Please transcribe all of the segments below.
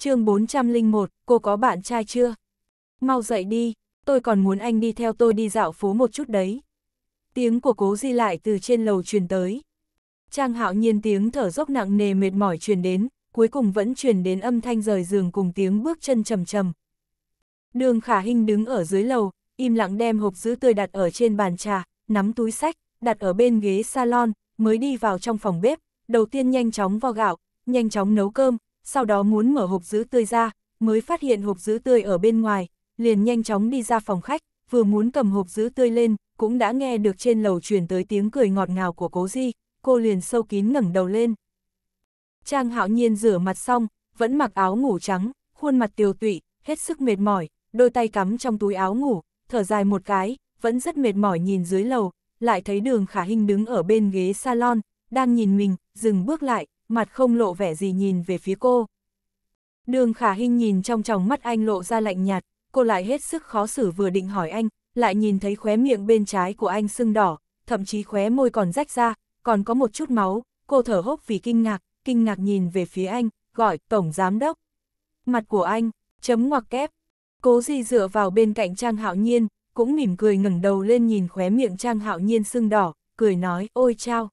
chương 401, cô có bạn trai chưa? Mau dậy đi, tôi còn muốn anh đi theo tôi đi dạo phố một chút đấy. Tiếng của cố di lại từ trên lầu truyền tới. Trang hạo nhiên tiếng thở dốc nặng nề mệt mỏi truyền đến, cuối cùng vẫn truyền đến âm thanh rời giường cùng tiếng bước chân trầm trầm. Đường khả hình đứng ở dưới lầu, im lặng đem hộp giữ tươi đặt ở trên bàn trà, nắm túi sách, đặt ở bên ghế salon, mới đi vào trong phòng bếp, đầu tiên nhanh chóng vo gạo, nhanh chóng nấu cơm, sau đó muốn mở hộp giữ tươi ra, mới phát hiện hộp giữ tươi ở bên ngoài, liền nhanh chóng đi ra phòng khách, vừa muốn cầm hộp giữ tươi lên, cũng đã nghe được trên lầu truyền tới tiếng cười ngọt ngào của cố di, cô liền sâu kín ngẩng đầu lên. Trang hạo nhiên rửa mặt xong, vẫn mặc áo ngủ trắng, khuôn mặt tiều tụy, hết sức mệt mỏi, đôi tay cắm trong túi áo ngủ, thở dài một cái, vẫn rất mệt mỏi nhìn dưới lầu, lại thấy đường khả hình đứng ở bên ghế salon, đang nhìn mình, dừng bước lại, mặt không lộ vẻ gì nhìn về phía cô. Đường khả Hinh nhìn trong tròng mắt anh lộ ra lạnh nhạt, cô lại hết sức khó xử vừa định hỏi anh, lại nhìn thấy khóe miệng bên trái của anh sưng đỏ, thậm chí khóe môi còn rách ra, còn có một chút máu, cô thở hốc vì kinh ngạc, kinh ngạc nhìn về phía anh, gọi Tổng Giám Đốc. Mặt của anh, chấm ngoặc kép, cố gì dựa vào bên cạnh Trang Hạo Nhiên, cũng mỉm cười ngẩng đầu lên nhìn khóe miệng Trang Hạo Nhiên sưng đỏ, cười nói, ôi chao.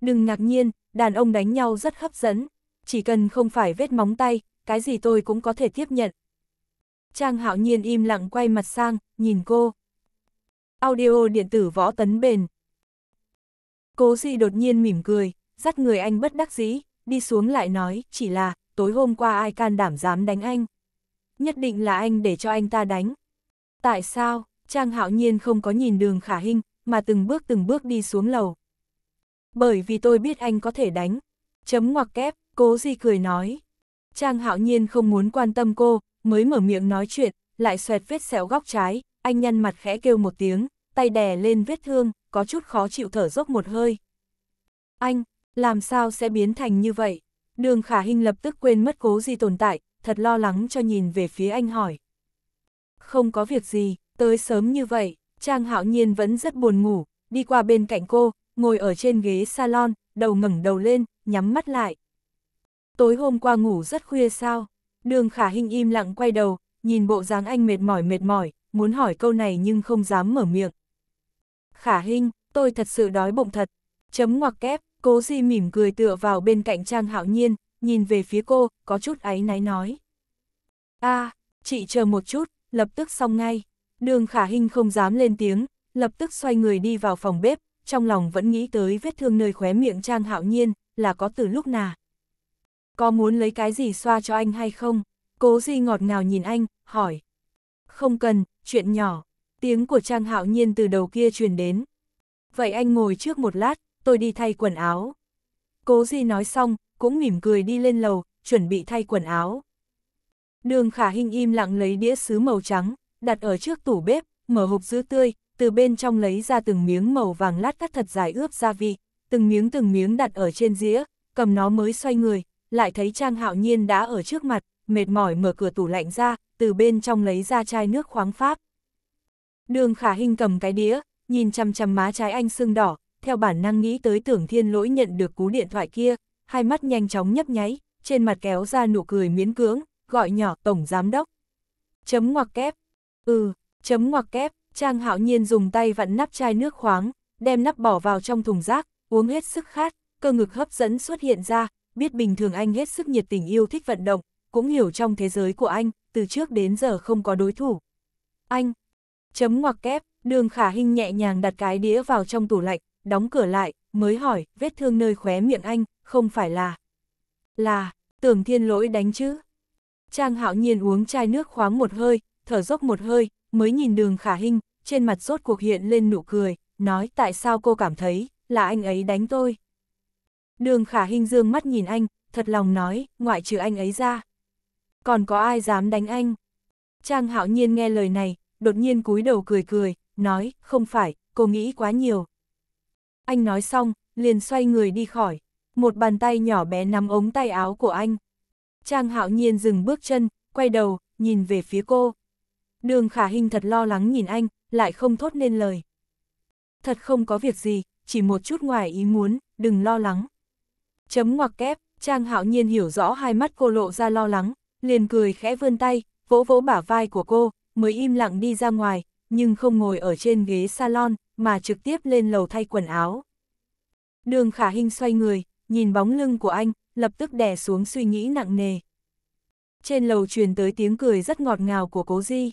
Đừng ngạc nhiên, đàn ông đánh nhau rất hấp dẫn, chỉ cần không phải vết móng tay, cái gì tôi cũng có thể tiếp nhận. Trang hạo nhiên im lặng quay mặt sang, nhìn cô. Audio điện tử võ tấn bền. Cố di đột nhiên mỉm cười, dắt người anh bất đắc dĩ, đi xuống lại nói, chỉ là, tối hôm qua ai can đảm dám đánh anh. Nhất định là anh để cho anh ta đánh. Tại sao, Trang hạo nhiên không có nhìn đường khả hình, mà từng bước từng bước đi xuống lầu. Bởi vì tôi biết anh có thể đánh. Chấm ngoặc kép, cố di cười nói. Trang hạo nhiên không muốn quan tâm cô, mới mở miệng nói chuyện, lại xoẹt vết sẹo góc trái, anh nhăn mặt khẽ kêu một tiếng, tay đè lên vết thương, có chút khó chịu thở dốc một hơi. Anh, làm sao sẽ biến thành như vậy? Đường khả hình lập tức quên mất cố di tồn tại, thật lo lắng cho nhìn về phía anh hỏi. Không có việc gì, tới sớm như vậy, Trang hạo nhiên vẫn rất buồn ngủ, đi qua bên cạnh cô, ngồi ở trên ghế salon, đầu ngẩng đầu lên, nhắm mắt lại. Tối hôm qua ngủ rất khuya sao? Đường khả hình im lặng quay đầu, nhìn bộ dáng anh mệt mỏi mệt mỏi, muốn hỏi câu này nhưng không dám mở miệng. Khả hình, tôi thật sự đói bụng thật. Chấm ngoặc kép, cố di mỉm cười tựa vào bên cạnh Trang Hạo Nhiên, nhìn về phía cô, có chút áy náy nói. a à, chị chờ một chút, lập tức xong ngay. Đường khả hình không dám lên tiếng, lập tức xoay người đi vào phòng bếp, trong lòng vẫn nghĩ tới vết thương nơi khóe miệng Trang Hạo Nhiên, là có từ lúc nào. Có muốn lấy cái gì xoa cho anh hay không? Cố Di ngọt ngào nhìn anh, hỏi. Không cần, chuyện nhỏ. Tiếng của Trang Hạo Nhiên từ đầu kia truyền đến. Vậy anh ngồi trước một lát, tôi đi thay quần áo. Cố Di nói xong, cũng mỉm cười đi lên lầu, chuẩn bị thay quần áo. Đường Khả Hinh im lặng lấy đĩa sứ màu trắng, đặt ở trước tủ bếp, mở hộp dứa tươi, từ bên trong lấy ra từng miếng màu vàng lát cắt thật dài ướp gia vị, từng miếng từng miếng đặt ở trên dĩa, cầm nó mới xoay người, lại thấy Trang Hạo Nhiên đã ở trước mặt, mệt mỏi mở cửa tủ lạnh ra, từ bên trong lấy ra chai nước khoáng pháp. Đường Khả Hinh cầm cái đĩa, nhìn chăm chăm má trái anh sưng đỏ, theo bản năng nghĩ tới tưởng thiên lỗi nhận được cú điện thoại kia, hai mắt nhanh chóng nhấp nháy, trên mặt kéo ra nụ cười miễn cưỡng, gọi nhỏ tổng giám đốc. Chấm ngoặc kép. Ừ, chấm ngoặc kép. Trang hạo nhiên dùng tay vặn nắp chai nước khoáng, đem nắp bỏ vào trong thùng rác, uống hết sức khát, cơ ngực hấp dẫn xuất hiện ra, biết bình thường anh hết sức nhiệt tình yêu thích vận động, cũng hiểu trong thế giới của anh, từ trước đến giờ không có đối thủ. Anh, chấm ngoặc kép, đường khả hình nhẹ nhàng đặt cái đĩa vào trong tủ lạnh, đóng cửa lại, mới hỏi, vết thương nơi khóe miệng anh, không phải là... Là, tưởng thiên lỗi đánh chứ. Trang hạo nhiên uống chai nước khoáng một hơi, thở dốc một hơi, mới nhìn đường khả hình, trên mặt rốt cuộc hiện lên nụ cười, nói tại sao cô cảm thấy, là anh ấy đánh tôi. Đường khả hình dương mắt nhìn anh, thật lòng nói, ngoại trừ anh ấy ra. Còn có ai dám đánh anh? Trang hạo nhiên nghe lời này, đột nhiên cúi đầu cười cười, nói, không phải, cô nghĩ quá nhiều. Anh nói xong, liền xoay người đi khỏi, một bàn tay nhỏ bé nắm ống tay áo của anh. Trang hạo nhiên dừng bước chân, quay đầu, nhìn về phía cô. Đường khả hình thật lo lắng nhìn anh, lại không thốt nên lời. Thật không có việc gì, chỉ một chút ngoài ý muốn, đừng lo lắng. Chấm ngoặc kép, Trang hạo nhiên hiểu rõ hai mắt cô lộ ra lo lắng, liền cười khẽ vươn tay, vỗ vỗ bả vai của cô, mới im lặng đi ra ngoài, nhưng không ngồi ở trên ghế salon, mà trực tiếp lên lầu thay quần áo. Đường khả hình xoay người, nhìn bóng lưng của anh, lập tức đè xuống suy nghĩ nặng nề. Trên lầu truyền tới tiếng cười rất ngọt ngào của cố di.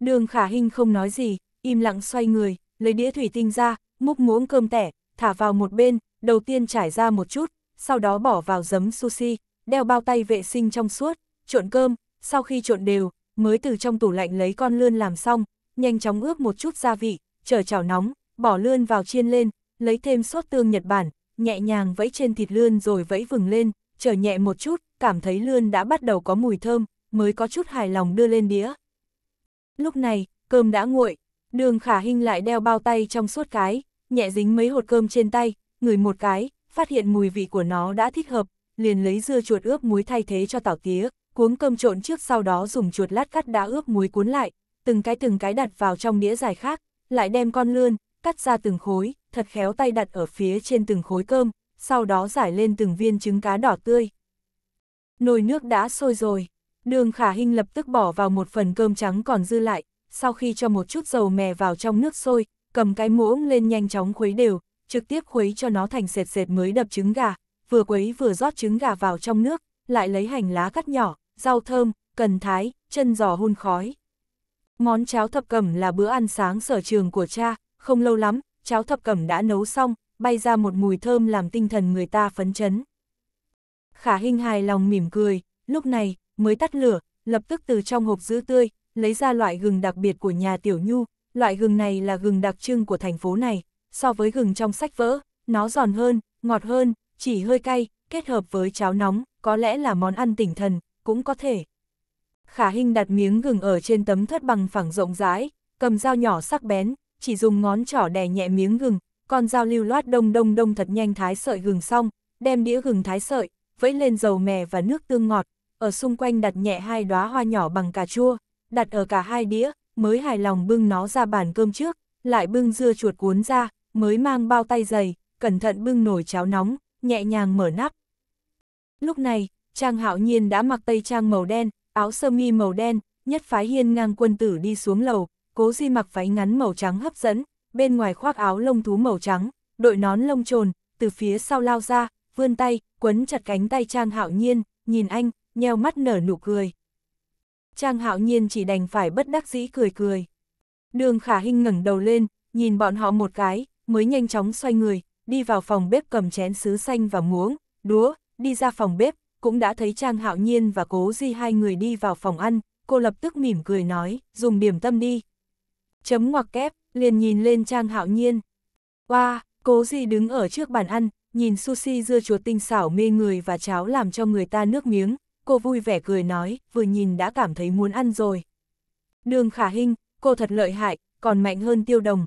Đường khả hình không nói gì, im lặng xoay người, lấy đĩa thủy tinh ra, múc muỗng cơm tẻ, thả vào một bên, đầu tiên trải ra một chút, sau đó bỏ vào giấm sushi, đeo bao tay vệ sinh trong suốt, trộn cơm, sau khi trộn đều, mới từ trong tủ lạnh lấy con lươn làm xong, nhanh chóng ướp một chút gia vị, chờ chảo nóng, bỏ lươn vào chiên lên, lấy thêm sốt tương Nhật Bản, nhẹ nhàng vẫy trên thịt lươn rồi vẫy vừng lên, chờ nhẹ một chút, cảm thấy lươn đã bắt đầu có mùi thơm, mới có chút hài lòng đưa lên đĩa. Lúc này, cơm đã nguội, đường khả hình lại đeo bao tay trong suốt cái, nhẹ dính mấy hột cơm trên tay, ngửi một cái, phát hiện mùi vị của nó đã thích hợp, liền lấy dưa chuột ướp muối thay thế cho tảo tía, cuống cơm trộn trước sau đó dùng chuột lát cắt đã ướp muối cuốn lại, từng cái từng cái đặt vào trong đĩa dài khác, lại đem con lươn, cắt ra từng khối, thật khéo tay đặt ở phía trên từng khối cơm, sau đó giải lên từng viên trứng cá đỏ tươi. Nồi nước đã sôi rồi, Đường khả hinh lập tức bỏ vào một phần cơm trắng còn dư lại, sau khi cho một chút dầu mè vào trong nước sôi, cầm cái muỗng lên nhanh chóng khuấy đều, trực tiếp khuấy cho nó thành sệt sệt mới đập trứng gà, vừa quấy vừa rót trứng gà vào trong nước, lại lấy hành lá cắt nhỏ, rau thơm, cần thái, chân giò hun khói. Món cháo thập cẩm là bữa ăn sáng sở trường của cha, không lâu lắm, cháo thập cẩm đã nấu xong, bay ra một mùi thơm làm tinh thần người ta phấn chấn. Khả Hinh hài lòng mỉm cười, lúc này, mới tắt lửa, lập tức từ trong hộp giữ tươi, lấy ra loại gừng đặc biệt của nhà Tiểu Nhu, loại gừng này là gừng đặc trưng của thành phố này, so với gừng trong sách vỡ, nó giòn hơn, ngọt hơn, chỉ hơi cay, kết hợp với cháo nóng, có lẽ là món ăn tỉnh thần, cũng có thể. Khả Hinh đặt miếng gừng ở trên tấm thất bằng phẳng rộng rãi, cầm dao nhỏ sắc bén, chỉ dùng ngón trỏ đè nhẹ miếng gừng, con dao lưu loát đông đông đông thật nhanh thái sợi gừng xong, đem đĩa gừng thái sợi, vẫy lên dầu mè và nước tương ngọt, ở xung quanh đặt nhẹ hai đóa hoa nhỏ bằng cà chua, đặt ở cả hai đĩa, mới hài lòng bưng nó ra bàn cơm trước, lại bưng dưa chuột cuốn ra, mới mang bao tay dày, cẩn thận bưng nồi cháo nóng, nhẹ nhàng mở nắp. Lúc này, Trang Hạo Nhiên đã mặc tây trang màu đen, áo sơ mi màu đen, nhất phái hiên ngang quân tử đi xuống lầu, cố di mặc váy ngắn màu trắng hấp dẫn, bên ngoài khoác áo lông thú màu trắng, đội nón lông trồn, từ phía sau lao ra, vươn tay, quấn chặt cánh tay Trang Hạo Nhiên, nhìn anh, nheo mắt nở nụ cười. Trang hạo nhiên chỉ đành phải bất đắc dĩ cười cười. Đường khả hình ngẩng đầu lên, nhìn bọn họ một cái, mới nhanh chóng xoay người, đi vào phòng bếp cầm chén sứ xanh và muỗng, đũa, đi ra phòng bếp, cũng đã thấy Trang Hạo Nhiên và Cố Di hai người đi vào phòng ăn, cô lập tức mỉm cười nói, dùng điểm tâm đi. Chấm ngoặc kép, liền nhìn lên Trang Hạo Nhiên. Wow, Cố Di đứng ở trước bàn ăn, nhìn sushi dưa chuột tinh xảo mê người và cháo làm cho người ta nước miếng, cô vui vẻ cười nói, vừa nhìn đã cảm thấy muốn ăn rồi. Đường khả hình, cô thật lợi hại, còn mạnh hơn tiêu đồng.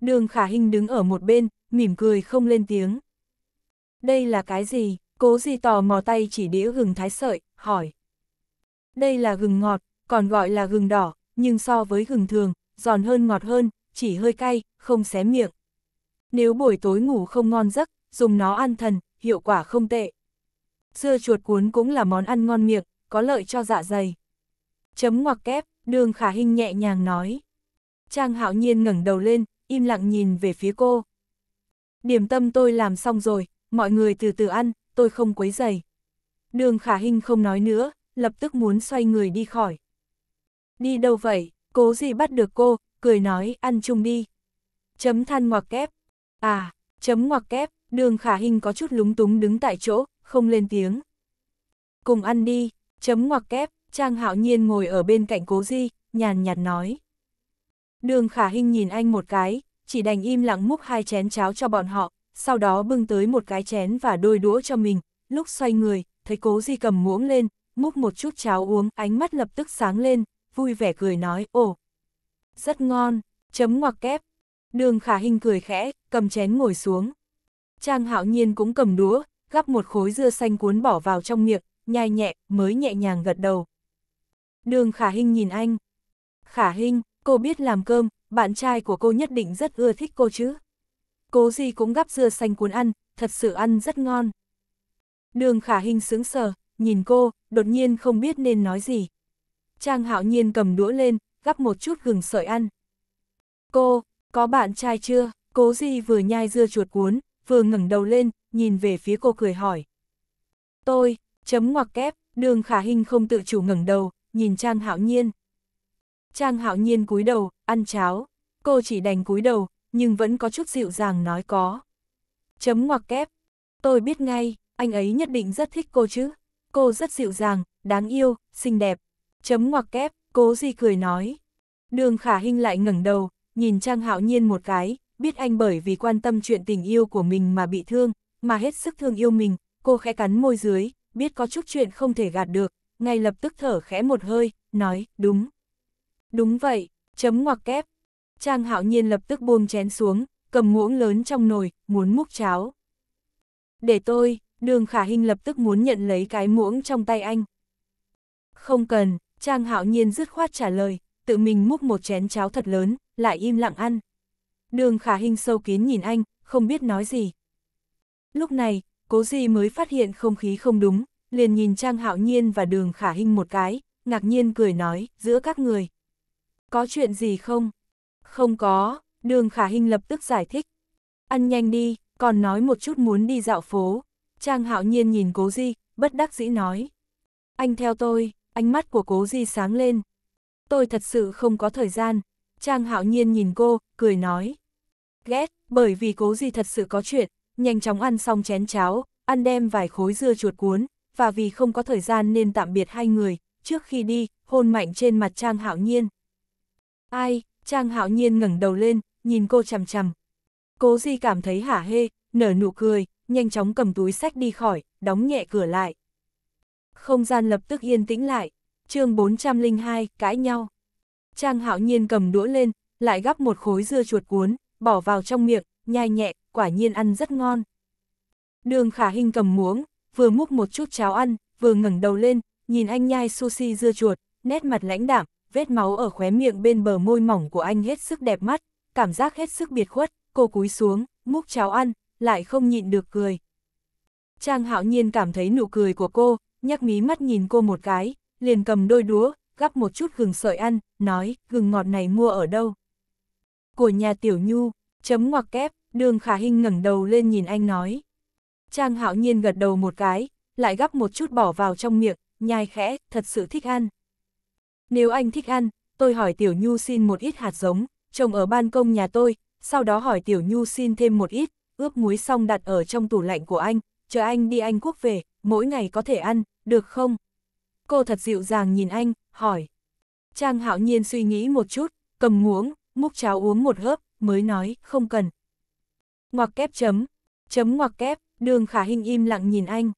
Đường khả hình đứng ở một bên, mỉm cười không lên tiếng. Đây là cái gì? Cố gì tò mò tay chỉ đĩa gừng thái sợi, hỏi. Đây là gừng ngọt, còn gọi là gừng đỏ, nhưng so với gừng thường, giòn hơn ngọt hơn, chỉ hơi cay, không xé miệng. Nếu buổi tối ngủ không ngon giấc, dùng nó ăn thần, hiệu quả không tệ dưa chuột cuốn cũng là món ăn ngon miệng, có lợi cho dạ dày. Chấm ngoặc kép, đường khả hình nhẹ nhàng nói. Trang hạo nhiên ngẩng đầu lên, im lặng nhìn về phía cô. Điểm tâm tôi làm xong rồi, mọi người từ từ ăn, tôi không quấy dày. Đường khả hình không nói nữa, lập tức muốn xoay người đi khỏi. Đi đâu vậy, cố gì bắt được cô, cười nói ăn chung đi. Chấm than ngoặc kép. À, chấm ngoặc kép, đường khả hình có chút lúng túng đứng tại chỗ, không lên tiếng. Cùng ăn đi, chấm ngoặc kép, Trang Hạo Nhiên ngồi ở bên cạnh Cố Di, nhàn nhạt nói. Đường Khả Hinh nhìn anh một cái, chỉ đành im lặng múc hai chén cháo cho bọn họ, sau đó bưng tới một cái chén và đôi đũa cho mình, lúc xoay người, thấy Cố Di cầm muỗng lên, múc một chút cháo uống, ánh mắt lập tức sáng lên, vui vẻ cười nói, ồ, rất ngon, chấm ngoặc kép. Đường Khả Hinh cười khẽ, cầm chén ngồi xuống. Trang Hạo Nhiên cũng cầm đũa, gắp một khối dưa xanh cuốn bỏ vào trong miệng, nhai nhẹ, mới nhẹ nhàng gật đầu. Đường Khả Hinh nhìn anh. Khả Hinh, cô biết làm cơm, bạn trai của cô nhất định rất ưa thích cô chứ. Cố gì cũng gắp dưa xanh cuốn ăn, thật sự ăn rất ngon. Đường Khả Hinh sướng sờ, nhìn cô, đột nhiên không biết nên nói gì. Trang Hạo Nhiên cầm đũa lên, gắp một chút gừng sợi ăn. Cô, có bạn trai chưa? Cố gì vừa nhai dưa chuột cuốn, vừa ngẩng đầu lên, nhìn về phía cô cười hỏi. Tôi, chấm ngoặc kép, đường khả hình không tự chủ ngẩng đầu, nhìn Trang Hạo Nhiên. Trang Hạo Nhiên cúi đầu, ăn cháo, cô chỉ đành cúi đầu, nhưng vẫn có chút dịu dàng nói có. Chấm ngoặc kép, tôi biết ngay, anh ấy nhất định rất thích cô chứ. Cô rất dịu dàng, đáng yêu, xinh đẹp. Chấm ngoặc kép, cố gì cười nói. Đường khả hình lại ngẩng đầu, nhìn Trang Hạo Nhiên một cái, biết anh bởi vì quan tâm chuyện tình yêu của mình mà bị thương, mà hết sức thương yêu mình, cô khẽ cắn môi dưới, biết có chút chuyện không thể gạt được, ngay lập tức thở khẽ một hơi, nói, đúng. Đúng vậy, chấm ngoặc kép. Trang hạo nhiên lập tức buông chén xuống, cầm muỗng lớn trong nồi, muốn múc cháo. Để tôi, đường khả hình lập tức muốn nhận lấy cái muỗng trong tay anh. Không cần, Trang hạo nhiên dứt khoát trả lời, tự mình múc một chén cháo thật lớn, lại im lặng ăn. Đường khả hình sâu kín nhìn anh, không biết nói gì. Lúc này, cố gì mới phát hiện không khí không đúng, liền nhìn Trang Hạo Nhiên và Đường Khả hình một cái, ngạc nhiên cười nói, giữa các người. Có chuyện gì không? Không có, Đường Khả hình lập tức giải thích. Ăn nhanh đi, còn nói một chút muốn đi dạo phố. Trang Hạo Nhiên nhìn cố Di, bất đắc dĩ nói. Anh theo tôi, ánh mắt của cố Di sáng lên. Tôi thật sự không có thời gian. Trang Hạo Nhiên nhìn cô, cười nói. Ghét, bởi vì cố Di thật sự có chuyện, nhanh chóng ăn xong chén cháo, ăn đem vài khối dưa chuột cuốn, và vì không có thời gian nên tạm biệt hai người, trước khi đi, hôn mạnh trên mặt Trang Hạo Nhiên. Ai, Trang Hạo Nhiên ngẩng đầu lên, nhìn cô chằm chằm. Cố Di cảm thấy hả hê, nở nụ cười, nhanh chóng cầm túi sách đi khỏi, đóng nhẹ cửa lại. Không gian lập tức yên tĩnh lại, chương 402, cãi nhau. Trang Hạo Nhiên cầm đũa lên, lại gắp một khối dưa chuột cuốn, bỏ vào trong miệng, nhai nhẹ quả nhiên ăn rất ngon. Đường khả hình cầm muỗng, vừa múc một chút cháo ăn, vừa ngẩng đầu lên, nhìn anh nhai sushi dưa chuột, nét mặt lãnh đạm, vết máu ở khóe miệng bên bờ môi mỏng của anh hết sức đẹp mắt, cảm giác hết sức biệt khuất, cô cúi xuống, múc cháo ăn, lại không nhịn được cười. Trang hạo nhiên cảm thấy nụ cười của cô, nhắc mí mắt nhìn cô một cái, liền cầm đôi đũa, gắp một chút gừng sợi ăn, nói, gừng ngọt này mua ở đâu? Của nhà tiểu nhu, chấm ngoặc kép, Đường khả hình ngẩng đầu lên nhìn anh nói. Trang hạo nhiên gật đầu một cái, lại gắp một chút bỏ vào trong miệng, nhai khẽ, thật sự thích ăn. Nếu anh thích ăn, tôi hỏi Tiểu Nhu xin một ít hạt giống, trồng ở ban công nhà tôi, sau đó hỏi Tiểu Nhu xin thêm một ít, ướp muối xong đặt ở trong tủ lạnh của anh, chờ anh đi Anh Quốc về, mỗi ngày có thể ăn, được không? Cô thật dịu dàng nhìn anh, hỏi. Trang hạo nhiên suy nghĩ một chút, cầm muỗng, múc cháo uống một hớp, mới nói, không cần, Ngoặc kép chấm, chấm ngoặc kép, đường khả hình im lặng nhìn anh.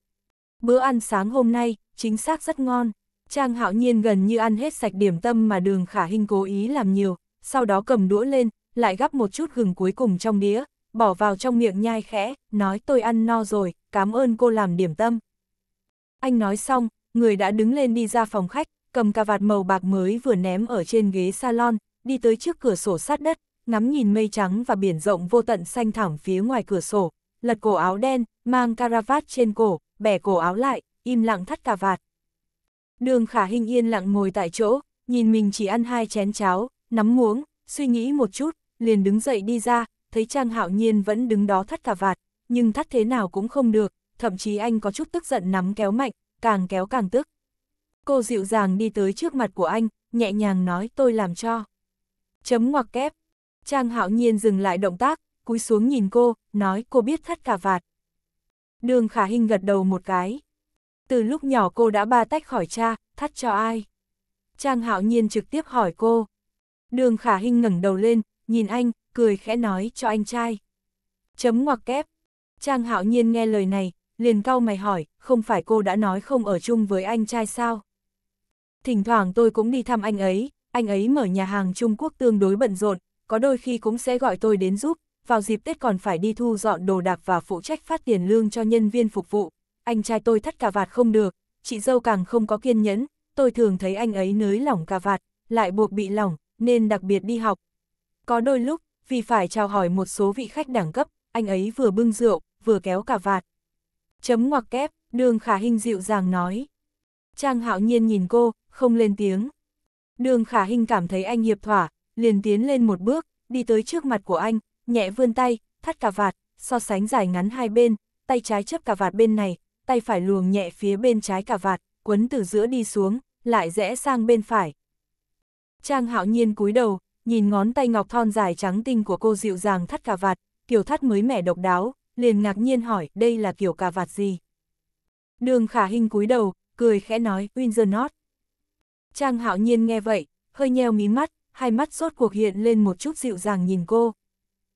Bữa ăn sáng hôm nay, chính xác rất ngon. Trang hạo nhiên gần như ăn hết sạch điểm tâm mà đường khả hình cố ý làm nhiều, sau đó cầm đũa lên, lại gắp một chút gừng cuối cùng trong đĩa, bỏ vào trong miệng nhai khẽ, nói tôi ăn no rồi, cảm ơn cô làm điểm tâm. Anh nói xong, người đã đứng lên đi ra phòng khách, cầm cà vạt màu bạc mới vừa ném ở trên ghế salon, đi tới trước cửa sổ sát đất, ngắm nhìn mây trắng và biển rộng vô tận xanh thẳm phía ngoài cửa sổ, lật cổ áo đen, mang caravat trên cổ, bẻ cổ áo lại, im lặng thắt cà vạt. Đường khả hình yên lặng ngồi tại chỗ, nhìn mình chỉ ăn hai chén cháo, nắm muỗng, suy nghĩ một chút, liền đứng dậy đi ra, thấy Trang Hạo Nhiên vẫn đứng đó thắt cà vạt, nhưng thắt thế nào cũng không được, thậm chí anh có chút tức giận nắm kéo mạnh, càng kéo càng tức. Cô dịu dàng đi tới trước mặt của anh, nhẹ nhàng nói tôi làm cho. Chấm ngoặc kép, Trang hạo nhiên dừng lại động tác, cúi xuống nhìn cô, nói cô biết thắt cà vạt. Đường khả Hinh gật đầu một cái. Từ lúc nhỏ cô đã ba tách khỏi cha, thắt cho ai? Trang hạo nhiên trực tiếp hỏi cô. Đường khả Hinh ngẩng đầu lên, nhìn anh, cười khẽ nói cho anh trai. Chấm ngoặc kép. Trang hạo nhiên nghe lời này, liền cau mày hỏi, không phải cô đã nói không ở chung với anh trai sao? Thỉnh thoảng tôi cũng đi thăm anh ấy, anh ấy mở nhà hàng Trung Quốc tương đối bận rộn, có đôi khi cũng sẽ gọi tôi đến giúp, vào dịp Tết còn phải đi thu dọn đồ đạc và phụ trách phát tiền lương cho nhân viên phục vụ. Anh trai tôi thắt cà vạt không được, chị dâu càng không có kiên nhẫn, tôi thường thấy anh ấy nới lỏng cà vạt, lại buộc bị lỏng, nên đặc biệt đi học. Có đôi lúc, vì phải chào hỏi một số vị khách đẳng cấp, anh ấy vừa bưng rượu, vừa kéo cà vạt. Chấm ngoặc kép, đường khả hình dịu dàng nói. Trang hạo nhiên nhìn cô, không lên tiếng. Đường khả hình cảm thấy anh hiệp thỏa, liền tiến lên một bước, đi tới trước mặt của anh, nhẹ vươn tay, thắt cà vạt, so sánh dài ngắn hai bên, tay trái chấp cà vạt bên này, tay phải luồng nhẹ phía bên trái cà vạt, quấn từ giữa đi xuống, lại rẽ sang bên phải. Trang hạo nhiên cúi đầu, nhìn ngón tay ngọc thon dài trắng tinh của cô dịu dàng thắt cà vạt, kiểu thắt mới mẻ độc đáo, liền ngạc nhiên hỏi đây là kiểu cà vạt gì. Đường khả hình cúi đầu, cười khẽ nói Windsor Not. Trang hạo nhiên nghe vậy, hơi nheo mí mắt, hai mắt rốt cuộc hiện lên một chút dịu dàng nhìn cô.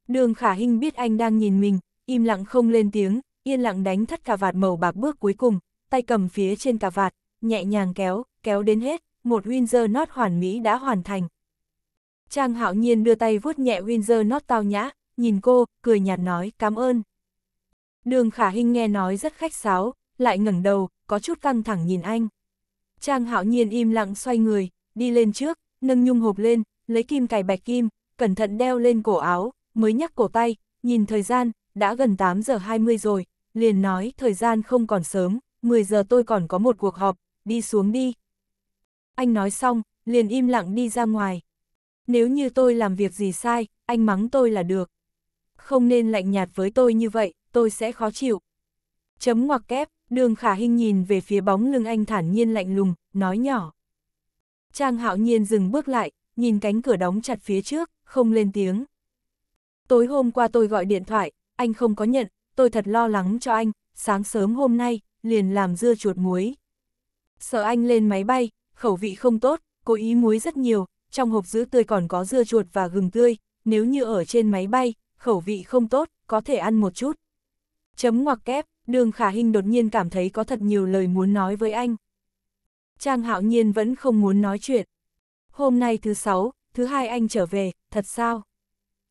Đường khả hình biết anh đang nhìn mình, im lặng không lên tiếng, yên lặng đánh thắt cà vạt màu bạc bước cuối cùng, tay cầm phía trên cà vạt, nhẹ nhàng kéo, kéo đến hết, một Windsor Not hoàn mỹ đã hoàn thành. Trang hạo nhiên đưa tay vuốt nhẹ Windsor Not tao nhã, nhìn cô, cười nhạt nói cảm ơn. Đường khả hình nghe nói rất khách sáo, lại ngẩng đầu, có chút căng thẳng nhìn anh. Trang hạo nhiên im lặng xoay người, đi lên trước, nâng nhung hộp lên, lấy kim cài bạch kim, cẩn thận đeo lên cổ áo, mới nhắc cổ tay, nhìn thời gian, đã gần 8 giờ 20 rồi, liền nói thời gian không còn sớm, 10 giờ tôi còn có một cuộc họp, đi xuống đi. Anh nói xong, liền im lặng đi ra ngoài. Nếu như tôi làm việc gì sai, anh mắng tôi là được. Không nên lạnh nhạt với tôi như vậy, tôi sẽ khó chịu. Chấm ngoặc kép, đường khả hình nhìn về phía bóng lưng anh thản nhiên lạnh lùng, nói nhỏ. Trang hạo nhiên dừng bước lại, nhìn cánh cửa đóng chặt phía trước, không lên tiếng. Tối hôm qua tôi gọi điện thoại, anh không có nhận, tôi thật lo lắng cho anh, sáng sớm hôm nay, liền làm dưa chuột muối. Sợ anh lên máy bay, khẩu vị không tốt, cố ý muối rất nhiều, trong hộp giữ tươi còn có dưa chuột và gừng tươi, nếu như ở trên máy bay, khẩu vị không tốt, có thể ăn một chút. Chấm ngoặc kép, đường khả hình đột nhiên cảm thấy có thật nhiều lời muốn nói với anh. Trang hạo nhiên vẫn không muốn nói chuyện. Hôm nay thứ sáu, thứ hai anh trở về, thật sao?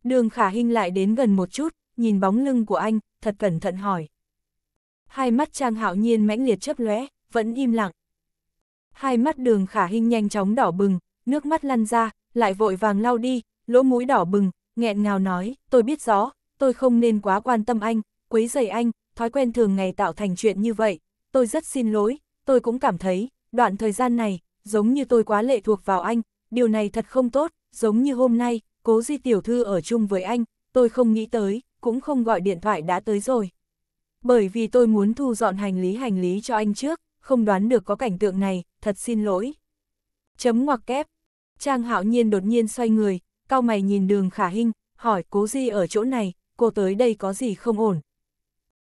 Đường khả hinh lại đến gần một chút, nhìn bóng lưng của anh, thật cẩn thận hỏi. Hai mắt Trang hạo nhiên mãnh liệt chấp lóe, vẫn im lặng. Hai mắt đường khả hinh nhanh chóng đỏ bừng, nước mắt lăn ra, lại vội vàng lau đi, lỗ mũi đỏ bừng, nghẹn ngào nói, tôi biết rõ, tôi không nên quá quan tâm anh, quấy rầy anh, thói quen thường ngày tạo thành chuyện như vậy, tôi rất xin lỗi, tôi cũng cảm thấy, đoạn thời gian này, giống như tôi quá lệ thuộc vào anh, điều này thật không tốt, giống như hôm nay, cố di tiểu thư ở chung với anh, tôi không nghĩ tới, cũng không gọi điện thoại đã tới rồi. Bởi vì tôi muốn thu dọn hành lý hành lý cho anh trước, không đoán được có cảnh tượng này, thật xin lỗi. Chấm ngoặc kép. Trang hạo nhiên đột nhiên xoay người, cao mày nhìn đường khả hình, hỏi cố di ở chỗ này, cô tới đây có gì không ổn.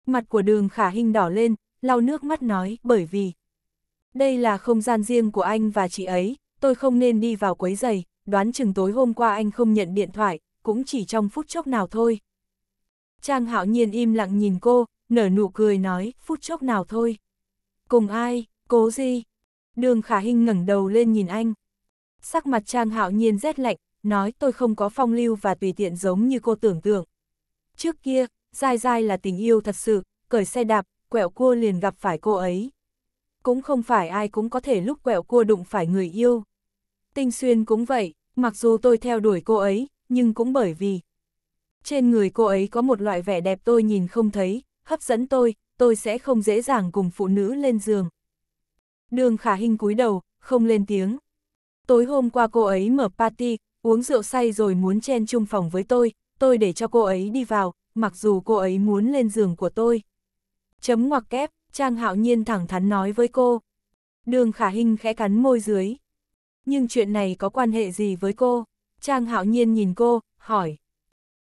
Mặt của đường khả hình đỏ lên, lau nước mắt nói bởi vì đây là không gian riêng của anh và chị ấy, tôi không nên đi vào quấy giày, đoán chừng tối hôm qua anh không nhận điện thoại, cũng chỉ trong phút chốc nào thôi. Trang hạo nhiên im lặng nhìn cô, nở nụ cười nói, phút chốc nào thôi. Cùng ai, cố gì? Đường khả hình ngẩng đầu lên nhìn anh. Sắc mặt Trang hạo nhiên rét lạnh, nói tôi không có phong lưu và tùy tiện giống như cô tưởng tượng. Trước kia, dai dai là tình yêu thật sự, cởi xe đạp, quẹo cua liền gặp phải cô ấy cũng không phải ai cũng có thể lúc quẹo cua đụng phải người yêu. Tinh xuyên cũng vậy, mặc dù tôi theo đuổi cô ấy, nhưng cũng bởi vì trên người cô ấy có một loại vẻ đẹp tôi nhìn không thấy, hấp dẫn tôi, tôi sẽ không dễ dàng cùng phụ nữ lên giường. Đường khả hình cúi đầu, không lên tiếng. Tối hôm qua cô ấy mở party, uống rượu say rồi muốn chen chung phòng với tôi, tôi để cho cô ấy đi vào, mặc dù cô ấy muốn lên giường của tôi. Chấm ngoặc kép, Trang hạo nhiên thẳng thắn nói với cô. Đường khả Hinh khẽ cắn môi dưới. Nhưng chuyện này có quan hệ gì với cô? Trang hạo nhiên nhìn cô, hỏi.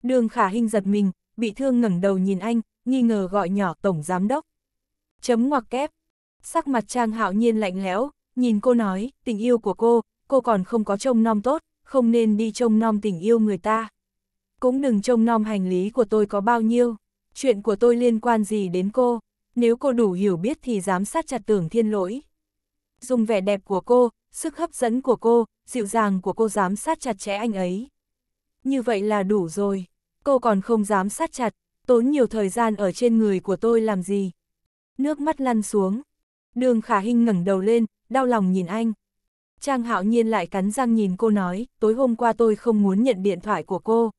Đường khả Hinh giật mình, bị thương ngẩng đầu nhìn anh, nghi ngờ gọi nhỏ tổng giám đốc. Chấm ngoặc kép. Sắc mặt Trang hạo nhiên lạnh lẽo, nhìn cô nói, tình yêu của cô, cô còn không có trông nom tốt, không nên đi trông nom tình yêu người ta. Cũng đừng trông nom hành lý của tôi có bao nhiêu, chuyện của tôi liên quan gì đến cô nếu cô đủ hiểu biết thì giám sát chặt tưởng thiên lỗi. Dùng vẻ đẹp của cô, sức hấp dẫn của cô, dịu dàng của cô giám sát chặt chẽ anh ấy. Như vậy là đủ rồi, cô còn không giám sát chặt, tốn nhiều thời gian ở trên người của tôi làm gì. Nước mắt lăn xuống, đường khả hình ngẩng đầu lên, đau lòng nhìn anh. Trang hạo nhiên lại cắn răng nhìn cô nói, tối hôm qua tôi không muốn nhận điện thoại của cô.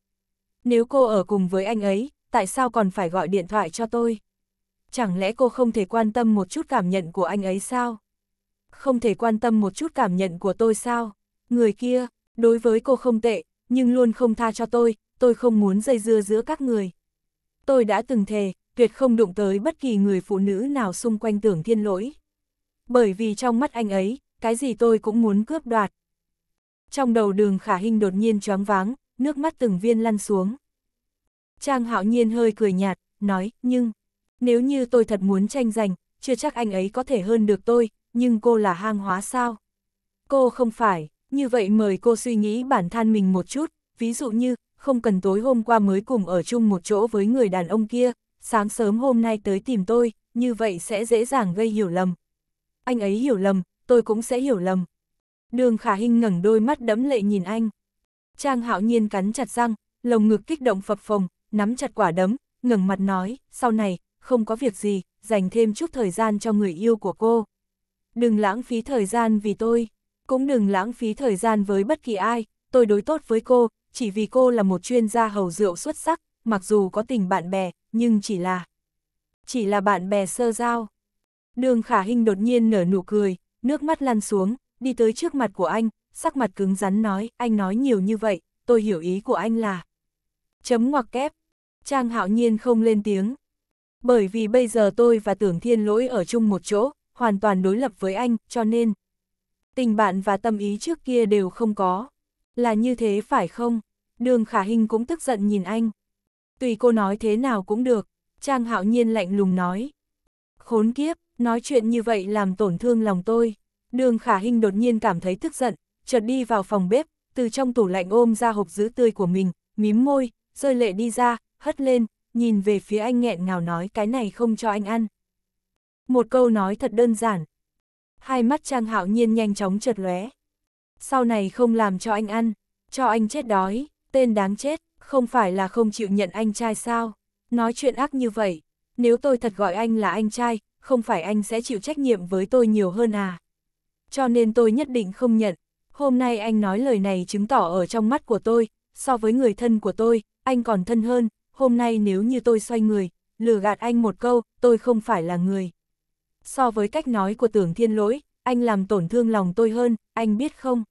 Nếu cô ở cùng với anh ấy, tại sao còn phải gọi điện thoại cho tôi? chẳng lẽ cô không thể quan tâm một chút cảm nhận của anh ấy sao? Không thể quan tâm một chút cảm nhận của tôi sao? Người kia, đối với cô không tệ, nhưng luôn không tha cho tôi, tôi không muốn dây dưa giữa các người. Tôi đã từng thề, tuyệt không đụng tới bất kỳ người phụ nữ nào xung quanh tưởng thiên lỗi. Bởi vì trong mắt anh ấy, cái gì tôi cũng muốn cướp đoạt. Trong đầu đường khả hình đột nhiên choáng váng, nước mắt từng viên lăn xuống. Trang hạo nhiên hơi cười nhạt, nói, nhưng... Nếu như tôi thật muốn tranh giành, chưa chắc anh ấy có thể hơn được tôi, nhưng cô là hang hóa sao? Cô không phải, như vậy mời cô suy nghĩ bản thân mình một chút, ví dụ như, không cần tối hôm qua mới cùng ở chung một chỗ với người đàn ông kia, sáng sớm hôm nay tới tìm tôi, như vậy sẽ dễ dàng gây hiểu lầm. Anh ấy hiểu lầm, tôi cũng sẽ hiểu lầm. Đường Khả hình ngẩng đôi mắt đẫm lệ nhìn anh. Trang Hạo Nhiên cắn chặt răng, lồng ngực kích động phập phồng, nắm chặt quả đấm, ngẩng mặt nói, sau này, không có việc gì, dành thêm chút thời gian cho người yêu của cô. Đừng lãng phí thời gian vì tôi, cũng đừng lãng phí thời gian với bất kỳ ai, tôi đối tốt với cô, chỉ vì cô là một chuyên gia hầu rượu xuất sắc, mặc dù có tình bạn bè, nhưng chỉ là... Chỉ là bạn bè sơ giao. Đường khả hình đột nhiên nở nụ cười, nước mắt lăn xuống, đi tới trước mặt của anh, sắc mặt cứng rắn nói, anh nói nhiều như vậy, tôi hiểu ý của anh là... Chấm ngoặc kép. Trang hạo nhiên không lên tiếng, bởi vì bây giờ tôi và tưởng thiên lỗi ở chung một chỗ, hoàn toàn đối lập với anh, cho nên tình bạn và tâm ý trước kia đều không có. Là như thế phải không? Đường khả hình cũng tức giận nhìn anh. Tùy cô nói thế nào cũng được, Trang hạo nhiên lạnh lùng nói. Khốn kiếp, nói chuyện như vậy làm tổn thương lòng tôi. Đường khả hình đột nhiên cảm thấy tức giận, chợt đi vào phòng bếp, từ trong tủ lạnh ôm ra hộp giữ tươi của mình, mím môi, rơi lệ đi ra, hất lên, nhìn về phía anh nghẹn ngào nói cái này không cho anh ăn. Một câu nói thật đơn giản. Hai mắt Trang Hạo Nhiên nhanh chóng chợt lóe. Sau này không làm cho anh ăn, cho anh chết đói, tên đáng chết, không phải là không chịu nhận anh trai sao? Nói chuyện ác như vậy, nếu tôi thật gọi anh là anh trai, không phải anh sẽ chịu trách nhiệm với tôi nhiều hơn à? Cho nên tôi nhất định không nhận. Hôm nay anh nói lời này chứng tỏ ở trong mắt của tôi, so với người thân của tôi, anh còn thân hơn, hôm nay nếu như tôi xoay người, lừa gạt anh một câu, tôi không phải là người. So với cách nói của tưởng thiên lỗi, anh làm tổn thương lòng tôi hơn, anh biết không?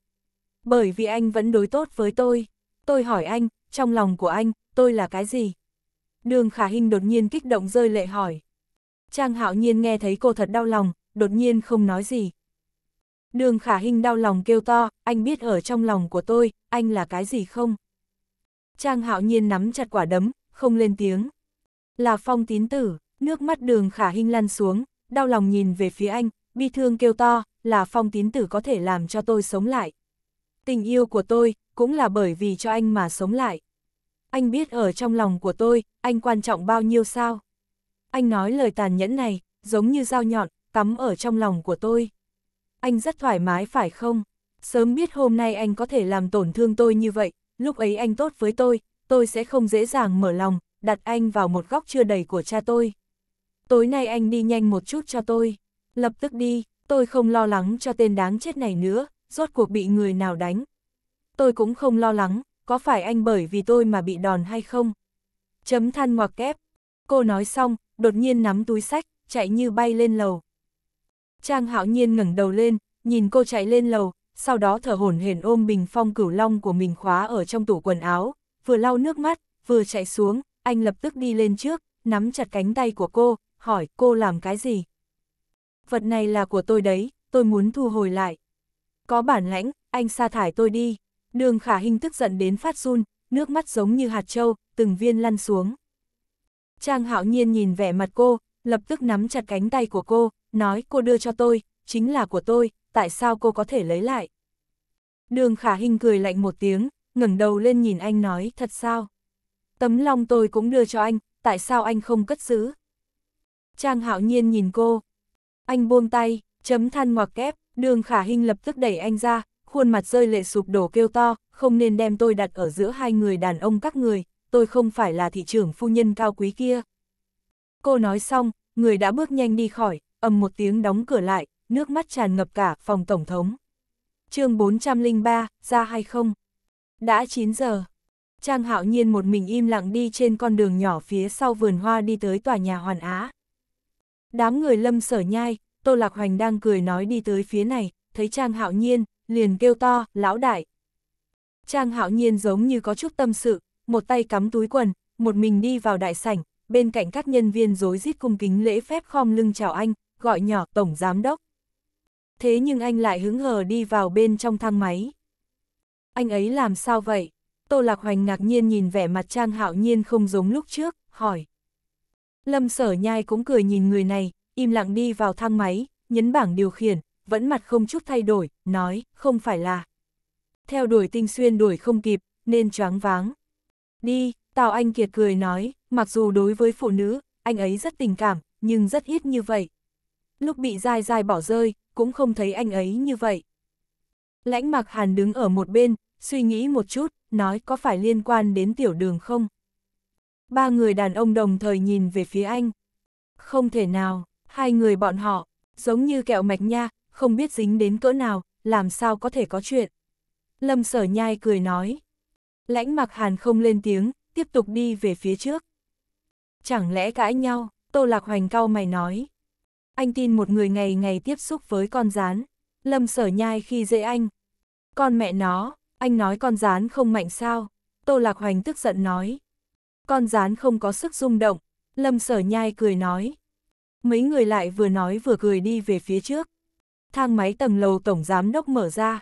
Bởi vì anh vẫn đối tốt với tôi. Tôi hỏi anh, trong lòng của anh, tôi là cái gì? Đường khả hình đột nhiên kích động rơi lệ hỏi. Trang hạo nhiên nghe thấy cô thật đau lòng, đột nhiên không nói gì. Đường khả hình đau lòng kêu to, anh biết ở trong lòng của tôi, anh là cái gì không? Trang hạo nhiên nắm chặt quả đấm, không lên tiếng. Là phong tín tử, nước mắt đường khả hình lăn xuống, đau lòng nhìn về phía anh, bi thương kêu to, là phong tín tử có thể làm cho tôi sống lại. Tình yêu của tôi, cũng là bởi vì cho anh mà sống lại. Anh biết ở trong lòng của tôi, anh quan trọng bao nhiêu sao? Anh nói lời tàn nhẫn này, giống như dao nhọn, cắm ở trong lòng của tôi. Anh rất thoải mái phải không? Sớm biết hôm nay anh có thể làm tổn thương tôi như vậy, lúc ấy anh tốt với tôi, tôi sẽ không dễ dàng mở lòng, đặt anh vào một góc chưa đầy của cha tôi. Tối nay anh đi nhanh một chút cho tôi, lập tức đi, tôi không lo lắng cho tên đáng chết này nữa, rốt cuộc bị người nào đánh. Tôi cũng không lo lắng, có phải anh bởi vì tôi mà bị đòn hay không? Chấm than ngoặc kép. Cô nói xong, đột nhiên nắm túi sách, chạy như bay lên lầu. Trang hạo nhiên ngẩng đầu lên, nhìn cô chạy lên lầu, sau đó thở hổn hển ôm bình phong cửu long của mình khóa ở trong tủ quần áo, vừa lau nước mắt, vừa chạy xuống, anh lập tức đi lên trước, nắm chặt cánh tay của cô, hỏi cô làm cái gì? Vật này là của tôi đấy, tôi muốn thu hồi lại. Có bản lãnh, anh sa thải tôi đi. Đường khả hình tức giận đến phát run, nước mắt giống như hạt trâu, từng viên lăn xuống. Trang hạo nhiên nhìn vẻ mặt cô, lập tức nắm chặt cánh tay của cô, nói cô đưa cho tôi, chính là của tôi, tại sao cô có thể lấy lại? Đường khả hình cười lạnh một tiếng, ngẩng đầu lên nhìn anh nói, thật sao? Tấm lòng tôi cũng đưa cho anh, tại sao anh không cất giữ? Trang hạo nhiên nhìn cô. Anh buông tay, chấm than ngoặc kép, đường khả hình lập tức đẩy anh ra, khuôn mặt rơi lệ sụp đổ kêu to, không nên đem tôi đặt ở giữa hai người đàn ông các người, tôi không phải là thị trưởng phu nhân cao quý kia. Cô nói xong, người đã bước nhanh đi khỏi, ầm một tiếng đóng cửa lại, nước mắt tràn ngập cả phòng tổng thống. chương 403, ra hay không? Đã 9 giờ. Trang hạo nhiên một mình im lặng đi trên con đường nhỏ phía sau vườn hoa đi tới tòa nhà Hoàn Á. Đám người lâm sở nhai, Tô Lạc Hoành đang cười nói đi tới phía này, thấy Trang hạo nhiên, liền kêu to, lão đại. Trang hạo nhiên giống như có chút tâm sự, một tay cắm túi quần, một mình đi vào đại sảnh, bên cạnh các nhân viên rối rít cung kính lễ phép khom lưng chào anh, gọi nhỏ tổng giám đốc. Thế nhưng anh lại hứng hờ đi vào bên trong thang máy anh ấy làm sao vậy? Tô Lạc Hoành ngạc nhiên nhìn vẻ mặt Trang Hạo Nhiên không giống lúc trước, hỏi. Lâm Sở Nhai cũng cười nhìn người này, im lặng đi vào thang máy, nhấn bảng điều khiển, vẫn mặt không chút thay đổi, nói, không phải là. Theo đuổi tinh xuyên đuổi không kịp, nên choáng váng. Đi, Tào Anh Kiệt cười nói, mặc dù đối với phụ nữ, anh ấy rất tình cảm, nhưng rất ít như vậy. Lúc bị dai dai bỏ rơi, cũng không thấy anh ấy như vậy. Lãnh mặc hàn đứng ở một bên, suy nghĩ một chút, nói có phải liên quan đến tiểu đường không? Ba người đàn ông đồng thời nhìn về phía anh. Không thể nào, hai người bọn họ, giống như kẹo mạch nha, không biết dính đến cỡ nào, làm sao có thể có chuyện. Lâm sở nhai cười nói. Lãnh mặc hàn không lên tiếng, tiếp tục đi về phía trước. Chẳng lẽ cãi nhau, Tô Lạc Hoành cao mày nói. Anh tin một người ngày ngày tiếp xúc với con rán. Lâm sở nhai khi dễ anh. Con mẹ nó, anh nói con rán không mạnh sao? Tô Lạc Hoành tức giận nói. Con rán không có sức rung động, Lâm Sở Nhai cười nói. Mấy người lại vừa nói vừa cười đi về phía trước. Thang máy tầng lầu tổng giám đốc mở ra.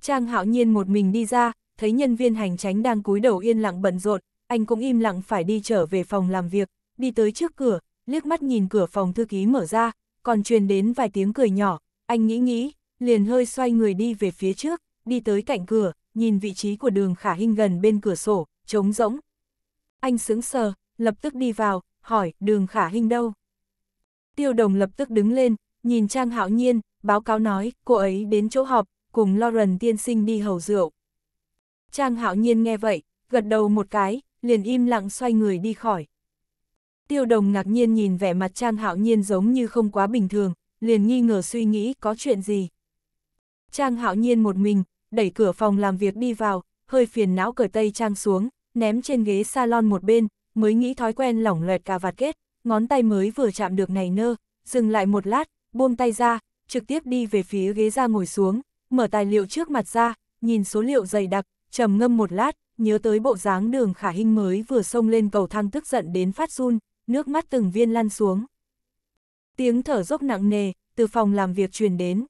Trang hạo nhiên một mình đi ra, thấy nhân viên hành tránh đang cúi đầu yên lặng bận rộn, anh cũng im lặng phải đi trở về phòng làm việc, đi tới trước cửa, liếc mắt nhìn cửa phòng thư ký mở ra, còn truyền đến vài tiếng cười nhỏ, anh nghĩ nghĩ, liền hơi xoay người đi về phía trước, đi tới cạnh cửa, nhìn vị trí của đường khả hinh gần bên cửa sổ, trống rỗng. Anh sướng sờ, lập tức đi vào, hỏi đường khả hinh đâu. Tiêu đồng lập tức đứng lên, nhìn Trang Hạo Nhiên, báo cáo nói cô ấy đến chỗ họp, cùng Lauren tiên sinh đi hầu rượu. Trang Hạo Nhiên nghe vậy, gật đầu một cái, liền im lặng xoay người đi khỏi. Tiêu đồng ngạc nhiên nhìn vẻ mặt Trang Hạo Nhiên giống như không quá bình thường, liền nghi ngờ suy nghĩ có chuyện gì. Trang Hạo Nhiên một mình, đẩy cửa phòng làm việc đi vào, hơi phiền não cởi tay trang xuống, ném trên ghế salon một bên, mới nghĩ thói quen lỏng loẹt cà vạt kết, ngón tay mới vừa chạm được này nơ, dừng lại một lát, buông tay ra, trực tiếp đi về phía ghế ra ngồi xuống, mở tài liệu trước mặt ra, nhìn số liệu dày đặc, trầm ngâm một lát, nhớ tới bộ dáng đường khả hình mới vừa xông lên cầu thang tức giận đến phát run, nước mắt từng viên lăn xuống. Tiếng thở dốc nặng nề, từ phòng làm việc truyền đến.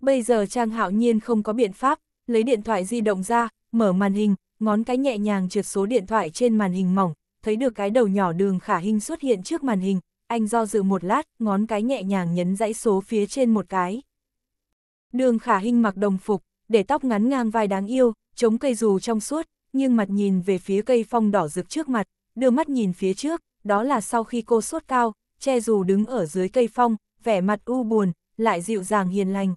Bây giờ Trang Hạo Nhiên không có biện pháp, lấy điện thoại di động ra, mở màn hình, ngón cái nhẹ nhàng trượt số điện thoại trên màn hình mỏng, thấy được cái đầu nhỏ đường khả hình xuất hiện trước màn hình, anh do dự một lát, ngón cái nhẹ nhàng nhấn dãy số phía trên một cái. Đường khả hình mặc đồng phục, để tóc ngắn ngang vai đáng yêu, chống cây dù trong suốt, nhưng mặt nhìn về phía cây phong đỏ rực trước mặt, đưa mắt nhìn phía trước, đó là sau khi cô sốt cao, che dù đứng ở dưới cây phong, vẻ mặt u buồn, lại dịu dàng hiền lành.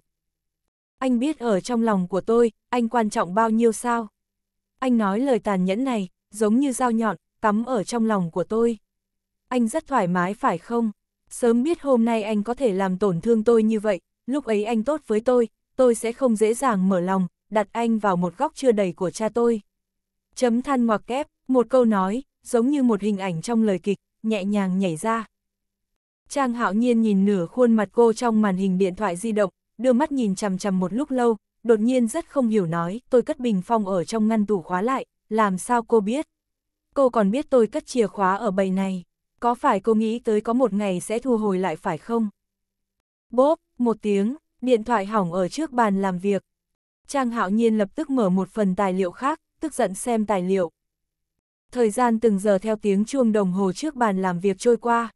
Anh biết ở trong lòng của tôi, anh quan trọng bao nhiêu sao? Anh nói lời tàn nhẫn này, giống như dao nhọn, cắm ở trong lòng của tôi. Anh rất thoải mái phải không? Sớm biết hôm nay anh có thể làm tổn thương tôi như vậy, lúc ấy anh tốt với tôi, tôi sẽ không dễ dàng mở lòng, đặt anh vào một góc chưa đầy của cha tôi. Chấm than ngoặc kép, một câu nói, giống như một hình ảnh trong lời kịch, nhẹ nhàng nhảy ra. Trang hạo nhiên nhìn nửa khuôn mặt cô trong màn hình điện thoại di động, đưa mắt nhìn chằm chằm một lúc lâu, đột nhiên rất không hiểu nói, tôi cất bình phong ở trong ngăn tủ khóa lại, làm sao cô biết? Cô còn biết tôi cất chìa khóa ở bầy này, có phải cô nghĩ tới có một ngày sẽ thu hồi lại phải không? Bốp, một tiếng, điện thoại hỏng ở trước bàn làm việc. Trang hạo nhiên lập tức mở một phần tài liệu khác, tức giận xem tài liệu. Thời gian từng giờ theo tiếng chuông đồng hồ trước bàn làm việc trôi qua.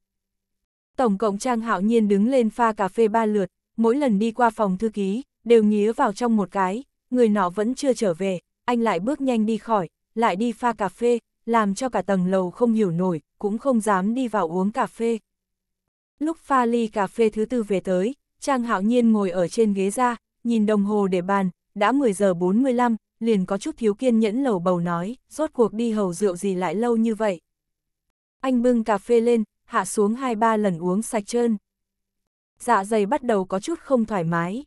Tổng cộng Trang Hạo Nhiên đứng lên pha cà phê ba lượt, mỗi lần đi qua phòng thư ký, đều nghía vào trong một cái, người nọ vẫn chưa trở về, anh lại bước nhanh đi khỏi, lại đi pha cà phê, làm cho cả tầng lầu không hiểu nổi, cũng không dám đi vào uống cà phê. Lúc pha ly cà phê thứ tư về tới, Trang Hạo Nhiên ngồi ở trên ghế ra, nhìn đồng hồ để bàn, đã 10 giờ 45, liền có chút thiếu kiên nhẫn lầu bầu nói, rốt cuộc đi hầu rượu gì lại lâu như vậy. Anh bưng cà phê lên, hạ xuống hai ba lần uống sạch trơn dạ dày bắt đầu có chút không thoải mái.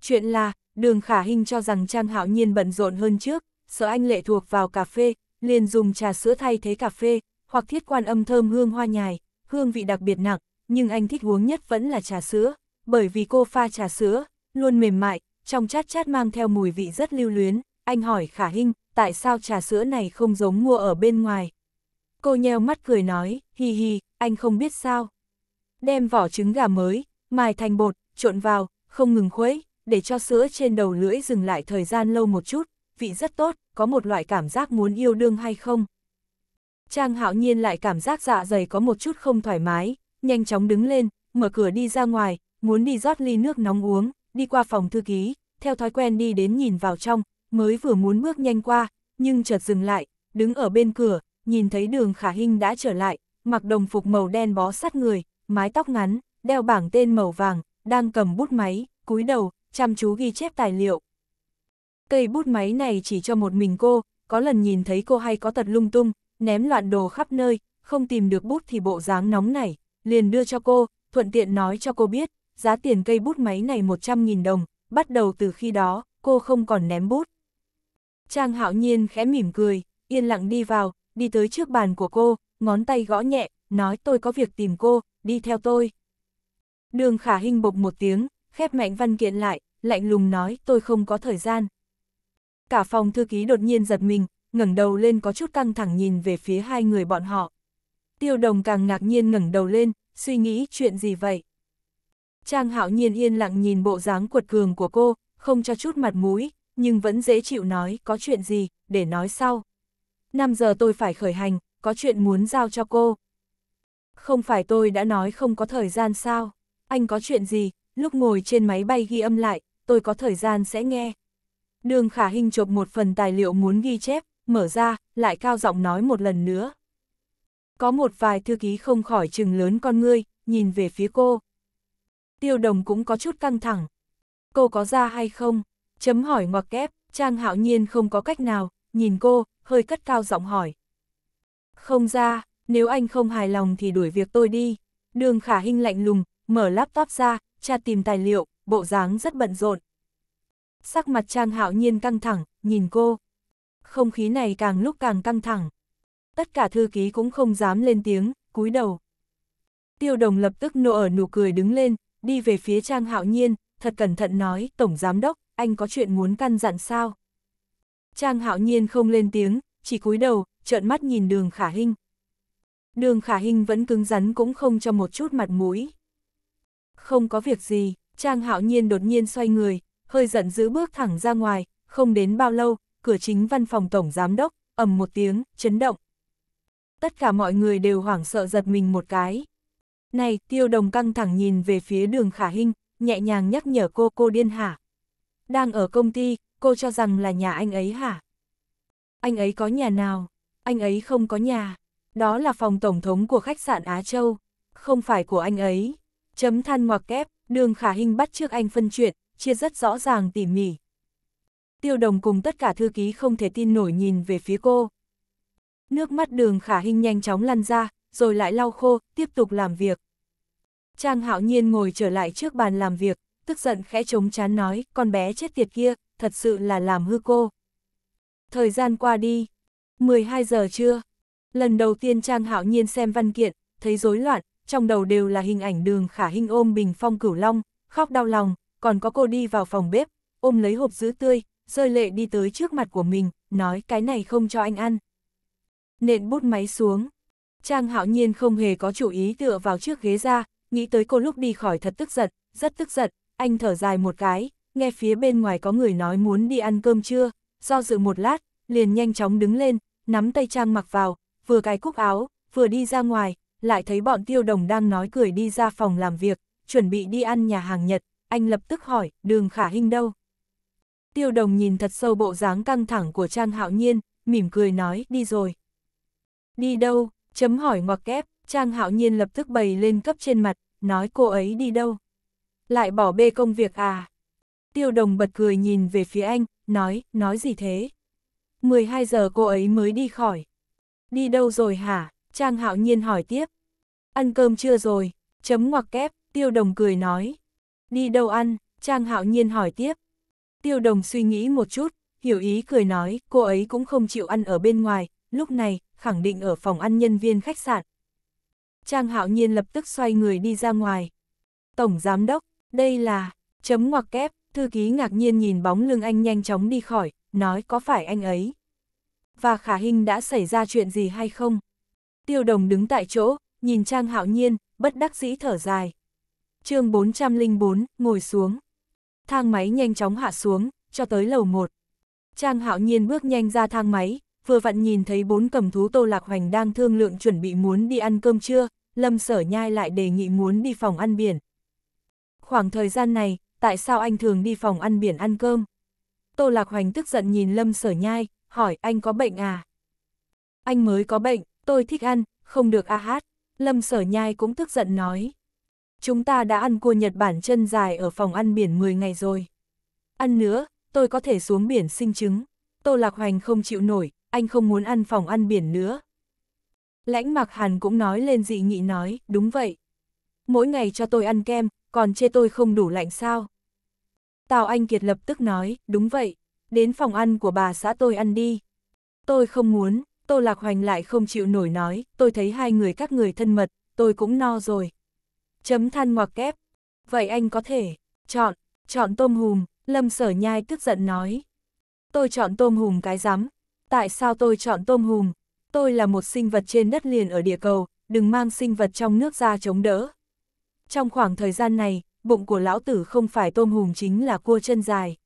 Chuyện là, đường khả hình cho rằng Trang Hạo Nhiên bận rộn hơn trước, sợ anh lệ thuộc vào cà phê, liền dùng trà sữa thay thế cà phê, hoặc thiết quan âm thơm hương hoa nhài, hương vị đặc biệt nặng, nhưng anh thích uống nhất vẫn là trà sữa, bởi vì cô pha trà sữa, luôn mềm mại, trong chát chát mang theo mùi vị rất lưu luyến, anh hỏi khả hình, tại sao trà sữa này không giống mua ở bên ngoài. Cô nheo mắt cười nói, hi hi, anh không biết sao. Đem vỏ trứng gà mới, mài thành bột, trộn vào, không ngừng khuấy, để cho sữa trên đầu lưỡi dừng lại thời gian lâu một chút, vị rất tốt, có một loại cảm giác muốn yêu đương hay không. Trang hạo nhiên lại cảm giác dạ dày có một chút không thoải mái, nhanh chóng đứng lên, mở cửa đi ra ngoài, muốn đi rót ly nước nóng uống, đi qua phòng thư ký, theo thói quen đi đến nhìn vào trong, mới vừa muốn bước nhanh qua, nhưng chợt dừng lại, đứng ở bên cửa, nhìn thấy đường khả hinh đã trở lại, mặc đồng phục màu đen bó sát người, mái tóc ngắn, đeo bảng tên màu vàng, đang cầm bút máy, cúi đầu, chăm chú ghi chép tài liệu. Cây bút máy này chỉ cho một mình cô, có lần nhìn thấy cô hay có tật lung tung, ném loạn đồ khắp nơi, không tìm được bút thì bộ dáng nóng nảy, liền đưa cho cô, thuận tiện nói cho cô biết, giá tiền cây bút máy này 100.000 đồng, bắt đầu từ khi đó, cô không còn ném bút. Trang hạo nhiên khẽ mỉm cười, yên lặng đi vào, đi tới trước bàn của cô, ngón tay gõ nhẹ, nói tôi có việc tìm cô, đi theo tôi. Đường khả hình bộc một tiếng, khép mạnh văn kiện lại, lạnh lùng nói tôi không có thời gian. Cả phòng thư ký đột nhiên giật mình, ngẩng đầu lên có chút căng thẳng nhìn về phía hai người bọn họ. Tiêu đồng càng ngạc nhiên ngẩng đầu lên, suy nghĩ chuyện gì vậy. Trang hạo nhiên yên lặng nhìn bộ dáng cuột cường của cô, không cho chút mặt mũi, nhưng vẫn dễ chịu nói có chuyện gì, để nói sau. 5 giờ tôi phải khởi hành, có chuyện muốn giao cho cô. Không phải tôi đã nói không có thời gian sao? anh có chuyện gì, lúc ngồi trên máy bay ghi âm lại, tôi có thời gian sẽ nghe. Đường khả hình chụp một phần tài liệu muốn ghi chép, mở ra, lại cao giọng nói một lần nữa. Có một vài thư ký không khỏi chừng lớn con ngươi, nhìn về phía cô. Tiêu đồng cũng có chút căng thẳng. Cô có ra hay không? Chấm hỏi ngoặc kép, Trang hạo nhiên không có cách nào, nhìn cô, hơi cất cao giọng hỏi. Không ra, nếu anh không hài lòng thì đuổi việc tôi đi. Đường khả hình lạnh lùng, mở laptop ra, cha tìm tài liệu, bộ dáng rất bận rộn. Sắc mặt Trang Hạo Nhiên căng thẳng, nhìn cô. Không khí này càng lúc càng căng thẳng. Tất cả thư ký cũng không dám lên tiếng, cúi đầu. Tiêu đồng lập tức nộ ở nụ cười đứng lên, đi về phía Trang Hạo Nhiên, thật cẩn thận nói, Tổng Giám Đốc, anh có chuyện muốn căn dặn sao? Trang Hạo Nhiên không lên tiếng, chỉ cúi đầu, trợn mắt nhìn đường khả Hinh. Đường khả Hinh vẫn cứng rắn cũng không cho một chút mặt mũi. Không có việc gì, Trang Hạo Nhiên đột nhiên xoay người, hơi giận dữ bước thẳng ra ngoài, không đến bao lâu, cửa chính văn phòng tổng giám đốc, ầm một tiếng, chấn động. Tất cả mọi người đều hoảng sợ giật mình một cái. Này, tiêu đồng căng thẳng nhìn về phía đường khả hình, nhẹ nhàng nhắc nhở cô cô điên hả? Đang ở công ty, cô cho rằng là nhà anh ấy hả? Anh ấy có nhà nào? Anh ấy không có nhà. Đó là phòng tổng thống của khách sạn Á Châu, không phải của anh ấy chấm than ngoặc kép, đường khả hình bắt trước anh phân chuyện, chia rất rõ ràng tỉ mỉ. Tiêu đồng cùng tất cả thư ký không thể tin nổi nhìn về phía cô. Nước mắt đường khả hình nhanh chóng lăn ra, rồi lại lau khô, tiếp tục làm việc. Trang hạo nhiên ngồi trở lại trước bàn làm việc, tức giận khẽ chống chán nói, con bé chết tiệt kia, thật sự là làm hư cô. Thời gian qua đi, 12 giờ trưa, lần đầu tiên Trang hạo nhiên xem văn kiện, thấy rối loạn, trong đầu đều là hình ảnh đường khả hình ôm bình phong cửu long, khóc đau lòng, còn có cô đi vào phòng bếp, ôm lấy hộp sữa tươi, rơi lệ đi tới trước mặt của mình, nói cái này không cho anh ăn. Nện bút máy xuống, Trang hạo nhiên không hề có chủ ý tựa vào trước ghế ra, nghĩ tới cô lúc đi khỏi thật tức giận, rất tức giận, anh thở dài một cái, nghe phía bên ngoài có người nói muốn đi ăn cơm trưa, do dự một lát, liền nhanh chóng đứng lên, nắm tay Trang mặc vào, vừa cái cúc áo, vừa đi ra ngoài, lại thấy bọn tiêu đồng đang nói cười đi ra phòng làm việc, chuẩn bị đi ăn nhà hàng Nhật, anh lập tức hỏi, đường khả hình đâu? Tiêu đồng nhìn thật sâu bộ dáng căng thẳng của Trang Hạo Nhiên, mỉm cười nói, đi rồi. Đi đâu? Chấm hỏi ngoặc kép, Trang Hạo Nhiên lập tức bày lên cấp trên mặt, nói cô ấy đi đâu? Lại bỏ bê công việc à? Tiêu đồng bật cười nhìn về phía anh, nói, nói gì thế? 12 giờ cô ấy mới đi khỏi. Đi đâu rồi hả? Trang hạo nhiên hỏi tiếp. Ăn cơm chưa rồi, chấm ngoặc kép, tiêu đồng cười nói. Đi đâu ăn, Trang hạo nhiên hỏi tiếp. Tiêu đồng suy nghĩ một chút, hiểu ý cười nói, cô ấy cũng không chịu ăn ở bên ngoài, lúc này, khẳng định ở phòng ăn nhân viên khách sạn. Trang hạo nhiên lập tức xoay người đi ra ngoài. Tổng giám đốc, đây là, chấm ngoặc kép, thư ký ngạc nhiên nhìn bóng lưng anh nhanh chóng đi khỏi, nói có phải anh ấy. Và khả hình đã xảy ra chuyện gì hay không? Tiêu đồng đứng tại chỗ, nhìn Trang hạo nhiên, bất đắc dĩ thở dài. chương 404, ngồi xuống. Thang máy nhanh chóng hạ xuống, cho tới lầu 1. Trang hạo nhiên bước nhanh ra thang máy, vừa vặn nhìn thấy bốn cầm thú Tô Lạc Hoành đang thương lượng chuẩn bị muốn đi ăn cơm trưa, Lâm Sở Nhai lại đề nghị muốn đi phòng ăn biển. Khoảng thời gian này, tại sao anh thường đi phòng ăn biển ăn cơm? Tô Lạc Hoành tức giận nhìn Lâm Sở Nhai, hỏi anh có bệnh à? Anh mới có bệnh, tôi thích ăn, không được a hát. Lâm sở nhai cũng tức giận nói. Chúng ta đã ăn cua Nhật Bản chân dài ở phòng ăn biển 10 ngày rồi. Ăn nữa, tôi có thể xuống biển sinh trứng. Tô Lạc Hoành không chịu nổi, anh không muốn ăn phòng ăn biển nữa. Lãnh Mạc Hàn cũng nói lên dị nghị nói, đúng vậy. Mỗi ngày cho tôi ăn kem, còn chê tôi không đủ lạnh sao. Tào Anh Kiệt lập tức nói, đúng vậy, đến phòng ăn của bà xã tôi ăn đi. Tôi không muốn, Tô Lạc Hoành lại không chịu nổi nói, tôi thấy hai người các người thân mật, tôi cũng no rồi. Chấm than ngoặc kép. Vậy anh có thể, chọn, chọn tôm hùm, Lâm Sở Nhai tức giận nói. Tôi chọn tôm hùm cái rắm. Tại sao tôi chọn tôm hùm? Tôi là một sinh vật trên đất liền ở địa cầu, đừng mang sinh vật trong nước ra chống đỡ. Trong khoảng thời gian này, bụng của lão tử không phải tôm hùm chính là cua chân dài.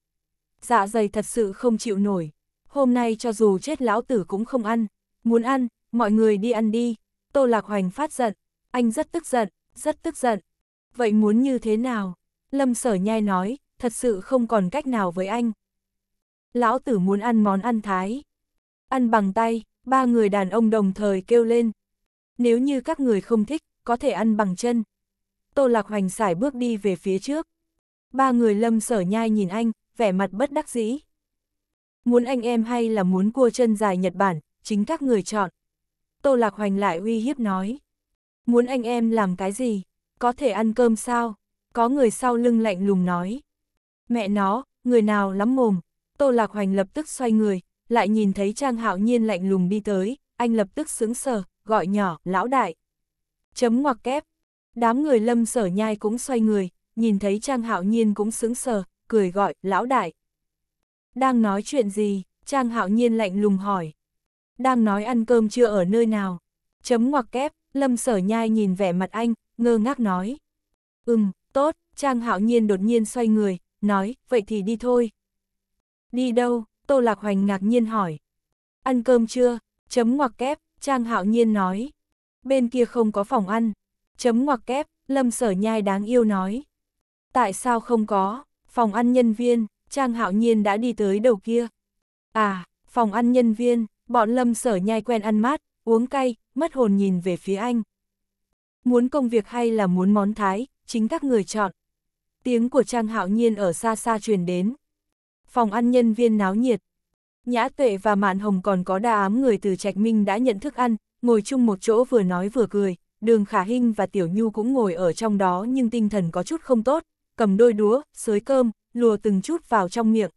Dạ dày thật sự không chịu nổi, hôm nay cho dù chết lão tử cũng không ăn, muốn ăn, mọi người đi ăn đi. Tô Lạc Hoành phát giận, anh rất tức giận, rất tức giận. Vậy muốn như thế nào? Lâm sở nhai nói, thật sự không còn cách nào với anh. Lão tử muốn ăn món ăn thái. Ăn bằng tay, ba người đàn ông đồng thời kêu lên. Nếu như các người không thích, có thể ăn bằng chân. Tô Lạc Hoành xải bước đi về phía trước. Ba người lâm sở nhai nhìn anh, vẻ mặt bất đắc dĩ. Muốn anh em hay là muốn cua chân dài Nhật Bản, chính các người chọn. Tô Lạc Hoành lại uy hiếp nói. Muốn anh em làm cái gì? Có thể ăn cơm sao? Có người sau lưng lạnh lùng nói. Mẹ nó, người nào lắm mồm. Tô Lạc Hoành lập tức xoay người, lại nhìn thấy Trang Hạo Nhiên lạnh lùng đi tới, anh lập tức sững sờ, gọi nhỏ, lão đại. Chấm ngoặc kép. Đám người lâm sở nhai cũng xoay người, nhìn thấy Trang Hạo Nhiên cũng sững sờ, cười gọi, lão đại. Đang nói chuyện gì? Trang hạo nhiên lạnh lùng hỏi. Đang nói ăn cơm chưa ở nơi nào? Chấm ngoặc kép, lâm sở nhai nhìn vẻ mặt anh, ngơ ngác nói. Ừm, tốt, Trang hạo nhiên đột nhiên xoay người, nói, vậy thì đi thôi. Đi đâu? Tô Lạc Hoành ngạc nhiên hỏi. Ăn cơm chưa? Chấm ngoặc kép, Trang hạo nhiên nói. Bên kia không có phòng ăn. Chấm ngoặc kép, lâm sở nhai đáng yêu nói. Tại sao không có? Phòng ăn nhân viên, Trang Hạo Nhiên đã đi tới đầu kia. À, phòng ăn nhân viên, bọn lâm sở nhai quen ăn mát, uống cay, mất hồn nhìn về phía anh. Muốn công việc hay là muốn món thái, chính các người chọn. Tiếng của Trang Hạo Nhiên ở xa xa truyền đến. Phòng ăn nhân viên náo nhiệt. Nhã Tuệ và Mạn Hồng còn có đa ám người từ Trạch Minh đã nhận thức ăn, ngồi chung một chỗ vừa nói vừa cười. Đường Khả Hinh và Tiểu Nhu cũng ngồi ở trong đó nhưng tinh thần có chút không tốt, cầm đôi đũa, xới cơm, lùa từng chút vào trong miệng.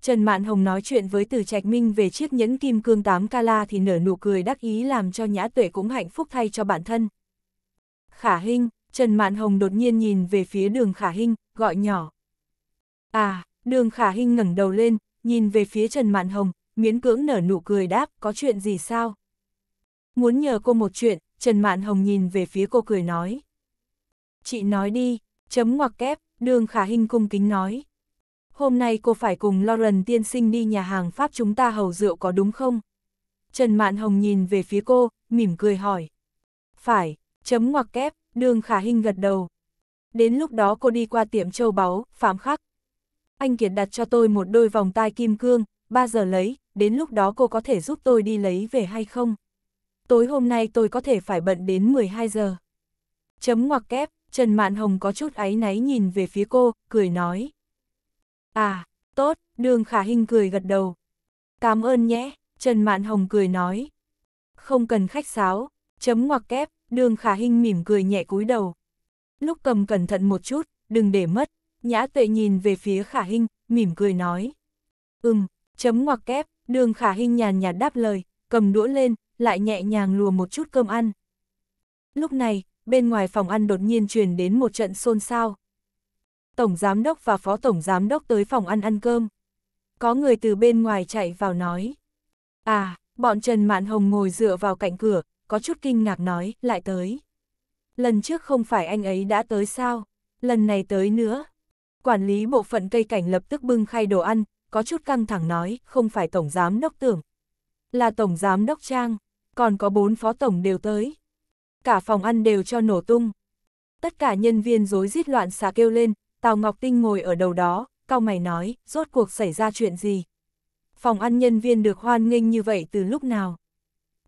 Trần Mạn Hồng nói chuyện với Từ Trạch Minh về chiếc nhẫn kim cương 8 cala thì nở nụ cười đắc ý làm cho Nhã Tuệ cũng hạnh phúc thay cho bản thân. Khả Hinh, Trần Mạn Hồng đột nhiên nhìn về phía đường Khả Hinh, gọi nhỏ. À, đường Khả Hinh ngẩng đầu lên, nhìn về phía Trần Mạn Hồng, miễn cưỡng nở nụ cười đáp, có chuyện gì sao? Muốn nhờ cô một chuyện, Trần Mạn Hồng nhìn về phía cô cười nói. Chị nói đi, chấm ngoặc kép, Đường Khả Hinh cung kính nói. Hôm nay cô phải cùng Lauren tiên sinh đi nhà hàng Pháp chúng ta hầu rượu có đúng không? Trần Mạn Hồng nhìn về phía cô, mỉm cười hỏi. Phải, chấm ngoặc kép, đường Khả Hinh gật đầu. Đến lúc đó cô đi qua tiệm châu báu, phạm khắc. Anh Kiệt đặt cho tôi một đôi vòng tai kim cương, ba giờ lấy, đến lúc đó cô có thể giúp tôi đi lấy về hay không? Tối hôm nay tôi có thể phải bận đến 12 giờ. Chấm ngoặc kép, Trần Mạn Hồng có chút áy náy nhìn về phía cô, cười nói. À, tốt, đường khả hình cười gật đầu. Cảm ơn nhé, Trần Mạn Hồng cười nói. Không cần khách sáo, chấm ngoặc kép, đường khả hình mỉm cười nhẹ cúi đầu. Lúc cầm cẩn thận một chút, đừng để mất, nhã tuệ nhìn về phía khả hình, mỉm cười nói. Ừm, chấm ngoặc kép, đường khả hình nhàn nhạt đáp lời, cầm đũa lên, lại nhẹ nhàng lùa một chút cơm ăn. Lúc này, bên ngoài phòng ăn đột nhiên truyền đến một trận xôn xao. Tổng giám đốc và phó tổng giám đốc tới phòng ăn ăn cơm. Có người từ bên ngoài chạy vào nói. À, bọn Trần Mạn Hồng ngồi dựa vào cạnh cửa, có chút kinh ngạc nói, lại tới. Lần trước không phải anh ấy đã tới sao, lần này tới nữa. Quản lý bộ phận cây cảnh lập tức bưng khay đồ ăn, có chút căng thẳng nói, không phải tổng giám đốc tưởng. Là tổng giám đốc Trang, còn có bốn phó tổng đều tới, cả phòng ăn đều cho nổ tung. Tất cả nhân viên rối rít loạn xả kêu lên, Tào Ngọc Tinh ngồi ở đầu đó, cao mày nói, rốt cuộc xảy ra chuyện gì? Phòng ăn nhân viên được hoan nghênh như vậy từ lúc nào?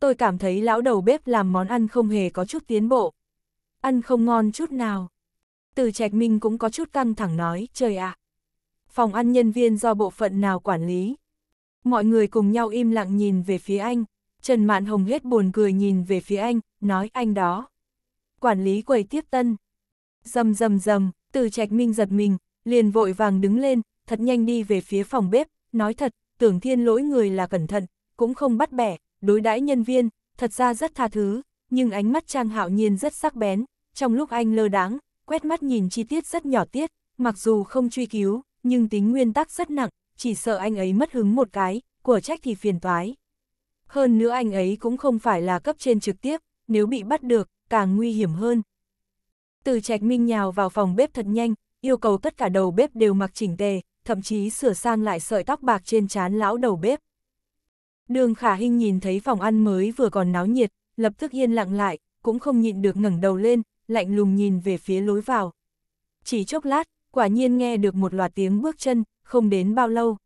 Tôi cảm thấy lão đầu bếp làm món ăn không hề có chút tiến bộ. Ăn không ngon chút nào. Từ Trạch Minh cũng có chút căng thẳng nói, trời ạ. À, phòng ăn nhân viên do bộ phận nào quản lý? Mọi người cùng nhau im lặng nhìn về phía anh. Trần Mạn Hồng hết buồn cười nhìn về phía anh, nói anh đó. Quản lý quầy tiếp tân. Dầm dầm dầm, từ trạch minh giật mình, liền vội vàng đứng lên, thật nhanh đi về phía phòng bếp, nói thật, tưởng thiên lỗi người là cẩn thận, cũng không bắt bẻ, đối đãi nhân viên, thật ra rất tha thứ, nhưng ánh mắt Trang Hạo Nhiên rất sắc bén, trong lúc anh lơ đáng, quét mắt nhìn chi tiết rất nhỏ tiết, mặc dù không truy cứu, nhưng tính nguyên tắc rất nặng, chỉ sợ anh ấy mất hứng một cái, của trách thì phiền toái hơn nữa anh ấy cũng không phải là cấp trên trực tiếp, nếu bị bắt được, càng nguy hiểm hơn. Từ Trạch Minh nhào vào phòng bếp thật nhanh, yêu cầu tất cả đầu bếp đều mặc chỉnh tề, thậm chí sửa sang lại sợi tóc bạc trên trán lão đầu bếp. Đường Khả Hinh nhìn thấy phòng ăn mới vừa còn náo nhiệt, lập tức yên lặng lại, cũng không nhịn được ngẩng đầu lên, lạnh lùng nhìn về phía lối vào. Chỉ chốc lát, quả nhiên nghe được một loạt tiếng bước chân, không đến bao lâu.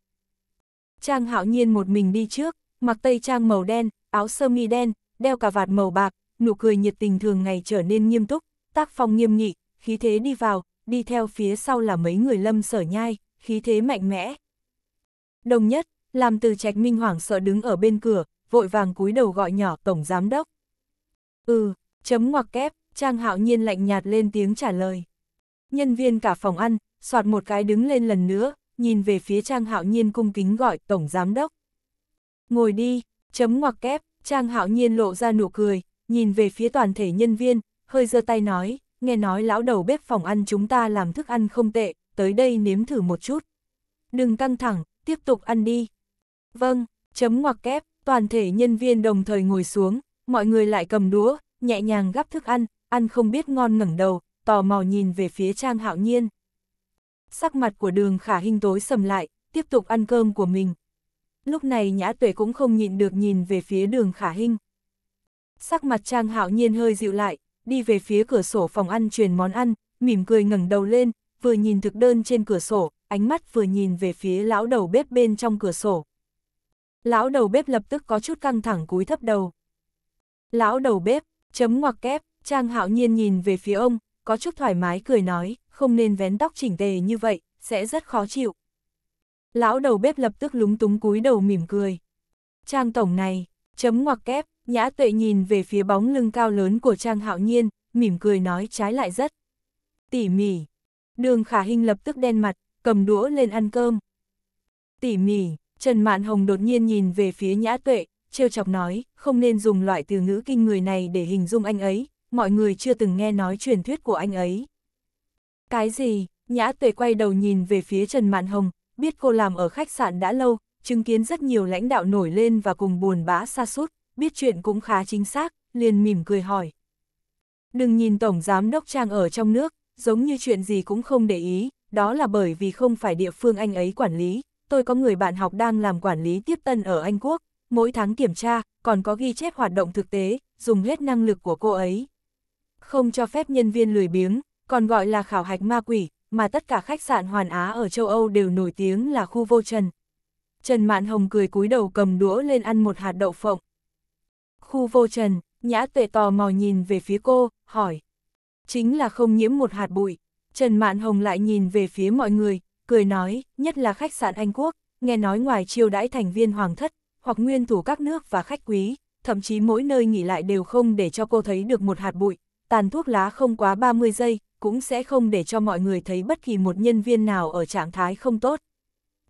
Trang Hạo Nhiên một mình đi trước, mặc tây trang màu đen, áo sơ mi đen, đeo cà vạt màu bạc, nụ cười nhiệt tình thường ngày trở nên nghiêm túc, tác phong nghiêm nghị, khí thế đi vào, đi theo phía sau là mấy người lâm sở nhai, khí thế mạnh mẽ. Đồng nhất, làm từ trạch minh hoảng sợ đứng ở bên cửa, vội vàng cúi đầu gọi nhỏ tổng giám đốc. Ừ, chấm ngoặc kép, Trang hạo nhiên lạnh nhạt lên tiếng trả lời. Nhân viên cả phòng ăn, soạt một cái đứng lên lần nữa, nhìn về phía Trang hạo nhiên cung kính gọi tổng giám đốc ngồi đi, chấm ngoặc kép, Trang Hạo Nhiên lộ ra nụ cười, nhìn về phía toàn thể nhân viên, hơi giơ tay nói, nghe nói lão đầu bếp phòng ăn chúng ta làm thức ăn không tệ, tới đây nếm thử một chút. Đừng căng thẳng, tiếp tục ăn đi. Vâng, chấm ngoặc kép, toàn thể nhân viên đồng thời ngồi xuống, mọi người lại cầm đũa, nhẹ nhàng gắp thức ăn, ăn không biết ngon ngẩng đầu, tò mò nhìn về phía Trang Hạo Nhiên. Sắc mặt của đường khả hình tối sầm lại, tiếp tục ăn cơm của mình, lúc này nhã tuệ cũng không nhịn được nhìn về phía đường khả hinh. Sắc mặt Trang Hạo Nhiên hơi dịu lại, đi về phía cửa sổ phòng ăn truyền món ăn, mỉm cười ngẩng đầu lên, vừa nhìn thực đơn trên cửa sổ, ánh mắt vừa nhìn về phía lão đầu bếp bên trong cửa sổ. Lão đầu bếp lập tức có chút căng thẳng cúi thấp đầu. Lão đầu bếp, chấm ngoặc kép, Trang Hạo Nhiên nhìn về phía ông, có chút thoải mái cười nói, không nên vén tóc chỉnh tề như vậy, sẽ rất khó chịu lão đầu bếp lập tức lúng túng cúi đầu mỉm cười. Trang tổng này, chấm ngoặc kép, nhã tuệ nhìn về phía bóng lưng cao lớn của Trang hạo nhiên, mỉm cười nói trái lại rất. Tỉ mỉ. Đường khả hình lập tức đen mặt, cầm đũa lên ăn cơm. Tỉ mỉ, Trần Mạn Hồng đột nhiên nhìn về phía nhã tuệ, trêu chọc nói, không nên dùng loại từ ngữ kinh người này để hình dung anh ấy, mọi người chưa từng nghe nói truyền thuyết của anh ấy. Cái gì? Nhã tuệ quay đầu nhìn về phía Trần Mạn Hồng, biết cô làm ở khách sạn đã lâu, chứng kiến rất nhiều lãnh đạo nổi lên và cùng buồn bã xa sút biết chuyện cũng khá chính xác, liền mỉm cười hỏi. Đừng nhìn Tổng Giám Đốc Trang ở trong nước, giống như chuyện gì cũng không để ý, đó là bởi vì không phải địa phương anh ấy quản lý, tôi có người bạn học đang làm quản lý tiếp tân ở Anh Quốc, mỗi tháng kiểm tra, còn có ghi chép hoạt động thực tế, dùng hết năng lực của cô ấy. Không cho phép nhân viên lười biếng, còn gọi là khảo hạch ma quỷ, mà tất cả khách sạn Hoàn Á ở châu Âu đều nổi tiếng là khu vô trần. Trần Mạn Hồng cười cúi đầu cầm đũa lên ăn một hạt đậu phộng. Khu vô trần, nhã tuệ tò mò nhìn về phía cô, hỏi. Chính là không nhiễm một hạt bụi. Trần Mạn Hồng lại nhìn về phía mọi người, cười nói, nhất là khách sạn Anh Quốc, nghe nói ngoài chiêu đãi thành viên hoàng thất, hoặc nguyên thủ các nước và khách quý, thậm chí mỗi nơi nghỉ lại đều không để cho cô thấy được một hạt bụi, tàn thuốc lá không quá 30 giây, cũng sẽ không để cho mọi người thấy bất kỳ một nhân viên nào ở trạng thái không tốt.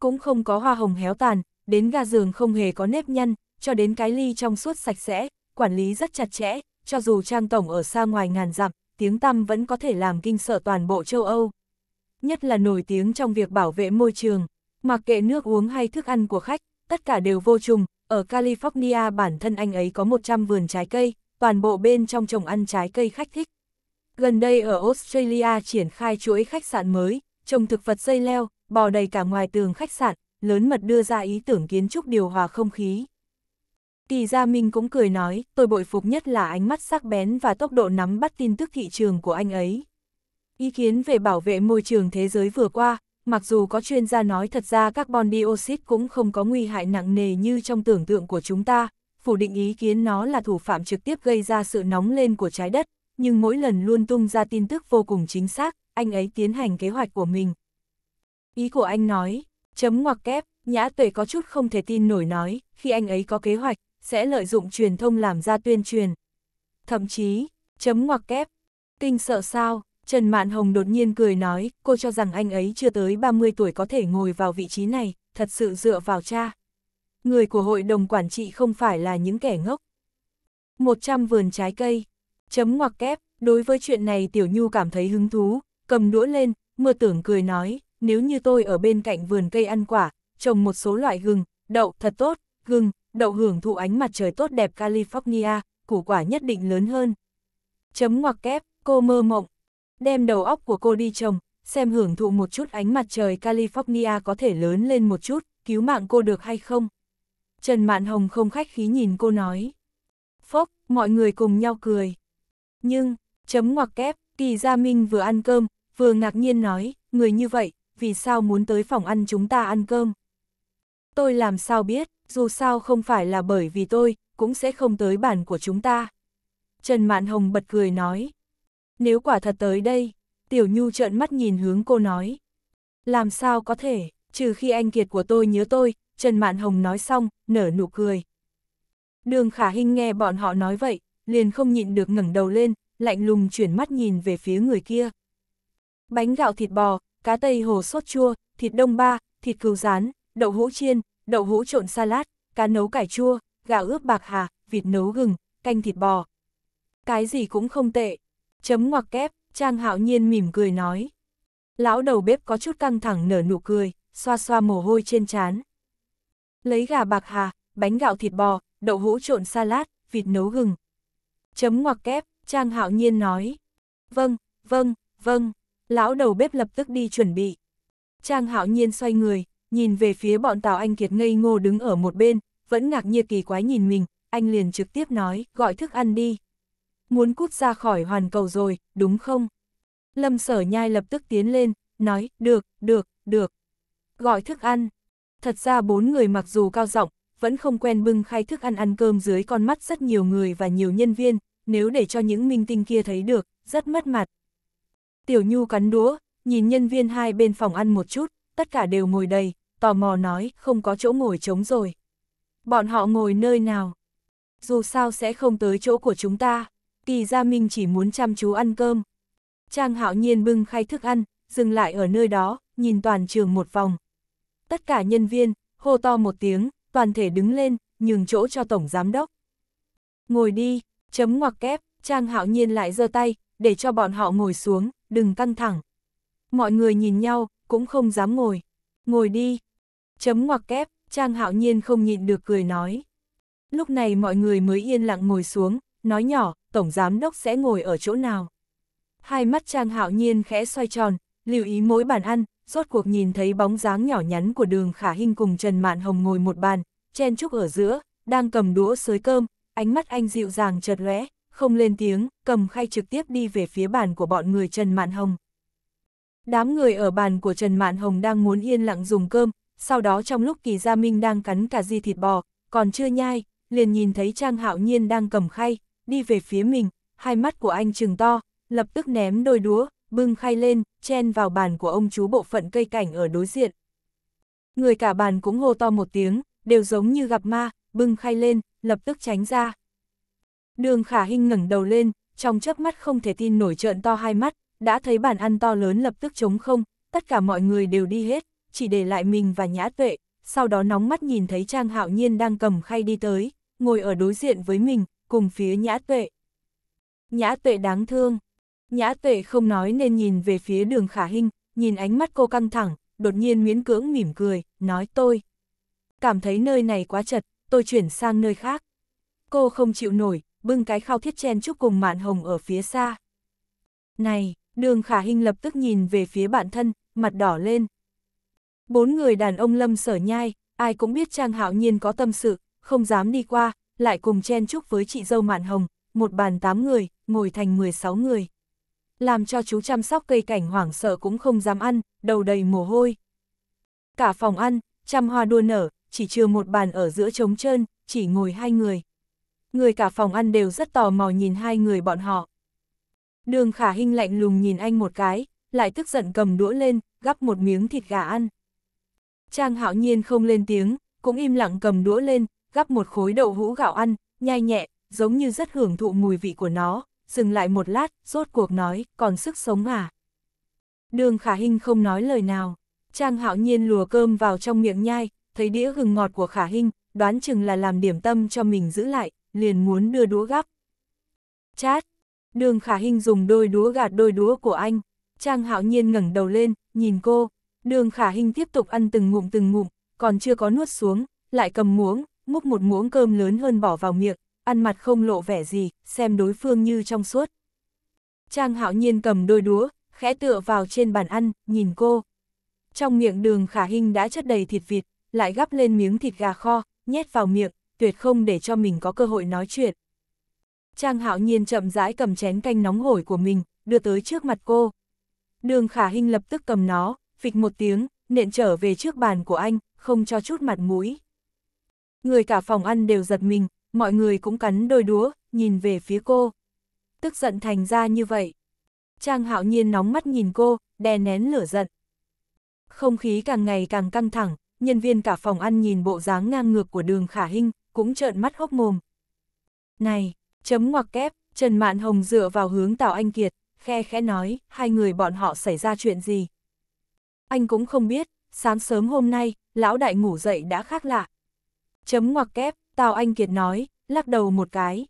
Cũng không có hoa hồng héo tàn, đến ga giường không hề có nếp nhăn, cho đến cái ly trong suốt sạch sẽ, quản lý rất chặt chẽ, cho dù Trang Tổng ở xa ngoài ngàn dặm, tiếng tăm vẫn có thể làm kinh sợ toàn bộ châu Âu. Nhất là nổi tiếng trong việc bảo vệ môi trường, mặc kệ nước uống hay thức ăn của khách, tất cả đều vô trùng, ở California bản thân anh ấy có 100 vườn trái cây, toàn bộ bên trong trồng ăn trái cây khách thích. Gần đây ở Australia triển khai chuỗi khách sạn mới, trồng thực vật dây leo, bò đầy cả ngoài tường khách sạn, lớn mật đưa ra ý tưởng kiến trúc điều hòa không khí. Tỷ Gia Minh cũng cười nói, tôi bội phục nhất là ánh mắt sắc bén và tốc độ nắm bắt tin tức thị trường của anh ấy. Ý kiến về bảo vệ môi trường thế giới vừa qua, mặc dù có chuyên gia nói thật ra carbon dioxide cũng không có nguy hại nặng nề như trong tưởng tượng của chúng ta, phủ định ý kiến nó là thủ phạm trực tiếp gây ra sự nóng lên của trái đất, nhưng mỗi lần luôn tung ra tin tức vô cùng chính xác, anh ấy tiến hành kế hoạch của mình. Ý của anh nói, chấm ngoặc kép, nhã tuệ có chút không thể tin nổi nói, khi anh ấy có kế hoạch, sẽ lợi dụng truyền thông làm ra tuyên truyền. Thậm chí, chấm ngoặc kép, kinh sợ sao, Trần Mạn Hồng đột nhiên cười nói, cô cho rằng anh ấy chưa tới 30 tuổi có thể ngồi vào vị trí này, thật sự dựa vào cha. Người của hội đồng quản trị không phải là những kẻ ngốc. 100 vườn trái cây Chấm ngoặc kép, đối với chuyện này Tiểu Nhu cảm thấy hứng thú, cầm đũa lên, mưa tưởng cười nói, nếu như tôi ở bên cạnh vườn cây ăn quả, trồng một số loại gừng, đậu thật tốt, gừng, đậu hưởng thụ ánh mặt trời tốt đẹp California, củ quả nhất định lớn hơn. Chấm ngoặc kép, cô mơ mộng, đem đầu óc của cô đi trồng, xem hưởng thụ một chút ánh mặt trời California có thể lớn lên một chút, cứu mạng cô được hay không. Trần Mạn Hồng không khách khí nhìn cô nói. Phốc, mọi người cùng nhau cười. Nhưng, chấm ngoặc kép, Kỳ Gia Minh vừa ăn cơm, vừa ngạc nhiên nói, người như vậy, vì sao muốn tới phòng ăn chúng ta ăn cơm? Tôi làm sao biết, dù sao không phải là bởi vì tôi, cũng sẽ không tới bản của chúng ta. Trần Mạn Hồng bật cười nói, nếu quả thật tới đây, Tiểu Nhu trợn mắt nhìn hướng cô nói, làm sao có thể, trừ khi anh Kiệt của tôi nhớ tôi, Trần Mạn Hồng nói xong, nở nụ cười. Đường Khả Hinh nghe bọn họ nói vậy, liền không nhịn được ngẩng đầu lên, lạnh lùng chuyển mắt nhìn về phía người kia. Bánh gạo thịt bò, cá tây hồ sốt chua, thịt đông ba, thịt cừu rán, đậu hũ chiên, đậu hũ trộn salad, cá nấu cải chua, gà ướp bạc hà, vịt nấu gừng, canh thịt bò. Cái gì cũng không tệ. Chấm ngoặc kép, Trang Hạo Nhiên mỉm cười nói. Lão đầu bếp có chút căng thẳng nở nụ cười, xoa xoa mồ hôi trên trán. Lấy gà bạc hà, bánh gạo thịt bò, đậu hũ trộn salad, vịt nấu gừng, chấm ngoặc kép, Trang Hạo Nhiên nói. Vâng, vâng, vâng, lão đầu bếp lập tức đi chuẩn bị. Trang Hạo Nhiên xoay người, nhìn về phía bọn Tào Anh Kiệt ngây ngô đứng ở một bên, vẫn ngạc nhiên kỳ quái nhìn mình, anh liền trực tiếp nói, gọi thức ăn đi. Muốn cút ra khỏi hoàn cầu rồi, đúng không? Lâm sở nhai lập tức tiến lên, nói, được, được, được. Gọi thức ăn. Thật ra bốn người mặc dù cao giọng vẫn không quen bưng khai thức ăn ăn cơm dưới con mắt rất nhiều người và nhiều nhân viên, nếu để cho những minh tinh kia thấy được, rất mất mặt. Tiểu Nhu cắn đũa, nhìn nhân viên hai bên phòng ăn một chút, tất cả đều ngồi đầy, tò mò nói không có chỗ ngồi trống rồi. Bọn họ ngồi nơi nào? Dù sao sẽ không tới chỗ của chúng ta, kỳ ra Minh chỉ muốn chăm chú ăn cơm. Trang hạo nhiên bưng khai thức ăn, dừng lại ở nơi đó, nhìn toàn trường một vòng. Tất cả nhân viên, hô to một tiếng, toàn thể đứng lên, nhường chỗ cho Tổng Giám Đốc. Ngồi đi, chấm ngoặc kép, Trang Hạo Nhiên lại giơ tay, để cho bọn họ ngồi xuống, đừng căng thẳng. Mọi người nhìn nhau, cũng không dám ngồi. Ngồi đi. Chấm ngoặc kép, Trang Hạo Nhiên không nhịn được cười nói. Lúc này mọi người mới yên lặng ngồi xuống, nói nhỏ, Tổng Giám Đốc sẽ ngồi ở chỗ nào. Hai mắt Trang Hạo Nhiên khẽ xoay tròn, lưu ý mỗi bàn ăn, rốt cuộc nhìn thấy bóng dáng nhỏ nhắn của đường khả hinh cùng Trần Mạn Hồng ngồi một bàn, chen chúc ở giữa, đang cầm đũa xới cơm, ánh mắt anh dịu dàng chợt lóe, không lên tiếng, cầm khay trực tiếp đi về phía bàn của bọn người Trần Mạn Hồng. Đám người ở bàn của Trần Mạn Hồng đang muốn yên lặng dùng cơm, sau đó trong lúc Kỳ Gia Minh đang cắn cả di thịt bò, còn chưa nhai, liền nhìn thấy Trang Hạo Nhiên đang cầm khay, đi về phía mình, hai mắt của anh trừng to, lập tức ném đôi đũa, bưng khay lên, chen vào bàn của ông chú bộ phận cây cảnh ở đối diện. Người cả bàn cũng hô to một tiếng, đều giống như gặp ma, bưng khay lên, lập tức tránh ra. Đường khả hình ngẩng đầu lên, trong chớp mắt không thể tin nổi trợn to hai mắt, đã thấy bàn ăn to lớn lập tức trống không, tất cả mọi người đều đi hết, chỉ để lại mình và nhã tuệ, sau đó nóng mắt nhìn thấy Trang Hạo Nhiên đang cầm khay đi tới, ngồi ở đối diện với mình, cùng phía nhã tuệ. Nhã tuệ đáng thương, Nhã tuệ không nói nên nhìn về phía đường khả hình nhìn ánh mắt cô căng thẳng, đột nhiên miễn cưỡng mỉm cười, nói tôi. Cảm thấy nơi này quá chật, tôi chuyển sang nơi khác. Cô không chịu nổi, bưng cái khao thiết chen chúc cùng mạn hồng ở phía xa. Này, đường khả hình lập tức nhìn về phía bản thân, mặt đỏ lên. Bốn người đàn ông lâm sở nhai, ai cũng biết Trang Hạo Nhiên có tâm sự, không dám đi qua, lại cùng chen chúc với chị dâu mạn hồng, một bàn tám người, ngồi thành 16 người làm cho chú chăm sóc cây cảnh hoảng sợ cũng không dám ăn, đầu đầy mồ hôi. Cả phòng ăn, trăm hoa đua nở, chỉ chưa một bàn ở giữa trống trơn, chỉ ngồi hai người. Người cả phòng ăn đều rất tò mò nhìn hai người bọn họ. Đường khả hinh lạnh lùng nhìn anh một cái, lại tức giận cầm đũa lên, gắp một miếng thịt gà ăn. Trang hạo nhiên không lên tiếng, cũng im lặng cầm đũa lên, gắp một khối đậu hũ gạo ăn, nhai nhẹ, giống như rất hưởng thụ mùi vị của nó, dừng lại một lát, rốt cuộc nói, còn sức sống à? Đường khả Hinh không nói lời nào, Trang hạo nhiên lùa cơm vào trong miệng nhai, thấy đĩa gừng ngọt của khả Hinh, đoán chừng là làm điểm tâm cho mình giữ lại, liền muốn đưa đũa gắp. Chát, đường khả Hinh dùng đôi đũa gạt đôi đũa của anh, Trang hạo nhiên ngẩng đầu lên, nhìn cô, đường khả Hinh tiếp tục ăn từng ngụm từng ngụm, còn chưa có nuốt xuống, lại cầm muỗng, múc một muỗng cơm lớn hơn bỏ vào miệng, ăn mặt không lộ vẻ gì, xem đối phương như trong suốt. Trang hạo nhiên cầm đôi đũa, khẽ tựa vào trên bàn ăn, nhìn cô. Trong miệng đường khả hình đã chất đầy thịt vịt, lại gắp lên miếng thịt gà kho, nhét vào miệng, tuyệt không để cho mình có cơ hội nói chuyện. Trang hạo nhiên chậm rãi cầm chén canh nóng hổi của mình, đưa tới trước mặt cô. Đường khả hình lập tức cầm nó, phịch một tiếng, nện trở về trước bàn của anh, không cho chút mặt mũi. Người cả phòng ăn đều giật mình, mọi người cũng cắn đôi đúa, nhìn về phía cô. Tức giận thành ra như vậy. Trang hạo nhiên nóng mắt nhìn cô, đè nén lửa giận. Không khí càng ngày càng căng thẳng, nhân viên cả phòng ăn nhìn bộ dáng ngang ngược của đường khả hinh, cũng trợn mắt hốc mồm. Này, chấm ngoặc kép, Trần Mạn Hồng dựa vào hướng Tào Anh Kiệt, khe khẽ nói, hai người bọn họ xảy ra chuyện gì. Anh cũng không biết, sáng sớm hôm nay, lão đại ngủ dậy đã khác lạ. Chấm ngoặc kép, Tào Anh Kiệt nói, lắc đầu một cái.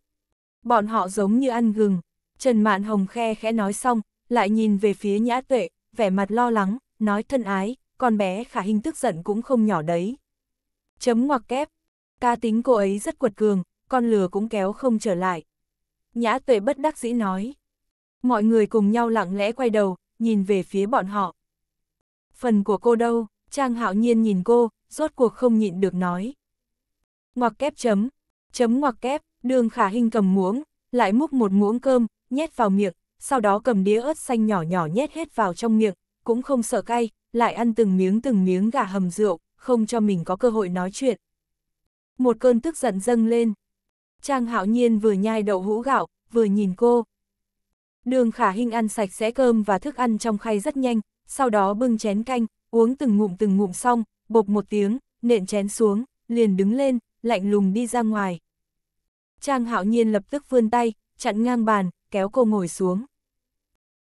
Bọn họ giống như ăn gừng. Trần Mạn Hồng khe khẽ nói xong, lại nhìn về phía Nhã Tuệ, vẻ mặt lo lắng, nói thân ái, con bé khả hình tức giận cũng không nhỏ đấy. Chấm ngoặc kép, ca tính cô ấy rất quật cường, con lừa cũng kéo không trở lại. Nhã Tuệ bất đắc dĩ nói. Mọi người cùng nhau lặng lẽ quay đầu, nhìn về phía bọn họ. Phần của cô đâu, Trang Hạo Nhiên nhìn cô, rốt cuộc không nhịn được nói ngoặc kép chấm, chấm ngoặc kép, đường khả hình cầm muỗng, lại múc một muỗng cơm, nhét vào miệng, sau đó cầm đĩa ớt xanh nhỏ nhỏ nhét hết vào trong miệng, cũng không sợ cay, lại ăn từng miếng từng miếng gà hầm rượu, không cho mình có cơ hội nói chuyện. Một cơn tức giận dâng lên. Trang hạo nhiên vừa nhai đậu hũ gạo, vừa nhìn cô. Đường khả hình ăn sạch sẽ cơm và thức ăn trong khay rất nhanh, sau đó bưng chén canh, uống từng ngụm từng ngụm xong, bột một tiếng, nện chén xuống, liền đứng lên, lạnh lùng đi ra ngoài. Trang hạo nhiên lập tức vươn tay, chặn ngang bàn, kéo cô ngồi xuống.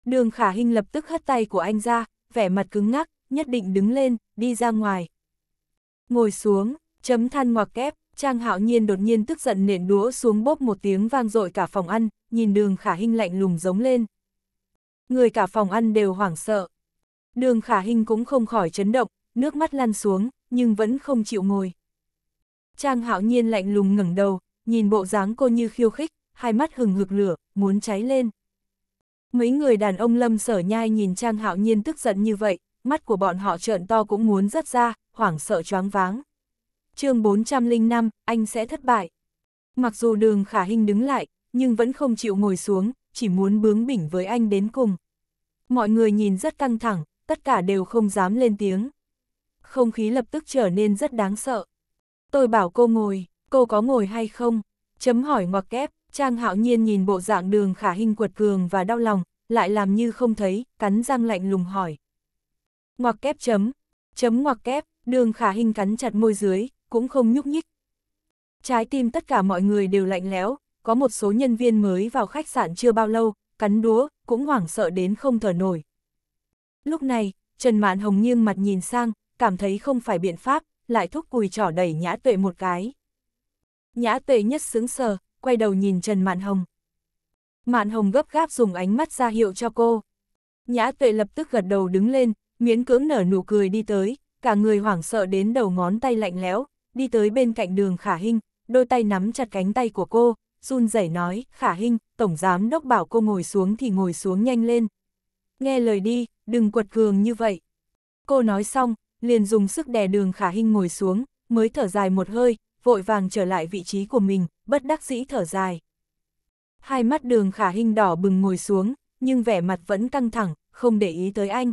Đường khả Hinh lập tức hất tay của anh ra, vẻ mặt cứng ngắc, nhất định đứng lên, đi ra ngoài. Ngồi xuống, chấm than ngoặc kép, Trang hạo nhiên đột nhiên tức giận nện đũa xuống bóp một tiếng vang dội cả phòng ăn, nhìn đường khả Hinh lạnh lùng giống lên. Người cả phòng ăn đều hoảng sợ. Đường khả Hinh cũng không khỏi chấn động, nước mắt lăn xuống, nhưng vẫn không chịu ngồi. Trang hạo nhiên lạnh lùng ngẩng đầu, nhìn bộ dáng cô như khiêu khích, hai mắt hừng hực lửa, muốn cháy lên. Mấy người đàn ông lâm sở nhai nhìn Trang hạo nhiên tức giận như vậy, mắt của bọn họ trợn to cũng muốn rớt ra, hoảng sợ choáng váng. chương 405, anh sẽ thất bại. Mặc dù đường khả hình đứng lại, nhưng vẫn không chịu ngồi xuống, chỉ muốn bướng bỉnh với anh đến cùng. Mọi người nhìn rất căng thẳng, tất cả đều không dám lên tiếng. Không khí lập tức trở nên rất đáng sợ. Tôi bảo cô ngồi, cô có ngồi hay không? Chấm hỏi ngoặc kép, Trang hạo nhiên nhìn bộ dạng đường khả hình quật cường và đau lòng, lại làm như không thấy, cắn răng lạnh lùng hỏi. Ngoặc kép chấm, chấm ngoặc kép, đường khả hình cắn chặt môi dưới, cũng không nhúc nhích. Trái tim tất cả mọi người đều lạnh lẽo, có một số nhân viên mới vào khách sạn chưa bao lâu, cắn đúa, cũng hoảng sợ đến không thở nổi. Lúc này, Trần Mạn Hồng nghiêng mặt nhìn sang, cảm thấy không phải biện pháp, lại thúc cùi trỏ đẩy nhã tuệ một cái. Nhã tuệ nhất sướng sờ, quay đầu nhìn Trần Mạn Hồng. Mạn Hồng gấp gáp dùng ánh mắt ra hiệu cho cô. Nhã tuệ lập tức gật đầu đứng lên, miễn cưỡng nở nụ cười đi tới, cả người hoảng sợ đến đầu ngón tay lạnh lẽo, đi tới bên cạnh đường khả hình, đôi tay nắm chặt cánh tay của cô, run rẩy nói, khả hinh, tổng giám đốc bảo cô ngồi xuống thì ngồi xuống nhanh lên. Nghe lời đi, đừng quật cường như vậy. Cô nói xong, liền dùng sức đè đường khả hình ngồi xuống, mới thở dài một hơi, vội vàng trở lại vị trí của mình, bất đắc dĩ thở dài. Hai mắt đường khả hình đỏ bừng ngồi xuống, nhưng vẻ mặt vẫn căng thẳng, không để ý tới anh.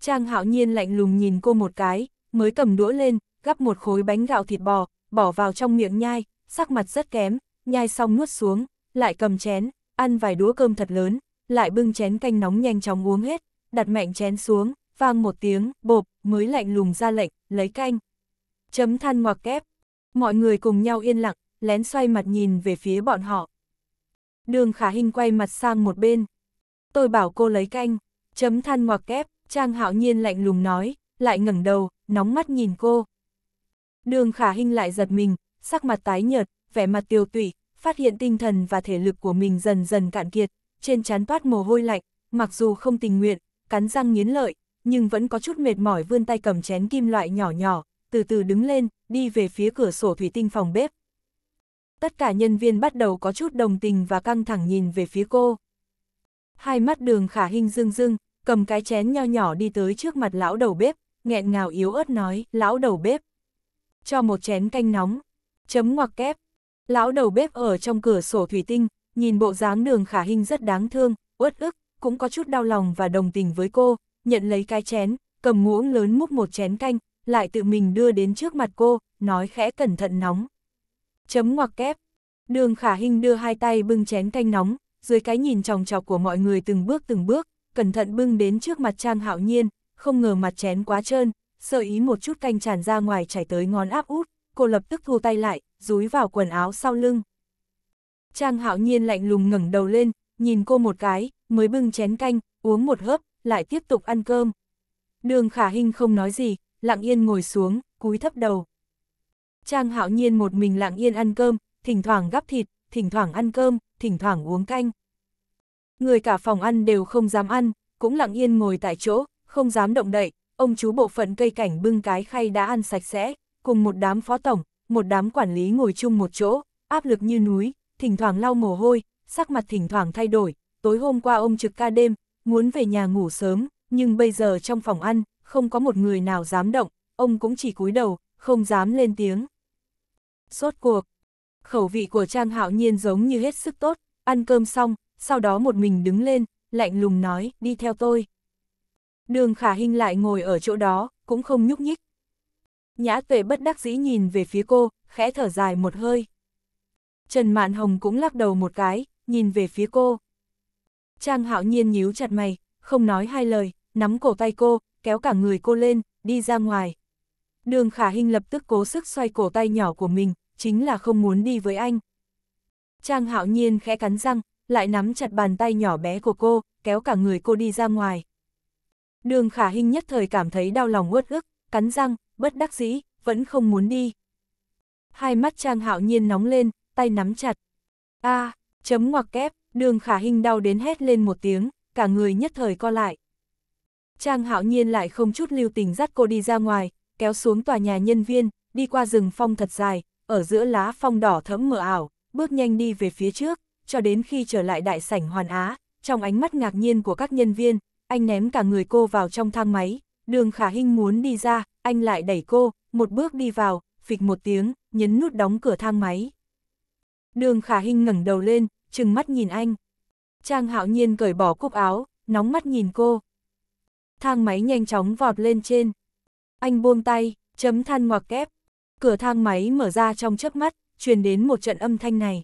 Trang hạo nhiên lạnh lùng nhìn cô một cái, mới cầm đũa lên, gắp một khối bánh gạo thịt bò, bỏ vào trong miệng nhai, sắc mặt rất kém, nhai xong nuốt xuống, lại cầm chén, ăn vài đũa cơm thật lớn, lại bưng chén canh nóng nhanh chóng uống hết, đặt mạnh chén xuống, vang một tiếng, bộp, mới lạnh lùng ra lệnh, lấy canh. Chấm than ngoặc kép. Mọi người cùng nhau yên lặng, lén xoay mặt nhìn về phía bọn họ. Đường khả hình quay mặt sang một bên. Tôi bảo cô lấy canh, chấm than ngoặc kép, Trang hạo nhiên lạnh lùng nói, lại ngẩng đầu, nóng mắt nhìn cô. Đường khả hình lại giật mình, sắc mặt tái nhợt, vẻ mặt tiêu tụy, phát hiện tinh thần và thể lực của mình dần dần cạn kiệt, trên chán toát mồ hôi lạnh, mặc dù không tình nguyện, cắn răng nghiến lợi, nhưng vẫn có chút mệt mỏi vươn tay cầm chén kim loại nhỏ nhỏ, từ từ đứng lên, đi về phía cửa sổ thủy tinh phòng bếp. Tất cả nhân viên bắt đầu có chút đồng tình và căng thẳng nhìn về phía cô. Hai mắt đường khả hình rưng rưng, cầm cái chén nho nhỏ đi tới trước mặt lão đầu bếp, nghẹn ngào yếu ớt nói, lão đầu bếp. Cho một chén canh nóng, chấm ngoặc kép. Lão đầu bếp ở trong cửa sổ thủy tinh, nhìn bộ dáng đường khả hình rất đáng thương, uất ức, cũng có chút đau lòng và đồng tình với cô, nhận lấy cái chén, cầm muỗng lớn múc một chén canh, lại tự mình đưa đến trước mặt cô, nói khẽ cẩn thận nóng. Chấm ngoặc kép. Đường khả hình đưa hai tay bưng chén canh nóng, dưới cái nhìn tròng trọc của mọi người từng bước từng bước, cẩn thận bưng đến trước mặt Trang Hạo Nhiên, không ngờ mặt chén quá trơn, sợ ý một chút canh tràn ra ngoài chảy tới ngón áp út, cô lập tức thu tay lại, dúi vào quần áo sau lưng. Trang Hạo Nhiên lạnh lùng ngẩng đầu lên, nhìn cô một cái, mới bưng chén canh, uống một hớp, lại tiếp tục ăn cơm. Đường khả Hinh không nói gì, lặng yên ngồi xuống, cúi thấp đầu. Trang hạo nhiên một mình lặng yên ăn cơm, thỉnh thoảng gắp thịt, thỉnh thoảng ăn cơm, thỉnh thoảng uống canh. Người cả phòng ăn đều không dám ăn, cũng lặng yên ngồi tại chỗ, không dám động đậy, ông chú bộ phận cây cảnh bưng cái khay đã ăn sạch sẽ, cùng một đám phó tổng, một đám quản lý ngồi chung một chỗ, áp lực như núi, thỉnh thoảng lau mồ hôi, sắc mặt thỉnh thoảng thay đổi, tối hôm qua ông trực ca đêm, muốn về nhà ngủ sớm, nhưng bây giờ trong phòng ăn, không có một người nào dám động, ông cũng chỉ cúi đầu, không dám lên tiếng. Sốt cuộc, khẩu vị của Trang Hạo Nhiên giống như hết sức tốt, ăn cơm xong, sau đó một mình đứng lên, lạnh lùng nói, đi theo tôi. Đường Khả Hinh lại ngồi ở chỗ đó, cũng không nhúc nhích. Nhã tuệ bất đắc dĩ nhìn về phía cô, khẽ thở dài một hơi. Trần Mạn Hồng cũng lắc đầu một cái, nhìn về phía cô. Trang hạo nhiên nhíu chặt mày, không nói hai lời, nắm cổ tay cô, kéo cả người cô lên, đi ra ngoài. Đường khả Hinh lập tức cố sức xoay cổ tay nhỏ của mình, chính là không muốn đi với anh. Trang hạo nhiên khẽ cắn răng, lại nắm chặt bàn tay nhỏ bé của cô, kéo cả người cô đi ra ngoài. Đường khả Hinh nhất thời cảm thấy đau lòng uất ức, cắn răng, bất đắc dĩ, vẫn không muốn đi. Hai mắt Trang hạo nhiên nóng lên, tay nắm chặt. a à, chấm ngoặc kép, Đường khả hình đau đến hét lên một tiếng, cả người nhất thời co lại. Trang hạo nhiên lại không chút lưu tình dắt cô đi ra ngoài, kéo xuống tòa nhà nhân viên, đi qua rừng phong thật dài, ở giữa lá phong đỏ thẫm mờ ảo, bước nhanh đi về phía trước, cho đến khi trở lại đại sảnh hoàn á, trong ánh mắt ngạc nhiên của các nhân viên, anh ném cả người cô vào trong thang máy, đường khả hình muốn đi ra, anh lại đẩy cô, một bước đi vào, phịch một tiếng, nhấn nút đóng cửa thang máy. Đường khả hình ngẩng đầu lên, trừng mắt nhìn anh. Trang hạo nhiên cởi bỏ cúc áo, nóng mắt nhìn cô. Thang máy nhanh chóng vọt lên trên. Anh buông tay, chấm than ngoặc kép. Cửa thang máy mở ra trong chớp mắt, truyền đến một trận âm thanh này.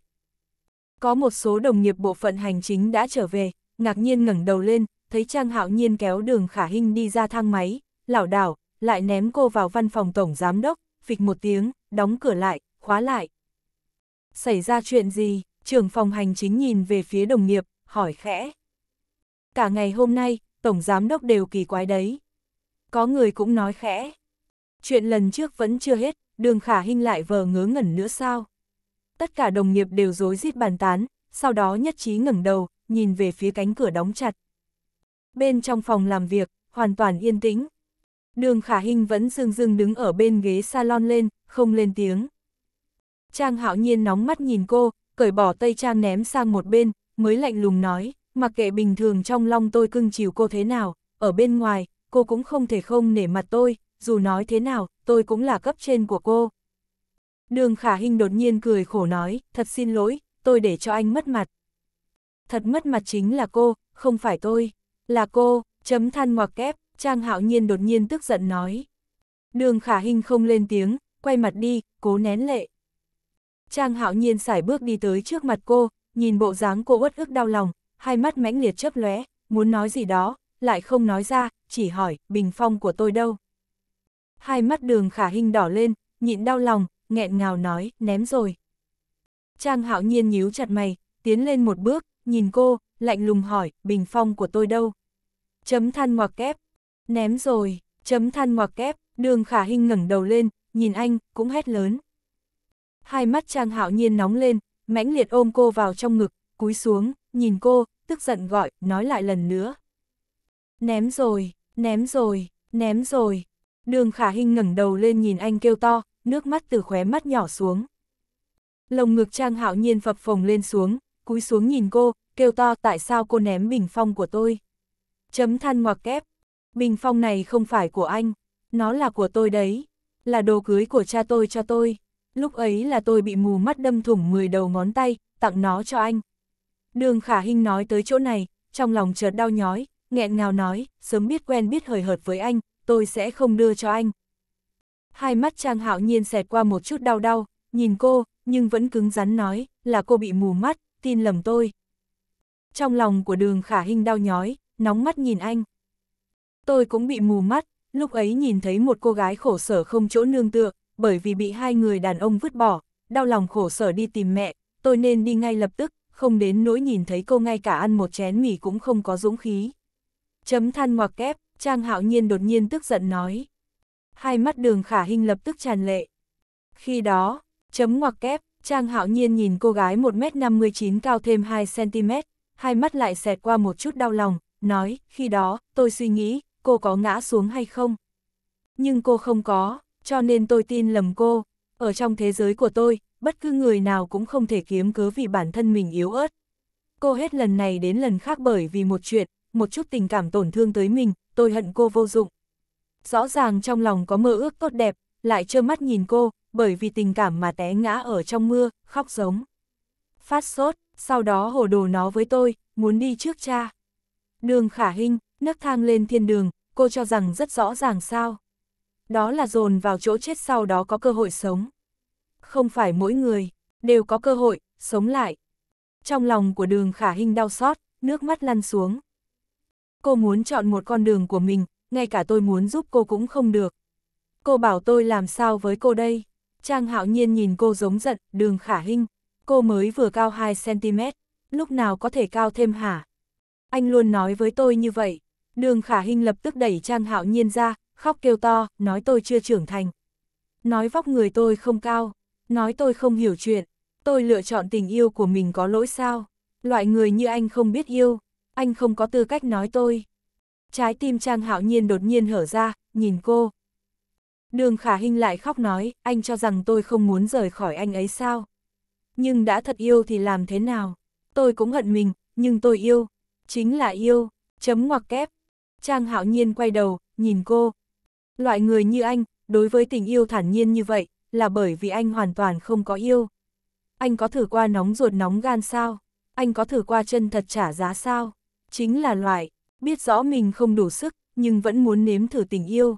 Có một số đồng nghiệp bộ phận hành chính đã trở về, ngạc nhiên ngẩng đầu lên, thấy Trang Hạo Nhiên kéo đường khả hình đi ra thang máy, lảo đảo, lại ném cô vào văn phòng tổng giám đốc, phịch một tiếng, đóng cửa lại, khóa lại. Xảy ra chuyện gì? trưởng phòng hành chính nhìn về phía đồng nghiệp, hỏi khẽ. Cả ngày hôm nay, Tổng Giám Đốc đều kỳ quái đấy. Có người cũng nói khẽ. Chuyện lần trước vẫn chưa hết, đường khả hình lại vờ ngớ ngẩn nữa sao. Tất cả đồng nghiệp đều dối rít bàn tán, sau đó nhất trí ngẩng đầu, nhìn về phía cánh cửa đóng chặt. Bên trong phòng làm việc, hoàn toàn yên tĩnh. Đường khả hình vẫn dưng dưng đứng ở bên ghế salon lên, không lên tiếng. Trang hạo nhiên nóng mắt nhìn cô, cởi bỏ tây trang ném sang một bên, mới lạnh lùng nói, mặc kệ bình thường trong lòng tôi cưng chiều cô thế nào, ở bên ngoài, cô cũng không thể không nể mặt tôi, dù nói thế nào, tôi cũng là cấp trên của cô. Đường khả hình đột nhiên cười khổ nói, thật xin lỗi, tôi để cho anh mất mặt. Thật mất mặt chính là cô, không phải tôi, là cô, chấm than ngoặc kép, Trang Hạo Nhiên đột nhiên tức giận nói. Đường khả hình không lên tiếng, quay mặt đi, cố nén lệ. Trang hạo nhiên xài bước đi tới trước mặt cô, nhìn bộ dáng cô uất ức đau lòng, hai mắt mãnh liệt chớp lóe, muốn nói gì đó, lại không nói ra, chỉ hỏi, bình phong của tôi đâu. Hai mắt đường khả Hinh đỏ lên, nhịn đau lòng, nghẹn ngào nói, ném rồi. Trang hạo nhiên nhíu chặt mày, tiến lên một bước, nhìn cô, lạnh lùng hỏi, bình phong của tôi đâu? Chấm than ngoặc kép, ném rồi, chấm than ngoặc kép, đường khả Hinh ngẩng đầu lên, nhìn anh, cũng hét lớn, Hai mắt Trang Hạo Nhiên nóng lên, mãnh liệt ôm cô vào trong ngực, cúi xuống, nhìn cô, tức giận gọi, nói lại lần nữa. Ném rồi, ném rồi, ném rồi. Đường Khả Hinh ngẩng đầu lên nhìn anh kêu to, nước mắt từ khóe mắt nhỏ xuống. Lồng ngực Trang Hạo Nhiên phập phồng lên xuống, cúi xuống nhìn cô, kêu to tại sao cô ném bình phong của tôi. Chấm than ngoặc kép. Bình phong này không phải của anh, nó là của tôi đấy, là đồ cưới của cha tôi cho tôi. Lúc ấy là tôi bị mù mắt đâm thủng 10 đầu ngón tay, tặng nó cho anh. Đường khả hình nói tới chỗ này, trong lòng chợt đau nhói, nghẹn ngào nói, sớm biết quen biết hời hợt với anh, tôi sẽ không đưa cho anh. Hai mắt Trang Hạo Nhiên xẹt qua một chút đau đau, nhìn cô, nhưng vẫn cứng rắn nói, là cô bị mù mắt, tin lầm tôi. Trong lòng của đường khả hình đau nhói, nóng mắt nhìn anh. Tôi cũng bị mù mắt, lúc ấy nhìn thấy một cô gái khổ sở không chỗ nương tựa, bởi vì bị hai người đàn ông vứt bỏ, đau lòng khổ sở đi tìm mẹ, tôi nên đi ngay lập tức, không đến nỗi nhìn thấy cô ngay cả ăn một chén mì cũng không có dũng khí. Chấm than ngoặc kép, Trang Hạo Nhiên đột nhiên tức giận nói. Hai mắt đường khả hình lập tức tràn lệ. Khi đó, chấm ngoặc kép, Trang Hạo Nhiên nhìn cô gái 1m59 cao thêm 2cm, hai mắt lại xẹt qua một chút đau lòng, nói, khi đó, tôi suy nghĩ, cô có ngã xuống hay không? Nhưng cô không có cho nên tôi tin lầm cô. Ở trong thế giới của tôi, bất cứ người nào cũng không thể kiếm cớ vì bản thân mình yếu ớt. Cô hết lần này đến lần khác bởi vì một chuyện, một chút tình cảm tổn thương tới mình, tôi hận cô vô dụng. Rõ ràng trong lòng có mơ ước tốt đẹp, lại trơ mắt nhìn cô, bởi vì tình cảm mà té ngã ở trong mưa, khóc giống. Phát sốt, sau đó hồ đồ nó với tôi, muốn đi trước cha. Đường khả hình, nấc thang lên thiên đường, cô cho rằng rất rõ ràng sao đó là dồn vào chỗ chết sau đó có cơ hội sống. Không phải mỗi người, đều có cơ hội, sống lại. Trong lòng của đường khả hình đau xót, nước mắt lăn xuống. Cô muốn chọn một con đường của mình, ngay cả tôi muốn giúp cô cũng không được. Cô bảo tôi làm sao với cô đây? Trang hạo nhiên nhìn cô giống giận, đường khả hình. Cô mới vừa cao 2cm, lúc nào có thể cao thêm hả? Anh luôn nói với tôi như vậy. Đường khả hình lập tức đẩy Trang hạo nhiên ra, khóc kêu to, nói tôi chưa trưởng thành. Nói vóc người tôi không cao, nói tôi không hiểu chuyện, tôi lựa chọn tình yêu của mình có lỗi sao, loại người như anh không biết yêu, anh không có tư cách nói tôi. Trái tim Trang Hạo Nhiên đột nhiên hở ra, nhìn cô. Đường Khả Hinh lại khóc nói, anh cho rằng tôi không muốn rời khỏi anh ấy sao. Nhưng đã thật yêu thì làm thế nào, tôi cũng hận mình, nhưng tôi yêu, chính là yêu, chấm ngoặc kép. Trang Hạo Nhiên quay đầu, nhìn cô, Loại người như anh, đối với tình yêu thản nhiên như vậy, là bởi vì anh hoàn toàn không có yêu. Anh có thử qua nóng ruột nóng gan sao? Anh có thử qua chân thật trả giá sao? Chính là loại, biết rõ mình không đủ sức, nhưng vẫn muốn nếm thử tình yêu.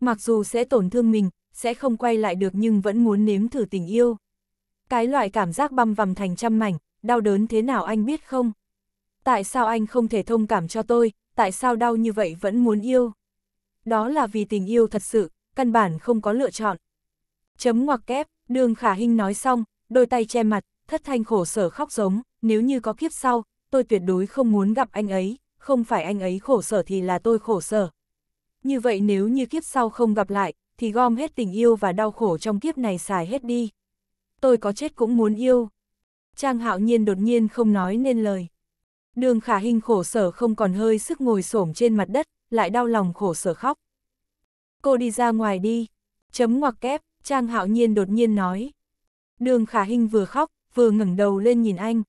Mặc dù sẽ tổn thương mình, sẽ không quay lại được nhưng vẫn muốn nếm thử tình yêu. Cái loại cảm giác băm vằm thành trăm mảnh, đau đớn thế nào anh biết không? Tại sao anh không thể thông cảm cho tôi, tại sao đau như vậy vẫn muốn yêu? đó là vì tình yêu thật sự, căn bản không có lựa chọn. Chấm ngoặc kép, đường khả hình nói xong, đôi tay che mặt, thất thanh khổ sở khóc giống, nếu như có kiếp sau, tôi tuyệt đối không muốn gặp anh ấy, không phải anh ấy khổ sở thì là tôi khổ sở. Như vậy nếu như kiếp sau không gặp lại, thì gom hết tình yêu và đau khổ trong kiếp này xài hết đi. Tôi có chết cũng muốn yêu. Trang hạo nhiên đột nhiên không nói nên lời. Đường khả hình khổ sở không còn hơi sức ngồi xổm trên mặt đất, lại đau lòng khổ sở khóc. Cô đi ra ngoài đi, chấm ngoặc kép, Trang Hạo Nhiên đột nhiên nói. Đường Khả Hinh vừa khóc, vừa ngẩng đầu lên nhìn anh.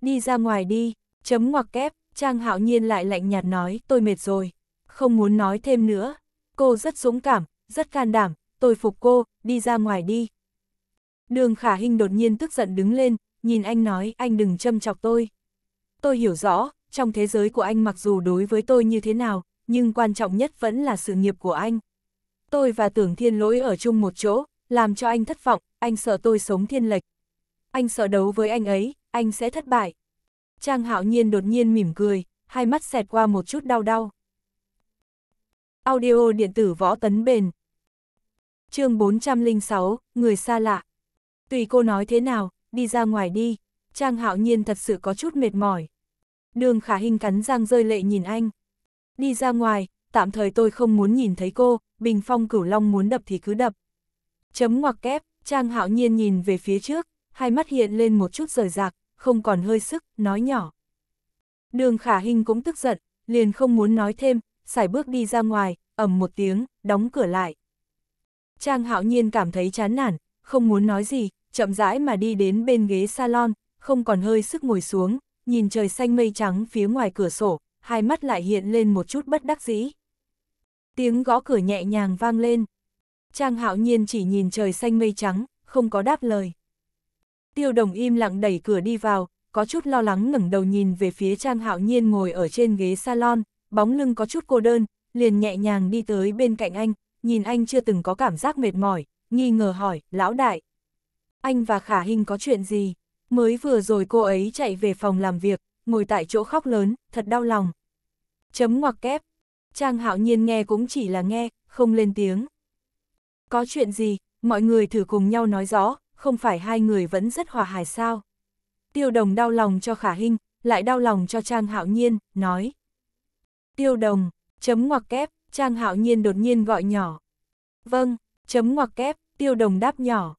Đi ra ngoài đi, chấm ngoặc kép, Trang Hạo Nhiên lại lạnh nhạt nói, tôi mệt rồi, không muốn nói thêm nữa. Cô rất dũng cảm, rất can đảm, tôi phục cô, đi ra ngoài đi. Đường Khả Hinh đột nhiên tức giận đứng lên, nhìn anh nói, anh đừng châm chọc tôi. Tôi hiểu rõ, trong thế giới của anh mặc dù đối với tôi như thế nào, nhưng quan trọng nhất vẫn là sự nghiệp của anh. Tôi và tưởng thiên lỗi ở chung một chỗ, làm cho anh thất vọng, anh sợ tôi sống thiên lệch. Anh sợ đấu với anh ấy, anh sẽ thất bại. Trang hạo nhiên đột nhiên mỉm cười, hai mắt xẹt qua một chút đau đau. Audio điện tử võ tấn bền. chương 406, người xa lạ. Tùy cô nói thế nào, đi ra ngoài đi. Trang hạo nhiên thật sự có chút mệt mỏi, Đường khả hình cắn răng rơi lệ nhìn anh. Đi ra ngoài, tạm thời tôi không muốn nhìn thấy cô, bình phong cửu long muốn đập thì cứ đập. Chấm ngoặc kép, Trang hạo nhiên nhìn về phía trước, hai mắt hiện lên một chút rời rạc, không còn hơi sức, nói nhỏ. Đường khả hình cũng tức giận, liền không muốn nói thêm, xài bước đi ra ngoài, ẩm một tiếng, đóng cửa lại. Trang hạo nhiên cảm thấy chán nản, không muốn nói gì, chậm rãi mà đi đến bên ghế salon, không còn hơi sức ngồi xuống, nhìn trời xanh mây trắng phía ngoài cửa sổ, hai mắt lại hiện lên một chút bất đắc dĩ. Tiếng gõ cửa nhẹ nhàng vang lên. Trang hạo nhiên chỉ nhìn trời xanh mây trắng, không có đáp lời. Tiêu đồng im lặng đẩy cửa đi vào, có chút lo lắng ngẩng đầu nhìn về phía Trang hạo nhiên ngồi ở trên ghế salon, bóng lưng có chút cô đơn, liền nhẹ nhàng đi tới bên cạnh anh, nhìn anh chưa từng có cảm giác mệt mỏi, nghi ngờ hỏi, lão đại. Anh và Khả Hinh có chuyện gì? Mới vừa rồi cô ấy chạy về phòng làm việc, ngồi tại chỗ khóc lớn, thật đau lòng. Chấm ngoặc kép. Trang hạo nhiên nghe cũng chỉ là nghe, không lên tiếng. Có chuyện gì, mọi người thử cùng nhau nói rõ, không phải hai người vẫn rất hòa hài sao. Tiêu đồng đau lòng cho khả hình, lại đau lòng cho Trang hạo nhiên, nói. Tiêu đồng, chấm ngoặc kép, Trang hạo nhiên đột nhiên gọi nhỏ. Vâng, chấm ngoặc kép, tiêu đồng đáp nhỏ.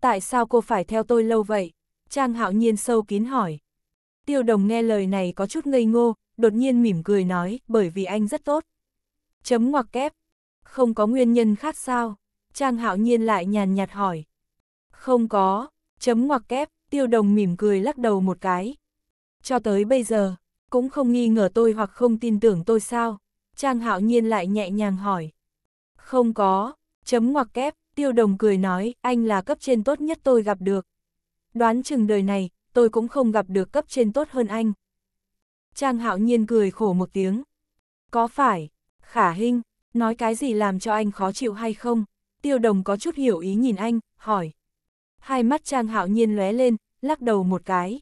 Tại sao cô phải theo tôi lâu vậy? Trang hạo nhiên sâu kín hỏi. Tiêu đồng nghe lời này có chút ngây ngô, đột nhiên mỉm cười nói, bởi vì anh rất tốt. Chấm ngoặc kép. Không có nguyên nhân khác sao? Trang hạo nhiên lại nhàn nhạt hỏi. Không có, chấm ngoặc kép, tiêu đồng mỉm cười lắc đầu một cái. Cho tới bây giờ, cũng không nghi ngờ tôi hoặc không tin tưởng tôi sao? Trang hạo nhiên lại nhẹ nhàng hỏi. Không có, chấm ngoặc kép, tiêu đồng cười nói, anh là cấp trên tốt nhất tôi gặp được đoán chừng đời này, tôi cũng không gặp được cấp trên tốt hơn anh. Trang hạo nhiên cười khổ một tiếng. Có phải, khả hình, nói cái gì làm cho anh khó chịu hay không? Tiêu đồng có chút hiểu ý nhìn anh, hỏi. Hai mắt Trang hạo nhiên lóe lên, lắc đầu một cái.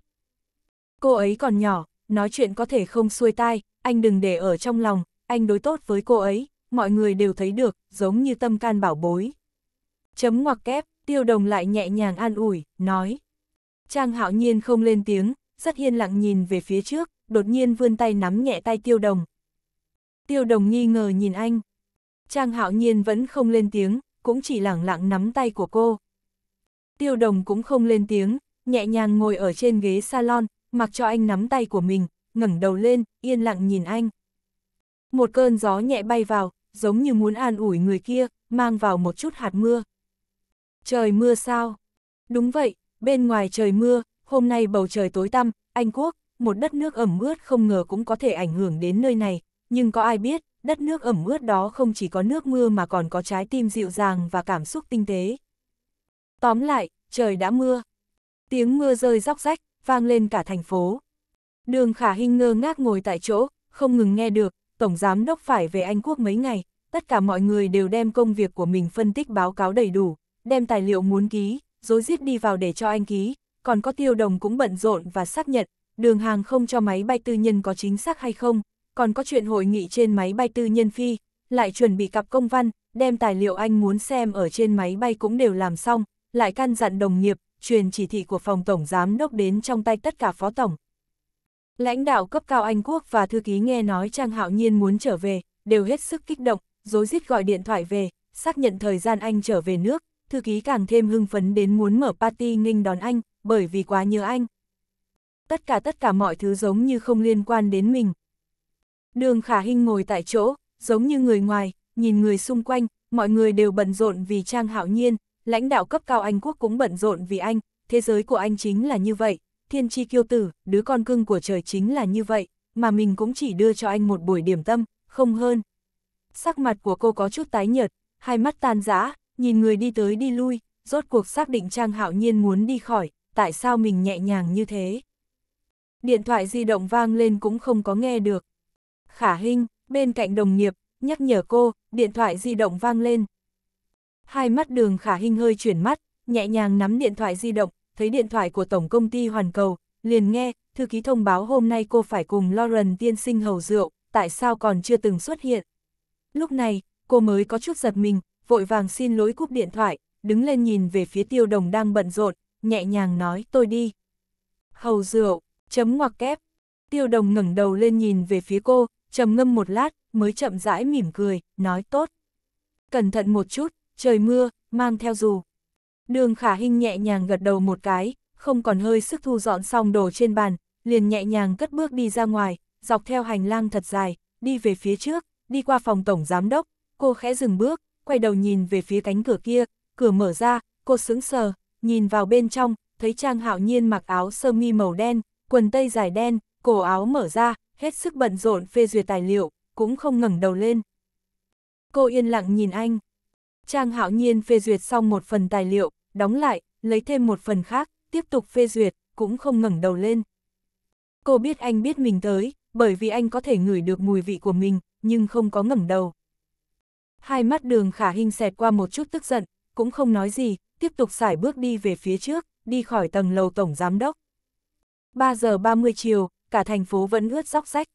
Cô ấy còn nhỏ, nói chuyện có thể không xuôi tai, anh đừng để ở trong lòng, anh đối tốt với cô ấy, mọi người đều thấy được, giống như tâm can bảo bối. Chấm ngoặc kép, tiêu đồng lại nhẹ nhàng an ủi, nói. Trang hạo nhiên không lên tiếng, rất hiên lặng nhìn về phía trước, đột nhiên vươn tay nắm nhẹ tay tiêu đồng. Tiêu đồng nghi ngờ nhìn anh. Trang hạo nhiên vẫn không lên tiếng, cũng chỉ lẳng lặng nắm tay của cô. Tiêu đồng cũng không lên tiếng, nhẹ nhàng ngồi ở trên ghế salon, mặc cho anh nắm tay của mình, ngẩng đầu lên, yên lặng nhìn anh. Một cơn gió nhẹ bay vào, giống như muốn an ủi người kia, mang vào một chút hạt mưa. Trời mưa sao? Đúng vậy, Bên ngoài trời mưa, hôm nay bầu trời tối tăm, Anh Quốc, một đất nước ẩm ướt không ngờ cũng có thể ảnh hưởng đến nơi này, nhưng có ai biết, đất nước ẩm ướt đó không chỉ có nước mưa mà còn có trái tim dịu dàng và cảm xúc tinh tế. Tóm lại, trời đã mưa. Tiếng mưa rơi róc rách, vang lên cả thành phố. Đường Khả Hinh ngơ ngác ngồi tại chỗ, không ngừng nghe được, Tổng Giám Đốc phải về Anh Quốc mấy ngày, tất cả mọi người đều đem công việc của mình phân tích báo cáo đầy đủ, đem tài liệu muốn ký, dối giết đi vào để cho anh ký, còn có tiêu đồng cũng bận rộn và xác nhận, đường hàng không cho máy bay tư nhân có chính xác hay không, còn có chuyện hội nghị trên máy bay tư nhân phi, lại chuẩn bị cặp công văn, đem tài liệu anh muốn xem ở trên máy bay cũng đều làm xong, lại căn dặn đồng nghiệp, truyền chỉ thị của phòng tổng giám đốc đến trong tay tất cả phó tổng. Lãnh đạo cấp cao Anh Quốc và thư ký nghe nói Trang Hạo Nhiên muốn trở về, đều hết sức kích động, dối rít gọi điện thoại về, xác nhận thời gian anh trở về nước, thư ký càng thêm hưng phấn đến muốn mở party nghênh đón anh, bởi vì quá nhớ anh. Tất cả tất cả mọi thứ giống như không liên quan đến mình. Đường Khả Hinh ngồi tại chỗ, giống như người ngoài, nhìn người xung quanh, mọi người đều bận rộn vì Trang Hạo Nhiên, lãnh đạo cấp cao Anh Quốc cũng bận rộn vì anh, thế giới của anh chính là như vậy, thiên tri kiêu tử, đứa con cưng của trời chính là như vậy, mà mình cũng chỉ đưa cho anh một buổi điểm tâm, không hơn. Sắc mặt của cô có chút tái nhợt, hai mắt tan rã, nhìn người đi tới đi lui, rốt cuộc xác định Trang Hạo Nhiên muốn đi khỏi, tại sao mình nhẹ nhàng như thế. Điện thoại di động vang lên cũng không có nghe được. Khả Hinh, bên cạnh đồng nghiệp, nhắc nhở cô, điện thoại di động vang lên. Hai mắt đường Khả Hinh hơi chuyển mắt, nhẹ nhàng nắm điện thoại di động, thấy điện thoại của Tổng Công ty Hoàn Cầu, liền nghe, thư ký thông báo hôm nay cô phải cùng Lauren tiên sinh hầu rượu, tại sao còn chưa từng xuất hiện. Lúc này, cô mới có chút giật mình, vội vàng xin lỗi cúp điện thoại, đứng lên nhìn về phía tiêu đồng đang bận rộn, nhẹ nhàng nói tôi đi. Hầu rượu, chấm ngoặc kép. Tiêu đồng ngẩng đầu lên nhìn về phía cô, trầm ngâm một lát, mới chậm rãi mỉm cười, nói tốt. Cẩn thận một chút, trời mưa, mang theo dù. Đường khả hình nhẹ nhàng gật đầu một cái, không còn hơi sức thu dọn xong đồ trên bàn, liền nhẹ nhàng cất bước đi ra ngoài, dọc theo hành lang thật dài, đi về phía trước, đi qua phòng tổng giám đốc, cô khẽ dừng bước, quay đầu nhìn về phía cánh cửa kia, cửa mở ra, cô sững sờ, nhìn vào bên trong, thấy Trang Hạo Nhiên mặc áo sơ mi màu đen, quần tây dài đen, cổ áo mở ra, hết sức bận rộn phê duyệt tài liệu, cũng không ngẩng đầu lên. Cô yên lặng nhìn anh. Trang Hạo Nhiên phê duyệt xong một phần tài liệu, đóng lại, lấy thêm một phần khác, tiếp tục phê duyệt, cũng không ngẩng đầu lên. Cô biết anh biết mình tới, bởi vì anh có thể ngửi được mùi vị của mình, nhưng không có ngẩng đầu. Hai mắt đường khả hình xẹt qua một chút tức giận, cũng không nói gì, tiếp tục xải bước đi về phía trước, đi khỏi tầng lầu tổng giám đốc. 3 giờ 30 chiều, cả thành phố vẫn ướt róc rách.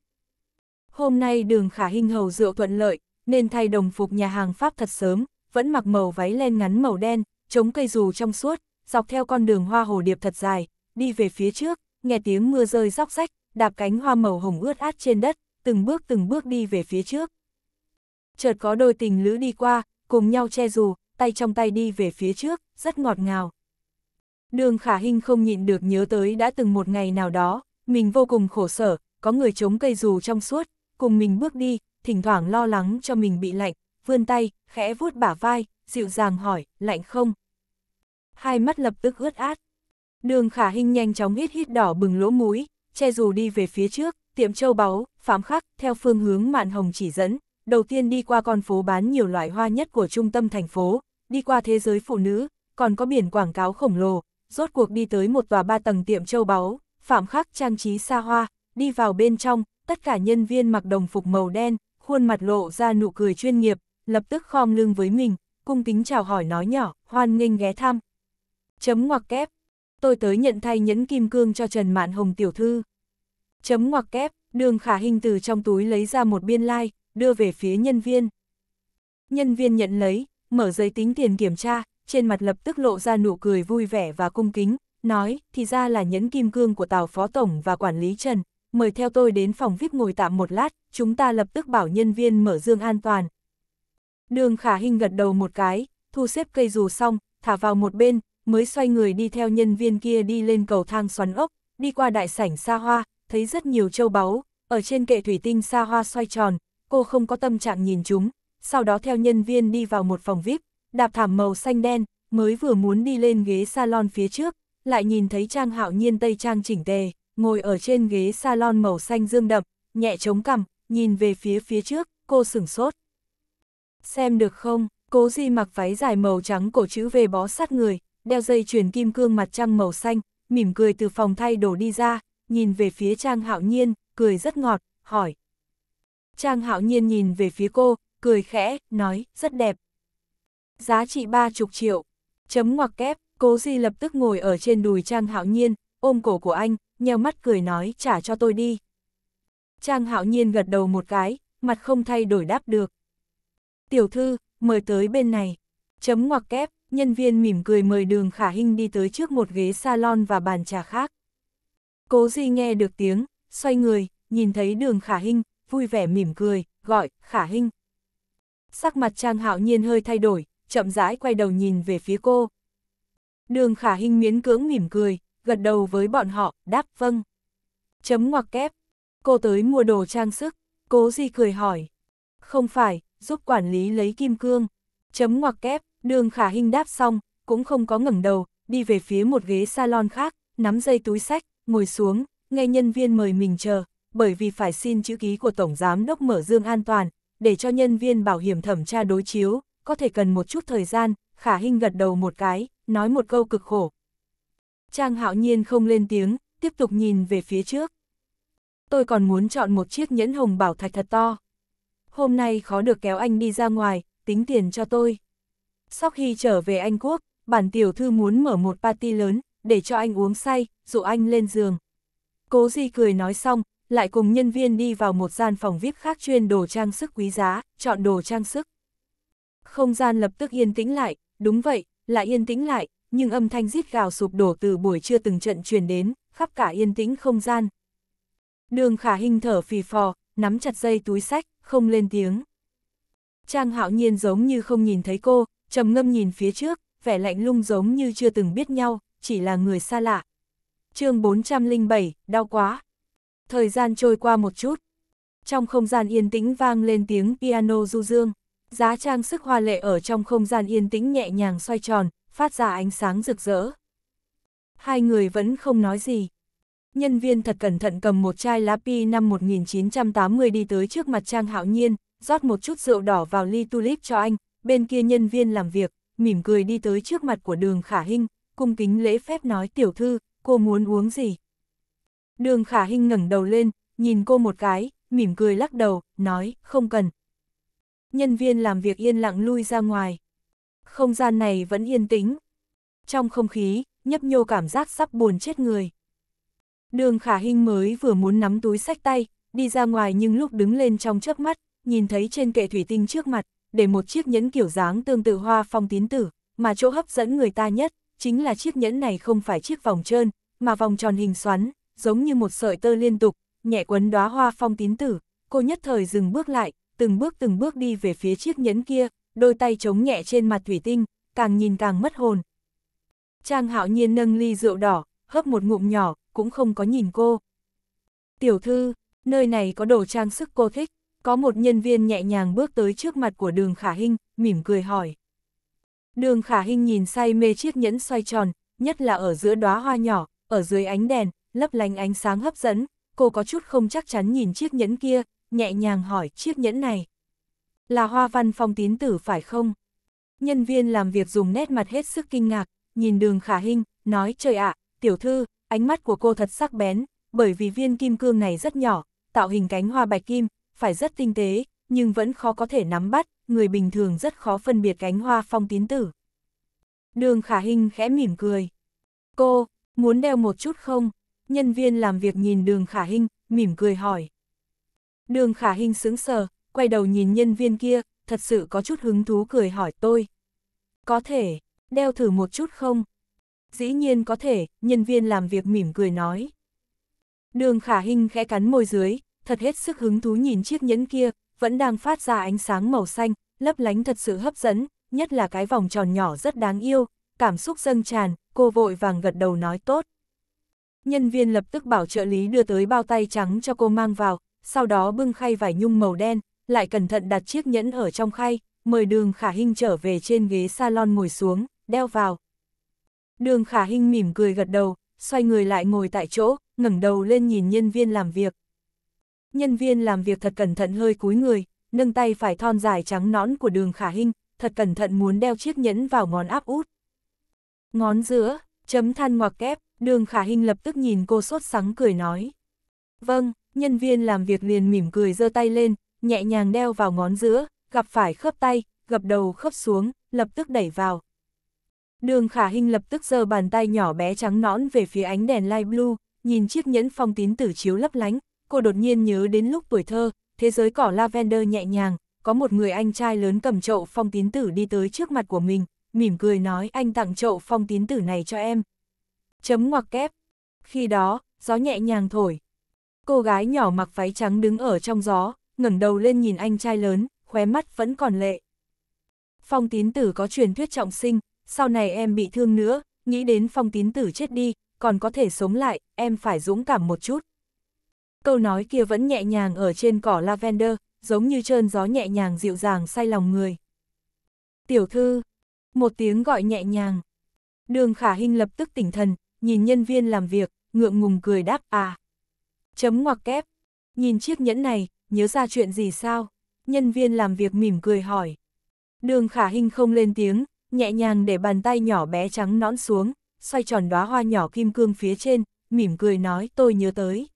Hôm nay đường khả hình hầu rượu thuận lợi, nên thay đồng phục nhà hàng Pháp thật sớm, vẫn mặc màu váy len ngắn màu đen, chống cây dù trong suốt, dọc theo con đường hoa hồ điệp thật dài, đi về phía trước, nghe tiếng mưa rơi róc rách, đạp cánh hoa màu hồng ướt át trên đất, từng bước từng bước đi về phía trước chợt có đôi tình lữ đi qua, cùng nhau che dù, tay trong tay đi về phía trước, rất ngọt ngào. Đường khả hình không nhịn được nhớ tới đã từng một ngày nào đó, mình vô cùng khổ sở, có người chống cây dù trong suốt, cùng mình bước đi, thỉnh thoảng lo lắng cho mình bị lạnh, vươn tay, khẽ vuốt bả vai, dịu dàng hỏi, lạnh không? Hai mắt lập tức ướt át. Đường khả hình nhanh chóng hít hít đỏ bừng lỗ mũi, che dù đi về phía trước, tiệm châu báu, phám khắc, theo phương hướng mạn hồng chỉ dẫn, đầu tiên đi qua con phố bán nhiều loại hoa nhất của trung tâm thành phố, đi qua thế giới phụ nữ, còn có biển quảng cáo khổng lồ, rốt cuộc đi tới một tòa ba tầng tiệm châu báu, phạm khắc trang trí xa hoa, đi vào bên trong, tất cả nhân viên mặc đồng phục màu đen, khuôn mặt lộ ra nụ cười chuyên nghiệp, lập tức khom lưng với mình, cung kính chào hỏi nói nhỏ, hoan nghênh ghé thăm. Chấm ngoặc kép, tôi tới nhận thay nhẫn kim cương cho Trần Mạn Hồng tiểu thư. Chấm ngoặc kép, đường khả hình từ trong túi lấy ra một biên lai, like, đưa về phía nhân viên. Nhân viên nhận lấy, mở giấy tính tiền kiểm tra, trên mặt lập tức lộ ra nụ cười vui vẻ và cung kính, nói, thì ra là nhẫn kim cương của tàu Phó Tổng và Quản lý Trần, mời theo tôi đến phòng VIP ngồi tạm một lát, chúng ta lập tức bảo nhân viên mở dương an toàn. Đường Khả Hinh gật đầu một cái, thu xếp cây dù xong, thả vào một bên, mới xoay người đi theo nhân viên kia đi lên cầu thang xoắn ốc, đi qua đại sảnh xa hoa, thấy rất nhiều châu báu, ở trên kệ thủy tinh xa hoa xoay tròn, cô không có tâm trạng nhìn chúng, sau đó theo nhân viên đi vào một phòng VIP, đạp thảm màu xanh đen, mới vừa muốn đi lên ghế salon phía trước, lại nhìn thấy Trang Hạo Nhiên tây trang chỉnh tề, ngồi ở trên ghế salon màu xanh dương đậm, nhẹ chống cằm, nhìn về phía phía trước, cô sửng sốt. Xem được không, cố di mặc váy dài màu trắng cổ chữ V bó sát người, đeo dây chuyền kim cương mặt trăng màu xanh, mỉm cười từ phòng thay đồ đi ra, nhìn về phía Trang Hạo Nhiên, cười rất ngọt, hỏi, Trang hạo nhiên nhìn về phía cô, cười khẽ, nói, rất đẹp. Giá trị ba chục triệu. Chấm ngoặc kép, cố di lập tức ngồi ở trên đùi Trang hạo nhiên, ôm cổ của anh, nheo mắt cười nói, trả cho tôi đi. Trang hạo nhiên gật đầu một cái, mặt không thay đổi đáp được. Tiểu thư, mời tới bên này. Chấm ngoặc kép, nhân viên mỉm cười mời đường khả hinh đi tới trước một ghế salon và bàn trà khác. Cố Di nghe được tiếng, xoay người, nhìn thấy đường khả hinh, vui vẻ mỉm cười, gọi, khả hinh. Sắc mặt Trang Hạo Nhiên hơi thay đổi, chậm rãi quay đầu nhìn về phía cô. Đường khả hinh miễn cưỡng mỉm cười, gật đầu với bọn họ, đáp vâng. Chấm ngoặc kép, cô tới mua đồ trang sức, cố di cười hỏi. Không phải, giúp quản lý lấy kim cương. Chấm ngoặc kép, đường khả hinh đáp xong, cũng không có ngẩng đầu, đi về phía một ghế salon khác, nắm dây túi sách, ngồi xuống, nghe nhân viên mời mình chờ, bởi vì phải xin chữ ký của Tổng Giám đốc mở dương an toàn, để cho nhân viên bảo hiểm thẩm tra đối chiếu, có thể cần một chút thời gian, khả hình gật đầu một cái, nói một câu cực khổ. Trang hạo nhiên không lên tiếng, tiếp tục nhìn về phía trước. Tôi còn muốn chọn một chiếc nhẫn hồng bảo thạch thật to. Hôm nay khó được kéo anh đi ra ngoài, tính tiền cho tôi. Sau khi trở về Anh Quốc, bản tiểu thư muốn mở một party lớn, để cho anh uống say, dụ anh lên giường. Cố Di cười nói xong, lại cùng nhân viên đi vào một gian phòng VIP khác chuyên đồ trang sức quý giá, chọn đồ trang sức. Không gian lập tức yên tĩnh lại, đúng vậy, lại yên tĩnh lại, nhưng âm thanh rít gào sụp đổ từ buổi trưa từng trận truyền đến, khắp cả yên tĩnh không gian. Đường khả hình thở phì phò, nắm chặt dây túi sách, không lên tiếng. Trang hạo nhiên giống như không nhìn thấy cô, trầm ngâm nhìn phía trước, vẻ lạnh lung giống như chưa từng biết nhau, chỉ là người xa lạ. chương 407, đau quá. Thời gian trôi qua một chút. Trong không gian yên tĩnh vang lên tiếng piano du dương. Giá trang sức hoa lệ ở trong không gian yên tĩnh nhẹ nhàng xoay tròn, phát ra ánh sáng rực rỡ. Hai người vẫn không nói gì. Nhân viên thật cẩn thận cầm một chai lá pi năm 1980 đi tới trước mặt Trang Hạo Nhiên, rót một chút rượu đỏ vào ly tulip cho anh, bên kia nhân viên làm việc, mỉm cười đi tới trước mặt của đường Khả Hinh, cung kính lễ phép nói tiểu thư, cô muốn uống gì? Đường khả hình ngẩng đầu lên, nhìn cô một cái, mỉm cười lắc đầu, nói, không cần. Nhân viên làm việc yên lặng lui ra ngoài. Không gian này vẫn yên tĩnh. Trong không khí, nhấp nhô cảm giác sắp buồn chết người. Đường khả hình mới vừa muốn nắm túi sách tay, đi ra ngoài nhưng lúc đứng lên trong chớp mắt, nhìn thấy trên kệ thủy tinh trước mặt, để một chiếc nhẫn kiểu dáng tương tự hoa phong tín tử, mà chỗ hấp dẫn người ta nhất, chính là chiếc nhẫn này không phải chiếc vòng trơn, mà vòng tròn hình xoắn, giống như một sợi tơ liên tục, nhẹ quấn đóa hoa phong tín tử, cô nhất thời dừng bước lại, từng bước từng bước đi về phía chiếc nhẫn kia, đôi tay chống nhẹ trên mặt thủy tinh, càng nhìn càng mất hồn. Trang hạo nhiên nâng ly rượu đỏ, hớp một ngụm nhỏ, cũng không có nhìn cô. Tiểu thư, nơi này có đồ trang sức cô thích, có một nhân viên nhẹ nhàng bước tới trước mặt của đường khả hinh, mỉm cười hỏi. Đường khả hinh nhìn say mê chiếc nhẫn xoay tròn, nhất là ở giữa đóa hoa nhỏ, ở dưới ánh đèn, lấp lánh ánh sáng hấp dẫn, cô có chút không chắc chắn nhìn chiếc nhẫn kia, nhẹ nhàng hỏi chiếc nhẫn này. Là hoa văn phong tín tử phải không? Nhân viên làm việc dùng nét mặt hết sức kinh ngạc, nhìn đường khả hình, nói trời ạ, tiểu thư, ánh mắt của cô thật sắc bén, bởi vì viên kim cương này rất nhỏ, tạo hình cánh hoa bạch kim, phải rất tinh tế, nhưng vẫn khó có thể nắm bắt, người bình thường rất khó phân biệt cánh hoa phong tín tử. Đường khả hình khẽ mỉm cười. Cô, muốn đeo một chút không? nhân viên làm việc nhìn đường khả hình, mỉm cười hỏi. Đường khả hình sững sờ, quay đầu nhìn nhân viên kia, thật sự có chút hứng thú cười hỏi tôi. Có thể, đeo thử một chút không? Dĩ nhiên có thể, nhân viên làm việc mỉm cười nói. Đường khả hình khẽ cắn môi dưới, thật hết sức hứng thú nhìn chiếc nhẫn kia, vẫn đang phát ra ánh sáng màu xanh, lấp lánh thật sự hấp dẫn, nhất là cái vòng tròn nhỏ rất đáng yêu, cảm xúc dâng tràn, cô vội vàng gật đầu nói tốt nhân viên lập tức bảo trợ lý đưa tới bao tay trắng cho cô mang vào, sau đó bưng khay vải nhung màu đen, lại cẩn thận đặt chiếc nhẫn ở trong khay, mời đường khả hinh trở về trên ghế salon ngồi xuống, đeo vào. Đường khả hinh mỉm cười gật đầu, xoay người lại ngồi tại chỗ, ngẩng đầu lên nhìn nhân viên làm việc. Nhân viên làm việc thật cẩn thận hơi cúi người, nâng tay phải thon dài trắng nõn của đường khả hinh, thật cẩn thận muốn đeo chiếc nhẫn vào ngón áp út. Ngón giữa, chấm than ngoặc kép, Đường khả Hinh lập tức nhìn cô sốt sắng cười nói. Vâng, nhân viên làm việc liền mỉm cười giơ tay lên, nhẹ nhàng đeo vào ngón giữa, gặp phải khớp tay, gập đầu khớp xuống, lập tức đẩy vào. Đường khả Hinh lập tức giơ bàn tay nhỏ bé trắng nõn về phía ánh đèn light blue, nhìn chiếc nhẫn phong tín tử chiếu lấp lánh, cô đột nhiên nhớ đến lúc tuổi thơ, thế giới cỏ lavender nhẹ nhàng, có một người anh trai lớn cầm chậu phong tín tử đi tới trước mặt của mình, mỉm cười nói anh tặng chậu phong tín tử này cho em, chấm ngoặc kép. Khi đó, gió nhẹ nhàng thổi. Cô gái nhỏ mặc váy trắng đứng ở trong gió, ngẩng đầu lên nhìn anh trai lớn, khóe mắt vẫn còn lệ. Phong tín tử có truyền thuyết trọng sinh, sau này em bị thương nữa, nghĩ đến phong tín tử chết đi, còn có thể sống lại, em phải dũng cảm một chút. Câu nói kia vẫn nhẹ nhàng ở trên cỏ lavender, giống như trơn gió nhẹ nhàng dịu dàng say lòng người. Tiểu thư, một tiếng gọi nhẹ nhàng. Đường khả hình lập tức tỉnh thần, nhìn nhân viên làm việc, ngượng ngùng cười đáp à. Chấm ngoặc kép, nhìn chiếc nhẫn này, nhớ ra chuyện gì sao? Nhân viên làm việc mỉm cười hỏi. Đường khả hình không lên tiếng, nhẹ nhàng để bàn tay nhỏ bé trắng nõn xuống, xoay tròn đóa hoa nhỏ kim cương phía trên, mỉm cười nói tôi nhớ tới.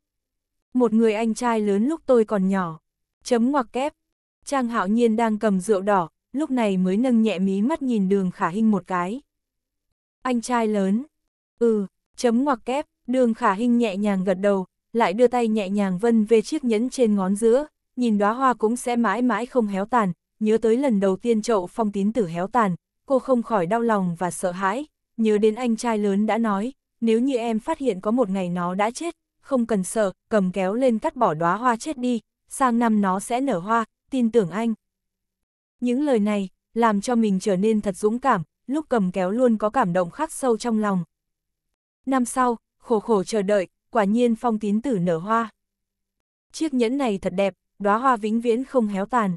Một người anh trai lớn lúc tôi còn nhỏ, chấm ngoặc kép. Trang hạo nhiên đang cầm rượu đỏ, lúc này mới nâng nhẹ mí mắt nhìn đường khả hình một cái. Anh trai lớn, Ừ, chấm ngoặc kép, đường khả hình nhẹ nhàng gật đầu, lại đưa tay nhẹ nhàng vân về chiếc nhẫn trên ngón giữa, nhìn đóa hoa cũng sẽ mãi mãi không héo tàn, nhớ tới lần đầu tiên chậu phong tín tử héo tàn, cô không khỏi đau lòng và sợ hãi, nhớ đến anh trai lớn đã nói, nếu như em phát hiện có một ngày nó đã chết, không cần sợ, cầm kéo lên cắt bỏ đóa hoa chết đi, sang năm nó sẽ nở hoa, tin tưởng anh. Những lời này, làm cho mình trở nên thật dũng cảm, lúc cầm kéo luôn có cảm động khắc sâu trong lòng. Năm sau, khổ khổ chờ đợi, quả nhiên phong tín tử nở hoa. Chiếc nhẫn này thật đẹp, đóa hoa vĩnh viễn không héo tàn.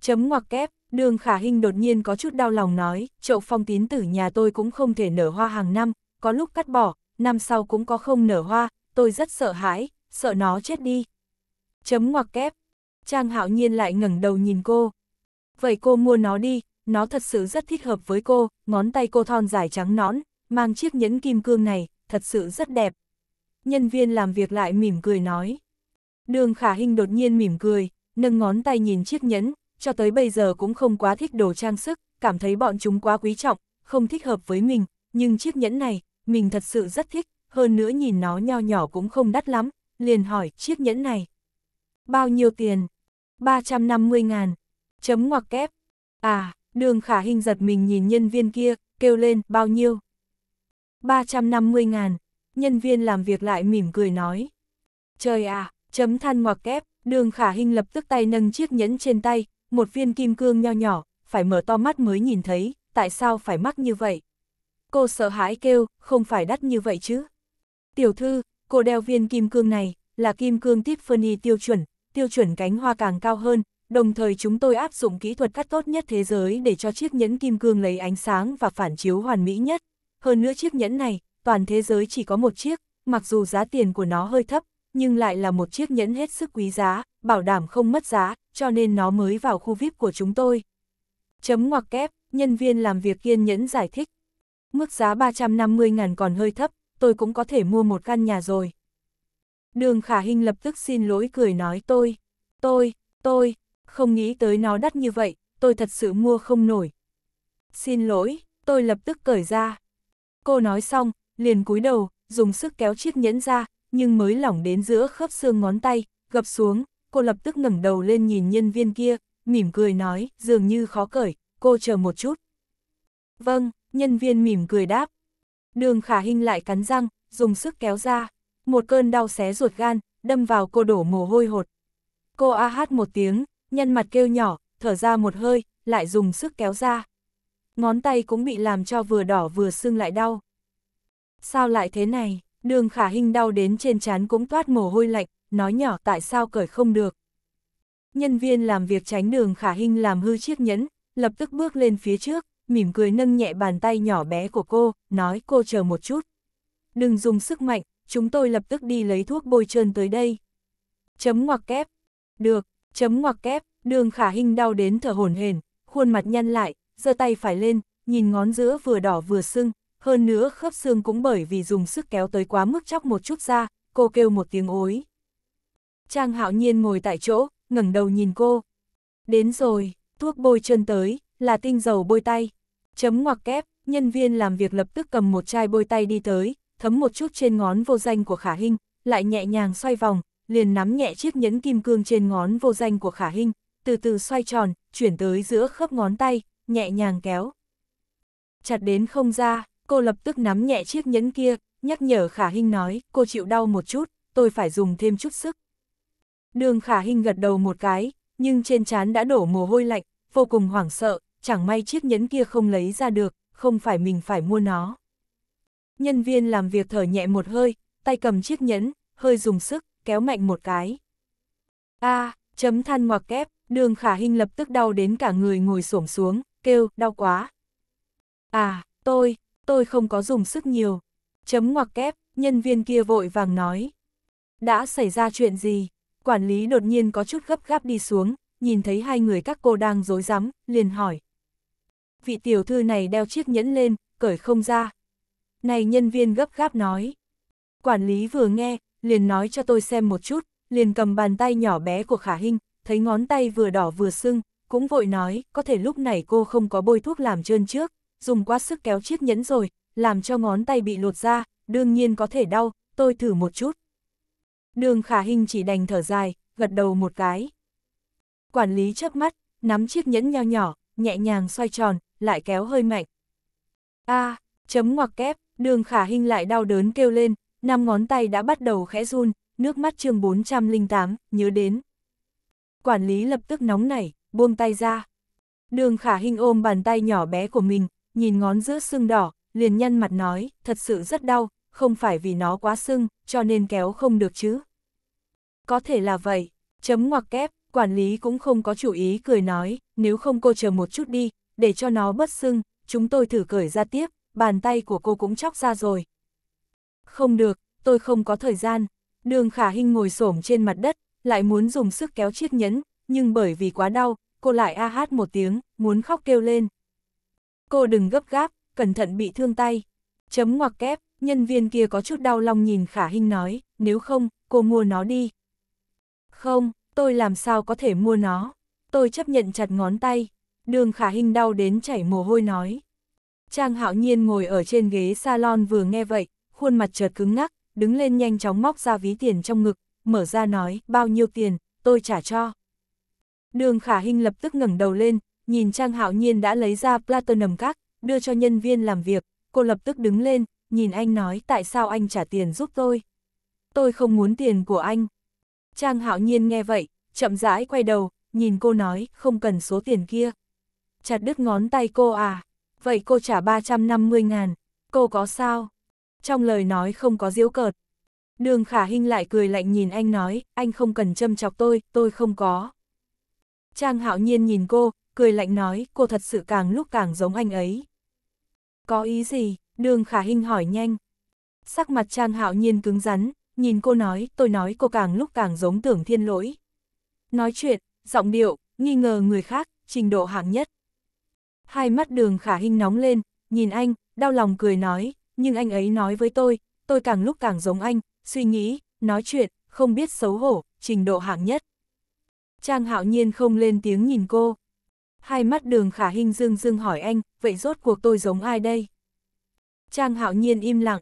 Chấm ngoặc kép, đường khả hình đột nhiên có chút đau lòng nói, chậu phong tín tử nhà tôi cũng không thể nở hoa hàng năm, có lúc cắt bỏ, năm sau cũng có không nở hoa, tôi rất sợ hãi, sợ nó chết đi. Chấm ngoặc kép, Trang hạo nhiên lại ngẩng đầu nhìn cô. Vậy cô mua nó đi, nó thật sự rất thích hợp với cô, ngón tay cô thon dài trắng nõn, mang chiếc nhẫn kim cương này, thật sự rất đẹp. Nhân viên làm việc lại mỉm cười nói. Đường khả hình đột nhiên mỉm cười, nâng ngón tay nhìn chiếc nhẫn, cho tới bây giờ cũng không quá thích đồ trang sức, cảm thấy bọn chúng quá quý trọng, không thích hợp với mình, nhưng chiếc nhẫn này, mình thật sự rất thích, hơn nữa nhìn nó nho nhỏ cũng không đắt lắm, liền hỏi chiếc nhẫn này. Bao nhiêu tiền? 350 ngàn. Chấm ngoặc kép. À, đường khả hình giật mình nhìn nhân viên kia, kêu lên bao nhiêu. 350 ngàn, nhân viên làm việc lại mỉm cười nói. Trời à, chấm than ngoặc kép, đường khả hình lập tức tay nâng chiếc nhẫn trên tay, một viên kim cương nho nhỏ, phải mở to mắt mới nhìn thấy, tại sao phải mắc như vậy? Cô sợ hãi kêu, không phải đắt như vậy chứ. Tiểu thư, cô đeo viên kim cương này, là kim cương Tiffany tiêu chuẩn, tiêu chuẩn cánh hoa càng cao hơn, đồng thời chúng tôi áp dụng kỹ thuật cắt tốt nhất thế giới để cho chiếc nhẫn kim cương lấy ánh sáng và phản chiếu hoàn mỹ nhất, hơn nữa chiếc nhẫn này, toàn thế giới chỉ có một chiếc, mặc dù giá tiền của nó hơi thấp, nhưng lại là một chiếc nhẫn hết sức quý giá, bảo đảm không mất giá, cho nên nó mới vào khu VIP của chúng tôi. Chấm ngoặc kép, nhân viên làm việc kiên nhẫn giải thích. Mức giá 350 ngàn còn hơi thấp, tôi cũng có thể mua một căn nhà rồi. Đường Khả Hinh lập tức xin lỗi cười nói tôi, tôi, tôi, không nghĩ tới nó đắt như vậy, tôi thật sự mua không nổi. Xin lỗi, tôi lập tức cởi ra. Cô nói xong, liền cúi đầu, dùng sức kéo chiếc nhẫn ra, nhưng mới lỏng đến giữa khớp xương ngón tay, gập xuống, cô lập tức ngẩng đầu lên nhìn nhân viên kia, mỉm cười nói, dường như khó cởi, cô chờ một chút. Vâng, nhân viên mỉm cười đáp. Đường khả hình lại cắn răng, dùng sức kéo ra, một cơn đau xé ruột gan, đâm vào cô đổ mồ hôi hột. Cô a hát một tiếng, nhân mặt kêu nhỏ, thở ra một hơi, lại dùng sức kéo ra ngón tay cũng bị làm cho vừa đỏ vừa sưng lại đau. Sao lại thế này, đường khả hình đau đến trên trán cũng toát mồ hôi lạnh, nói nhỏ tại sao cởi không được. Nhân viên làm việc tránh đường khả hình làm hư chiếc nhẫn, lập tức bước lên phía trước, mỉm cười nâng nhẹ bàn tay nhỏ bé của cô, nói cô chờ một chút. Đừng dùng sức mạnh, chúng tôi lập tức đi lấy thuốc bôi trơn tới đây. Chấm ngoặc kép. Được, chấm ngoặc kép, đường khả hình đau đến thở hổn hển, khuôn mặt nhăn lại, giơ tay phải lên, nhìn ngón giữa vừa đỏ vừa sưng, hơn nữa khớp xương cũng bởi vì dùng sức kéo tới quá mức chóc một chút ra, cô kêu một tiếng ối. Trang hạo nhiên ngồi tại chỗ, ngẩng đầu nhìn cô. Đến rồi, thuốc bôi chân tới, là tinh dầu bôi tay. Chấm ngoặc kép, nhân viên làm việc lập tức cầm một chai bôi tay đi tới, thấm một chút trên ngón vô danh của khả hình, lại nhẹ nhàng xoay vòng, liền nắm nhẹ chiếc nhẫn kim cương trên ngón vô danh của khả hình, từ từ xoay tròn, chuyển tới giữa khớp ngón tay, nhẹ nhàng kéo. Chặt đến không ra, cô lập tức nắm nhẹ chiếc nhẫn kia, nhắc nhở Khả Hinh nói, cô chịu đau một chút, tôi phải dùng thêm chút sức. Đường Khả Hinh gật đầu một cái, nhưng trên trán đã đổ mồ hôi lạnh, vô cùng hoảng sợ, chẳng may chiếc nhẫn kia không lấy ra được, không phải mình phải mua nó. Nhân viên làm việc thở nhẹ một hơi, tay cầm chiếc nhẫn, hơi dùng sức, kéo mạnh một cái. A, à, chấm than ngoặc kép, đường khả hình lập tức đau đến cả người ngồi xổm xuống, kêu, đau quá. À, tôi, tôi không có dùng sức nhiều. Chấm ngoặc kép, nhân viên kia vội vàng nói. Đã xảy ra chuyện gì? Quản lý đột nhiên có chút gấp gáp đi xuống, nhìn thấy hai người các cô đang dối rắm liền hỏi. Vị tiểu thư này đeo chiếc nhẫn lên, cởi không ra. Này nhân viên gấp gáp nói. Quản lý vừa nghe, liền nói cho tôi xem một chút, liền cầm bàn tay nhỏ bé của Khả Hinh, thấy ngón tay vừa đỏ vừa sưng, cũng vội nói, có thể lúc này cô không có bôi thuốc làm trơn trước, dùng quá sức kéo chiếc nhẫn rồi, làm cho ngón tay bị lột ra, đương nhiên có thể đau, tôi thử một chút. Đường khả hình chỉ đành thở dài, gật đầu một cái. Quản lý chớp mắt, nắm chiếc nhẫn nho nhỏ, nhẹ nhàng xoay tròn, lại kéo hơi mạnh. A, à, chấm ngoặc kép, đường khả hình lại đau đớn kêu lên, năm ngón tay đã bắt đầu khẽ run, nước mắt chương 408, nhớ đến. Quản lý lập tức nóng nảy, buông tay ra. Đường khả hình ôm bàn tay nhỏ bé của mình, nhìn ngón giữa sưng đỏ, liền nhăn mặt nói, thật sự rất đau, không phải vì nó quá sưng, cho nên kéo không được chứ. Có thể là vậy, chấm ngoặc kép, quản lý cũng không có chủ ý cười nói, nếu không cô chờ một chút đi, để cho nó bất sưng, chúng tôi thử cởi ra tiếp, bàn tay của cô cũng chóc ra rồi. Không được, tôi không có thời gian, đường khả hình ngồi xổm trên mặt đất, lại muốn dùng sức kéo chiếc nhẫn, nhưng bởi vì quá đau, cô lại a hát một tiếng, muốn khóc kêu lên. Cô đừng gấp gáp, cẩn thận bị thương tay. Chấm ngoặc kép, nhân viên kia có chút đau lòng nhìn khả hình nói, nếu không, cô mua nó đi. Không, tôi làm sao có thể mua nó. Tôi chấp nhận chặt ngón tay. Đường khả hình đau đến chảy mồ hôi nói. Trang hạo nhiên ngồi ở trên ghế salon vừa nghe vậy, khuôn mặt chợt cứng ngắc, đứng lên nhanh chóng móc ra ví tiền trong ngực, mở ra nói, bao nhiêu tiền, tôi trả cho. Đường khả hình lập tức ngẩng đầu lên, nhìn Trang Hạo Nhiên đã lấy ra platinum các, đưa cho nhân viên làm việc, cô lập tức đứng lên, nhìn anh nói tại sao anh trả tiền giúp tôi. Tôi không muốn tiền của anh. Trang Hạo Nhiên nghe vậy, chậm rãi quay đầu, nhìn cô nói không cần số tiền kia. Chặt đứt ngón tay cô à, vậy cô trả 350 ngàn, cô có sao? Trong lời nói không có diễu cợt. Đường khả hình lại cười lạnh nhìn anh nói, anh không cần châm chọc tôi, tôi không có. Trang hạo nhiên nhìn cô, cười lạnh nói, cô thật sự càng lúc càng giống anh ấy. Có ý gì? Đường khả hình hỏi nhanh. Sắc mặt Trang hạo nhiên cứng rắn, nhìn cô nói, tôi nói cô càng lúc càng giống tưởng thiên lỗi. Nói chuyện, giọng điệu, nghi ngờ người khác, trình độ hạng nhất. Hai mắt đường khả hình nóng lên, nhìn anh, đau lòng cười nói, nhưng anh ấy nói với tôi, tôi càng lúc càng giống anh, suy nghĩ, nói chuyện, không biết xấu hổ, trình độ hạng nhất. Trang hạo nhiên không lên tiếng nhìn cô. Hai mắt đường khả hình dương dương hỏi anh, vậy rốt cuộc tôi giống ai đây? Trang hạo nhiên im lặng.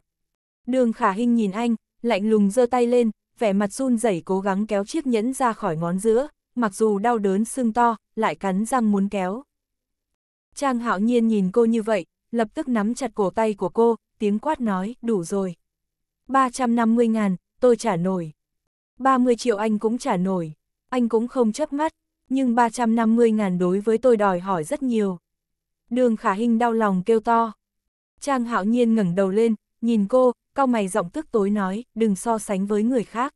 Đường khả hình nhìn anh, lạnh lùng giơ tay lên, vẻ mặt run rẩy cố gắng kéo chiếc nhẫn ra khỏi ngón giữa, mặc dù đau đớn sưng to, lại cắn răng muốn kéo. Trang hạo nhiên nhìn cô như vậy, lập tức nắm chặt cổ tay của cô, tiếng quát nói, đủ rồi. 350 ngàn, tôi trả nổi. 30 triệu anh cũng trả nổi anh cũng không chấp mắt, nhưng 350 ngàn đối với tôi đòi hỏi rất nhiều. Đường khả hình đau lòng kêu to. Trang hạo nhiên ngẩng đầu lên, nhìn cô, cao mày giọng tức tối nói, đừng so sánh với người khác.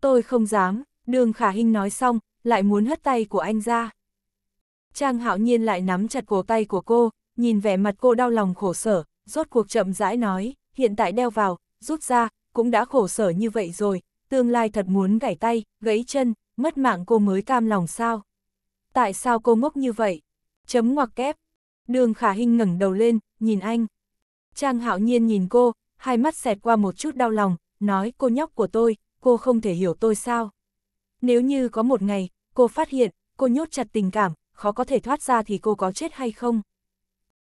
Tôi không dám, đường khả hình nói xong, lại muốn hất tay của anh ra. Trang hạo nhiên lại nắm chặt cổ tay của cô, nhìn vẻ mặt cô đau lòng khổ sở, rốt cuộc chậm rãi nói, hiện tại đeo vào, rút ra, cũng đã khổ sở như vậy rồi, tương lai thật muốn gãy tay, gãy chân, mất mạng cô mới cam lòng sao? Tại sao cô ngốc như vậy? Chấm ngoặc kép. Đường khả hình ngẩng đầu lên, nhìn anh. Trang hạo nhiên nhìn cô, hai mắt xẹt qua một chút đau lòng, nói cô nhóc của tôi, cô không thể hiểu tôi sao. Nếu như có một ngày, cô phát hiện, cô nhốt chặt tình cảm, khó có thể thoát ra thì cô có chết hay không?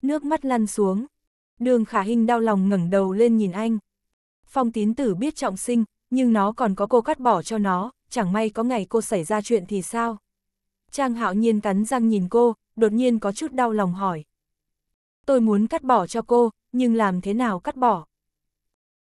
Nước mắt lăn xuống. Đường khả hình đau lòng ngẩng đầu lên nhìn anh. Phong tín tử biết trọng sinh, nhưng nó còn có cô cắt bỏ cho nó, chẳng may có ngày cô xảy ra chuyện thì sao? Trang hạo nhiên cắn răng nhìn cô, đột nhiên có chút đau lòng hỏi. Tôi muốn cắt bỏ cho cô, nhưng làm thế nào cắt bỏ?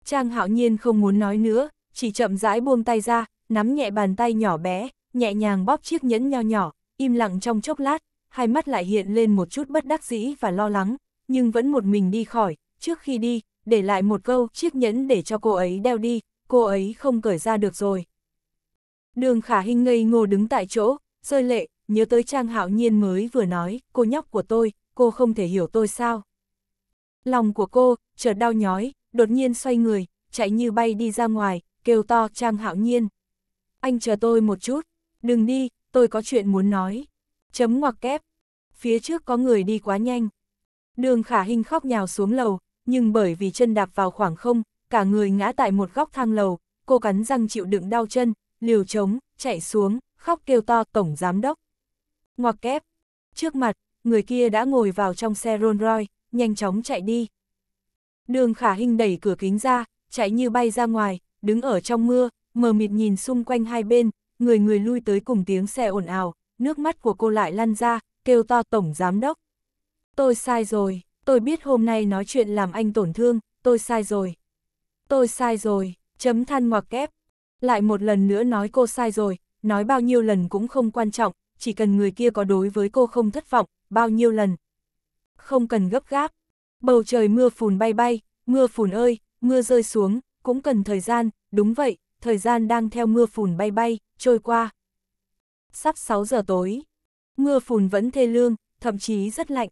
Trang hạo nhiên không muốn nói nữa, chỉ chậm rãi buông tay ra, nắm nhẹ bàn tay nhỏ bé, nhẹ nhàng bóp chiếc nhẫn nho nhỏ, im lặng trong chốc lát, hai mắt lại hiện lên một chút bất đắc dĩ và lo lắng, nhưng vẫn một mình đi khỏi, trước khi đi, để lại một câu chiếc nhẫn để cho cô ấy đeo đi, cô ấy không cởi ra được rồi. Đường khả hình ngây ngô đứng tại chỗ, rơi lệ, nhớ tới Trang Hạo Nhiên mới vừa nói, cô nhóc của tôi, cô không thể hiểu tôi sao. Lòng của cô, chợt đau nhói, đột nhiên xoay người, chạy như bay đi ra ngoài, kêu to Trang Hạo Nhiên. Anh chờ tôi một chút, đừng đi, tôi có chuyện muốn nói. Chấm ngoặc kép. Phía trước có người đi quá nhanh. Đường khả hình khóc nhào xuống lầu, nhưng bởi vì chân đạp vào khoảng không, cả người ngã tại một góc thang lầu, cô cắn răng chịu đựng đau chân, liều chống, chạy xuống, khóc kêu to tổng giám đốc. Ngoặc kép, trước mặt, người kia đã ngồi vào trong xe Rolls Royce, nhanh chóng chạy đi. Đường khả hình đẩy cửa kính ra, chạy như bay ra ngoài, đứng ở trong mưa, mờ mịt nhìn xung quanh hai bên, người người lui tới cùng tiếng xe ồn ào, nước mắt của cô lại lăn ra, kêu to tổng giám đốc. Tôi sai rồi, tôi biết hôm nay nói chuyện làm anh tổn thương, tôi sai rồi tôi sai rồi, chấm than ngoặc kép. Lại một lần nữa nói cô sai rồi, nói bao nhiêu lần cũng không quan trọng, chỉ cần người kia có đối với cô không thất vọng, bao nhiêu lần. Không cần gấp gáp. Bầu trời mưa phùn bay bay, mưa phùn ơi, mưa rơi xuống, cũng cần thời gian, đúng vậy, thời gian đang theo mưa phùn bay bay, trôi qua. Sắp 6 giờ tối, mưa phùn vẫn thê lương, thậm chí rất lạnh.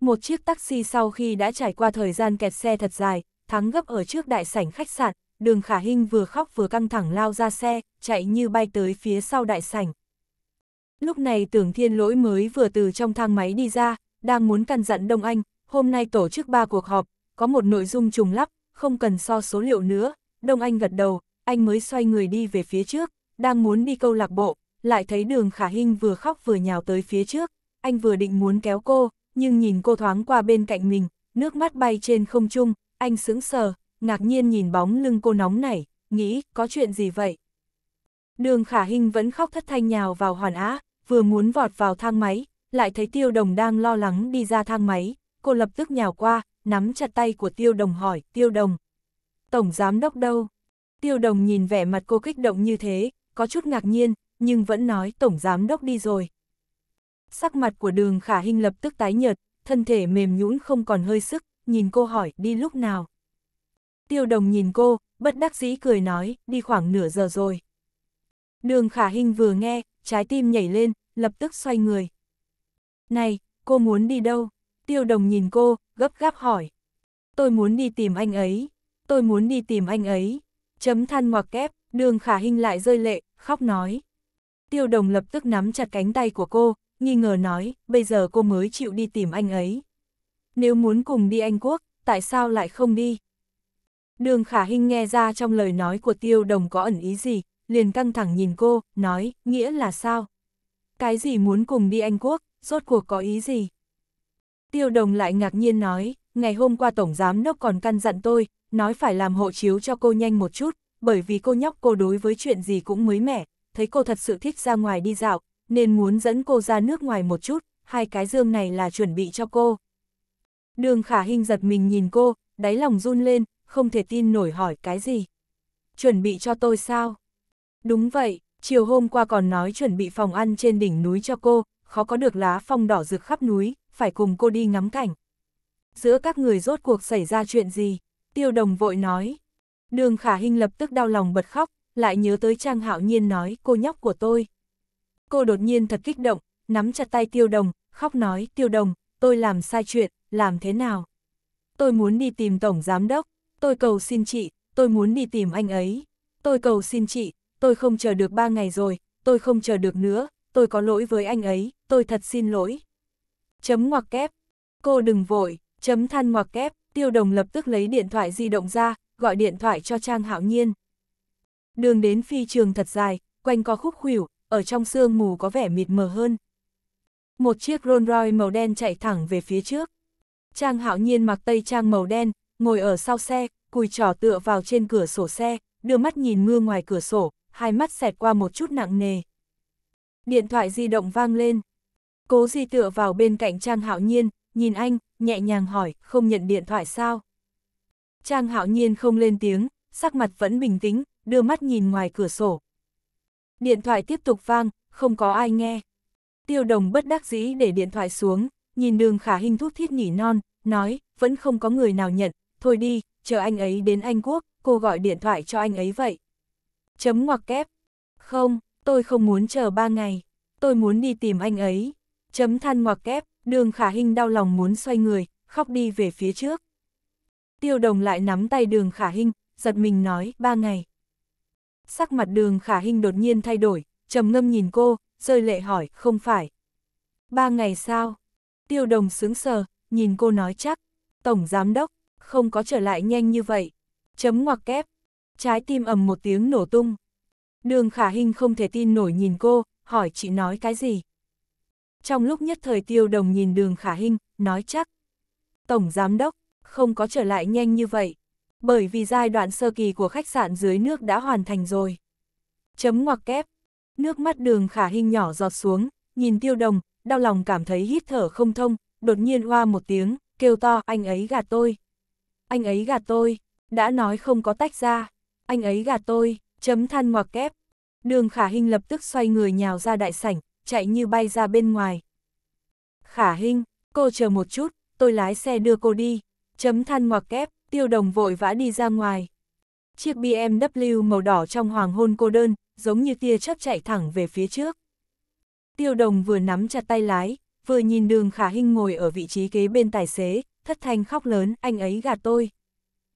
Một chiếc taxi sau khi đã trải qua thời gian kẹt xe thật dài, thắng gấp ở trước đại sảnh khách sạn, đường khả hinh vừa khóc vừa căng thẳng lao ra xe, chạy như bay tới phía sau đại sảnh. Lúc này tưởng thiên lỗi mới vừa từ trong thang máy đi ra, đang muốn căn dặn Đông Anh, hôm nay tổ chức ba cuộc họp, có một nội dung trùng lắp, không cần so số liệu nữa, Đông Anh gật đầu, anh mới xoay người đi về phía trước, đang muốn đi câu lạc bộ, lại thấy đường khả hinh vừa khóc vừa nhào tới phía trước, anh vừa định muốn kéo cô, nhưng nhìn cô thoáng qua bên cạnh mình, nước mắt bay trên không trung, anh sững sờ, ngạc nhiên nhìn bóng lưng cô nóng nảy, nghĩ có chuyện gì vậy. Đường khả hình vẫn khóc thất thanh nhào vào hoàn á, vừa muốn vọt vào thang máy, lại thấy tiêu đồng đang lo lắng đi ra thang máy, cô lập tức nhào qua, nắm chặt tay của tiêu đồng hỏi, tiêu đồng, tổng giám đốc đâu? Tiêu đồng nhìn vẻ mặt cô kích động như thế, có chút ngạc nhiên, nhưng vẫn nói tổng giám đốc đi rồi. Sắc mặt của đường khả hình lập tức tái nhợt, thân thể mềm nhũn không còn hơi sức, nhìn cô hỏi, đi lúc nào? Tiêu đồng nhìn cô, bất đắc dĩ cười nói, đi khoảng nửa giờ rồi. Đường khả hình vừa nghe, trái tim nhảy lên, lập tức xoay người. Này, cô muốn đi đâu? Tiêu đồng nhìn cô, gấp gáp hỏi. Tôi muốn đi tìm anh ấy, tôi muốn đi tìm anh ấy. Chấm than ngoặc kép, đường khả hình lại rơi lệ, khóc nói. Tiêu đồng lập tức nắm chặt cánh tay của cô, nghi ngờ nói, bây giờ cô mới chịu đi tìm anh ấy nếu muốn cùng đi Anh Quốc, tại sao lại không đi? Đường Khả Hinh nghe ra trong lời nói của Tiêu Đồng có ẩn ý gì, liền căng thẳng nhìn cô, nói, nghĩa là sao? Cái gì muốn cùng đi Anh Quốc, rốt cuộc có ý gì? Tiêu Đồng lại ngạc nhiên nói, ngày hôm qua Tổng Giám Đốc còn căn dặn tôi, nói phải làm hộ chiếu cho cô nhanh một chút, bởi vì cô nhóc cô đối với chuyện gì cũng mới mẻ, thấy cô thật sự thích ra ngoài đi dạo, nên muốn dẫn cô ra nước ngoài một chút, hai cái dương này là chuẩn bị cho cô. Đường khả hình giật mình nhìn cô, đáy lòng run lên, không thể tin nổi hỏi cái gì. Chuẩn bị cho tôi sao? Đúng vậy, chiều hôm qua còn nói chuẩn bị phòng ăn trên đỉnh núi cho cô, khó có được lá phong đỏ rực khắp núi, phải cùng cô đi ngắm cảnh. Giữa các người rốt cuộc xảy ra chuyện gì? Tiêu đồng vội nói. Đường khả hình lập tức đau lòng bật khóc, lại nhớ tới Trang Hạo Nhiên nói cô nhóc của tôi. Cô đột nhiên thật kích động, nắm chặt tay tiêu đồng, khóc nói tiêu đồng, tôi làm sai chuyện, làm thế nào? Tôi muốn đi tìm Tổng Giám Đốc, tôi cầu xin chị, tôi muốn đi tìm anh ấy. Tôi cầu xin chị, tôi không chờ được ba ngày rồi, tôi không chờ được nữa, tôi có lỗi với anh ấy, tôi thật xin lỗi. Chấm ngoặc kép, cô đừng vội, chấm than ngoặc kép, tiêu đồng lập tức lấy điện thoại di động ra, gọi điện thoại cho Trang Hạo Nhiên. Đường đến phi trường thật dài, quanh có khúc khuỷu, ở trong sương mù có vẻ mịt mờ hơn. Một chiếc Rolls Royce màu đen chạy thẳng về phía trước. Trang hạo nhiên mặc tây trang màu đen, ngồi ở sau xe, cùi trỏ tựa vào trên cửa sổ xe, đưa mắt nhìn mưa ngoài cửa sổ, hai mắt xẹt qua một chút nặng nề. Điện thoại di động vang lên. Cố di tựa vào bên cạnh Trang hạo nhiên, nhìn anh, nhẹ nhàng hỏi, không nhận điện thoại sao? Trang hạo nhiên không lên tiếng, sắc mặt vẫn bình tĩnh, đưa mắt nhìn ngoài cửa sổ. Điện thoại tiếp tục vang, không có ai nghe. Tiêu đồng bất đắc dĩ để điện thoại xuống, nhìn đường khả hình thúc thiết nhỉ non, nói, vẫn không có người nào nhận, thôi đi, chờ anh ấy đến Anh Quốc, cô gọi điện thoại cho anh ấy vậy. Chấm ngoặc kép. Không, tôi không muốn chờ ba ngày, tôi muốn đi tìm anh ấy. Chấm than ngoặc kép, đường khả hình đau lòng muốn xoay người, khóc đi về phía trước. Tiêu đồng lại nắm tay đường khả hình, giật mình nói, ba ngày. Sắc mặt đường khả hình đột nhiên thay đổi, trầm ngâm nhìn cô, rơi lệ hỏi, không phải. Ba ngày sao tiêu đồng sướng sờ, nhìn cô nói chắc, tổng giám đốc, không có trở lại nhanh như vậy. Chấm ngoặc kép, trái tim ầm một tiếng nổ tung. Đường khả hình không thể tin nổi nhìn cô, hỏi chị nói cái gì. Trong lúc nhất thời tiêu đồng nhìn đường khả hình, nói chắc. Tổng giám đốc, không có trở lại nhanh như vậy. Bởi vì giai đoạn sơ kỳ của khách sạn dưới nước đã hoàn thành rồi. Chấm ngoặc kép, Nước mắt đường khả hình nhỏ giọt xuống, nhìn tiêu đồng, đau lòng cảm thấy hít thở không thông, đột nhiên hoa một tiếng, kêu to, anh ấy gạt tôi. Anh ấy gạt tôi, đã nói không có tách ra, anh ấy gạt tôi, chấm than ngoặc kép. Đường khả hình lập tức xoay người nhào ra đại sảnh, chạy như bay ra bên ngoài. Khả hình, cô chờ một chút, tôi lái xe đưa cô đi, chấm than ngoặc kép, tiêu đồng vội vã đi ra ngoài. Chiếc BMW màu đỏ trong hoàng hôn cô đơn, giống như tia chớp chạy thẳng về phía trước. Tiêu đồng vừa nắm chặt tay lái, vừa nhìn đường khả hinh ngồi ở vị trí kế bên tài xế, thất thanh khóc lớn, anh ấy gạt tôi.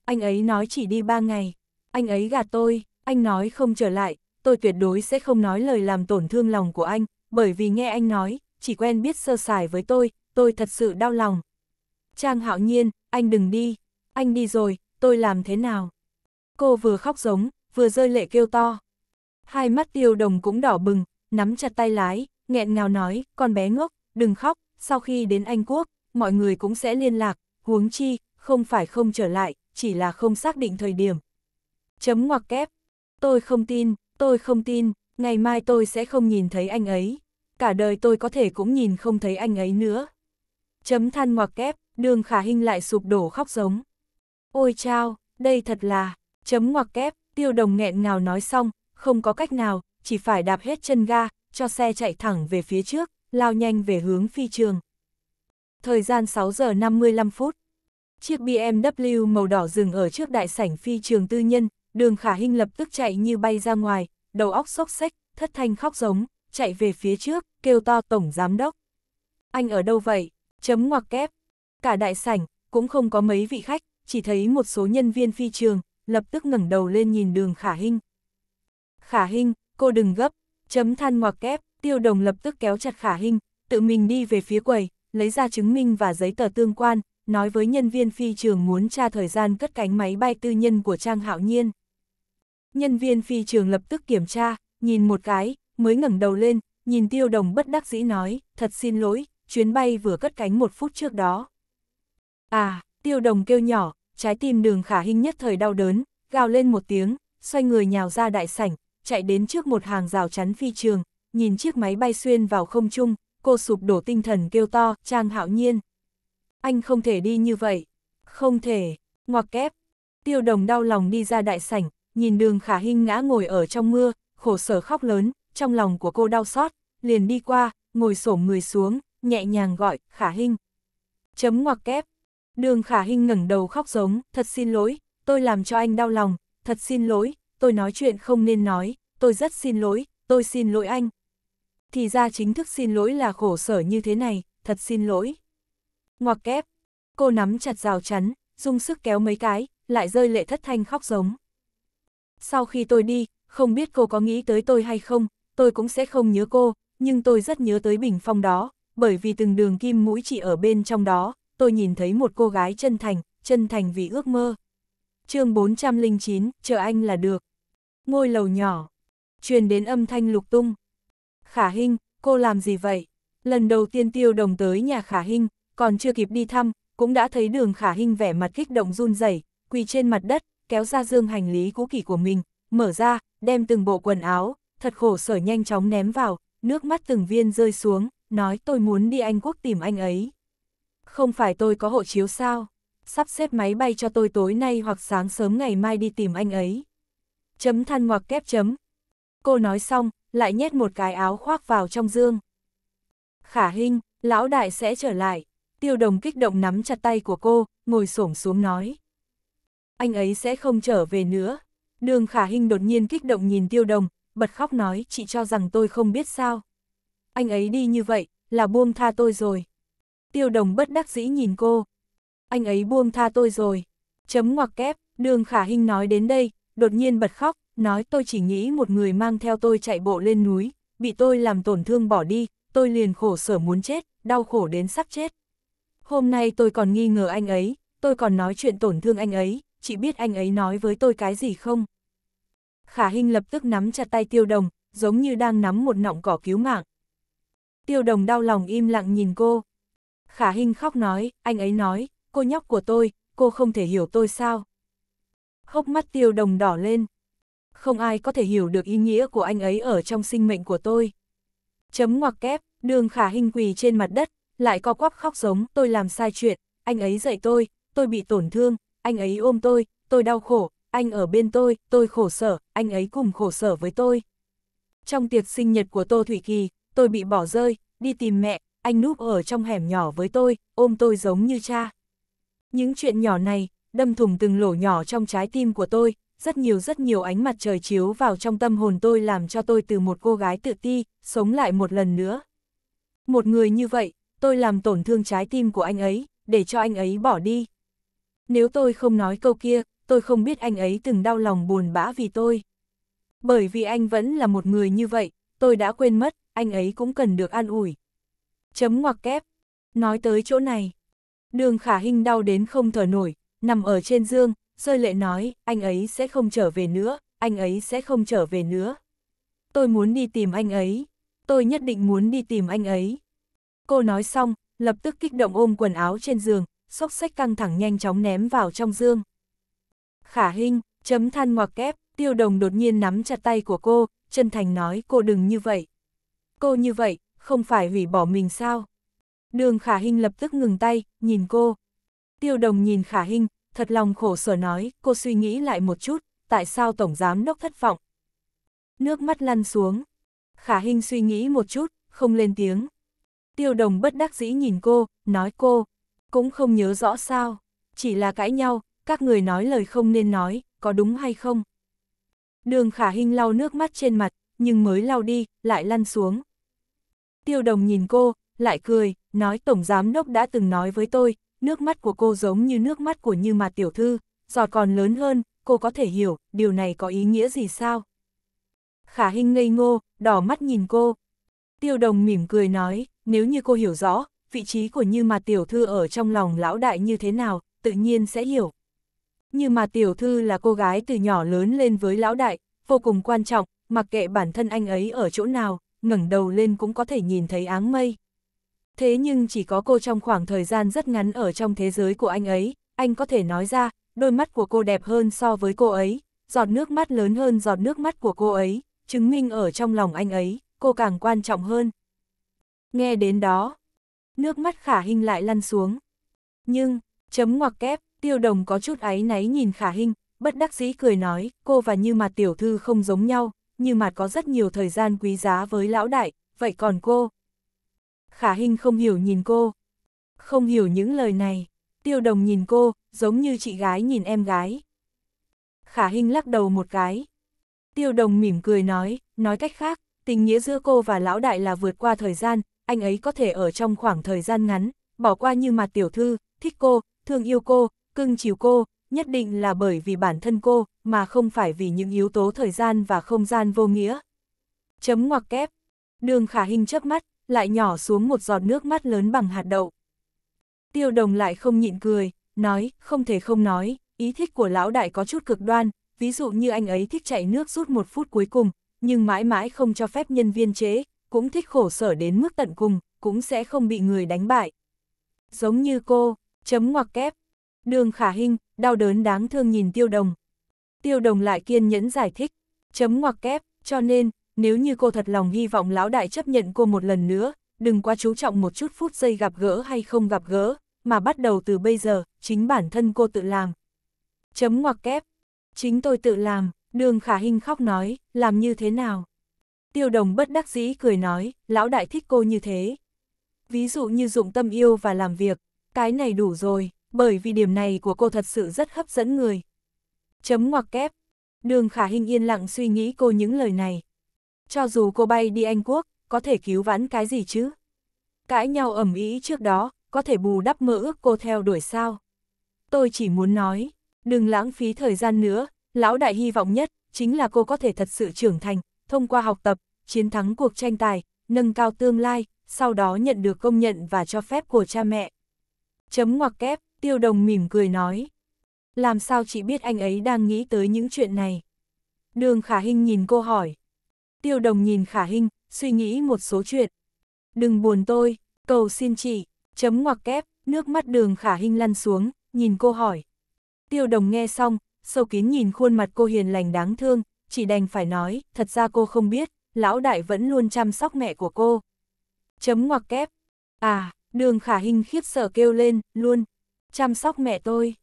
Anh ấy nói chỉ đi ba ngày, anh ấy gạt tôi, anh nói không trở lại, tôi tuyệt đối sẽ không nói lời làm tổn thương lòng của anh, bởi vì nghe anh nói, chỉ quen biết sơ sài với tôi, tôi thật sự đau lòng. Trang hạo nhiên, anh đừng đi, anh đi rồi, tôi làm thế nào? Cô vừa khóc giống, vừa rơi lệ kêu to hai mắt tiêu đồng cũng đỏ bừng, nắm chặt tay lái, nghẹn ngào nói, con bé ngốc, đừng khóc, sau khi đến Anh Quốc, mọi người cũng sẽ liên lạc, huống chi, không phải không trở lại, chỉ là không xác định thời điểm. Chấm ngoặc kép, tôi không tin, tôi không tin, ngày mai tôi sẽ không nhìn thấy anh ấy, cả đời tôi có thể cũng nhìn không thấy anh ấy nữa. Chấm than ngoặc kép, đường khả hình lại sụp đổ khóc giống. Ôi chao, đây thật là, chấm ngoặc kép, tiêu đồng nghẹn ngào nói xong, không có cách nào, chỉ phải đạp hết chân ga, cho xe chạy thẳng về phía trước, lao nhanh về hướng phi trường. Thời gian 6 giờ 55 phút, chiếc BMW màu đỏ dừng ở trước đại sảnh phi trường tư nhân, đường khả hình lập tức chạy như bay ra ngoài, đầu óc sốc xách thất thanh khóc giống, chạy về phía trước, kêu to tổng giám đốc. Anh ở đâu vậy? Chấm ngoặc kép. Cả đại sảnh, cũng không có mấy vị khách, chỉ thấy một số nhân viên phi trường, lập tức ngẩng đầu lên nhìn đường khả hình, Khả Hinh, cô đừng gấp, chấm than ngoặc kép, tiêu đồng lập tức kéo chặt Khả Hinh, tự mình đi về phía quầy, lấy ra chứng minh và giấy tờ tương quan, nói với nhân viên phi trường muốn tra thời gian cất cánh máy bay tư nhân của Trang Hạo Nhiên. Nhân viên phi trường lập tức kiểm tra, nhìn một cái, mới ngẩng đầu lên, nhìn tiêu đồng bất đắc dĩ nói, thật xin lỗi, chuyến bay vừa cất cánh một phút trước đó. À, tiêu đồng kêu nhỏ, trái tim đường khả hình nhất thời đau đớn, gào lên một tiếng, xoay người nhào ra đại sảnh, chạy đến trước một hàng rào chắn phi trường, nhìn chiếc máy bay xuyên vào không trung, cô sụp đổ tinh thần kêu to, Trang Hạo Nhiên. Anh không thể đi như vậy. Không thể, ngoặc kép. Tiêu đồng đau lòng đi ra đại sảnh, nhìn đường khả hinh ngã ngồi ở trong mưa, khổ sở khóc lớn, trong lòng của cô đau xót, liền đi qua, ngồi xổm người xuống, nhẹ nhàng gọi, khả hinh. Chấm ngoặc kép. Đường khả hinh ngẩng đầu khóc giống, thật xin lỗi, tôi làm cho anh đau lòng, thật xin lỗi, tôi nói chuyện không nên nói, tôi rất xin lỗi, tôi xin lỗi anh. Thì ra chính thức xin lỗi là khổ sở như thế này, thật xin lỗi. Ngoặc kép, cô nắm chặt rào chắn, dùng sức kéo mấy cái, lại rơi lệ thất thanh khóc giống. Sau khi tôi đi, không biết cô có nghĩ tới tôi hay không, tôi cũng sẽ không nhớ cô, nhưng tôi rất nhớ tới bình phong đó, bởi vì từng đường kim mũi chỉ ở bên trong đó, tôi nhìn thấy một cô gái chân thành, chân thành vì ước mơ. chương 409, chờ anh là được ngôi lầu nhỏ, truyền đến âm thanh lục tung. Khả Hinh, cô làm gì vậy? Lần đầu tiên tiêu đồng tới nhà Khả Hinh, còn chưa kịp đi thăm, cũng đã thấy đường Khả Hinh vẻ mặt kích động run rẩy, quỳ trên mặt đất, kéo ra dương hành lý cũ kỷ của mình, mở ra, đem từng bộ quần áo, thật khổ sở nhanh chóng ném vào, nước mắt từng viên rơi xuống, nói tôi muốn đi Anh Quốc tìm anh ấy. Không phải tôi có hộ chiếu sao? Sắp xếp máy bay cho tôi tối nay hoặc sáng sớm ngày mai đi tìm anh ấy chấm than ngoặc kép chấm. Cô nói xong, lại nhét một cái áo khoác vào trong dương. Khả hình, lão đại sẽ trở lại. Tiêu đồng kích động nắm chặt tay của cô, ngồi xổm xuống nói. Anh ấy sẽ không trở về nữa. Đường khả hình đột nhiên kích động nhìn tiêu đồng, bật khóc nói chị cho rằng tôi không biết sao. Anh ấy đi như vậy, là buông tha tôi rồi. Tiêu đồng bất đắc dĩ nhìn cô. Anh ấy buông tha tôi rồi. Chấm ngoặc kép, đường khả hình nói đến đây, đột nhiên bật khóc, nói tôi chỉ nghĩ một người mang theo tôi chạy bộ lên núi, bị tôi làm tổn thương bỏ đi, tôi liền khổ sở muốn chết, đau khổ đến sắp chết. Hôm nay tôi còn nghi ngờ anh ấy, tôi còn nói chuyện tổn thương anh ấy, chị biết anh ấy nói với tôi cái gì không? Khả Hinh lập tức nắm chặt tay Tiêu Đồng, giống như đang nắm một nọng cỏ cứu mạng. Tiêu Đồng đau lòng im lặng nhìn cô. Khả Hinh khóc nói, anh ấy nói, cô nhóc của tôi, cô không thể hiểu tôi sao? Hốc mắt tiêu đồng đỏ lên. Không ai có thể hiểu được ý nghĩa của anh ấy ở trong sinh mệnh của tôi. Chấm ngoặc kép, đường khả hình quỳ trên mặt đất, lại co quắp khóc giống, tôi làm sai chuyện, anh ấy dạy tôi, tôi bị tổn thương, anh ấy ôm tôi, tôi đau khổ, anh ở bên tôi, tôi khổ sở, anh ấy cùng khổ sở với tôi. Trong tiệc sinh nhật của Tô Thủy Kỳ, tôi bị bỏ rơi, đi tìm mẹ, anh núp ở trong hẻm nhỏ với tôi, ôm tôi giống như cha. Những chuyện nhỏ này, đâm thủng từng lỗ nhỏ trong trái tim của tôi, rất nhiều rất nhiều ánh mặt trời chiếu vào trong tâm hồn tôi làm cho tôi từ một cô gái tự ti, sống lại một lần nữa. Một người như vậy, tôi làm tổn thương trái tim của anh ấy, để cho anh ấy bỏ đi. Nếu tôi không nói câu kia, tôi không biết anh ấy từng đau lòng buồn bã vì tôi. Bởi vì anh vẫn là một người như vậy, tôi đã quên mất, anh ấy cũng cần được an ủi. Chấm ngoặc kép. Nói tới chỗ này, đường khả hình đau đến không thở nổi, nằm ở trên giường, rơi lệ nói, anh ấy sẽ không trở về nữa, anh ấy sẽ không trở về nữa. Tôi muốn đi tìm anh ấy, tôi nhất định muốn đi tìm anh ấy. Cô nói xong, lập tức kích động ôm quần áo trên giường, xốc xách căng thẳng nhanh chóng ném vào trong giường. Khả Hinh, chấm than ngoặc kép, tiêu đồng đột nhiên nắm chặt tay của cô, chân thành nói cô đừng như vậy. Cô như vậy, không phải hủy bỏ mình sao? Đường Khả Hinh lập tức ngừng tay, nhìn cô. Tiêu đồng nhìn khả hình, thật lòng khổ sở nói, cô suy nghĩ lại một chút, tại sao Tổng Giám Đốc thất vọng? Nước mắt lăn xuống. Khả hình suy nghĩ một chút, không lên tiếng. Tiêu đồng bất đắc dĩ nhìn cô, nói cô, cũng không nhớ rõ sao, chỉ là cãi nhau, các người nói lời không nên nói, có đúng hay không? Đường khả hình lau nước mắt trên mặt, nhưng mới lau đi, lại lăn xuống. Tiêu đồng nhìn cô, lại cười, nói Tổng Giám Đốc đã từng nói với tôi, nước mắt của cô giống như nước mắt của Như Mạt tiểu thư, giọt còn lớn hơn, cô có thể hiểu, điều này có ý nghĩa gì sao? Khả Hinh ngây ngô, đỏ mắt nhìn cô. Tiêu Đồng mỉm cười nói, nếu như cô hiểu rõ, vị trí của Như Mạt tiểu thư ở trong lòng lão đại như thế nào, tự nhiên sẽ hiểu. Như Mạt tiểu thư là cô gái từ nhỏ lớn lên với lão đại, vô cùng quan trọng, mặc kệ bản thân anh ấy ở chỗ nào, ngẩng đầu lên cũng có thể nhìn thấy áng mây. Thế nhưng chỉ có cô trong khoảng thời gian rất ngắn ở trong thế giới của anh ấy, anh có thể nói ra, đôi mắt của cô đẹp hơn so với cô ấy, giọt nước mắt lớn hơn giọt nước mắt của cô ấy, chứng minh ở trong lòng anh ấy, cô càng quan trọng hơn. Nghe đến đó, nước mắt khả hình lại lăn xuống. Nhưng, chấm ngoặc kép, tiêu đồng có chút áy náy nhìn khả hình, bất đắc dĩ cười nói, cô và như mặt tiểu thư không giống nhau, như mặt có rất nhiều thời gian quý giá với lão đại, vậy còn cô, Khả Hinh không hiểu nhìn cô. Không hiểu những lời này. Tiêu đồng nhìn cô, giống như chị gái nhìn em gái. Khả Hinh lắc đầu một cái. Tiêu đồng mỉm cười nói, nói cách khác, tình nghĩa giữa cô và lão đại là vượt qua thời gian, anh ấy có thể ở trong khoảng thời gian ngắn, bỏ qua như mặt tiểu thư, thích cô, thương yêu cô, cưng chiều cô, nhất định là bởi vì bản thân cô, mà không phải vì những yếu tố thời gian và không gian vô nghĩa. Chấm ngoặc kép. Đường khả Hinh chớp mắt, lại nhỏ xuống một giọt nước mắt lớn bằng hạt đậu. Tiêu đồng lại không nhịn cười, nói, không thể không nói, ý thích của lão đại có chút cực đoan, ví dụ như anh ấy thích chạy nước rút một phút cuối cùng, nhưng mãi mãi không cho phép nhân viên chế, cũng thích khổ sở đến mức tận cùng, cũng sẽ không bị người đánh bại. Giống như cô, chấm ngoặc kép, đường khả hình, đau đớn đáng thương nhìn tiêu đồng. Tiêu đồng lại kiên nhẫn giải thích, chấm ngoặc kép, cho nên, nếu như cô thật lòng hy vọng lão đại chấp nhận cô một lần nữa, đừng quá chú trọng một chút phút giây gặp gỡ hay không gặp gỡ, mà bắt đầu từ bây giờ, chính bản thân cô tự làm. Chấm ngoặc kép. Chính tôi tự làm, đường khả hình khóc nói, làm như thế nào? Tiêu đồng bất đắc dĩ cười nói, lão đại thích cô như thế. Ví dụ như dụng tâm yêu và làm việc, cái này đủ rồi, bởi vì điểm này của cô thật sự rất hấp dẫn người. Chấm ngoặc kép. Đường khả hình yên lặng suy nghĩ cô những lời này, cho dù cô bay đi Anh Quốc, có thể cứu vãn cái gì chứ? Cãi nhau ẩm ý trước đó, có thể bù đắp mơ ước cô theo đuổi sao? Tôi chỉ muốn nói, đừng lãng phí thời gian nữa, lão đại hy vọng nhất, chính là cô có thể thật sự trưởng thành, thông qua học tập, chiến thắng cuộc tranh tài, nâng cao tương lai, sau đó nhận được công nhận và cho phép của cha mẹ. Chấm ngoặc kép, tiêu đồng mỉm cười nói. Làm sao chị biết anh ấy đang nghĩ tới những chuyện này? Đường Khả Hinh nhìn cô hỏi tiêu đồng nhìn khả hình, suy nghĩ một số chuyện. Đừng buồn tôi, cầu xin chị, chấm ngoặc kép, nước mắt đường khả hình lăn xuống, nhìn cô hỏi. Tiêu đồng nghe xong, sâu kín nhìn khuôn mặt cô hiền lành đáng thương, chỉ đành phải nói, thật ra cô không biết, lão đại vẫn luôn chăm sóc mẹ của cô. Chấm ngoặc kép. À, đường khả hình khiếp sợ kêu lên, luôn, chăm sóc mẹ tôi.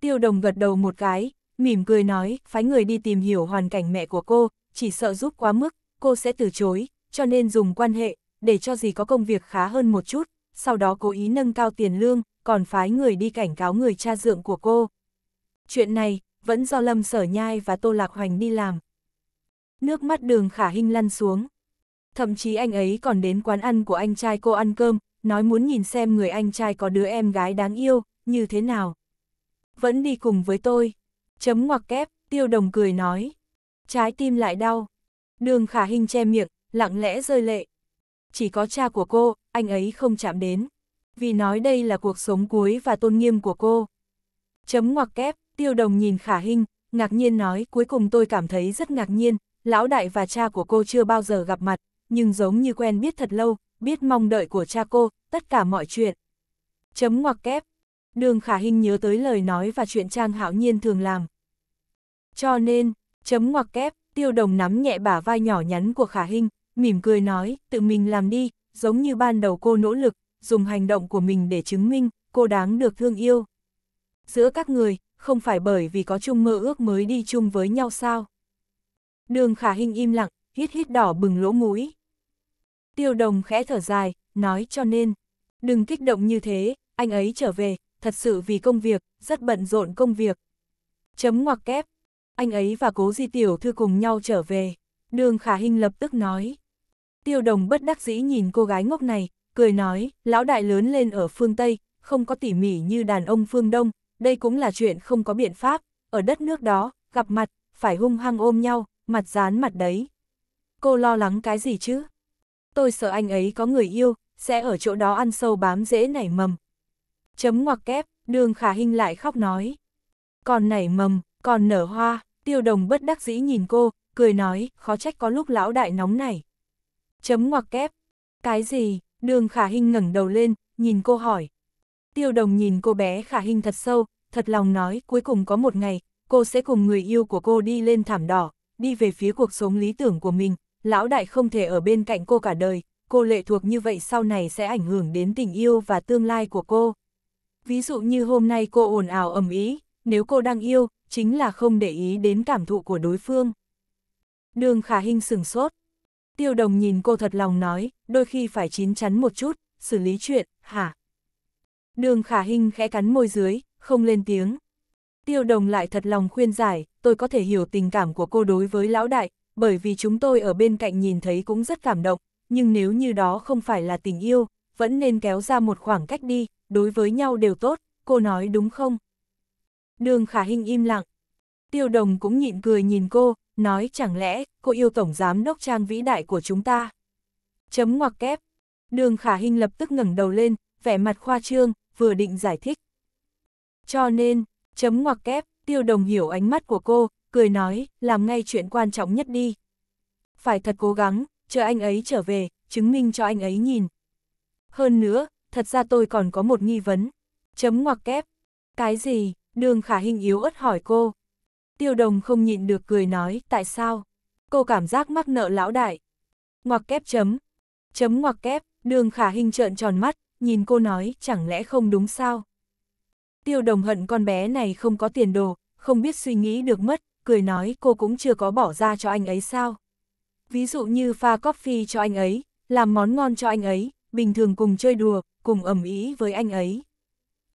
Tiêu đồng gật đầu một cái, mỉm cười nói, phái người đi tìm hiểu hoàn cảnh mẹ của cô, chỉ sợ giúp quá mức, cô sẽ từ chối, cho nên dùng quan hệ, để cho gì có công việc khá hơn một chút, sau đó cố ý nâng cao tiền lương, còn phái người đi cảnh cáo người cha dượng của cô. Chuyện này, vẫn do Lâm Sở Nhai và Tô Lạc Hoành đi làm. Nước mắt đường khả hình lăn xuống. Thậm chí anh ấy còn đến quán ăn của anh trai cô ăn cơm, nói muốn nhìn xem người anh trai có đứa em gái đáng yêu, như thế nào. Vẫn đi cùng với tôi. Chấm ngoặc kép, tiêu đồng cười nói. Trái tim lại đau. Đường khả hình che miệng, lặng lẽ rơi lệ. Chỉ có cha của cô, anh ấy không chạm đến. Vì nói đây là cuộc sống cuối và tôn nghiêm của cô. Chấm ngoặc kép, tiêu đồng nhìn khả hình, ngạc nhiên nói cuối cùng tôi cảm thấy rất ngạc nhiên. Lão đại và cha của cô chưa bao giờ gặp mặt, nhưng giống như quen biết thật lâu, biết mong đợi của cha cô, tất cả mọi chuyện. Chấm ngoặc kép. Đường khả hình nhớ tới lời nói và chuyện Trang Hạo Nhiên thường làm. Cho nên, chấm ngoặc kép, tiêu đồng nắm nhẹ bả vai nhỏ nhắn của khả Hinh, mỉm cười nói, tự mình làm đi, giống như ban đầu cô nỗ lực, dùng hành động của mình để chứng minh, cô đáng được thương yêu. Giữa các người, không phải bởi vì có chung mơ ước mới đi chung với nhau sao. Đường khả Hinh im lặng, hít hít đỏ bừng lỗ mũi. Tiêu đồng khẽ thở dài, nói cho nên, đừng kích động như thế, anh ấy trở về, thật sự vì công việc, rất bận rộn công việc. Chấm ngoặc kép, anh ấy và cố di tiểu thư cùng nhau trở về. Đường khả hình lập tức nói. Tiêu đồng bất đắc dĩ nhìn cô gái ngốc này, cười nói, lão đại lớn lên ở phương Tây, không có tỉ mỉ như đàn ông phương Đông, đây cũng là chuyện không có biện pháp, ở đất nước đó, gặp mặt, phải hung hăng ôm nhau, mặt dán mặt đấy. Cô lo lắng cái gì chứ? Tôi sợ anh ấy có người yêu, sẽ ở chỗ đó ăn sâu bám dễ nảy mầm. Chấm ngoặc kép, đường khả hình lại khóc nói. Còn nảy mầm, còn nở hoa, tiêu đồng bất đắc dĩ nhìn cô, cười nói, khó trách có lúc lão đại nóng này. Chấm ngoặc kép. Cái gì? Đường khả hình ngẩng đầu lên, nhìn cô hỏi. Tiêu đồng nhìn cô bé khả hình thật sâu, thật lòng nói cuối cùng có một ngày, cô sẽ cùng người yêu của cô đi lên thảm đỏ, đi về phía cuộc sống lý tưởng của mình. Lão đại không thể ở bên cạnh cô cả đời, cô lệ thuộc như vậy sau này sẽ ảnh hưởng đến tình yêu và tương lai của cô. Ví dụ như hôm nay cô ồn ào ầm ý, nếu cô đang yêu, chính là không để ý đến cảm thụ của đối phương. Đường khả hình sừng sốt. Tiêu đồng nhìn cô thật lòng nói, đôi khi phải chín chắn một chút, xử lý chuyện, hả? Đường khả hình khẽ cắn môi dưới, không lên tiếng. Tiêu đồng lại thật lòng khuyên giải, tôi có thể hiểu tình cảm của cô đối với lão đại, bởi vì chúng tôi ở bên cạnh nhìn thấy cũng rất cảm động, nhưng nếu như đó không phải là tình yêu, vẫn nên kéo ra một khoảng cách đi, đối với nhau đều tốt, cô nói đúng không? Đường khả hình im lặng. Tiêu đồng cũng nhịn cười nhìn cô, nói chẳng lẽ cô yêu tổng giám đốc trang vĩ đại của chúng ta. Chấm ngoặc kép. Đường khả hình lập tức ngẩng đầu lên, vẻ mặt khoa trương, vừa định giải thích. Cho nên, chấm ngoặc kép, tiêu đồng hiểu ánh mắt của cô, cười nói, làm ngay chuyện quan trọng nhất đi. Phải thật cố gắng, chờ anh ấy trở về, chứng minh cho anh ấy nhìn. Hơn nữa, thật ra tôi còn có một nghi vấn. Chấm ngoặc kép. Cái gì? Đường khả hình yếu ớt hỏi cô. Tiêu đồng không nhịn được cười nói, tại sao? Cô cảm giác mắc nợ lão đại. Ngoặc kép chấm. Chấm ngoặc kép, đường khả hình trợn tròn mắt, nhìn cô nói, chẳng lẽ không đúng sao? Tiêu đồng hận con bé này không có tiền đồ, không biết suy nghĩ được mất, cười nói cô cũng chưa có bỏ ra cho anh ấy sao? Ví dụ như pha coffee cho anh ấy, làm món ngon cho anh ấy, bình thường cùng chơi đùa, cùng ẩm ý với anh ấy.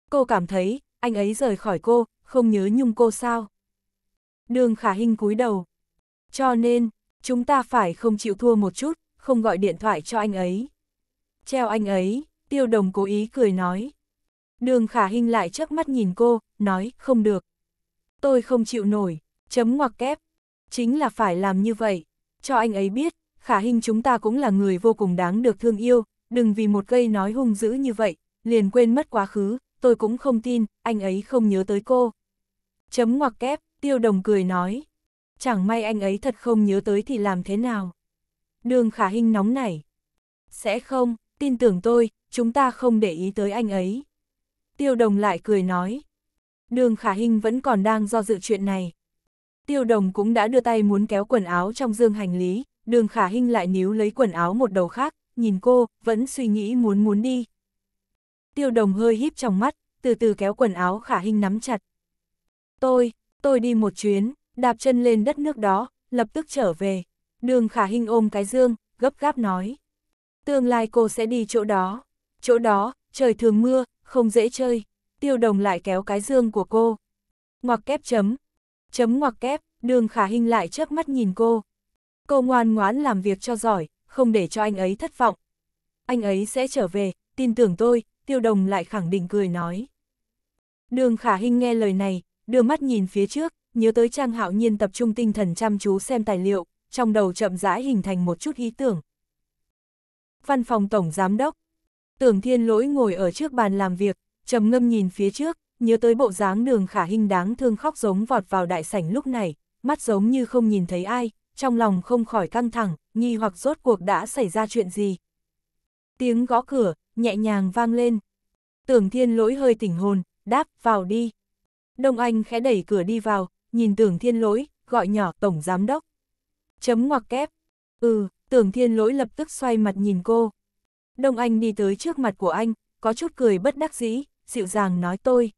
Cô cảm thấy, anh ấy rời khỏi cô, không nhớ nhung cô sao. Đường khả hình cúi đầu. Cho nên, chúng ta phải không chịu thua một chút, không gọi điện thoại cho anh ấy. Treo anh ấy, tiêu đồng cố ý cười nói. Đường khả hình lại trước mắt nhìn cô, nói, không được. Tôi không chịu nổi, chấm ngoặc kép. Chính là phải làm như vậy, cho anh ấy biết, khả hình chúng ta cũng là người vô cùng đáng được thương yêu, đừng vì một cây nói hung dữ như vậy, liền quên mất quá khứ, tôi cũng không tin, anh ấy không nhớ tới cô. Chấm ngoặc kép, tiêu đồng cười nói. Chẳng may anh ấy thật không nhớ tới thì làm thế nào. Đường khả hình nóng nảy. Sẽ không, tin tưởng tôi, chúng ta không để ý tới anh ấy. Tiêu đồng lại cười nói. Đường khả hình vẫn còn đang do dự chuyện này. Tiêu đồng cũng đã đưa tay muốn kéo quần áo trong dương hành lý, đường khả hình lại níu lấy quần áo một đầu khác, nhìn cô, vẫn suy nghĩ muốn muốn đi, tiêu đồng hơi híp trong mắt, từ từ kéo quần áo khả hình nắm chặt. Tôi, tôi đi một chuyến, đạp chân lên đất nước đó, lập tức trở về. Đường khả hình ôm cái dương, gấp gáp nói. Tương lai cô sẽ đi chỗ đó. Chỗ đó, trời thường mưa, không dễ chơi. Tiêu đồng lại kéo cái dương của cô. Ngoặc kép chấm. Chấm ngoặc kép, đường khả hình lại chớp mắt nhìn cô. Cô ngoan ngoãn làm việc cho giỏi, không để cho anh ấy thất vọng. Anh ấy sẽ trở về, tin tưởng tôi, tiêu đồng lại khẳng định cười nói. Đường khả Hinh nghe lời này, đưa mắt nhìn phía trước, nhớ tới Trang Hạo Nhiên tập trung tinh thần chăm chú xem tài liệu, trong đầu chậm rãi hình thành một chút ý tưởng. Văn phòng Tổng Giám đốc Tưởng Thiên Lỗi ngồi ở trước bàn làm việc, trầm ngâm nhìn phía trước, nhớ tới bộ dáng đường khả Hinh đáng thương khóc giống vọt vào đại sảnh lúc này, mắt giống như không nhìn thấy ai, trong lòng không khỏi căng thẳng, nghi hoặc rốt cuộc đã xảy ra chuyện gì. Tiếng gõ cửa, nhẹ nhàng vang lên. Tưởng thiên lỗi hơi tỉnh hồn, đáp, vào đi. Đông Anh khẽ đẩy cửa đi vào, nhìn tưởng thiên lỗi, gọi nhỏ tổng giám đốc. Chấm ngoặc kép. Ừ, tưởng thiên lỗi lập tức xoay mặt nhìn cô. Đông Anh đi tới trước mặt của anh, có chút cười bất đắc dĩ, dịu dàng nói tôi.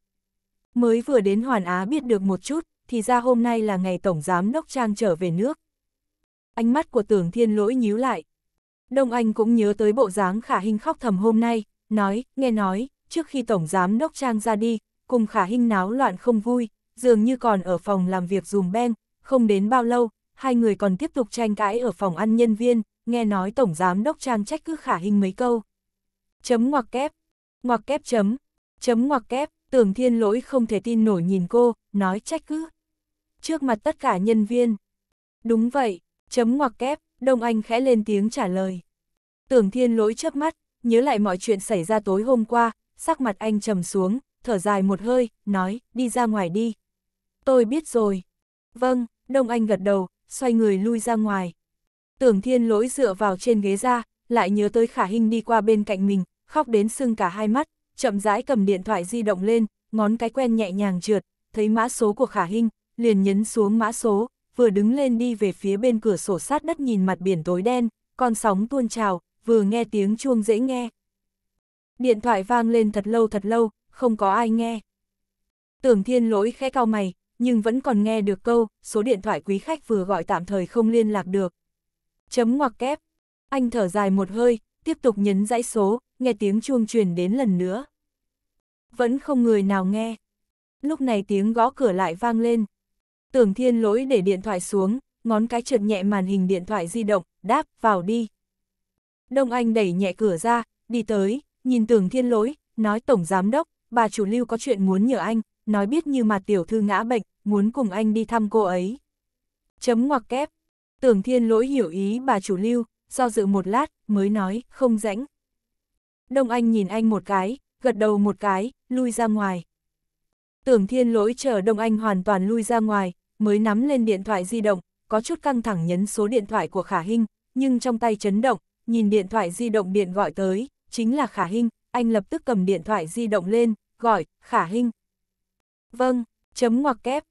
Mới vừa đến Hoàn Á biết được một chút, thì ra hôm nay là ngày tổng giám đốc Trang trở về nước. Ánh mắt của tưởng thiên lỗi nhíu lại, Đông Anh cũng nhớ tới bộ dáng khả hình khóc thầm hôm nay, nói, nghe nói, trước khi Tổng Giám Đốc Trang ra đi, cùng khả hình náo loạn không vui, dường như còn ở phòng làm việc dùm beng, không đến bao lâu, hai người còn tiếp tục tranh cãi ở phòng ăn nhân viên, nghe nói Tổng Giám Đốc Trang trách cứ khả hình mấy câu. Chấm ngoặc kép, ngoặc kép chấm, chấm ngoặc kép, tưởng thiên lỗi không thể tin nổi nhìn cô, nói trách cứ. Trước mặt tất cả nhân viên. Đúng vậy, chấm ngoặc kép, Đông Anh khẽ lên tiếng trả lời. Tưởng thiên lỗi chớp mắt, nhớ lại mọi chuyện xảy ra tối hôm qua, sắc mặt anh trầm xuống, thở dài một hơi, nói, đi ra ngoài đi. Tôi biết rồi. Vâng, Đông Anh gật đầu, xoay người lui ra ngoài. Tưởng thiên lỗi dựa vào trên ghế ra, lại nhớ tới khả hình đi qua bên cạnh mình, khóc đến sưng cả hai mắt, chậm rãi cầm điện thoại di động lên, ngón cái quen nhẹ nhàng trượt, thấy mã số của khả hình, liền nhấn xuống mã số, vừa đứng lên đi về phía bên cửa sổ sát đất nhìn mặt biển tối đen, con sóng tuôn trào, vừa nghe tiếng chuông dễ nghe. Điện thoại vang lên thật lâu thật lâu, không có ai nghe. Tưởng thiên lỗi khẽ cao mày, nhưng vẫn còn nghe được câu, số điện thoại quý khách vừa gọi tạm thời không liên lạc được. Chấm ngoặc kép. Anh thở dài một hơi, tiếp tục nhấn dãy số, nghe tiếng chuông truyền đến lần nữa. Vẫn không người nào nghe. Lúc này tiếng gõ cửa lại vang lên. Tưởng thiên lỗi để điện thoại xuống, ngón cái trượt nhẹ màn hình điện thoại di động, đáp, vào đi. Đông Anh đẩy nhẹ cửa ra, đi tới, nhìn tưởng thiên lỗi, nói tổng giám đốc, bà chủ lưu có chuyện muốn nhờ anh, nói biết như mà tiểu thư ngã bệnh, muốn cùng anh đi thăm cô ấy. Chấm ngoặc kép, tưởng thiên lỗi hiểu ý bà chủ lưu, do dự một lát, mới nói, không rãnh. Đông Anh nhìn anh một cái, gật đầu một cái, lui ra ngoài. Tưởng thiên lỗi chờ Đông Anh hoàn toàn lui ra ngoài, mới nắm lên điện thoại di động, có chút căng thẳng nhấn số điện thoại của Khả Hinh, nhưng trong tay chấn động, nhìn điện thoại di động điện gọi tới, chính là Khả Hinh, anh lập tức cầm điện thoại di động lên, gọi, Khả Hinh. Vâng, chấm ngoặc kép.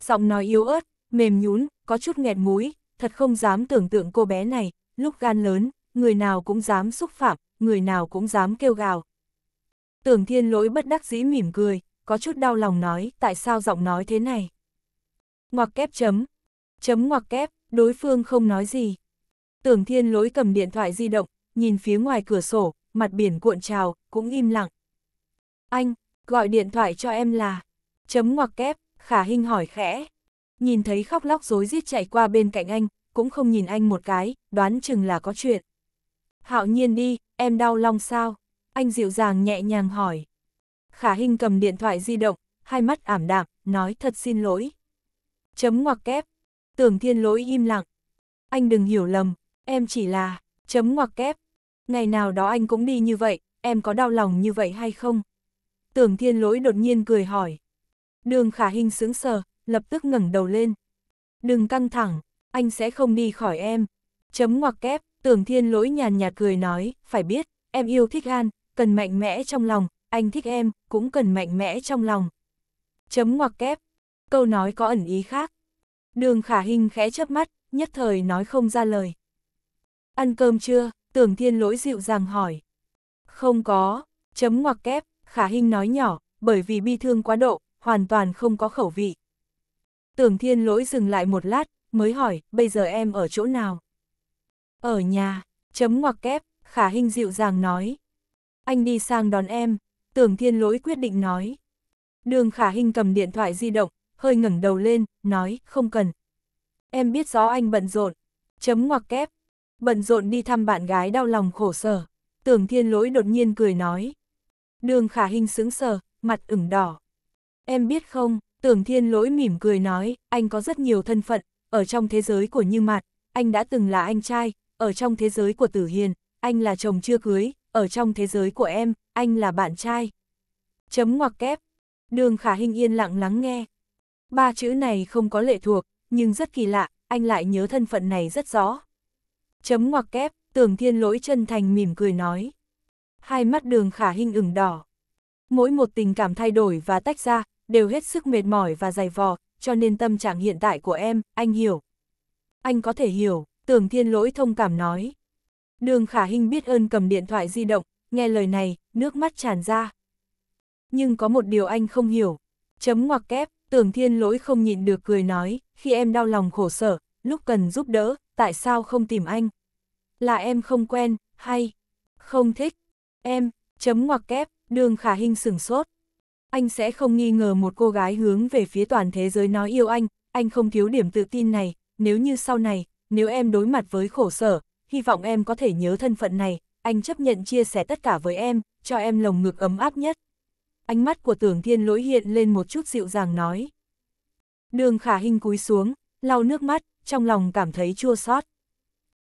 Giọng nói yếu ớt, mềm nhún, có chút nghẹt mũi, thật không dám tưởng tượng cô bé này, lúc gan lớn, người nào cũng dám xúc phạm, người nào cũng dám kêu gào. Tưởng thiên lỗi bất đắc dĩ mỉm cười, có chút đau lòng nói, tại sao giọng nói thế này? ngoặc kép chấm, chấm ngoặc kép, đối phương không nói gì. Tưởng thiên lỗi cầm điện thoại di động, nhìn phía ngoài cửa sổ, mặt biển cuộn trào, cũng im lặng. Anh, gọi điện thoại cho em là, chấm ngoặc kép, khả hình hỏi khẽ. Nhìn thấy khóc lóc rối rít chạy qua bên cạnh anh, cũng không nhìn anh một cái, đoán chừng là có chuyện. Hạo nhiên đi, em đau lòng sao? Anh dịu dàng nhẹ nhàng hỏi. Khả hình cầm điện thoại di động, hai mắt ảm đạm, nói thật xin lỗi chấm ngoặc kép. Tưởng thiên lỗi im lặng. Anh đừng hiểu lầm, em chỉ là, chấm ngoặc kép. Ngày nào đó anh cũng đi như vậy, em có đau lòng như vậy hay không? Tưởng thiên lỗi đột nhiên cười hỏi. Đường khả hình sướng sờ, lập tức ngẩng đầu lên. Đừng căng thẳng, anh sẽ không đi khỏi em. Chấm ngoặc kép, tưởng thiên lỗi nhàn nhạt cười nói, phải biết, em yêu thích an, cần mạnh mẽ trong lòng, anh thích em, cũng cần mạnh mẽ trong lòng. Chấm ngoặc kép, câu nói có ẩn ý khác. Đường khả hình khẽ chớp mắt, nhất thời nói không ra lời. Ăn cơm chưa? Tưởng thiên lỗi dịu dàng hỏi. Không có, chấm ngoặc kép, khả hình nói nhỏ, bởi vì bi thương quá độ, hoàn toàn không có khẩu vị. Tưởng thiên lỗi dừng lại một lát, mới hỏi, bây giờ em ở chỗ nào? Ở nhà, chấm ngoặc kép, khả hình dịu dàng nói. Anh đi sang đón em, tưởng thiên lỗi quyết định nói. Đường khả hình cầm điện thoại di động, hơi ngẩng đầu lên, nói, không cần. Em biết rõ anh bận rộn. Chấm ngoặc kép. Bận rộn đi thăm bạn gái đau lòng khổ sở. Tưởng thiên lỗi đột nhiên cười nói. Đường khả hình sững sờ, mặt ửng đỏ. Em biết không, tưởng thiên lỗi mỉm cười nói, anh có rất nhiều thân phận, ở trong thế giới của Như Mạt, anh đã từng là anh trai, ở trong thế giới của Tử Hiền, anh là chồng chưa cưới, ở trong thế giới của em, anh là bạn trai. Chấm ngoặc kép. Đường khả hình yên lặng lắng nghe, Ba chữ này không có lệ thuộc, nhưng rất kỳ lạ, anh lại nhớ thân phận này rất rõ. Chấm ngoặc kép, tưởng thiên lỗi chân thành mỉm cười nói. Hai mắt đường khả hình ửng đỏ. Mỗi một tình cảm thay đổi và tách ra, đều hết sức mệt mỏi và dày vò, cho nên tâm trạng hiện tại của em, anh hiểu. Anh có thể hiểu, tưởng thiên lỗi thông cảm nói. Đường khả hình biết ơn cầm điện thoại di động, nghe lời này, nước mắt tràn ra. Nhưng có một điều anh không hiểu. Chấm ngoặc kép, Tưởng thiên lỗi không nhịn được cười nói, khi em đau lòng khổ sở, lúc cần giúp đỡ, tại sao không tìm anh? Là em không quen, hay không thích, em, chấm ngoặc kép, đường khả hình sửng sốt. Anh sẽ không nghi ngờ một cô gái hướng về phía toàn thế giới nói yêu anh, anh không thiếu điểm tự tin này, nếu như sau này, nếu em đối mặt với khổ sở, hy vọng em có thể nhớ thân phận này, anh chấp nhận chia sẻ tất cả với em, cho em lồng ngực ấm áp nhất ánh mắt của tưởng thiên lỗi hiện lên một chút dịu dàng nói. Đường khả hình cúi xuống, lau nước mắt, trong lòng cảm thấy chua xót.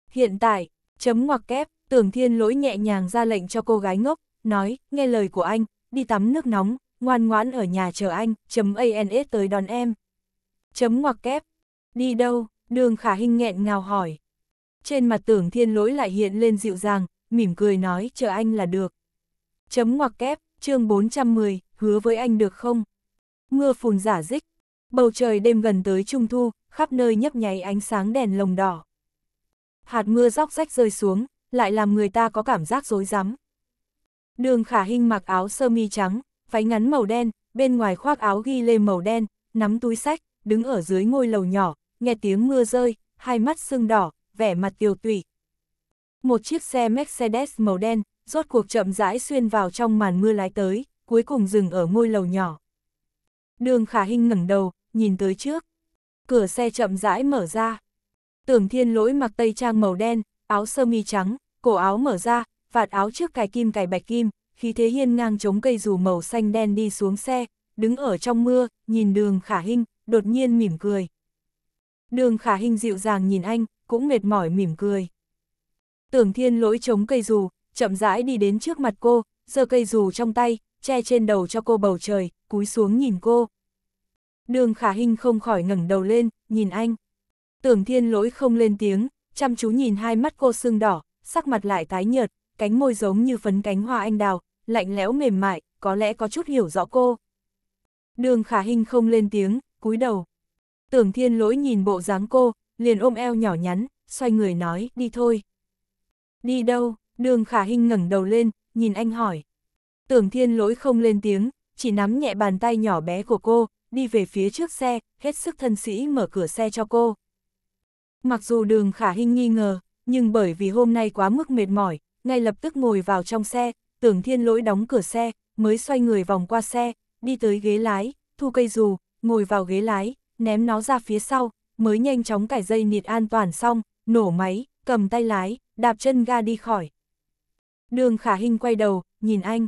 Hiện tại, chấm ngoặc kép, tưởng thiên lỗi nhẹ nhàng ra lệnh cho cô gái ngốc, nói, nghe lời của anh, đi tắm nước nóng, ngoan ngoãn ở nhà chờ anh, chấm ans tới đón em. Chấm ngoặc kép, đi đâu, đường khả hình nghẹn ngào hỏi. Trên mặt tưởng thiên lỗi lại hiện lên dịu dàng, mỉm cười nói chờ anh là được. Chấm ngoặc kép, chương 410, hứa với anh được không? Mưa phùn giả dích, bầu trời đêm gần tới trung thu, khắp nơi nhấp nháy ánh sáng đèn lồng đỏ. Hạt mưa róc rách rơi xuống, lại làm người ta có cảm giác rối rắm. Đường khả hình mặc áo sơ mi trắng, váy ngắn màu đen, bên ngoài khoác áo ghi lê màu đen, nắm túi sách, đứng ở dưới ngôi lầu nhỏ, nghe tiếng mưa rơi, hai mắt sưng đỏ, vẻ mặt tiều tụy. Một chiếc xe Mercedes màu đen, rốt cuộc chậm rãi xuyên vào trong màn mưa lái tới, cuối cùng dừng ở ngôi lầu nhỏ. Đường khả hình ngẩng đầu, nhìn tới trước. Cửa xe chậm rãi mở ra. Tưởng thiên lỗi mặc tây trang màu đen, áo sơ mi trắng, cổ áo mở ra, vạt áo trước cài kim cài bạch kim, khí thế hiên ngang chống cây dù màu xanh đen đi xuống xe, đứng ở trong mưa, nhìn đường khả hình, đột nhiên mỉm cười. Đường khả hình dịu dàng nhìn anh, cũng mệt mỏi mỉm cười. Tưởng thiên lỗi chống cây dù, chậm rãi đi đến trước mặt cô, giơ cây dù trong tay, che trên đầu cho cô bầu trời, cúi xuống nhìn cô. Đường khả hình không khỏi ngẩng đầu lên, nhìn anh. Tưởng thiên lỗi không lên tiếng, chăm chú nhìn hai mắt cô sưng đỏ, sắc mặt lại tái nhợt, cánh môi giống như phấn cánh hoa anh đào, lạnh lẽo mềm mại, có lẽ có chút hiểu rõ cô. Đường khả hình không lên tiếng, cúi đầu. Tưởng thiên lỗi nhìn bộ dáng cô, liền ôm eo nhỏ nhắn, xoay người nói, đi thôi. Đi đâu? Đường khả hình ngẩng đầu lên, nhìn anh hỏi. Tưởng thiên lỗi không lên tiếng, chỉ nắm nhẹ bàn tay nhỏ bé của cô, đi về phía trước xe, hết sức thân sĩ mở cửa xe cho cô. Mặc dù đường khả hình nghi ngờ, nhưng bởi vì hôm nay quá mức mệt mỏi, ngay lập tức ngồi vào trong xe, tưởng thiên lỗi đóng cửa xe, mới xoay người vòng qua xe, đi tới ghế lái, thu cây dù, ngồi vào ghế lái, ném nó ra phía sau, mới nhanh chóng cải dây nịt an toàn xong, nổ máy, cầm tay lái, đạp chân ga đi khỏi. Đường khả hình quay đầu, nhìn anh.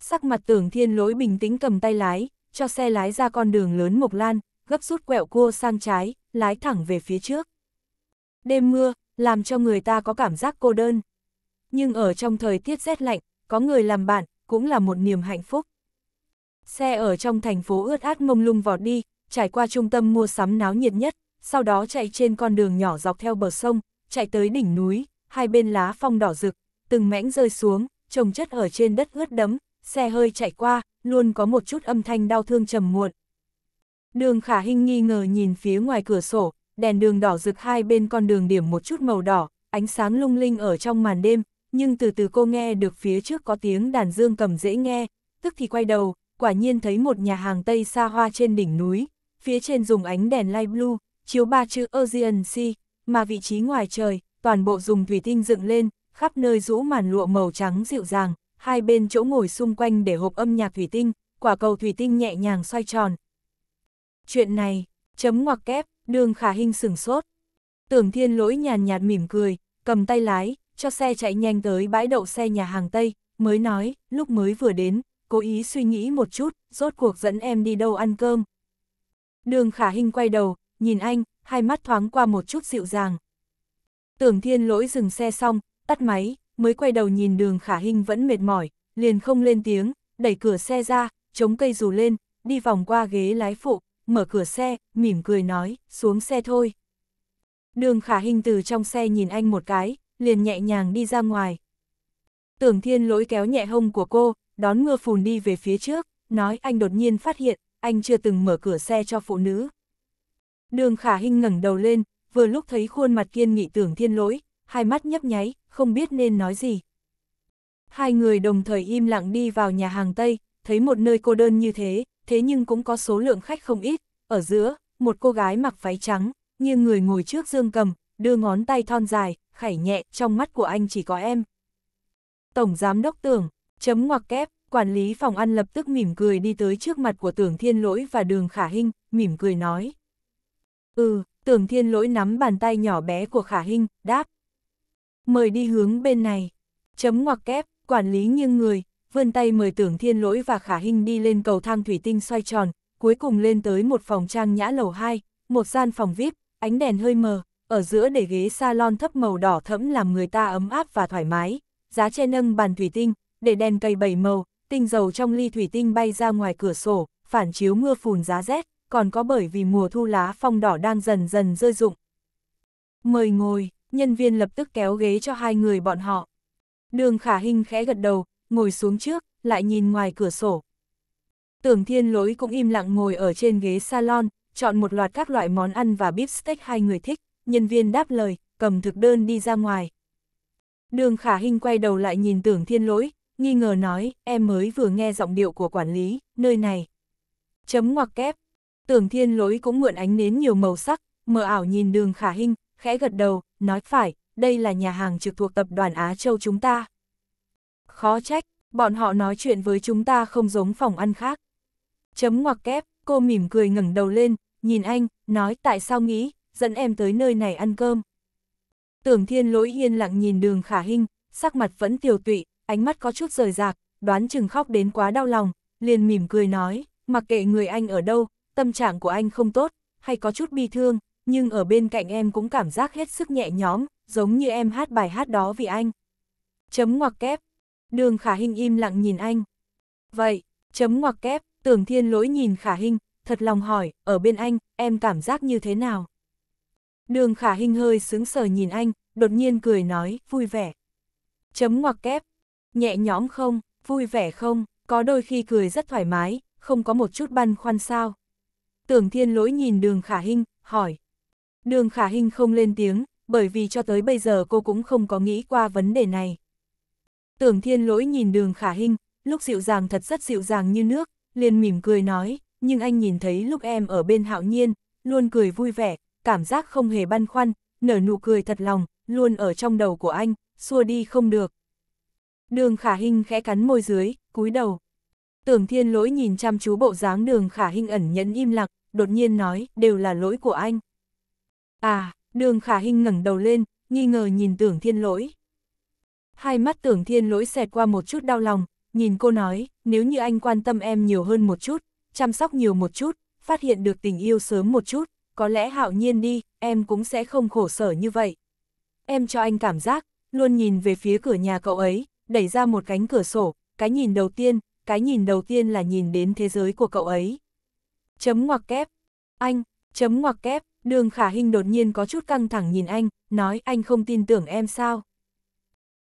Sắc mặt tưởng thiên lối bình tĩnh cầm tay lái, cho xe lái ra con đường lớn Mộc Lan, gấp rút quẹo cua sang trái, lái thẳng về phía trước. Đêm mưa, làm cho người ta có cảm giác cô đơn. Nhưng ở trong thời tiết rét lạnh, có người làm bạn, cũng là một niềm hạnh phúc. Xe ở trong thành phố ướt át mông lung vọt đi, trải qua trung tâm mua sắm náo nhiệt nhất, sau đó chạy trên con đường nhỏ dọc theo bờ sông, chạy tới đỉnh núi, hai bên lá phong đỏ rực, từng mảnh rơi xuống, trồng chất ở trên đất ướt đấm, xe hơi chạy qua, luôn có một chút âm thanh đau thương trầm muộn. Đường Khả hình nghi ngờ nhìn phía ngoài cửa sổ, đèn đường đỏ rực hai bên con đường điểm một chút màu đỏ, ánh sáng lung linh ở trong màn đêm, nhưng từ từ cô nghe được phía trước có tiếng đàn dương cầm dễ nghe, tức thì quay đầu, quả nhiên thấy một nhà hàng Tây xa hoa trên đỉnh núi, phía trên dùng ánh đèn light blue, chiếu ba chữ Ocean Sea, mà vị trí ngoài trời, toàn bộ dùng thủy tinh dựng lên, khắp nơi rũ màn lụa màu trắng dịu dàng, hai bên chỗ ngồi xung quanh để hộp âm nhạc thủy tinh, quả cầu thủy tinh nhẹ nhàng xoay tròn. Chuyện này, chấm ngoặc kép, đường khả hình sửng sốt. Tưởng thiên lỗi nhàn nhạt mỉm cười, cầm tay lái, cho xe chạy nhanh tới bãi đậu xe nhà hàng Tây, mới nói, lúc mới vừa đến, cố ý suy nghĩ một chút, rốt cuộc dẫn em đi đâu ăn cơm. Đường khả hình quay đầu, nhìn anh, hai mắt thoáng qua một chút dịu dàng. Tưởng thiên lỗi dừng xe xong, tắt máy, mới quay đầu nhìn đường khả hình vẫn mệt mỏi, liền không lên tiếng, đẩy cửa xe ra, chống cây dù lên, đi vòng qua ghế lái phụ, mở cửa xe, mỉm cười nói, xuống xe thôi. Đường khả hình từ trong xe nhìn anh một cái, liền nhẹ nhàng đi ra ngoài. Tưởng thiên lỗi kéo nhẹ hông của cô, đón mưa phùn đi về phía trước, nói anh đột nhiên phát hiện, anh chưa từng mở cửa xe cho phụ nữ. Đường khả hình ngẩng đầu lên, vừa lúc thấy khuôn mặt kiên nghị tưởng thiên lỗi, hai mắt nhấp nháy, không biết nên nói gì. Hai người đồng thời im lặng đi vào nhà hàng Tây, thấy một nơi cô đơn như thế, thế nhưng cũng có số lượng khách không ít, ở giữa, một cô gái mặc váy trắng, nghiêng người ngồi trước dương cầm, đưa ngón tay thon dài, khảy nhẹ, trong mắt của anh chỉ có em. Tổng giám đốc tưởng, chấm ngoặc kép, quản lý phòng ăn lập tức mỉm cười đi tới trước mặt của tưởng thiên lỗi và đường khả hinh, mỉm cười nói. Ừ, tưởng thiên lỗi nắm bàn tay nhỏ bé của khả hinh, đáp, mời đi hướng bên này. Chấm ngoặc kép, quản lý nghiêng người, vươn tay mời tưởng thiên lỗi và khả hình đi lên cầu thang thủy tinh xoay tròn, cuối cùng lên tới một phòng trang nhã lầu 2, một gian phòng VIP, ánh đèn hơi mờ, ở giữa để ghế salon thấp màu đỏ thẫm làm người ta ấm áp và thoải mái, giá che nâng bàn thủy tinh, để đèn cây bảy màu, tinh dầu trong ly thủy tinh bay ra ngoài cửa sổ, phản chiếu mưa phùn giá rét, còn có bởi vì mùa thu lá phong đỏ đang dần dần rơi rụng. Mời ngồi, nhân viên lập tức kéo ghế cho hai người bọn họ. Đường khả hình khẽ gật đầu, ngồi xuống trước, lại nhìn ngoài cửa sổ. Tưởng thiên lỗi cũng im lặng ngồi ở trên ghế salon, chọn một loạt các loại món ăn và bíp steak hai người thích, nhân viên đáp lời, cầm thực đơn đi ra ngoài. Đường khả hình quay đầu lại nhìn tưởng thiên lỗi, nghi ngờ nói, em mới vừa nghe giọng điệu của quản lý, nơi này. Chấm ngoặc kép, tưởng thiên lỗi cũng mượn ánh nến nhiều màu sắc, mờ ảo nhìn đường khả hình, khẽ gật đầu, nói phải, đây là nhà hàng trực thuộc tập đoàn Á Châu chúng ta. Khó trách, bọn họ nói chuyện với chúng ta không giống phòng ăn khác. Chấm ngoặc kép, cô mỉm cười ngẩng đầu lên, nhìn anh, nói tại sao nghĩ, dẫn em tới nơi này ăn cơm. Tưởng thiên lỗi yên lặng nhìn đường khả hinh, sắc mặt vẫn tiều tụy, ánh mắt có chút rời rạc, đoán chừng khóc đến quá đau lòng, liền mỉm cười nói, mặc kệ người anh ở đâu, tâm trạng của anh không tốt, hay có chút bi thương, nhưng ở bên cạnh em cũng cảm giác hết sức nhẹ nhõm, giống như em hát bài hát đó vì anh. Chấm ngoặc kép. Đường Khả Hinh im lặng nhìn anh. Vậy, chấm ngoặc kép, tưởng thiên lỗi nhìn Khả Hinh, thật lòng hỏi, ở bên anh, em cảm giác như thế nào? Đường Khả Hinh hơi sướng sờ nhìn anh, đột nhiên cười nói, vui vẻ. Chấm ngoặc kép. Nhẹ nhõm không, vui vẻ không, có đôi khi cười rất thoải mái, không có một chút băn khoăn sao. Tưởng thiên lỗi nhìn đường Khả Hinh, hỏi, Đường khả hình không lên tiếng, bởi vì cho tới bây giờ cô cũng không có nghĩ qua vấn đề này. Tưởng thiên lỗi nhìn đường khả hình, lúc dịu dàng thật rất dịu dàng như nước, liền mỉm cười nói, nhưng anh nhìn thấy lúc em ở bên hạo nhiên, luôn cười vui vẻ, cảm giác không hề băn khoăn, nở nụ cười thật lòng, luôn ở trong đầu của anh, xua đi không được. Đường khả hình khẽ cắn môi dưới, cúi đầu. Tưởng thiên lỗi nhìn chăm chú bộ dáng đường khả hình ẩn nhẫn im lặng, đột nhiên nói, đều là lỗi của anh. À, đường khả hình ngẩng đầu lên, nghi ngờ nhìn tưởng thiên lỗi. Hai mắt tưởng thiên lỗi xẹt qua một chút đau lòng, nhìn cô nói, nếu như anh quan tâm em nhiều hơn một chút, chăm sóc nhiều một chút, phát hiện được tình yêu sớm một chút, có lẽ hạo nhiên đi, em cũng sẽ không khổ sở như vậy. Em cho anh cảm giác, luôn nhìn về phía cửa nhà cậu ấy, đẩy ra một cánh cửa sổ, cái nhìn đầu tiên, cái nhìn đầu tiên là nhìn đến thế giới của cậu ấy. Chấm ngoặc kép, anh, chấm ngoặc kép, Đường khả hình đột nhiên có chút căng thẳng nhìn anh, nói anh không tin tưởng em sao.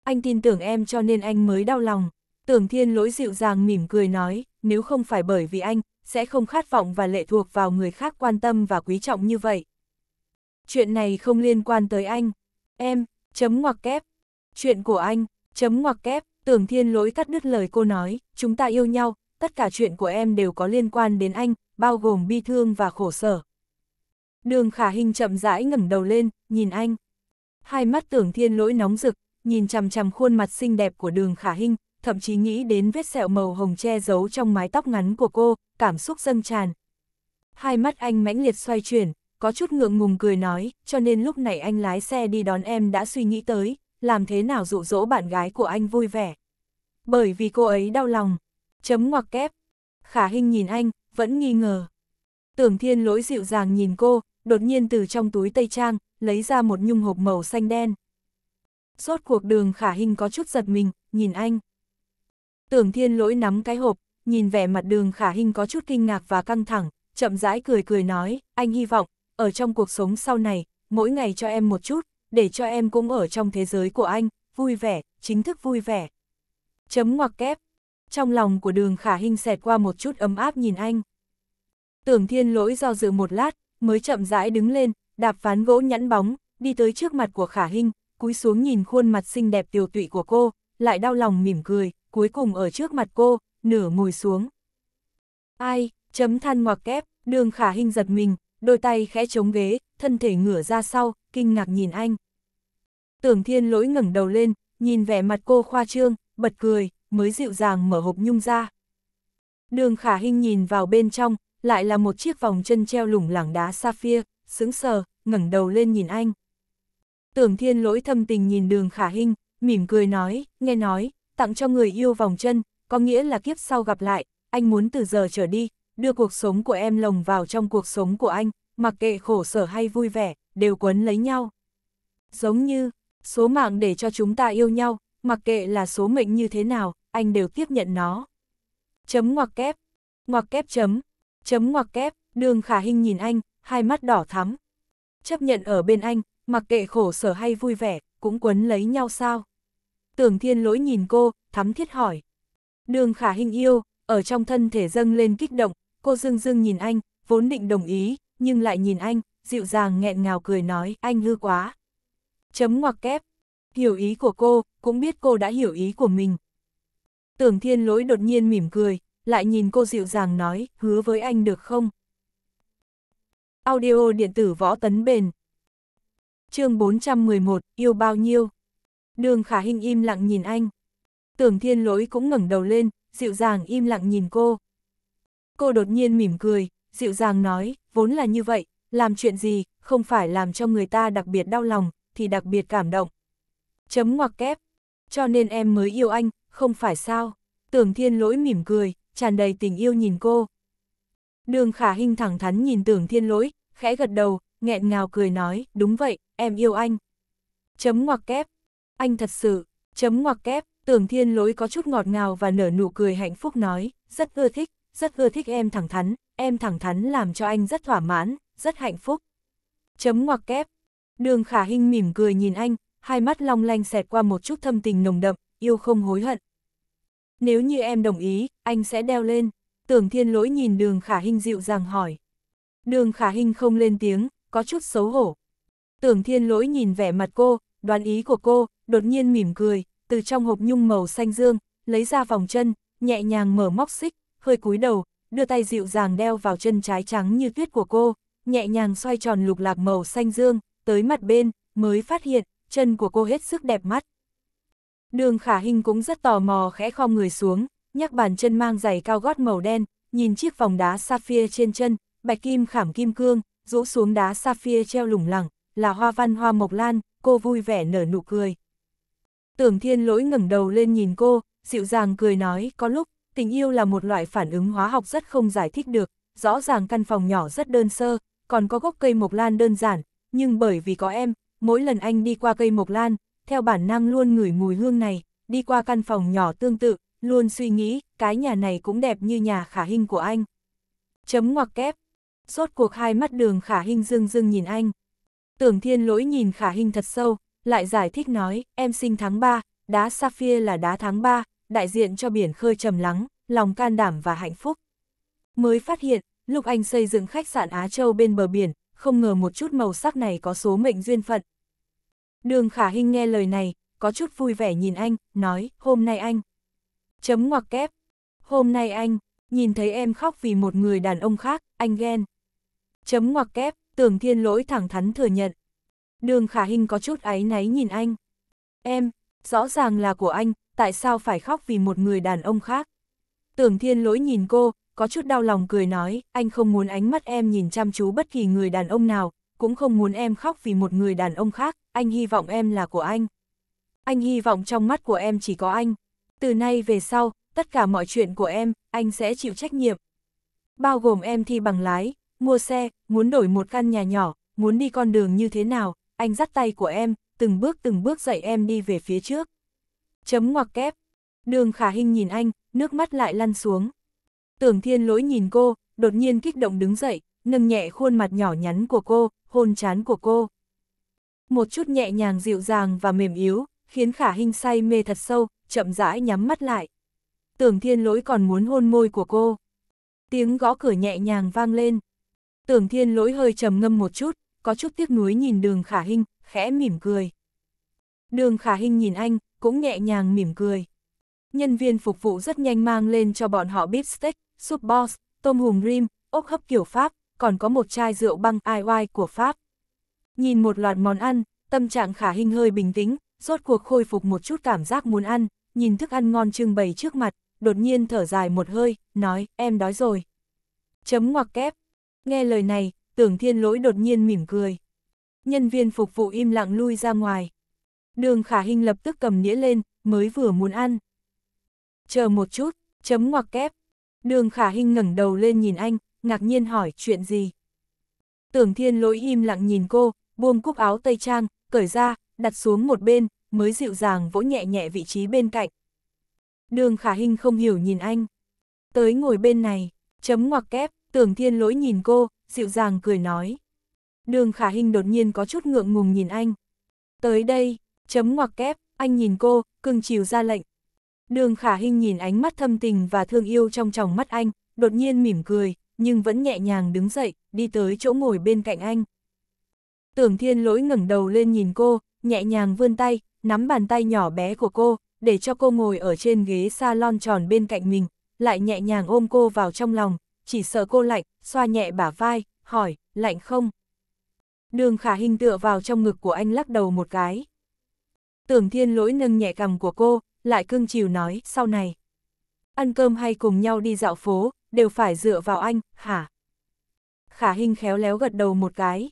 Anh tin tưởng em cho nên anh mới đau lòng. Tưởng thiên lỗi dịu dàng mỉm cười nói, nếu không phải bởi vì anh, sẽ không khát vọng và lệ thuộc vào người khác quan tâm và quý trọng như vậy. Chuyện này không liên quan tới anh. Em, chấm ngoặc kép. Chuyện của anh, chấm ngoặc kép, tưởng thiên lỗi cắt đứt lời cô nói, chúng ta yêu nhau, tất cả chuyện của em đều có liên quan đến anh, bao gồm bi thương và khổ sở. Đường khả hình chậm rãi ngẩng đầu lên, nhìn anh. Hai mắt tưởng thiên lỗi nóng rực, nhìn chằm chằm khuôn mặt xinh đẹp của đường khả hình, thậm chí nghĩ đến vết sẹo màu hồng che giấu trong mái tóc ngắn của cô, cảm xúc dâng tràn. Hai mắt anh mãnh liệt xoay chuyển, có chút ngượng ngùng cười nói, cho nên lúc này anh lái xe đi đón em đã suy nghĩ tới, làm thế nào dụ dỗ bạn gái của anh vui vẻ. Bởi vì cô ấy đau lòng. Chấm ngoặc kép. Khả hình nhìn anh, vẫn nghi ngờ. Tưởng Thiên lỗi dịu dàng nhìn cô, đột nhiên từ trong túi tây trang, lấy ra một nhung hộp màu xanh đen. Rốt cuộc đường khả hình có chút giật mình, nhìn anh. Tưởng thiên lỗi nắm cái hộp, nhìn vẻ mặt đường khả hình có chút kinh ngạc và căng thẳng, chậm rãi cười cười nói, anh hy vọng, ở trong cuộc sống sau này, mỗi ngày cho em một chút, để cho em cũng ở trong thế giới của anh, vui vẻ, chính thức vui vẻ. Chấm ngoặc kép. Trong lòng của đường khả hình xẹt qua một chút ấm áp nhìn anh. Tưởng thiên lỗi do dự một lát, mới chậm rãi đứng lên, đạp phán gỗ nhẵn bóng, đi tới trước mặt của Khả Hinh, cúi xuống nhìn khuôn mặt xinh đẹp tiều tụy của cô, lại đau lòng mỉm cười, cuối cùng ở trước mặt cô, nửa ngồi xuống. Ai, chấm than ngoặc kép, đường Khả Hinh giật mình, đôi tay khẽ chống ghế, thân thể ngửa ra sau, kinh ngạc nhìn anh. Tưởng thiên lỗi ngẩng đầu lên, nhìn vẻ mặt cô khoa trương, bật cười, mới dịu dàng mở hộp nhung ra. Đường khả Hinh nhìn vào bên trong, lại là một chiếc vòng chân treo lủng lẳng đá sapphire, sững sờ, ngẩng đầu lên nhìn anh. Tưởng thiên lỗi thâm tình nhìn đường khả hình mỉm cười nói, nghe nói, tặng cho người yêu vòng chân, có nghĩa là kiếp sau gặp lại, anh muốn từ giờ trở đi, đưa cuộc sống của em lồng vào trong cuộc sống của anh, mặc kệ khổ sở hay vui vẻ, đều quấn lấy nhau. Giống như, số mạng để cho chúng ta yêu nhau, mặc kệ là số mệnh như thế nào, anh đều tiếp nhận nó. Chấm ngoặc kép, ngoặc kép chấm, Chấm ngoặc kép, đường khả hình nhìn anh, hai mắt đỏ thắm. Chấp nhận ở bên anh, mặc kệ khổ sở hay vui vẻ, cũng quấn lấy nhau sao. Tưởng thiên lỗi nhìn cô, thắm thiết hỏi. Đường khả hình yêu, ở trong thân thể dâng lên kích động, cô dưng dưng nhìn anh, vốn định đồng ý, nhưng lại nhìn anh, dịu dàng nghẹn ngào cười nói, anh hư quá. Chấm ngoặc kép, hiểu ý của cô, cũng biết cô đã hiểu ý của mình. Tưởng thiên lỗi đột nhiên mỉm cười, lại nhìn cô dịu dàng nói, hứa với anh được không? Audio điện tử võ tấn bền chương 411, yêu bao nhiêu? Đường khả hình im lặng nhìn anh. Tưởng thiên lỗi cũng ngẩng đầu lên, dịu dàng im lặng nhìn cô. Cô đột nhiên mỉm cười, dịu dàng nói, vốn là như vậy, làm chuyện gì, không phải làm cho người ta đặc biệt đau lòng, thì đặc biệt cảm động. Chấm ngoặc kép, cho nên em mới yêu anh, không phải sao. Tưởng thiên lỗi mỉm cười, tràn đầy tình yêu nhìn cô. Đường khả hình thẳng thắn nhìn tưởng thiên lỗi, khẽ gật đầu, nghẹn ngào cười nói, đúng vậy, em yêu anh. Chấm ngoặc kép, anh thật sự, chấm ngoặc kép, tưởng thiên lỗi có chút ngọt ngào và nở nụ cười hạnh phúc nói, rất ưa thích, rất ưa thích em thẳng thắn, em thẳng thắn làm cho anh rất thỏa mãn, rất hạnh phúc. Chấm ngoặc kép, đường khả hình mỉm cười nhìn anh, hai mắt long lanh xẹt qua một chút thâm tình nồng đậm, yêu không hối hận. Nếu như em đồng ý, anh sẽ đeo lên. Tưởng thiên lỗi nhìn đường khả hình dịu dàng hỏi. Đường khả hình không lên tiếng, có chút xấu hổ. Tưởng thiên lỗi nhìn vẻ mặt cô, đoán ý của cô, đột nhiên mỉm cười, từ trong hộp nhung màu xanh dương, lấy ra vòng chân, nhẹ nhàng mở móc xích, hơi cúi đầu, đưa tay dịu dàng đeo vào chân trái trắng như tuyết của cô, nhẹ nhàng xoay tròn lục lạc màu xanh dương, tới mặt bên, mới phát hiện, chân của cô hết sức đẹp mắt. Đường khả hình cũng rất tò mò khẽ khom người xuống, nhắc bàn chân mang giày cao gót màu đen, nhìn chiếc vòng đá sapphire trên chân, bạch kim khảm kim cương, rũ xuống đá sapphire treo lủng lẳng, là hoa văn hoa mộc lan, cô vui vẻ nở nụ cười. Tưởng thiên lỗi ngẩng đầu lên nhìn cô, dịu dàng cười nói có lúc, tình yêu là một loại phản ứng hóa học rất không giải thích được, rõ ràng căn phòng nhỏ rất đơn sơ, còn có gốc cây mộc lan đơn giản, nhưng bởi vì có em, mỗi lần anh đi qua cây mộc lan, theo bản năng luôn ngửi mùi hương này, đi qua căn phòng nhỏ tương tự, luôn suy nghĩ, cái nhà này cũng đẹp như nhà khả hình của anh. Chấm ngoặc kép. Rốt cuộc hai mắt đường khả hình dương dương nhìn anh. Tưởng thiên lỗi nhìn khả hình thật sâu, lại giải thích nói, em sinh tháng 3, đá sapphire là đá tháng 3, đại diện cho biển khơi trầm lắng, lòng can đảm và hạnh phúc. Mới phát hiện, lúc anh xây dựng khách sạn Á Châu bên bờ biển, không ngờ một chút màu sắc này có số mệnh duyên phận, Đường khả hình nghe lời này, có chút vui vẻ nhìn anh, nói, hôm nay anh. Chấm ngoặc kép. Hôm nay anh, nhìn thấy em khóc vì một người đàn ông khác, anh ghen. Chấm ngoặc kép, tưởng thiên lỗi thẳng thắn thừa nhận. Đường khả hình có chút áy náy nhìn anh. Em, rõ ràng là của anh, tại sao phải khóc vì một người đàn ông khác? Tưởng thiên lỗi nhìn cô, có chút đau lòng cười nói, anh không muốn ánh mắt em nhìn chăm chú bất kỳ người đàn ông nào, cũng không muốn em khóc vì một người đàn ông khác, anh hy vọng em là của anh. Anh hy vọng trong mắt của em chỉ có anh. Từ nay về sau, tất cả mọi chuyện của em, anh sẽ chịu trách nhiệm. Bao gồm em thi bằng lái, mua xe, muốn đổi một căn nhà nhỏ, muốn đi con đường như thế nào, anh dắt tay của em, từng bước từng bước dạy em đi về phía trước. Chấm ngoặc kép. Đường khả hình nhìn anh, nước mắt lại lăn xuống. Tưởng thiên lỗi nhìn cô, đột nhiên kích động đứng dậy, nâng nhẹ khuôn mặt nhỏ nhắn của cô, hôn chán của cô. Một chút nhẹ nhàng dịu dàng và mềm yếu, khiến khả hình say mê thật sâu, chậm rãi nhắm mắt lại. Tưởng thiên lỗi còn muốn hôn môi của cô. Tiếng gõ cửa nhẹ nhàng vang lên. Tưởng thiên lỗi hơi trầm ngâm một chút, có chút tiếc nuối nhìn đường khả hình, khẽ mỉm cười. Đường khả hình nhìn anh, cũng nhẹ nhàng mỉm cười. Nhân viên phục vụ rất nhanh mang lên cho bọn họ bít steak, soup boss, tôm hùm rim, ốc hấp kiểu Pháp, còn có một chai rượu băng IY của Pháp. Nhìn một loạt món ăn, tâm trạng khả hình hơi bình tĩnh, rốt cuộc khôi phục một chút cảm giác muốn ăn, nhìn thức ăn ngon trưng bày trước mặt, đột nhiên thở dài một hơi, nói, em đói rồi. Chấm ngoặc kép. Nghe lời này, tưởng thiên lỗi đột nhiên mỉm cười. Nhân viên phục vụ im lặng lui ra ngoài. Đường khả hình lập tức cầm đĩa lên, mới vừa muốn ăn. Chờ một chút, chấm ngoặc kép. Đường khả hình ngẩng đầu lên nhìn anh, ngạc nhiên hỏi chuyện gì. Tưởng thiên lỗi im lặng nhìn cô, buông cúc áo tây trang, cởi ra, đặt xuống một bên, mới dịu dàng vỗ nhẹ nhẹ vị trí bên cạnh. Đường khả hình không hiểu nhìn anh. Tới ngồi bên này, chấm ngoặc kép, tưởng thiên lỗi nhìn cô, dịu dàng cười nói. Đường khả hình đột nhiên có chút ngượng ngùng nhìn anh. Tới đây, chấm ngoặc kép, anh nhìn cô, cưng chiều ra lệnh. Đường khả hình nhìn ánh mắt thâm tình và thương yêu trong tròng mắt anh, đột nhiên mỉm cười, nhưng vẫn nhẹ nhàng đứng dậy, đi tới chỗ ngồi bên cạnh anh. Tưởng thiên lỗi ngẩng đầu lên nhìn cô, nhẹ nhàng vươn tay, nắm bàn tay nhỏ bé của cô, để cho cô ngồi ở trên ghế salon tròn bên cạnh mình, lại nhẹ nhàng ôm cô vào trong lòng, chỉ sợ cô lạnh, xoa nhẹ bả vai, hỏi, lạnh không? Đường khả hình tựa vào trong ngực của anh lắc đầu một cái. Tưởng thiên lỗi nâng nhẹ cằm của cô, lại cưng chiều nói, sau này. Ăn cơm hay cùng nhau đi dạo phố, đều phải dựa vào anh, hả? Khả hình khéo léo gật đầu một cái.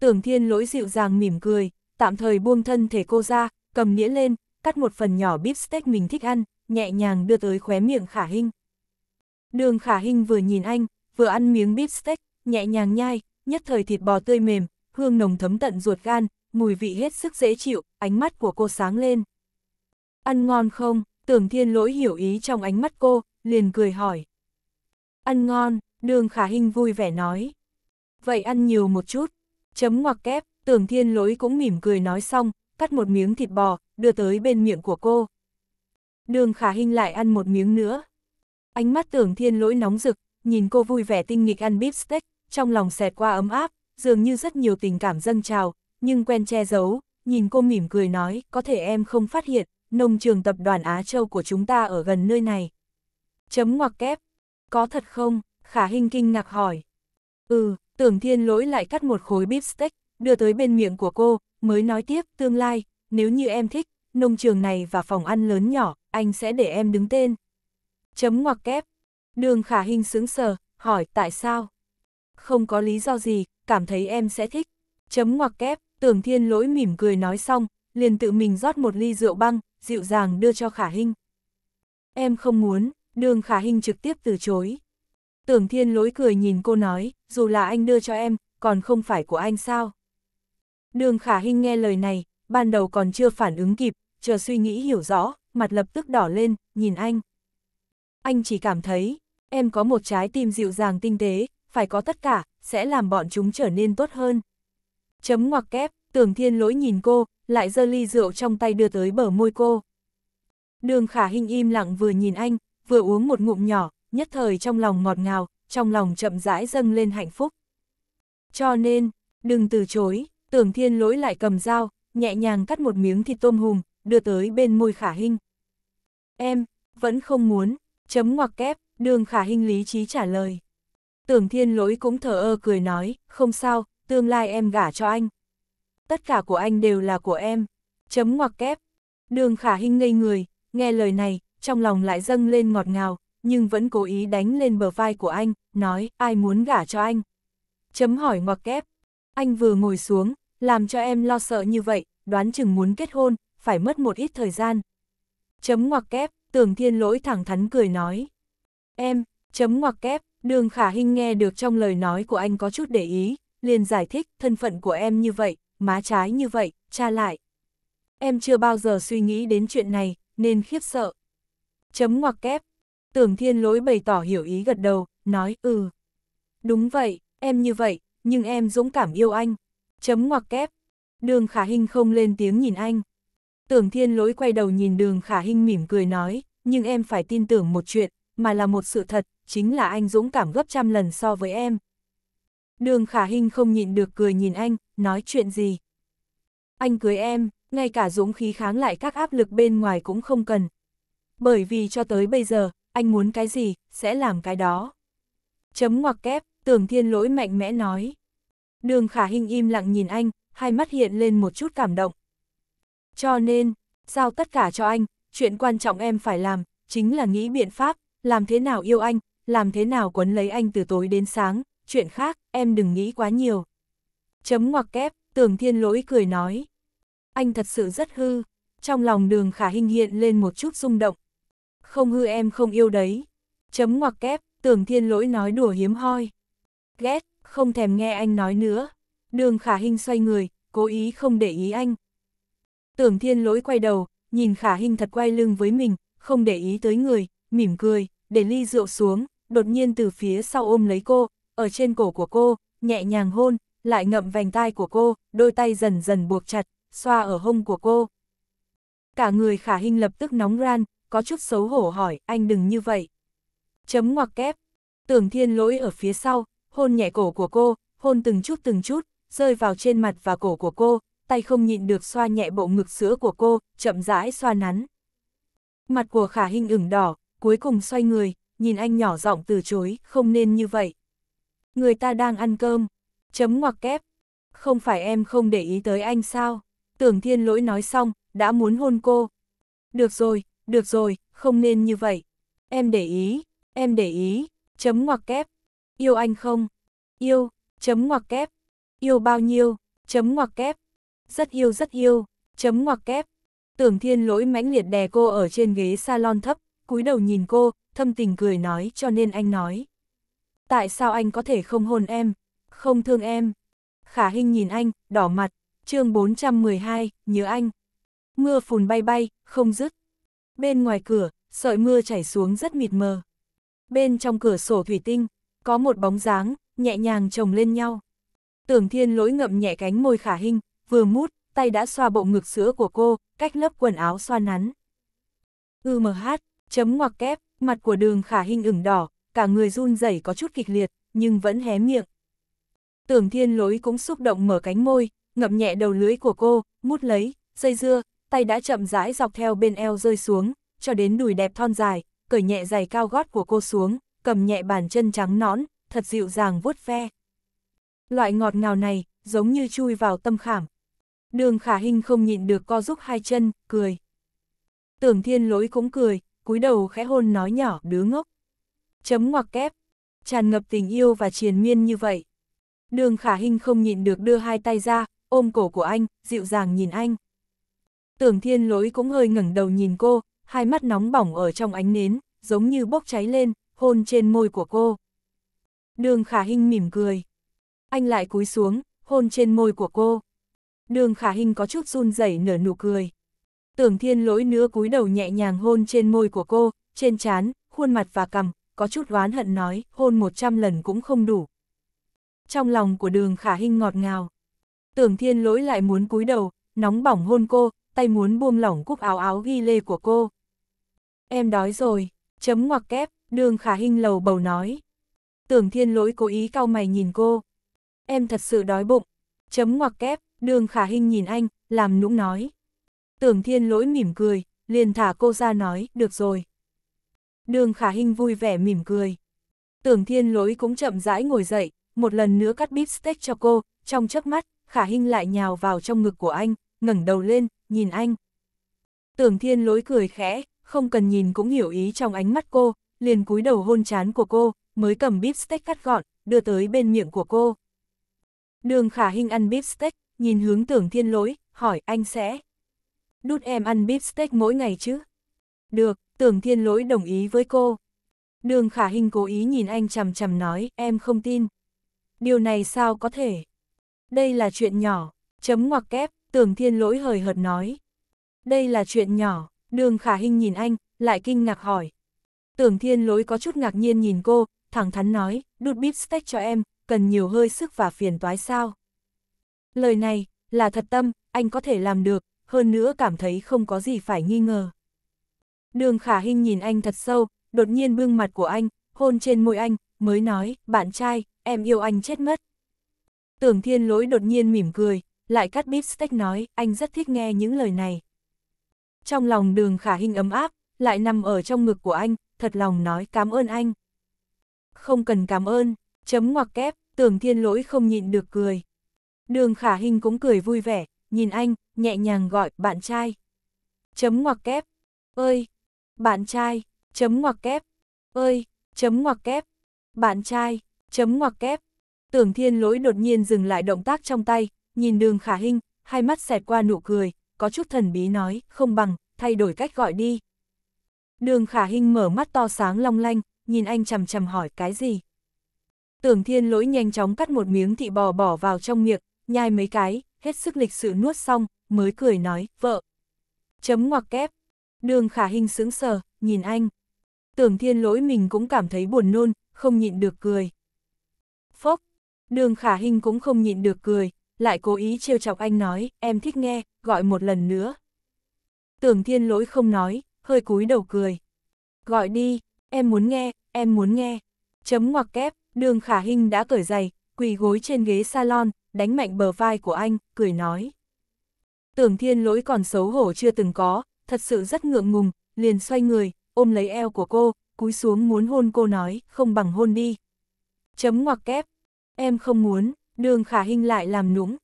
Tưởng thiên lỗi dịu dàng mỉm cười, tạm thời buông thân thể cô ra, cầm nĩa lên, cắt một phần nhỏ bíp steak mình thích ăn, nhẹ nhàng đưa tới khóe miệng khả hình. Đường khả hình vừa nhìn anh, vừa ăn miếng bíp steak, nhẹ nhàng nhai, nhất thời thịt bò tươi mềm, hương nồng thấm tận ruột gan, mùi vị hết sức dễ chịu, ánh mắt của cô sáng lên. Ăn ngon không? Tưởng thiên lỗi hiểu ý trong ánh mắt cô, liền cười hỏi. Ăn ngon, đường khả hình vui vẻ nói. Vậy ăn nhiều một chút, Chấm ngoặc kép, tưởng thiên lỗi cũng mỉm cười nói xong, cắt một miếng thịt bò, đưa tới bên miệng của cô. Đường khả hình lại ăn một miếng nữa. Ánh mắt tưởng thiên lỗi nóng rực, nhìn cô vui vẻ tinh nghịch ăn beefsteak, trong lòng xẹt qua ấm áp, dường như rất nhiều tình cảm dâng trào, nhưng quen che giấu, nhìn cô mỉm cười nói, có thể em không phát hiện, nông trường tập đoàn Á Châu của chúng ta ở gần nơi này. Chấm ngoặc kép, có thật không? Khả hình kinh ngạc hỏi. Ừ, Tưởng thiên lỗi lại cắt một khối beefsteak, đưa tới bên miệng của cô, mới nói tiếp, tương lai, nếu như em thích, nông trường này và phòng ăn lớn nhỏ, anh sẽ để em đứng tên. Chấm ngoặc kép. Đường khả hình sướng sờ, hỏi tại sao? Không có lý do gì, cảm thấy em sẽ thích. Chấm ngoặc kép, tưởng thiên lỗi mỉm cười nói xong, liền tự mình rót một ly rượu băng, dịu dàng đưa cho khả hình. Em không muốn, đường khả hình trực tiếp từ chối. Tưởng thiên lỗi cười nhìn cô nói, dù là anh đưa cho em, còn không phải của anh sao? Đường khả Hinh nghe lời này, ban đầu còn chưa phản ứng kịp, chờ suy nghĩ hiểu rõ, mặt lập tức đỏ lên, nhìn anh. Anh chỉ cảm thấy, em có một trái tim dịu dàng tinh tế, phải có tất cả, sẽ làm bọn chúng trở nên tốt hơn. Chấm ngoặc kép, tưởng thiên lỗi nhìn cô, lại giơ ly rượu trong tay đưa tới bờ môi cô. Đường khả Hinh im lặng vừa nhìn anh, vừa uống một ngụm nhỏ, nhất thời trong lòng ngọt ngào, trong lòng chậm rãi dâng lên hạnh phúc. Cho nên, đừng từ chối, tưởng thiên lỗi lại cầm dao, nhẹ nhàng cắt một miếng thịt tôm hùm, đưa tới bên môi khả hình. Em, vẫn không muốn, chấm ngoặc kép, đường khả hình lý trí trả lời. Tưởng thiên lỗi cũng thở ơ cười nói, không sao, tương lai em gả cho anh. Tất cả của anh đều là của em, chấm ngoặc kép. Đường khả hình ngây người, nghe lời này, trong lòng lại dâng lên ngọt ngào, nhưng vẫn cố ý đánh lên bờ vai của anh, nói ai muốn gả cho anh. Chấm hỏi ngoặc kép, anh vừa ngồi xuống, làm cho em lo sợ như vậy, đoán chừng muốn kết hôn, phải mất một ít thời gian. Chấm ngoặc kép, tưởng thiên lỗi thẳng thắn cười nói. Em, chấm ngoặc kép, đường khả hình nghe được trong lời nói của anh có chút để ý, liền giải thích thân phận của em như vậy, má trái như vậy, cha lại. Em chưa bao giờ suy nghĩ đến chuyện này, nên khiếp sợ. Chấm ngoặc kép, Tưởng thiên lỗi bày tỏ hiểu ý gật đầu, nói ừ. Đúng vậy, em như vậy, nhưng em dũng cảm yêu anh. Chấm ngoặc kép. Đường khả hình không lên tiếng nhìn anh. Tưởng thiên lỗi quay đầu nhìn đường khả hình mỉm cười nói, nhưng em phải tin tưởng một chuyện, mà là một sự thật, chính là anh dũng cảm gấp trăm lần so với em. Đường khả hình không nhịn được cười nhìn anh, nói chuyện gì. Anh cưới em, ngay cả dũng khí kháng lại các áp lực bên ngoài cũng không cần. Bởi vì cho tới bây giờ, anh muốn cái gì, sẽ làm cái đó. Chấm ngoặc kép, tưởng thiên lỗi mạnh mẽ nói. Đường khả hình im lặng nhìn anh, hai mắt hiện lên một chút cảm động. Cho nên, giao tất cả cho anh, chuyện quan trọng em phải làm, chính là nghĩ biện pháp, làm thế nào yêu anh, làm thế nào quấn lấy anh từ tối đến sáng, chuyện khác, em đừng nghĩ quá nhiều. Chấm ngoặc kép, tưởng thiên lỗi cười nói. Anh thật sự rất hư, trong lòng đường khả hình hiện lên một chút rung động, không hư em không yêu đấy. Chấm ngoặc kép, tưởng thiên lỗi nói đùa hiếm hoi. Ghét, không thèm nghe anh nói nữa. Đường khả hình xoay người, cố ý không để ý anh. Tưởng thiên lỗi quay đầu, nhìn khả hình thật quay lưng với mình, không để ý tới người, mỉm cười, để ly rượu xuống, đột nhiên từ phía sau ôm lấy cô, ở trên cổ của cô, nhẹ nhàng hôn, lại ngậm vành tai của cô, đôi tay dần dần buộc chặt, xoa ở hông của cô. Cả người khả hình lập tức nóng ran, có chút xấu hổ hỏi, anh đừng như vậy. Chấm ngoặc kép, tưởng thiên lỗi ở phía sau, hôn nhẹ cổ của cô, hôn từng chút từng chút, rơi vào trên mặt và cổ của cô, tay không nhịn được xoa nhẹ bộ ngực sữa của cô, chậm rãi xoa nắn. Mặt của khả hình ửng đỏ, cuối cùng xoay người, nhìn anh nhỏ giọng từ chối, không nên như vậy. Người ta đang ăn cơm, chấm ngoặc kép. Không phải em không để ý tới anh sao? Tưởng thiên lỗi nói xong, đã muốn hôn cô. Được rồi, được rồi, không nên như vậy. Em để ý, em để ý, chấm ngoặc kép. Yêu anh không? Yêu, chấm ngoặc kép. Yêu bao nhiêu, chấm ngoặc kép. Rất yêu rất yêu, chấm ngoặc kép. Tưởng thiên lỗi mãnh liệt đè cô ở trên ghế salon thấp, cúi đầu nhìn cô, thâm tình cười nói cho nên anh nói. Tại sao anh có thể không hôn em, không thương em? Khả hình nhìn anh, đỏ mặt, chương 412, nhớ anh. Mưa phùn bay bay, không dứt. Bên ngoài cửa, sợi mưa chảy xuống rất mịt mờ. Bên trong cửa sổ thủy tinh, có một bóng dáng, nhẹ nhàng chồng lên nhau. Tưởng thiên lỗi ngậm nhẹ cánh môi khả hình, vừa mút, tay đã xoa bộ ngực sữa của cô, cách lớp quần áo xoa nắn. Ư mờ hát, chấm ngoặc kép, mặt của đường khả hình ửng đỏ, cả người run rẩy có chút kịch liệt, nhưng vẫn hé miệng. Tưởng thiên lỗi cũng xúc động mở cánh môi, ngậm nhẹ đầu lưỡi của cô, mút lấy, dây dưa, tay đã chậm rãi dọc theo bên eo rơi xuống, cho đến đùi đẹp thon dài, cởi nhẹ giày cao gót của cô xuống, cầm nhẹ bàn chân trắng nõn, thật dịu dàng vuốt ve. Loại ngọt ngào này, giống như chui vào tâm khảm. Đường khả hình không nhịn được co giúp hai chân, cười. Tưởng thiên lỗi cũng cười, cúi đầu khẽ hôn nói nhỏ đứa ngốc. Chấm ngoặc kép, tràn ngập tình yêu và triền miên như vậy. Đường khả hình không nhịn được đưa hai tay ra, ôm cổ của anh, dịu dàng nhìn anh. Tưởng thiên lỗi cũng hơi ngẩng đầu nhìn cô, hai mắt nóng bỏng ở trong ánh nến, giống như bốc cháy lên, hôn trên môi của cô. Đường khả hình mỉm cười. Anh lại cúi xuống, hôn trên môi của cô. Đường khả hình có chút run rẩy nở nụ cười. Tưởng thiên lỗi nữa cúi đầu nhẹ nhàng hôn trên môi của cô, trên trán, khuôn mặt và cằm, có chút oán hận nói, hôn 100 lần cũng không đủ. Trong lòng của đường khả hình ngọt ngào. Tưởng thiên lỗi lại muốn cúi đầu, nóng bỏng hôn cô, tay muốn buông lỏng cúc áo áo ghi lê của cô. Em đói rồi, chấm ngoặc kép, đường khả hinh lầu bầu nói. Tưởng thiên lỗi cố ý cau mày nhìn cô. Em thật sự đói bụng, chấm ngoặc kép, đường khả hinh nhìn anh, làm nũng nói. Tưởng thiên lỗi mỉm cười, liền thả cô ra nói, được rồi. Đường khả hinh vui vẻ mỉm cười. Tưởng thiên lỗi cũng chậm rãi ngồi dậy, một lần nữa cắt bít steak cho cô, trong chớp mắt, khả hinh lại nhào vào trong ngực của anh, ngẩng đầu lên, nhìn anh. Tưởng thiên lối cười khẽ, không cần nhìn cũng hiểu ý trong ánh mắt cô, liền cúi đầu hôn chán của cô, mới cầm bíp steak cắt gọn, đưa tới bên miệng của cô. Đường khả hình ăn bíp steak, nhìn hướng tưởng thiên lối hỏi anh sẽ. Đút em ăn bíp steak mỗi ngày chứ? Được, tưởng thiên lối đồng ý với cô. Đường khả hình cố ý nhìn anh chầm chầm nói, em không tin. Điều này sao có thể? Đây là chuyện nhỏ, chấm ngoặc kép, tưởng thiên lỗi hời hợt nói. Đây là chuyện nhỏ, đường khả hình nhìn anh, lại kinh ngạc hỏi. Tưởng thiên lỗi có chút ngạc nhiên nhìn cô, thẳng thắn nói, đút bíp steak cho em, cần nhiều hơi sức và phiền toái sao. Lời này, là thật tâm, anh có thể làm được, hơn nữa cảm thấy không có gì phải nghi ngờ. Đường khả hình nhìn anh thật sâu, đột nhiên bưng mặt của anh, hôn trên môi anh, mới nói, bạn trai, em yêu anh chết mất. Tưởng thiên lỗi đột nhiên mỉm cười, lại cắt bifteck nói, anh rất thích nghe những lời này. Trong lòng đường khả hình ấm áp, lại nằm ở trong ngực của anh, thật lòng nói cảm ơn anh. Không cần cảm ơn, chấm ngoặc kép, tưởng thiên lỗi không nhịn được cười. Đường khả hình cũng cười vui vẻ, nhìn anh, nhẹ nhàng gọi bạn trai. Chấm ngoặc kép, ơi, bạn trai, chấm ngoặc kép, ơi, chấm ngoặc kép, bạn trai, chấm ngoặc kép. Tưởng thiên lỗi đột nhiên dừng lại động tác trong tay, nhìn đường khả hình, hai mắt xẹt qua nụ cười, có chút thần bí nói, không bằng, thay đổi cách gọi đi. Đường khả hình mở mắt to sáng long lanh, nhìn anh chầm chầm hỏi cái gì. Tưởng thiên lỗi nhanh chóng cắt một miếng thị bò bỏ vào trong miệng, nhai mấy cái, hết sức lịch sự nuốt xong, mới cười nói, vợ. Chấm ngoặc kép. Đường khả hình sững sờ, nhìn anh. Tưởng thiên lỗi mình cũng cảm thấy buồn nôn, không nhịn được cười. Phốc. Đường khả hình cũng không nhịn được cười, lại cố ý trêu chọc anh nói, em thích nghe, gọi một lần nữa. Tưởng thiên lỗi không nói, hơi cúi đầu cười. Gọi đi, em muốn nghe, em muốn nghe. Chấm ngoặc kép, đường khả hình đã cởi giày, quỳ gối trên ghế salon, đánh mạnh bờ vai của anh, cười nói. Tưởng thiên lỗi còn xấu hổ chưa từng có, thật sự rất ngượng ngùng, liền xoay người, ôm lấy eo của cô, cúi xuống muốn hôn cô nói, không bằng hôn đi. Chấm ngoặc kép, em không muốn, đường khả hình lại làm nũng.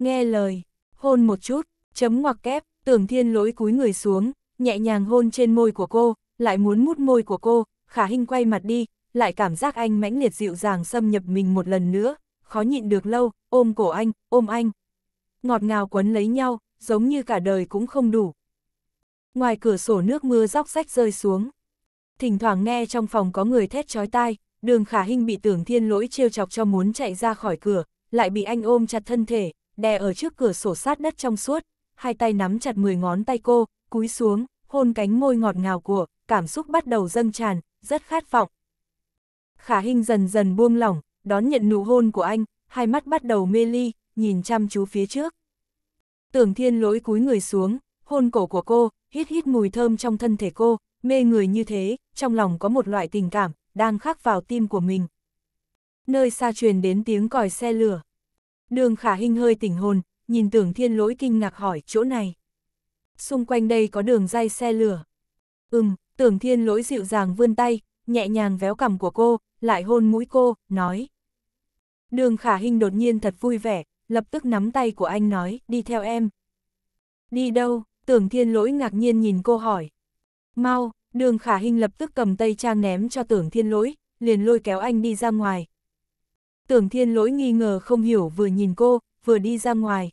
Nghe lời, hôn một chút, chấm ngoặc kép, tưởng thiên lỗi cúi người xuống, nhẹ nhàng hôn trên môi của cô, lại muốn mút môi của cô, khả hình quay mặt đi, lại cảm giác anh mãnh liệt dịu dàng xâm nhập mình một lần nữa, khó nhịn được lâu, ôm cổ anh, ôm anh. Ngọt ngào quấn lấy nhau, giống như cả đời cũng không đủ. Ngoài cửa sổ nước mưa róc rách rơi xuống. Thỉnh thoảng nghe trong phòng có người thét chói tai, Đường khả hình bị tưởng thiên lỗi trêu chọc cho muốn chạy ra khỏi cửa, lại bị anh ôm chặt thân thể, đè ở trước cửa sổ sát đất trong suốt, hai tay nắm chặt 10 ngón tay cô, cúi xuống, hôn cánh môi ngọt ngào của, cảm xúc bắt đầu dâng tràn, rất khát vọng. Khả hình dần dần buông lỏng, đón nhận nụ hôn của anh, hai mắt bắt đầu mê ly, nhìn chăm chú phía trước. Tưởng thiên lỗi cúi người xuống, hôn cổ của cô, hít hít mùi thơm trong thân thể cô, mê người như thế, trong lòng có một loại tình cảm, đang khắc vào tim của mình. Nơi xa truyền đến tiếng còi xe lửa. Đường khả hình hơi tỉnh hồn, nhìn tưởng thiên lỗi kinh ngạc hỏi chỗ này. Xung quanh đây có đường dây xe lửa. Ừm, tưởng thiên lỗi dịu dàng vươn tay, nhẹ nhàng véo cằm của cô, lại hôn mũi cô, nói. Đường khả hình đột nhiên thật vui vẻ, lập tức nắm tay của anh nói, đi theo em. Đi đâu, tưởng thiên lỗi ngạc nhiên nhìn cô hỏi. Mau, Đường khả hình lập tức cầm tay trang ném cho tưởng thiên lỗi, liền lôi kéo anh đi ra ngoài. Tưởng thiên lỗi nghi ngờ không hiểu vừa nhìn cô, vừa đi ra ngoài.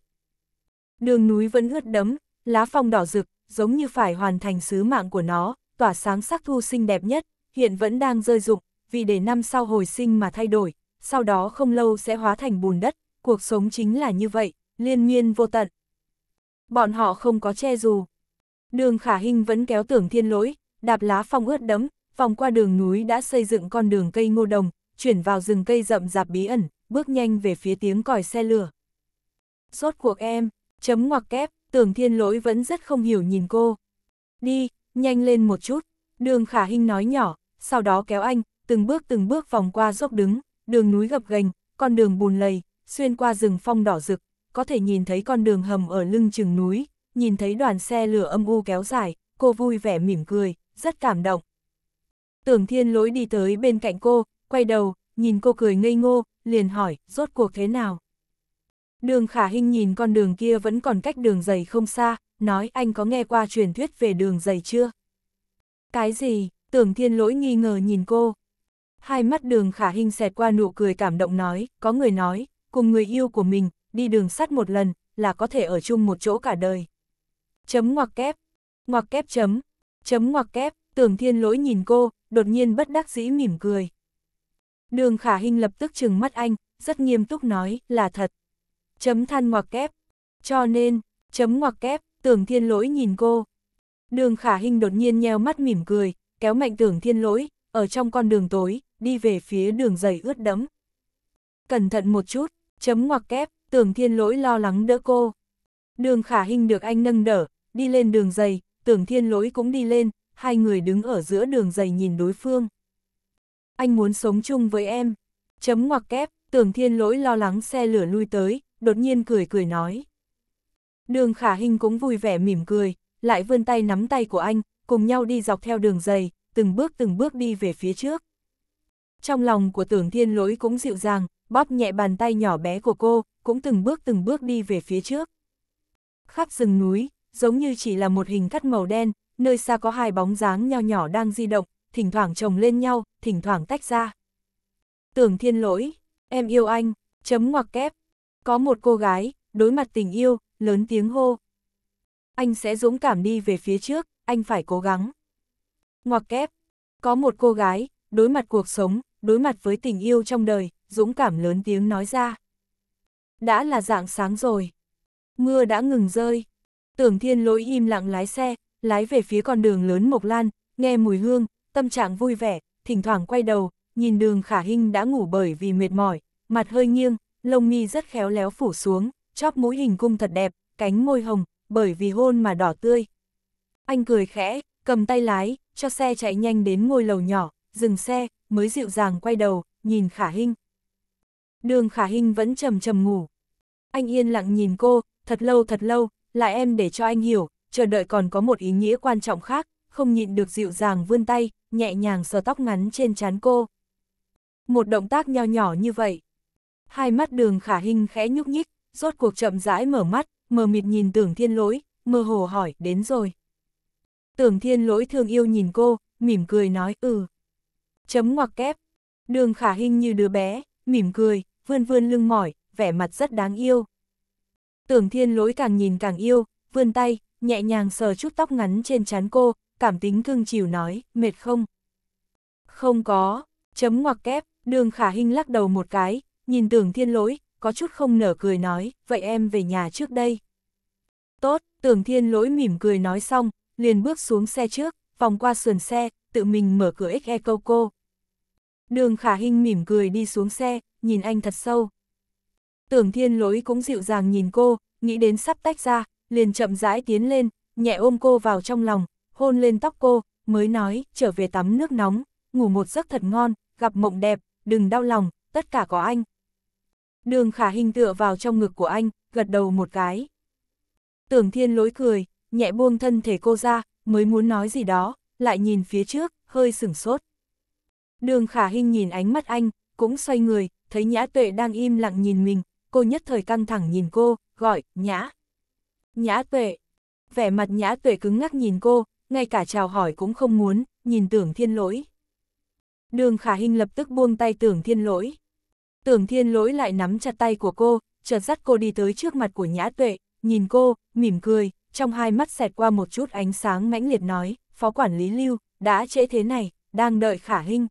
Đường núi vẫn ướt đẫm, lá phong đỏ rực, giống như phải hoàn thành sứ mạng của nó, tỏa sáng sắc thu xinh đẹp nhất, hiện vẫn đang rơi rụng, vì để năm sau hồi sinh mà thay đổi, sau đó không lâu sẽ hóa thành bùn đất, cuộc sống chính là như vậy, liên miên vô tận. Bọn họ không có che dù. Đường khả hình vẫn kéo tưởng thiên lỗi, đạp lá phong ướt đẫm, vòng qua đường núi đã xây dựng con đường cây ngô đồng, chuyển vào rừng cây rậm rạp bí ẩn, bước nhanh về phía tiếng còi xe lửa. Rốt cuộc em, chấm ngoặc kép, tưởng thiên lỗi vẫn rất không hiểu nhìn cô. Đi, nhanh lên một chút, đường khả hình nói nhỏ, sau đó kéo anh, từng bước từng bước vòng qua dốc đứng, đường núi gập ghềnh, con đường bùn lầy, xuyên qua rừng phong đỏ rực, có thể nhìn thấy con đường hầm ở lưng chừng núi, nhìn thấy đoàn xe lửa âm u kéo dài, cô vui vẻ mỉm cười, rất cảm động. Tưởng thiên lỗi đi tới bên cạnh cô, quay đầu, nhìn cô cười ngây ngô, liền hỏi, rốt cuộc thế nào? Đường khả hình nhìn con đường kia vẫn còn cách đường dày không xa, nói anh có nghe qua truyền thuyết về đường dày chưa? Cái gì? Tưởng thiên lỗi nghi ngờ nhìn cô. Hai mắt đường khả hình xẹt qua nụ cười cảm động nói, có người nói, cùng người yêu của mình, đi đường sắt một lần, là có thể ở chung một chỗ cả đời. Chấm ngoặc kép, ngoặc kép chấm, Chấm ngoặc kép, tưởng thiên lỗi nhìn cô, đột nhiên bất đắc dĩ mỉm cười. Đường khả hình lập tức trừng mắt anh, rất nghiêm túc nói, là thật. Chấm than ngoặc kép, cho nên, chấm ngoặc kép, tưởng thiên lỗi nhìn cô. Đường khả hình đột nhiên nheo mắt mỉm cười, kéo mạnh tưởng thiên lỗi, ở trong con đường tối, đi về phía đường dày ướt đẫm. Cẩn thận một chút, chấm ngoặc kép, tưởng thiên lỗi lo lắng đỡ cô. Đường khả hình được anh nâng đỡ, đi lên đường dày, tưởng thiên lỗi cũng đi lên, hai người đứng ở giữa đường dày nhìn đối phương. Anh muốn sống chung với em. Chấm ngoặc kép, tưởng thiên lỗi lo lắng xe lửa lui tới, đột nhiên cười cười nói. Đường khả hình cũng vui vẻ mỉm cười, lại vươn tay nắm tay của anh, cùng nhau đi dọc theo đường dày, từng bước từng bước đi về phía trước. Trong lòng của tưởng thiên lỗi cũng dịu dàng, bóp nhẹ bàn tay nhỏ bé của cô, cũng từng bước từng bước đi về phía trước. Khắp rừng núi, giống như chỉ là một hình cắt màu đen, nơi xa có hai bóng dáng nho nhỏ đang di động, thỉnh thoảng chồng lên nhau, thỉnh thoảng tách ra. Tưởng thiên lỗi, em yêu anh, chấm ngoặc kép. Có một cô gái, đối mặt tình yêu, lớn tiếng hô. Anh sẽ dũng cảm đi về phía trước, anh phải cố gắng. Ngoặc kép, có một cô gái, đối mặt cuộc sống, đối mặt với tình yêu trong đời, dũng cảm lớn tiếng nói ra. Đã là dạng sáng rồi. Mưa đã ngừng rơi. Tưởng thiên lỗi im lặng lái xe, lái về phía con đường lớn Mộc Lan, nghe mùi hương, tâm trạng vui vẻ, thỉnh thoảng quay đầu, nhìn đường khả hình đã ngủ bởi vì mệt mỏi, mặt hơi nghiêng, lông mi rất khéo léo phủ xuống, chóp mũi hình cung thật đẹp, cánh môi hồng, bởi vì hôn mà đỏ tươi. Anh cười khẽ, cầm tay lái, cho xe chạy nhanh đến ngôi lầu nhỏ, dừng xe, mới dịu dàng quay đầu, nhìn khả hình. Đường khả hình vẫn trầm trầm ngủ. Anh yên lặng nhìn cô, thật lâu thật lâu, là em để cho anh hiểu, chờ đợi còn có một ý nghĩa quan trọng khác, không nhịn được dịu dàng vươn tay, nhẹ nhàng sờ tóc ngắn trên trán cô. Một động tác nho nhỏ như vậy. Hai mắt đường khả hình khẽ nhúc nhích, rốt cuộc chậm rãi mở mắt, mờ mịt nhìn tưởng thiên lỗi, mơ hồ hỏi, đến rồi. Tưởng thiên lỗi thương yêu nhìn cô, mỉm cười nói, ừ. Chấm ngoặc kép. Đường khả hình như đứa bé, mỉm cười, vươn vươn lưng mỏi, vẻ mặt rất đáng yêu. Tưởng thiên lỗi càng nhìn càng yêu, vươn tay, nhẹ nhàng sờ chút tóc ngắn trên trán cô, cảm tính cưng chiều nói, mệt không? Không có, chấm ngoặc kép, đường khả hình lắc đầu một cái, nhìn tưởng thiên lỗi, có chút không nở cười nói, vậy em về nhà trước đây. Tốt, tưởng thiên lỗi mỉm cười nói xong, liền bước xuống xe trước, vòng qua sườn xe, tự mình mở cửa xe câu cô. Đường khả hình mỉm cười đi xuống xe, nhìn anh thật sâu. Tưởng thiên lỗi cũng dịu dàng nhìn cô, nghĩ đến sắp tách ra, liền chậm rãi tiến lên, nhẹ ôm cô vào trong lòng, hôn lên tóc cô, mới nói, trở về tắm nước nóng, ngủ một giấc thật ngon, gặp mộng đẹp, đừng đau lòng, tất cả có anh. Đường khả hình tựa vào trong ngực của anh, gật đầu một cái. Tưởng thiên lỗi cười, nhẹ buông thân thể cô ra, mới muốn nói gì đó, lại nhìn phía trước, hơi sửng sốt. Đường khả hình nhìn ánh mắt anh, cũng xoay người, thấy nhã tuệ đang im lặng nhìn mình, cô nhất thời căng thẳng nhìn cô, gọi, nhã. Nhã tuệ. Vẻ mặt nhã tuệ cứng ngắc nhìn cô, ngay cả chào hỏi cũng không muốn, nhìn tưởng thiên lỗi. Đường khả hình lập tức buông tay tưởng thiên lỗi. Tưởng thiên lỗi lại nắm chặt tay của cô, chợt dắt cô đi tới trước mặt của nhã tuệ, nhìn cô, mỉm cười, trong hai mắt xẹt qua một chút ánh sáng mãnh liệt nói, phó quản lý lưu, đã trễ thế này, đang đợi khả hình.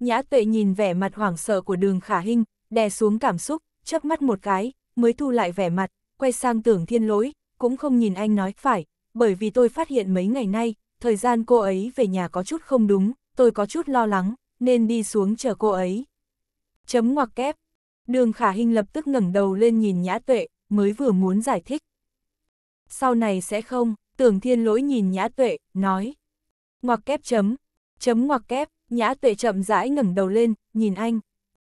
Nhã tuệ nhìn vẻ mặt hoảng sợ của đường khả hình, đè xuống cảm xúc, chớp mắt một cái, mới thu lại vẻ mặt, quay sang tưởng thiên lỗi, cũng không nhìn anh nói phải, bởi vì tôi phát hiện mấy ngày nay, thời gian cô ấy về nhà có chút không đúng, tôi có chút lo lắng, nên đi xuống chờ cô ấy. Chấm ngoặc kép. Đường khả hình lập tức ngẩng đầu lên nhìn nhã tuệ, mới vừa muốn giải thích. Sau này sẽ không, tưởng thiên lỗi nhìn nhã tuệ, nói. Ngoặc kép chấm, chấm ngoặc kép, nhã tuệ chậm rãi ngẩng đầu lên, nhìn anh.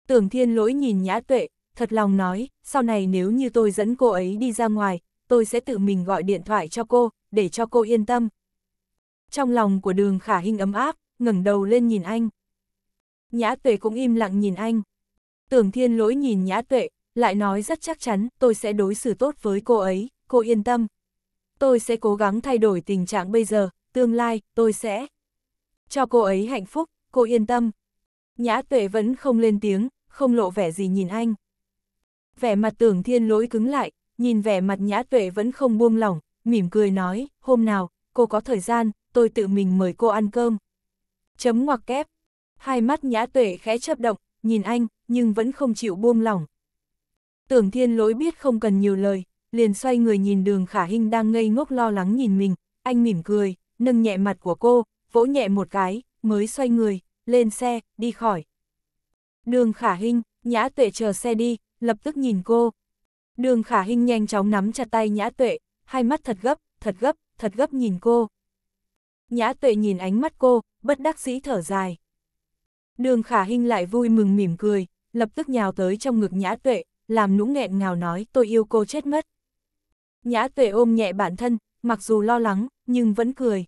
Tưởng thiên lỗi nhìn nhã tuệ, thật lòng nói, sau này nếu như tôi dẫn cô ấy đi ra ngoài, tôi sẽ tự mình gọi điện thoại cho cô, để cho cô yên tâm. Trong lòng của đường khả hình ấm áp, ngẩng đầu lên nhìn anh. Nhã tuệ cũng im lặng nhìn anh. Tưởng thiên lỗi nhìn nhã tuệ, lại nói rất chắc chắn tôi sẽ đối xử tốt với cô ấy, cô yên tâm. Tôi sẽ cố gắng thay đổi tình trạng bây giờ, tương lai, tôi sẽ cho cô ấy hạnh phúc, cô yên tâm. Nhã tuệ vẫn không lên tiếng, không lộ vẻ gì nhìn anh vẻ mặt tưởng thiên lỗi cứng lại, nhìn vẻ mặt nhã tuệ vẫn không buông lỏng, mỉm cười nói, hôm nào, cô có thời gian, tôi tự mình mời cô ăn cơm. Chấm ngoặc kép. Hai mắt nhã tuệ khẽ chấp động, nhìn anh, nhưng vẫn không chịu buông lỏng. Tưởng thiên lỗi biết không cần nhiều lời, liền xoay người nhìn đường khả hình đang ngây ngốc lo lắng nhìn mình, anh mỉm cười, nâng nhẹ mặt của cô, vỗ nhẹ một cái, mới xoay người, lên xe, đi khỏi. Đường khả hình, nhã tuệ chờ xe đi, lập tức nhìn cô. Đường khả hình nhanh chóng nắm chặt tay nhã tuệ, hai mắt thật gấp, thật gấp, thật gấp nhìn cô. Nhã tuệ nhìn ánh mắt cô, bất đắc sĩ thở dài. Đường khả hình lại vui mừng mỉm cười, lập tức nhào tới trong ngực nhã tuệ, làm nũng nghẹn ngào nói tôi yêu cô chết mất. Nhã tuệ ôm nhẹ bản thân, mặc dù lo lắng, nhưng vẫn cười.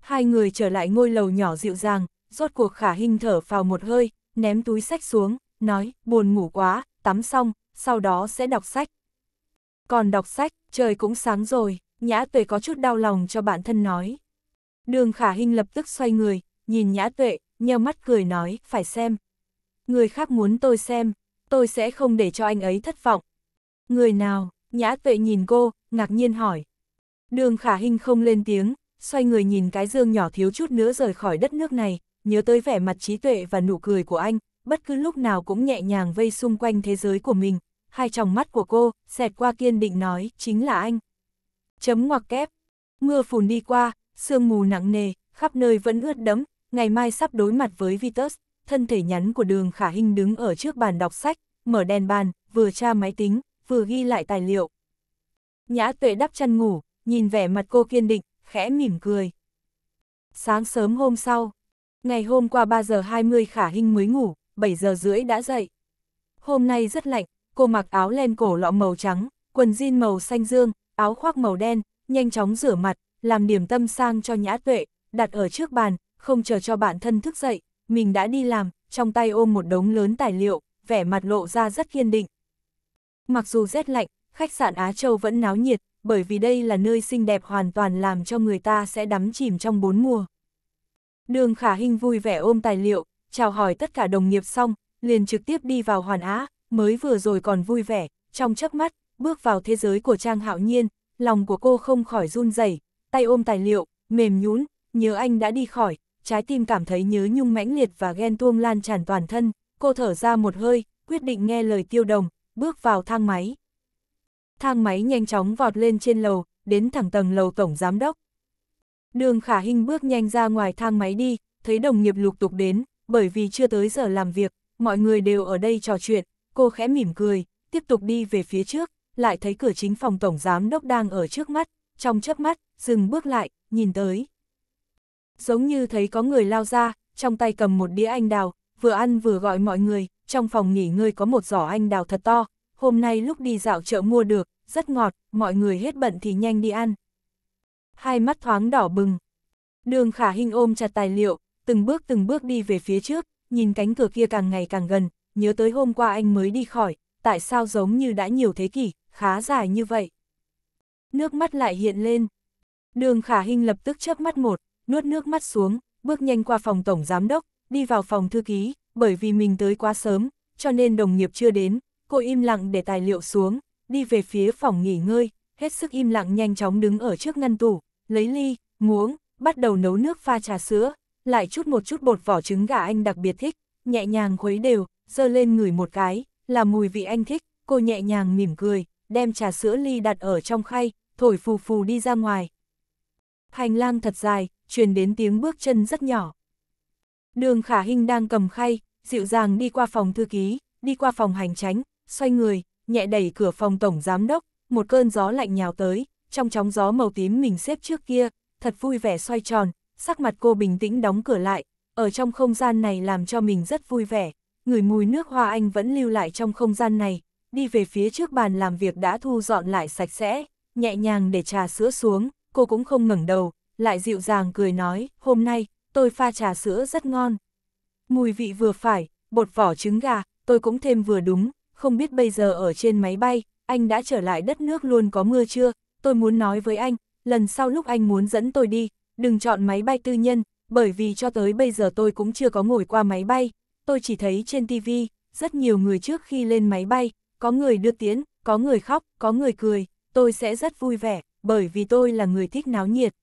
Hai người trở lại ngôi lầu nhỏ dịu dàng, rốt cuộc khả hình thở vào một hơi, ném túi sách xuống, nói, buồn ngủ quá, tắm xong, sau đó sẽ đọc sách. Còn đọc sách, trời cũng sáng rồi, Nhã Tuệ có chút đau lòng cho bản thân nói. Đường Khả Hinh lập tức xoay người, nhìn Nhã Tuệ, nheo mắt cười nói, phải xem. Người khác muốn tôi xem, tôi sẽ không để cho anh ấy thất vọng. Người nào, Nhã Tuệ nhìn cô, ngạc nhiên hỏi. Đường Khả Hinh không lên tiếng, xoay người nhìn cái dương nhỏ thiếu chút nữa rời khỏi đất nước này, nhớ tới vẻ mặt trí tuệ và nụ cười của anh, bất cứ lúc nào cũng nhẹ nhàng vây xung quanh thế giới của mình, hai tròng mắt của cô, xẹt qua kiên định nói, chính là anh. Chấm ngoặc kép, mưa phùn đi qua, sương mù nặng nề, khắp nơi vẫn ướt đẫm, ngày mai sắp đối mặt với Vitus, thân thể nhắn của đường khả hình đứng ở trước bàn đọc sách, mở đèn bàn, vừa tra máy tính, vừa ghi lại tài liệu. Nhã tuệ đắp chăn ngủ, nhìn vẻ mặt cô kiên định, khẽ mỉm cười. Sáng sớm hôm sau, ngày hôm qua 3 giờ 20 khả hình mới ngủ, 7 giờ rưỡi đã dậy. Hôm nay rất lạnh, cô mặc áo len cổ lọ màu trắng, quần jean màu xanh dương, áo khoác màu đen, nhanh chóng rửa mặt, làm điểm tâm sang cho nhã tuệ, đặt ở trước bàn, không chờ cho bản thân thức dậy, mình đã đi làm, trong tay ôm một đống lớn tài liệu, vẻ mặt lộ ra rất kiên định. Mặc dù rét lạnh, khách sạn Á Châu vẫn náo nhiệt, bởi vì đây là nơi xinh đẹp hoàn toàn làm cho người ta sẽ đắm chìm trong bốn mùa. Đường Khả Hinh vui vẻ ôm tài liệu, chào hỏi tất cả đồng nghiệp xong, liền trực tiếp đi vào hoàn á, mới vừa rồi còn vui vẻ, trong chớp mắt, bước vào thế giới của Trang Hạo Nhiên, lòng của cô không khỏi run rẩy, tay ôm tài liệu, mềm nhún, nhớ anh đã đi khỏi, trái tim cảm thấy nhớ nhung mãnh liệt và ghen tuông lan tràn toàn thân, cô thở ra một hơi, quyết định nghe lời tiêu đồng, bước vào thang máy. Thang máy nhanh chóng vọt lên trên lầu, đến thẳng tầng lầu tổng giám đốc. Đường Khả Hinh bước nhanh ra ngoài thang máy đi, thấy đồng nghiệp lục tục đến, bởi vì chưa tới giờ làm việc, mọi người đều ở đây trò chuyện, cô khẽ mỉm cười, tiếp tục đi về phía trước, lại thấy cửa chính phòng tổng giám đốc đang ở trước mắt, trong chớp mắt, dừng bước lại, nhìn tới. Giống như thấy có người lao ra, trong tay cầm một đĩa anh đào, vừa ăn vừa gọi mọi người, trong phòng nghỉ ngơi có một giỏ anh đào thật to, hôm nay lúc đi dạo chợ mua được, rất ngọt, mọi người hết bận thì nhanh đi ăn. Hai mắt thoáng đỏ bừng. Đường khả hình ôm chặt tài liệu, từng bước từng bước đi về phía trước, nhìn cánh cửa kia càng ngày càng gần, nhớ tới hôm qua anh mới đi khỏi, tại sao giống như đã nhiều thế kỷ, khá dài như vậy. Nước mắt lại hiện lên. Đường khả hình lập tức chớp mắt một, nuốt nước mắt xuống, bước nhanh qua phòng tổng giám đốc, đi vào phòng thư ký, bởi vì mình tới quá sớm, cho nên đồng nghiệp chưa đến, cô im lặng để tài liệu xuống, đi về phía phòng nghỉ ngơi, hết sức im lặng nhanh chóng đứng ở trước ngăn tủ, lấy ly, muỗng, bắt đầu nấu nước pha trà sữa, lại chút một chút bột vỏ trứng gà anh đặc biệt thích, nhẹ nhàng khuấy đều, dơ lên ngửi một cái, là mùi vị anh thích, cô nhẹ nhàng mỉm cười, đem trà sữa ly đặt ở trong khay, thổi phù phù đi ra ngoài. Hành lang thật dài, truyền đến tiếng bước chân rất nhỏ. Đường Khả Hinh đang cầm khay, dịu dàng đi qua phòng thư ký, đi qua phòng hành tránh, xoay người, nhẹ đẩy cửa phòng tổng giám đốc, một cơn gió lạnh nhào tới, trong chóng gió màu tím mình xếp trước kia, thật vui vẻ xoay tròn, sắc mặt cô bình tĩnh đóng cửa lại, ở trong không gian này làm cho mình rất vui vẻ, người mùi nước hoa anh vẫn lưu lại trong không gian này, đi về phía trước bàn làm việc đã thu dọn lại sạch sẽ, nhẹ nhàng để trà sữa xuống, cô cũng không ngẩng đầu, lại dịu dàng cười nói, hôm nay, tôi pha trà sữa rất ngon. Mùi vị vừa phải, bột vỏ trứng gà, tôi cũng thêm vừa đúng, không biết bây giờ ở trên máy bay, anh đã trở lại đất nước luôn có mưa chưa, tôi muốn nói với anh, lần sau lúc anh muốn dẫn tôi đi, đừng chọn máy bay tư nhân, bởi vì cho tới bây giờ tôi cũng chưa có ngồi qua máy bay, tôi chỉ thấy trên TV, rất nhiều người trước khi lên máy bay, có người đưa tiễn, có người khóc, có người cười, tôi sẽ rất vui vẻ, bởi vì tôi là người thích náo nhiệt.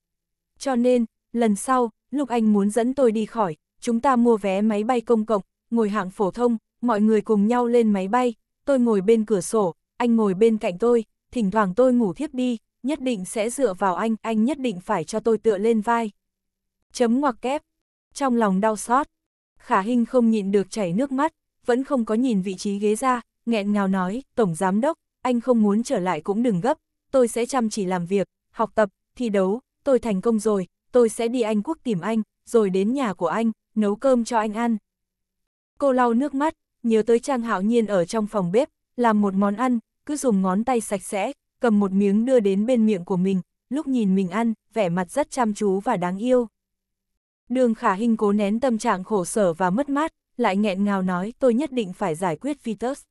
Cho nên, lần sau, lúc anh muốn dẫn tôi đi khỏi, chúng ta mua vé máy bay công cộng, ngồi hạng phổ thông, mọi người cùng nhau lên máy bay, tôi ngồi bên cửa sổ, anh ngồi bên cạnh tôi, thỉnh thoảng tôi ngủ thiếp đi, nhất định sẽ dựa vào anh, anh nhất định phải cho tôi tựa lên vai. Chấm ngoặc kép. Trong lòng đau xót, Khả Hinh không nhịn được chảy nước mắt, vẫn không có nhìn vị trí ghế ra, nghẹn ngào nói, Tổng Giám Đốc, anh không muốn trở lại cũng đừng gấp, tôi sẽ chăm chỉ làm việc, học tập, thi đấu, tôi thành công rồi, tôi sẽ đi Anh Quốc tìm anh, rồi đến nhà của anh, nấu cơm cho anh ăn. Cô lau nước mắt, nhớ tới Trang Hạo Nhiên ở trong phòng bếp, làm một món ăn, cứ dùng ngón tay sạch sẽ, cầm một miếng đưa đến bên miệng của mình, lúc nhìn mình ăn, vẻ mặt rất chăm chú và đáng yêu. Đường khả hình cố nén tâm trạng khổ sở và mất mát, lại nghẹn ngào nói tôi nhất định phải giải quyết Vitus.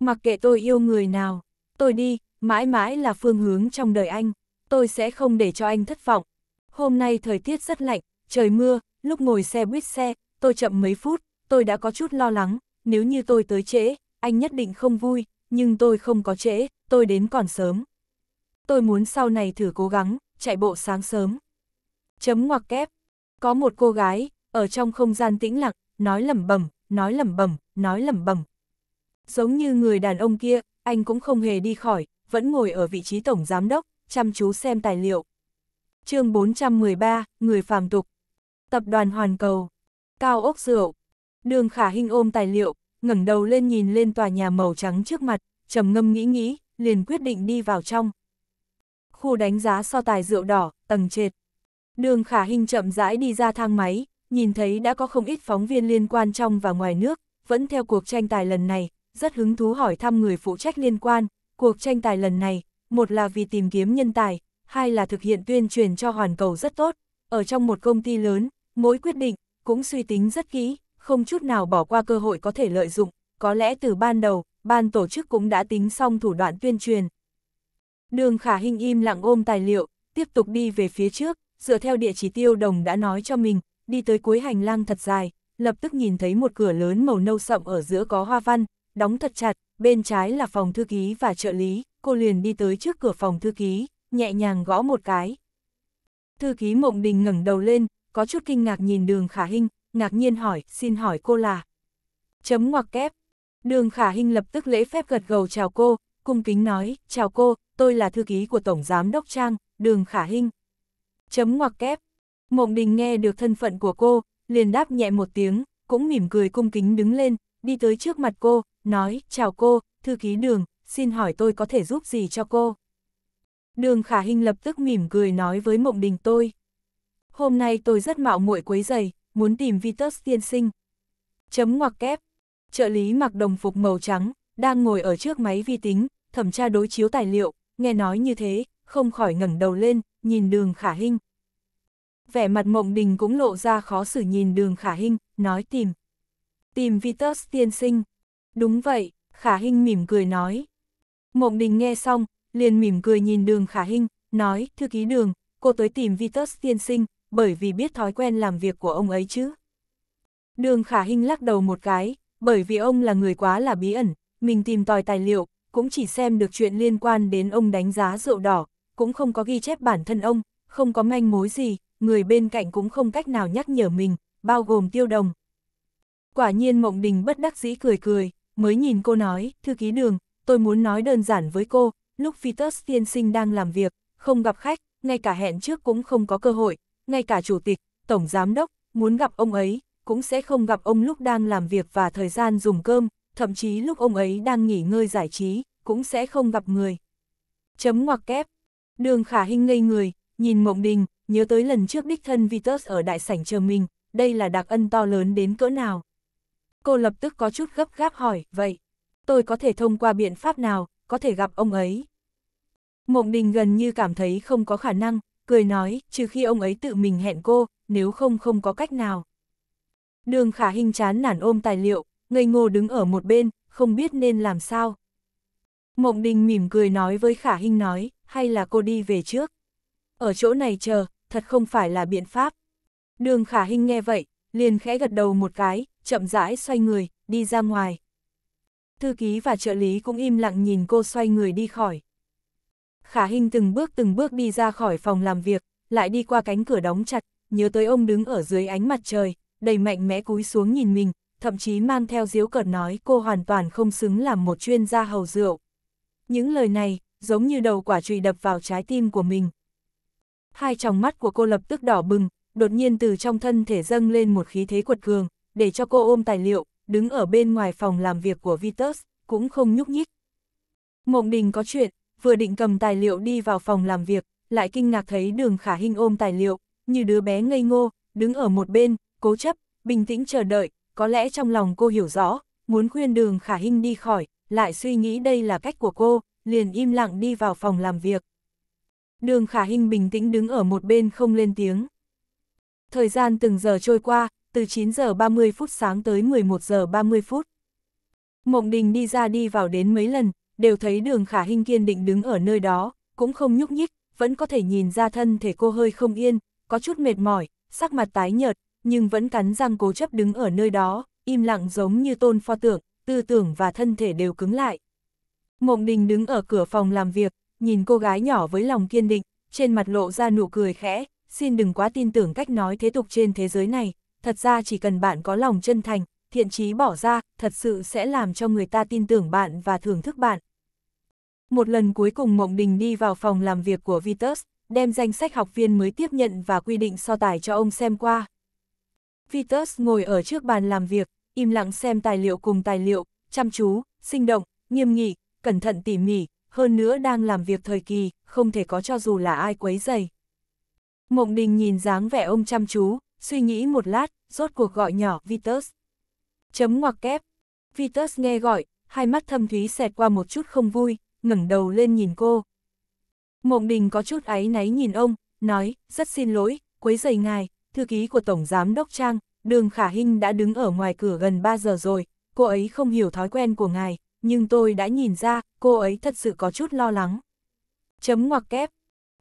Mặc kệ tôi yêu người nào, tôi đi, mãi mãi là phương hướng trong đời anh, tôi sẽ không để cho anh thất vọng. Hôm nay thời tiết rất lạnh, trời mưa, lúc ngồi xe buýt xe, tôi chậm mấy phút, tôi đã có chút lo lắng, nếu như tôi tới trễ, anh nhất định không vui, nhưng tôi không có trễ, tôi đến còn sớm. Tôi muốn sau này thử cố gắng, chạy bộ sáng sớm. Chấm ngoặc kép. Có một cô gái, ở trong không gian tĩnh lặng, nói lẩm bẩm, nói lẩm bẩm, nói lẩm bẩm. Giống như người đàn ông kia, anh cũng không hề đi khỏi, vẫn ngồi ở vị trí tổng giám đốc, chăm chú xem tài liệu. chương 413, Người phàm tục. Tập đoàn Hoàn Cầu. Cao ốc rượu. Đường Khả Hinh ôm tài liệu, ngẩng đầu lên nhìn lên tòa nhà màu trắng trước mặt, trầm ngâm nghĩ nghĩ, liền quyết định đi vào trong. Khu đánh giá so tài rượu đỏ, tầng trệt. Đường khả Hinh chậm rãi đi ra thang máy, nhìn thấy đã có không ít phóng viên liên quan trong và ngoài nước, vẫn theo cuộc tranh tài lần này, rất hứng thú hỏi thăm người phụ trách liên quan. Cuộc tranh tài lần này, một là vì tìm kiếm nhân tài, hai là thực hiện tuyên truyền cho hoàn cầu rất tốt. Ở trong một công ty lớn, mỗi quyết định cũng suy tính rất kỹ, không chút nào bỏ qua cơ hội có thể lợi dụng, có lẽ từ ban đầu, ban tổ chức cũng đã tính xong thủ đoạn tuyên truyền. Đường Khả Hinh im lặng ôm tài liệu, tiếp tục đi về phía trước, dựa theo địa chỉ tiêu đồng đã nói cho mình, đi tới cuối hành lang thật dài, lập tức nhìn thấy một cửa lớn màu nâu sậm ở giữa có hoa văn, đóng thật chặt, bên trái là phòng thư ký và trợ lý, cô liền đi tới trước cửa phòng thư ký, nhẹ nhàng gõ một cái. Thư ký Mộng Đình ngẩng đầu lên, có chút kinh ngạc nhìn đường Khả Hinh, ngạc nhiên hỏi, xin hỏi cô là... Chấm ngoặc kép. Đường Khả Hinh lập tức lễ phép gật gầu chào cô, cung kính nói, chào cô, tôi là thư ký của Tổng Giám Đốc Trang, Đường Khả Hinh. Chấm ngoặc kép. Mộng Đình nghe được thân phận của cô, liền đáp nhẹ một tiếng, cũng mỉm cười cung kính đứng lên, đi tới trước mặt cô, nói, chào cô, thư ký Đường, xin hỏi tôi có thể giúp gì cho cô. Đường Khả Hinh lập tức mỉm cười nói với Mộng Đình tôi. Hôm nay tôi rất mạo muội quấy giày, muốn tìm Vitus tiên sinh. Chấm ngoặc kép, trợ lý mặc đồng phục màu trắng, đang ngồi ở trước máy vi tính, thẩm tra đối chiếu tài liệu, nghe nói như thế, không khỏi ngẩng đầu lên, nhìn đường khả hinh. Vẻ mặt mộng đình cũng lộ ra khó xử nhìn đường khả hinh, nói tìm. Tìm Vitus tiên sinh. Đúng vậy, khả hinh mỉm cười nói. Mộng đình nghe xong, liền mỉm cười nhìn đường khả hinh, nói, thư ký đường, cô tới tìm Vitus tiên sinh, bởi vì biết thói quen làm việc của ông ấy chứ. Đường Khả Hinh lắc đầu một cái, bởi vì ông là người quá là bí ẩn, mình tìm tòi tài liệu, cũng chỉ xem được chuyện liên quan đến ông đánh giá rượu đỏ, cũng không có ghi chép bản thân ông, không có manh mối gì, người bên cạnh cũng không cách nào nhắc nhở mình, bao gồm tiêu đồng. Quả nhiên Mộng Đình bất đắc dĩ cười cười, mới nhìn cô nói, thư ký đường, tôi muốn nói đơn giản với cô, lúc Vitus tiên sinh đang làm việc, không gặp khách, ngay cả hẹn trước cũng không có cơ hội, ngay cả chủ tịch, tổng giám đốc, muốn gặp ông ấy, cũng sẽ không gặp ông lúc đang làm việc và thời gian dùng cơm, thậm chí lúc ông ấy đang nghỉ ngơi giải trí, cũng sẽ không gặp người. Chấm ngoặc kép. Đường khả hình ngây người, nhìn mộng đình, nhớ tới lần trước đích thân Vitus ở đại sảnh chờ mình, đây là đặc ân to lớn đến cỡ nào. Cô lập tức có chút gấp gáp hỏi, vậy, tôi có thể thông qua biện pháp nào, có thể gặp ông ấy? Mộng đình gần như cảm thấy không có khả năng, cười nói, trừ khi ông ấy tự mình hẹn cô, nếu không không có cách nào. Đường khả hình chán nản ôm tài liệu, ngây ngô đứng ở một bên, không biết nên làm sao. Mộng đình mỉm cười nói với khả hình nói, hay là cô đi về trước. Ở chỗ này chờ, thật không phải là biện pháp. Đường khả hình nghe vậy, liền khẽ gật đầu một cái, chậm rãi xoay người, đi ra ngoài. Thư ký và trợ lý cũng im lặng nhìn cô xoay người đi khỏi. Khả Hinh từng bước từng bước đi ra khỏi phòng làm việc, lại đi qua cánh cửa đóng chặt, nhớ tới ông đứng ở dưới ánh mặt trời, đầy mạnh mẽ cúi xuống nhìn mình, thậm chí mang theo diếu cợt nói cô hoàn toàn không xứng làm một chuyên gia hầu rượu. Những lời này, giống như đầu quả trùy đập vào trái tim của mình. Hai tròng mắt của cô lập tức đỏ bừng, đột nhiên từ trong thân thể dâng lên một khí thế quật cường, để cho cô ôm tài liệu, đứng ở bên ngoài phòng làm việc của Vitus, cũng không nhúc nhích. Mộng đình có chuyện, vừa định cầm tài liệu đi vào phòng làm việc, lại kinh ngạc thấy đường khả hình ôm tài liệu, như đứa bé ngây ngô, đứng ở một bên, cố chấp, bình tĩnh chờ đợi, có lẽ trong lòng cô hiểu rõ, muốn khuyên đường khả hình đi khỏi, lại suy nghĩ đây là cách của cô, liền im lặng đi vào phòng làm việc. Đường khả hình bình tĩnh đứng ở một bên không lên tiếng. Thời gian từng giờ trôi qua, từ 9 giờ 30 phút sáng tới 11 giờ 30 phút. Mộng Đình đi ra đi vào đến mấy lần, đều thấy đường khả hình kiên định đứng ở nơi đó, cũng không nhúc nhích, vẫn có thể nhìn ra thân thể cô hơi không yên, có chút mệt mỏi, sắc mặt tái nhợt, nhưng vẫn cắn răng cố chấp đứng ở nơi đó, im lặng giống như tôn pho tượng, tư tưởng và thân thể đều cứng lại. Mộng đình đứng ở cửa phòng làm việc, nhìn cô gái nhỏ với lòng kiên định, trên mặt lộ ra nụ cười khẽ, xin đừng quá tin tưởng cách nói thế tục trên thế giới này, thật ra chỉ cần bạn có lòng chân thành, thiện chí bỏ ra, thật sự sẽ làm cho người ta tin tưởng bạn và thưởng thức bạn. Một lần cuối cùng Mộng Đình đi vào phòng làm việc của Vitus, đem danh sách học viên mới tiếp nhận và quy định so tài cho ông xem qua. Vitus ngồi ở trước bàn làm việc, im lặng xem tài liệu cùng tài liệu, chăm chú, sinh động, nghiêm nghị, cẩn thận tỉ mỉ, hơn nữa đang làm việc thời kỳ, không thể có cho dù là ai quấy dày. Mộng Đình nhìn dáng vẻ ông chăm chú, suy nghĩ một lát, rốt cuộc gọi nhỏ Vitus. Chấm ngoặc kép. Vitus nghe gọi, hai mắt thâm thúy xẹt qua một chút không vui, ngẩng đầu lên nhìn cô. Mộng đình có chút áy náy nhìn ông, nói, rất xin lỗi, quấy rầy ngài, thư ký của Tổng Giám Đốc Trang, đường khả Hinh đã đứng ở ngoài cửa gần 3 giờ rồi, cô ấy không hiểu thói quen của ngài, nhưng tôi đã nhìn ra, cô ấy thật sự có chút lo lắng. Chấm ngoặc kép.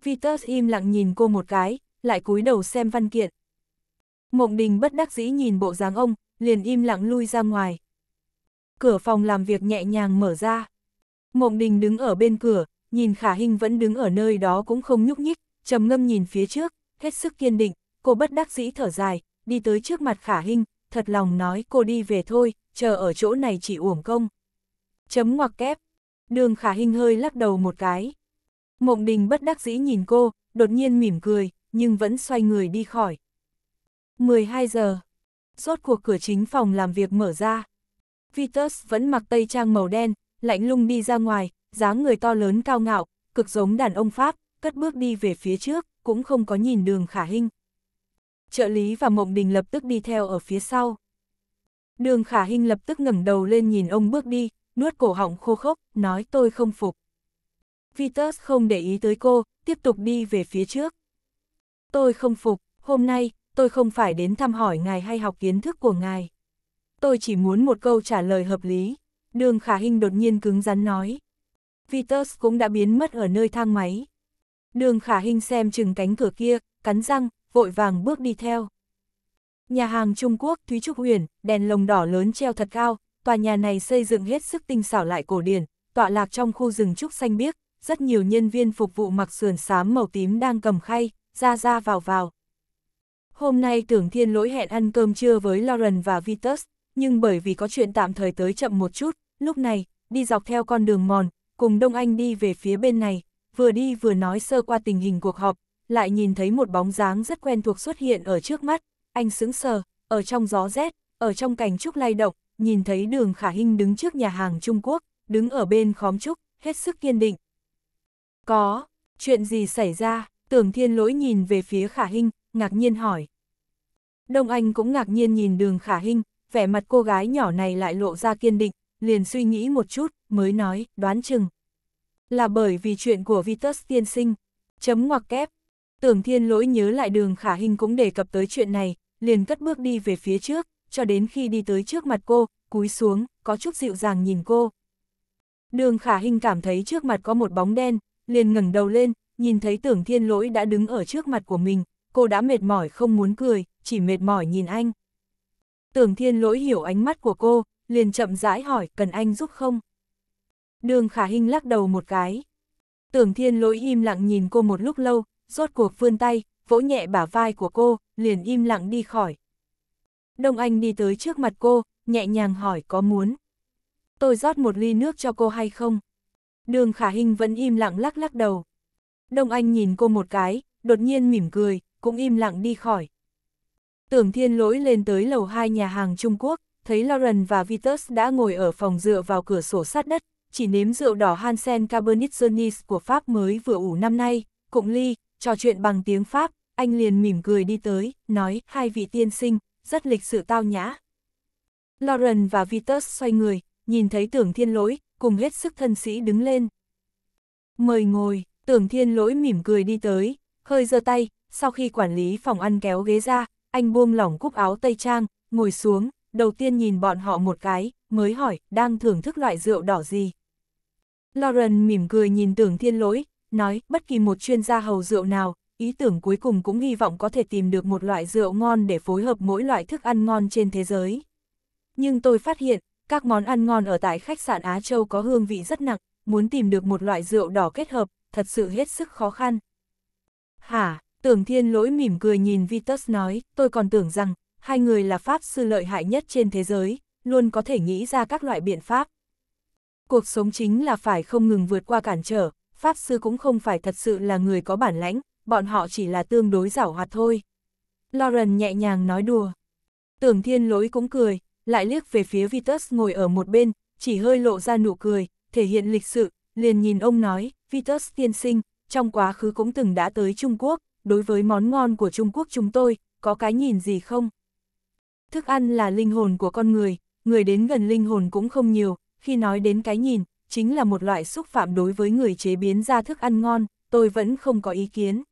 Vitus im lặng nhìn cô một cái, lại cúi đầu xem văn kiện. Mộng đình bất đắc dĩ nhìn bộ dáng ông, liền im lặng lui ra ngoài. Cửa phòng làm việc nhẹ nhàng mở ra. Mộng đình đứng ở bên cửa, nhìn khả Hinh vẫn đứng ở nơi đó cũng không nhúc nhích, trầm ngâm nhìn phía trước, hết sức kiên định, cô bất đắc dĩ thở dài, đi tới trước mặt khả Hinh, thật lòng nói cô đi về thôi, chờ ở chỗ này chỉ uổng công. Chấm ngoặc kép, đường khả Hinh hơi lắc đầu một cái. Mộng đình bất đắc dĩ nhìn cô, đột nhiên mỉm cười, nhưng vẫn xoay người đi khỏi. 12 giờ, rốt cuộc cửa chính phòng làm việc mở ra. Vitus vẫn mặc tây trang màu đen, lạnh lung đi ra ngoài, dáng người to lớn cao ngạo, cực giống đàn ông Pháp, cất bước đi về phía trước, cũng không có nhìn đường khả hinh. Trợ lý và Mộng Đình lập tức đi theo ở phía sau. Đường khả hinh lập tức ngẩng đầu lên nhìn ông bước đi, nuốt cổ họng khô khốc, nói tôi không phục. Vitus không để ý tới cô, tiếp tục đi về phía trước. Tôi không phục, hôm nay, tôi không phải đến thăm hỏi ngài hay học kiến thức của ngài. Tôi chỉ muốn một câu trả lời hợp lý. Đường khả Hinh đột nhiên cứng rắn nói. Vitus cũng đã biến mất ở nơi thang máy. Đường khả Hinh xem chừng cánh cửa kia, cắn răng, vội vàng bước đi theo. Nhà hàng Trung Quốc Thúy Trúc Huyền, đèn lồng đỏ lớn treo thật cao, tòa nhà này xây dựng hết sức tinh xảo lại cổ điển, tọa lạc trong khu rừng trúc xanh biếc, rất nhiều nhân viên phục vụ mặc sườn xám màu tím đang cầm khay, ra ra vào vào. Hôm nay tưởng thiên lỗi hẹn ăn cơm trưa với Lauren và Vitus, nhưng bởi vì có chuyện tạm thời tới chậm một chút, Lúc này, đi dọc theo con đường mòn, cùng Đông Anh đi về phía bên này, vừa đi vừa nói sơ qua tình hình cuộc họp, lại nhìn thấy một bóng dáng rất quen thuộc xuất hiện ở trước mắt, anh sững sờ, ở trong gió rét, ở trong cành trúc lay động, nhìn thấy đường khả hình đứng trước nhà hàng Trung Quốc, đứng ở bên khóm trúc, hết sức kiên định. Có, chuyện gì xảy ra, tưởng thiên lỗi nhìn về phía khả hình, ngạc nhiên hỏi. Đông Anh cũng ngạc nhiên nhìn đường khả hình, vẻ mặt cô gái nhỏ này lại lộ ra kiên định, liền suy nghĩ một chút, mới nói, đoán chừng. Là bởi vì chuyện của Vitus tiên sinh, chấm ngoặc kép. Tưởng thiên lỗi nhớ lại đường khả hình cũng đề cập tới chuyện này, liền cất bước đi về phía trước, cho đến khi đi tới trước mặt cô, cúi xuống, có chút dịu dàng nhìn cô. Đường khả hình cảm thấy trước mặt có một bóng đen, liền ngẩng đầu lên, nhìn thấy tưởng thiên lỗi đã đứng ở trước mặt của mình, cô đã mệt mỏi không muốn cười, chỉ mệt mỏi nhìn anh. Tưởng thiên lỗi hiểu ánh mắt của cô, liền chậm rãi hỏi cần anh giúp không? Đường khả hình lắc đầu một cái. Tưởng thiên lỗi im lặng nhìn cô một lúc lâu, rốt cuộc vươn tay, vỗ nhẹ bả vai của cô, liền im lặng đi khỏi. Đông Anh đi tới trước mặt cô, nhẹ nhàng hỏi có muốn. Tôi rót một ly nước cho cô hay không? Đường khả hình vẫn im lặng lắc lắc đầu. Đông Anh nhìn cô một cái, đột nhiên mỉm cười, cũng im lặng đi khỏi. Tưởng thiên lỗi lên tới lầu hai nhà hàng Trung Quốc, thấy Lauren và Vitus đã ngồi ở phòng dựa vào cửa sổ sát đất, chỉ nếm rượu đỏ Hansen Cabernet Sauvignon của Pháp mới vừa ủ năm nay, cụng ly, trò chuyện bằng tiếng Pháp, anh liền mỉm cười đi tới, nói hai vị tiên sinh, rất lịch sự tao nhã. Lauren và Vitus xoay người, nhìn thấy tưởng thiên lỗi, cùng hết sức thân sĩ đứng lên. Mời ngồi, tưởng thiên lỗi mỉm cười đi tới, hơi giơ tay, sau khi quản lý phòng ăn kéo ghế ra, anh buông lỏng cúc áo tây trang, ngồi xuống, đầu tiên nhìn bọn họ một cái, mới hỏi, đang thưởng thức loại rượu đỏ gì. Lauren mỉm cười nhìn tưởng thiên lỗi, nói, bất kỳ một chuyên gia hầu rượu nào, ý tưởng cuối cùng cũng hy vọng có thể tìm được một loại rượu ngon để phối hợp mỗi loại thức ăn ngon trên thế giới. Nhưng tôi phát hiện, các món ăn ngon ở tại khách sạn Á Châu có hương vị rất nặng, muốn tìm được một loại rượu đỏ kết hợp, thật sự hết sức khó khăn. Hả, tưởng thiên lỗi mỉm cười nhìn Vitus nói, tôi còn tưởng rằng, hai người là pháp sư lợi hại nhất trên thế giới, luôn có thể nghĩ ra các loại biện pháp. Cuộc sống chính là phải không ngừng vượt qua cản trở, pháp sư cũng không phải thật sự là người có bản lãnh, bọn họ chỉ là tương đối giảo hoạt thôi. Lauren nhẹ nhàng nói đùa. Tưởng thiên lỗi cũng cười, lại liếc về phía Vitus ngồi ở một bên, chỉ hơi lộ ra nụ cười, thể hiện lịch sự, liền nhìn ông nói, Vitus tiên sinh, trong quá khứ cũng từng đã tới Trung Quốc, đối với món ngon của Trung Quốc chúng tôi, có cái nhìn gì không? Thức ăn là linh hồn của con người, người đến gần linh hồn cũng không nhiều, khi nói đến cái nhìn, chính là một loại xúc phạm đối với người chế biến ra thức ăn ngon, tôi vẫn không có ý kiến.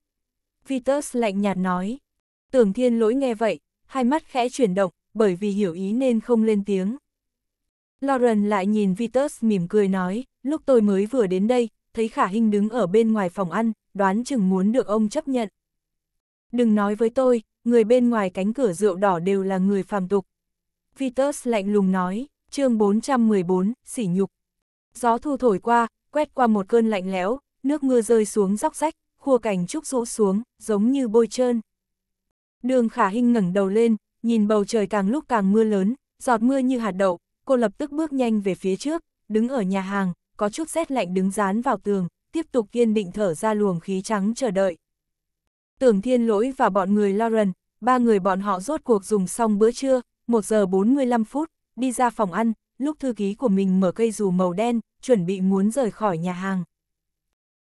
Vitus lạnh nhạt nói. Tưởng thiên lỗi nghe vậy, hai mắt khẽ chuyển động, bởi vì hiểu ý nên không lên tiếng. Lauren lại nhìn Vitus mỉm cười nói, lúc tôi mới vừa đến đây, thấy khả hình đứng ở bên ngoài phòng ăn, đoán chừng muốn được ông chấp nhận. Đừng nói với tôi, người bên ngoài cánh cửa rượu đỏ đều là người phàm tục. Vitus lạnh lùng nói, chương 414, sỉ nhục. Gió thu thổi qua, quét qua một cơn lạnh lẽo, nước mưa rơi xuống róc rách, khua cành trúc rũ xuống, giống như bôi trơn. Đường khả hinh ngẩng đầu lên, nhìn bầu trời càng lúc càng mưa lớn, giọt mưa như hạt đậu, cô lập tức bước nhanh về phía trước, đứng ở nhà hàng, có chút rét lạnh đứng dán vào tường, tiếp tục kiên định thở ra luồng khí trắng chờ đợi. Tưởng thiên lỗi và bọn người Lauren, ba người bọn họ rốt cuộc dùng xong bữa trưa, 1 giờ 45 phút, đi ra phòng ăn, lúc thư ký của mình mở cây dù màu đen, chuẩn bị muốn rời khỏi nhà hàng.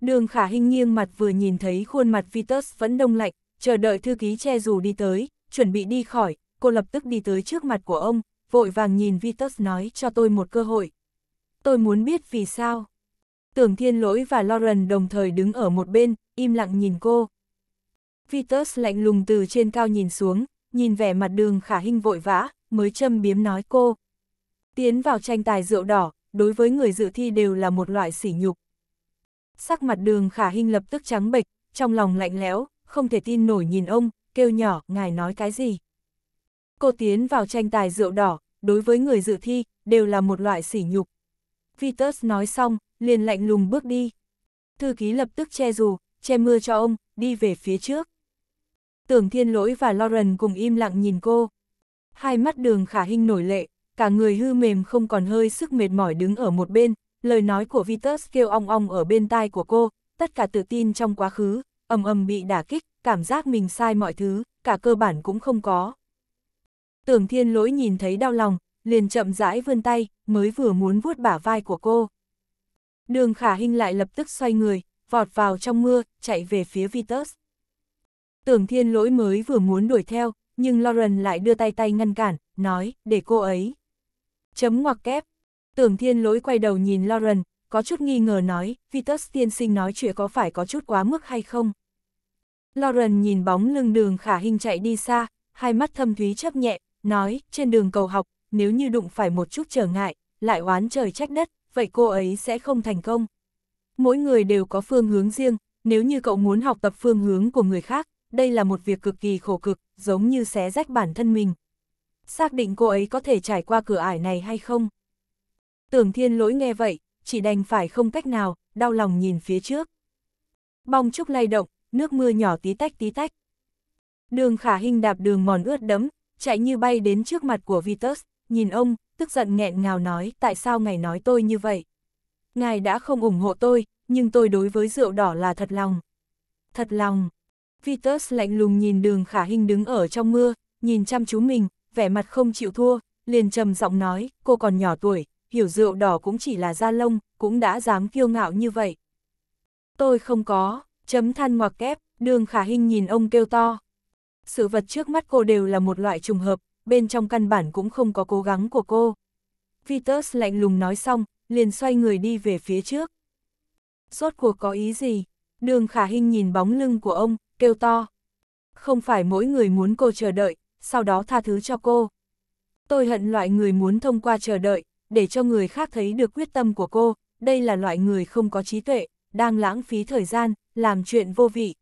Đường khả hình nghiêng mặt vừa nhìn thấy khuôn mặt Vitus vẫn đông lạnh, chờ đợi thư ký che dù đi tới, chuẩn bị đi khỏi, cô lập tức đi tới trước mặt của ông, vội vàng nhìn Vitus nói cho tôi một cơ hội. Tôi muốn biết vì sao. Tưởng Thiên Lỗi và Lauren đồng thời đứng ở một bên, im lặng nhìn cô. Vitus lạnh lùng từ trên cao nhìn xuống, nhìn vẻ mặt đường khả hinh vội vã, mới châm biếm nói cô. Tiến vào tranh tài rượu đỏ, đối với người dự thi đều là một loại sỉ nhục. Sắc mặt đường khả hinh lập tức trắng bệch, trong lòng lạnh lẽo, không thể tin nổi nhìn ông, kêu nhỏ, ngài nói cái gì. Cô tiến vào tranh tài rượu đỏ, đối với người dự thi, đều là một loại sỉ nhục. Vitus nói xong, liền lạnh lùng bước đi. Thư ký lập tức che dù, che mưa cho ông, đi về phía trước. Tưởng thiên lỗi và Lauren cùng im lặng nhìn cô. Hai mắt đường khả hình nổi lệ, cả người hư mềm không còn hơi sức mệt mỏi đứng ở một bên, lời nói của Vitus kêu ong ong ở bên tai của cô, tất cả tự tin trong quá khứ, ầm ầm bị đả kích, cảm giác mình sai mọi thứ, cả cơ bản cũng không có. Tưởng thiên lỗi nhìn thấy đau lòng, liền chậm rãi vươn tay, mới vừa muốn vuốt bả vai của cô. Đường khả hình lại lập tức xoay người, vọt vào trong mưa, chạy về phía Vitus. Tưởng thiên lỗi mới vừa muốn đuổi theo, nhưng Lauren lại đưa tay tay ngăn cản, nói, để cô ấy. Chấm ngoặc kép. Tưởng thiên lỗi quay đầu nhìn Lauren, có chút nghi ngờ nói, Vitus tiên sinh nói chuyện có phải có chút quá mức hay không? Lauren nhìn bóng lưng đường khả hình chạy đi xa, hai mắt thâm thúy chấp nhẹ, nói, trên đường cầu học, nếu như đụng phải một chút trở ngại, lại oán trời trách đất, vậy cô ấy sẽ không thành công. Mỗi người đều có phương hướng riêng, nếu như cậu muốn học tập phương hướng của người khác, đây là một việc cực kỳ khổ cực, giống như xé rách bản thân mình. Xác định cô ấy có thể trải qua cửa ải này hay không? Tưởng thiên lỗi nghe vậy, chỉ đành phải không cách nào, đau lòng nhìn phía trước. Bong trúc lay động, nước mưa nhỏ tí tách tí tách. Đường khả hình đạp đường mòn ướt đẫm, chạy như bay đến trước mặt của Vitus, nhìn ông, tức giận nghẹn ngào nói tại sao ngài nói tôi như vậy. Ngài đã không ủng hộ tôi, nhưng tôi đối với rượu đỏ là thật lòng. Thật lòng, Vitus lạnh lùng nhìn đường khả hình đứng ở trong mưa, nhìn chăm chú mình, vẻ mặt không chịu thua, liền trầm giọng nói, cô còn nhỏ tuổi, hiểu rượu đỏ cũng chỉ là da lông, cũng đã dám kiêu ngạo như vậy. Tôi không có, chấm than ngoặc kép, đường khả hình nhìn ông kêu to. Sự vật trước mắt cô đều là một loại trùng hợp, bên trong căn bản cũng không có cố gắng của cô. Vitus lạnh lùng nói xong, liền xoay người đi về phía trước. Rốt cuộc có ý gì? Đường khả hình nhìn bóng lưng của ông, kêu to. Không phải mỗi người muốn cô chờ đợi, sau đó tha thứ cho cô. Tôi hận loại người muốn thông qua chờ đợi, để cho người khác thấy được quyết tâm của cô, đây là loại người không có trí tuệ, đang lãng phí thời gian, làm chuyện vô vị.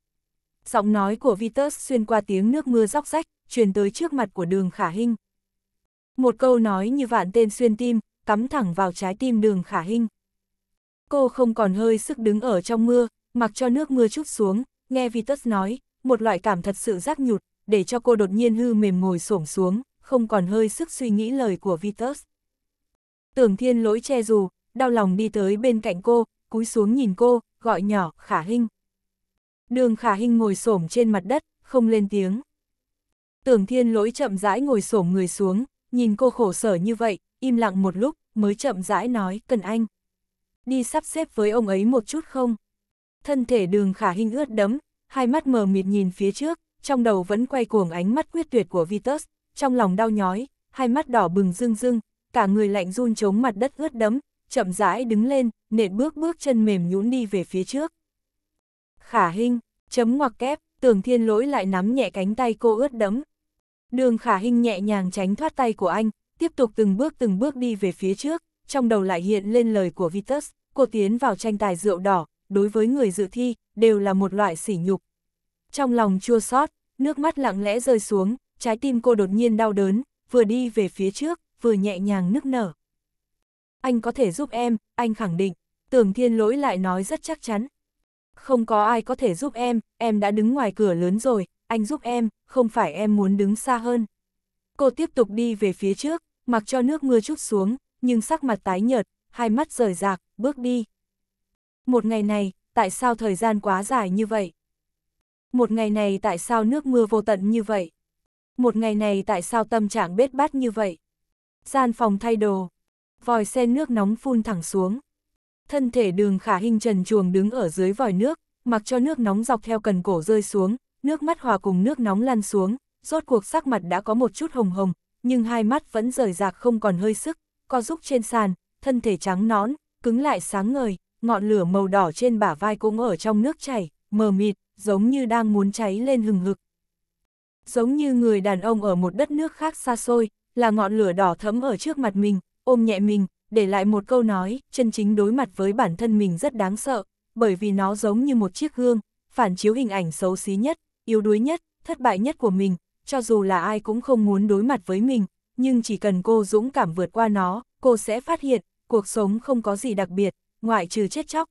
Giọng nói của Vitus xuyên qua tiếng nước mưa róc rách, truyền tới trước mặt của đường khả hinh. Một câu nói như vạn tên xuyên tim, cắm thẳng vào trái tim đường khả hinh. Cô không còn hơi sức đứng ở trong mưa, mặc cho nước mưa chút xuống, nghe Vitus nói, một loại cảm thật sự rác nhụt, để cho cô đột nhiên hư mềm ngồi xổm xuống, không còn hơi sức suy nghĩ lời của Vitus. Tưởng thiên lỗi che dù, đau lòng đi tới bên cạnh cô, cúi xuống nhìn cô, gọi nhỏ, khả hinh. Đường khả hinh ngồi xổm trên mặt đất, không lên tiếng. Tưởng thiên lỗi chậm rãi ngồi xổm người xuống, nhìn cô khổ sở như vậy, im lặng một lúc, mới chậm rãi nói, cần anh. Đi sắp xếp với ông ấy một chút không? thân thể đường khả hình ướt đấm, hai mắt mờ mịt nhìn phía trước, trong đầu vẫn quay cuồng ánh mắt quyết tuyệt của Vitus, trong lòng đau nhói, hai mắt đỏ bừng rưng rưng, cả người lạnh run chống mặt đất ướt đấm, chậm rãi đứng lên, nện bước bước chân mềm nhũn đi về phía trước. Khả hình, chấm ngoặc kép, tường thiên lỗi lại nắm nhẹ cánh tay cô ướt đấm. Đường khả hình nhẹ nhàng tránh thoát tay của anh, tiếp tục từng bước từng bước đi về phía trước, trong đầu lại hiện lên lời của Vitus, cô tiến vào tranh tài rượu đỏ, đối với người dự thi, đều là một loại sỉ nhục. Trong lòng chua xót, nước mắt lặng lẽ rơi xuống, trái tim cô đột nhiên đau đớn, vừa đi về phía trước, vừa nhẹ nhàng nức nở. Anh có thể giúp em, anh khẳng định, tưởng thiên lỗi lại nói rất chắc chắn. Không có ai có thể giúp em, em đã đứng ngoài cửa lớn rồi, anh giúp em, không phải em muốn đứng xa hơn. Cô tiếp tục đi về phía trước, mặc cho nước mưa chút xuống, nhưng sắc mặt tái nhợt, hai mắt rời rạc, bước đi một ngày này, tại sao thời gian quá dài như vậy? Một ngày này tại sao nước mưa vô tận như vậy? Một ngày này tại sao tâm trạng bết bát như vậy? Gian phòng thay đồ, vòi sen nước nóng phun thẳng xuống. Thân thể đường khả hình trần chuồng đứng ở dưới vòi nước, mặc cho nước nóng dọc theo cần cổ rơi xuống, nước mắt hòa cùng nước nóng lăn xuống, rốt cuộc sắc mặt đã có một chút hồng hồng, nhưng hai mắt vẫn rời rạc không còn hơi sức, co giúp trên sàn, thân thể trắng nõn, cứng lại sáng ngời, ngọn lửa màu đỏ trên bả vai cũng ở trong nước chảy, mờ mịt, giống như đang muốn cháy lên hừng hực. Giống như người đàn ông ở một đất nước khác xa xôi, là ngọn lửa đỏ thẫm ở trước mặt mình, ôm nhẹ mình, để lại một câu nói, chân chính đối mặt với bản thân mình rất đáng sợ, bởi vì nó giống như một chiếc gương, phản chiếu hình ảnh xấu xí nhất, yếu đuối nhất, thất bại nhất của mình, cho dù là ai cũng không muốn đối mặt với mình, nhưng chỉ cần cô dũng cảm vượt qua nó, cô sẽ phát hiện, cuộc sống không có gì đặc biệt, ngoại trừ chết chóc.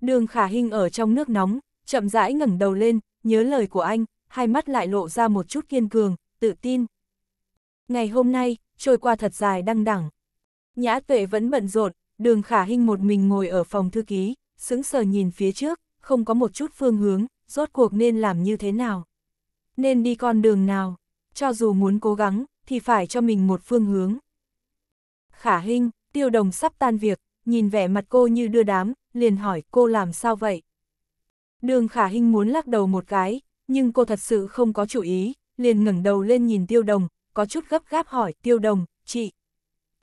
Đường khả hình ở trong nước nóng, chậm rãi ngẩng đầu lên, nhớ lời của anh, hai mắt lại lộ ra một chút kiên cường, tự tin. Ngày hôm nay, trôi qua thật dài đăng đẳng. Nhã tuệ vẫn bận rộn, đường khả hình một mình ngồi ở phòng thư ký, sững sờ nhìn phía trước, không có một chút phương hướng, rốt cuộc nên làm như thế nào. Nên đi con đường nào, cho dù muốn cố gắng, thì phải cho mình một phương hướng. Khả hình, tiêu đồng sắp tan việc, nhìn vẻ mặt cô như đưa đám, liền hỏi cô làm sao vậy. Đường khả hình muốn lắc đầu một cái, nhưng cô thật sự không có chủ ý, liền ngẩng đầu lên nhìn tiêu đồng, có chút gấp gáp hỏi tiêu đồng, chị.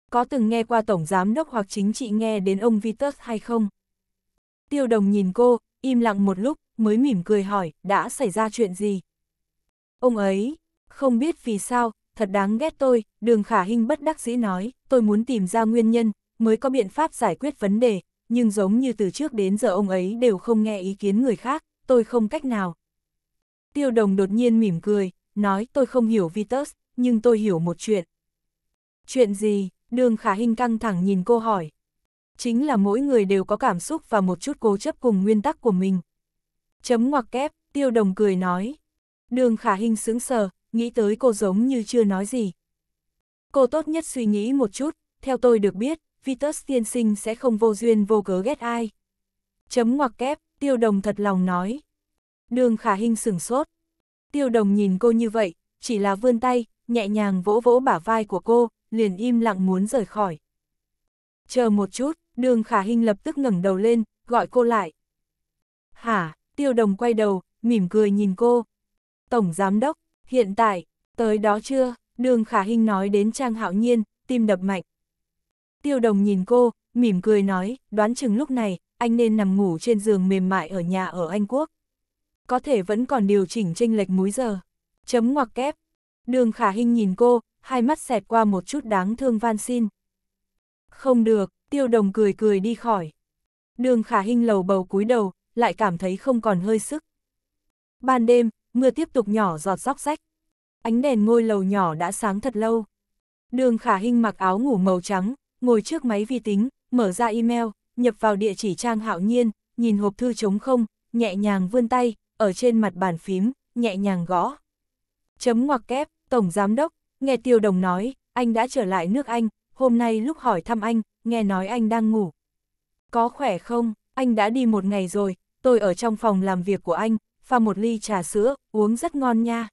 Có từng nghe qua tổng giám đốc hoặc chính chị nghe đến ông Vitus hay không? Tiêu đồng nhìn cô, im lặng một lúc, mới mỉm cười hỏi, đã xảy ra chuyện gì? Ông ấy, không biết vì sao, thật đáng ghét tôi, đường khả hình bất đắc dĩ nói, tôi muốn tìm ra nguyên nhân, mới có biện pháp giải quyết vấn đề, nhưng giống như từ trước đến giờ ông ấy đều không nghe ý kiến người khác, tôi không cách nào. Tiêu đồng đột nhiên mỉm cười, nói tôi không hiểu Vitus, nhưng tôi hiểu một chuyện. Chuyện gì? Đường khả hình căng thẳng nhìn cô hỏi. Chính là mỗi người đều có cảm xúc và một chút cố chấp cùng nguyên tắc của mình. Chấm ngoặc kép, tiêu đồng cười nói. Đường khả hình sững sờ, nghĩ tới cô giống như chưa nói gì. Cô tốt nhất suy nghĩ một chút, theo tôi được biết, Vitus tiên sinh sẽ không vô duyên vô cớ ghét ai. Chấm ngoặc kép, tiêu đồng thật lòng nói. Đường khả hình sửng sốt. Tiêu đồng nhìn cô như vậy, chỉ là vươn tay, nhẹ nhàng vỗ vỗ bả vai của cô, liền im lặng muốn rời khỏi. Chờ một chút, đường khả hình lập tức ngẩng đầu lên, gọi cô lại. Hả, tiêu đồng quay đầu, mỉm cười nhìn cô. Tổng giám đốc, hiện tại, tới đó chưa? Đường khả hình nói đến Trang Hạo Nhiên, tim đập mạnh. Tiêu đồng nhìn cô, mỉm cười nói, đoán chừng lúc này, anh nên nằm ngủ trên giường mềm mại ở nhà ở Anh Quốc. Có thể vẫn còn điều chỉnh chênh lệch múi giờ. Chấm ngoặc kép. Đường khả hình nhìn cô, hai mắt xẹt qua một chút đáng thương van xin. Không được, tiêu đồng cười cười đi khỏi. Đường khả hình lầu bầu cúi đầu, lại cảm thấy không còn hơi sức. Ban đêm, mưa tiếp tục nhỏ giọt róc rách. Ánh đèn ngôi lầu nhỏ đã sáng thật lâu. Đường khả hình mặc áo ngủ màu trắng, ngồi trước máy vi tính, mở ra email, nhập vào địa chỉ trang hạo nhiên, nhìn hộp thư trống không, nhẹ nhàng vươn tay, ở trên mặt bàn phím, nhẹ nhàng gõ. Chấm ngoặc kép, Tổng Giám Đốc, nghe Tiêu Đồng nói, anh đã trở lại nước Anh, hôm nay lúc hỏi thăm anh, nghe nói anh đang ngủ. Có khỏe không, anh đã đi một ngày rồi, tôi ở trong phòng làm việc của anh, pha một ly trà sữa, uống rất ngon nha.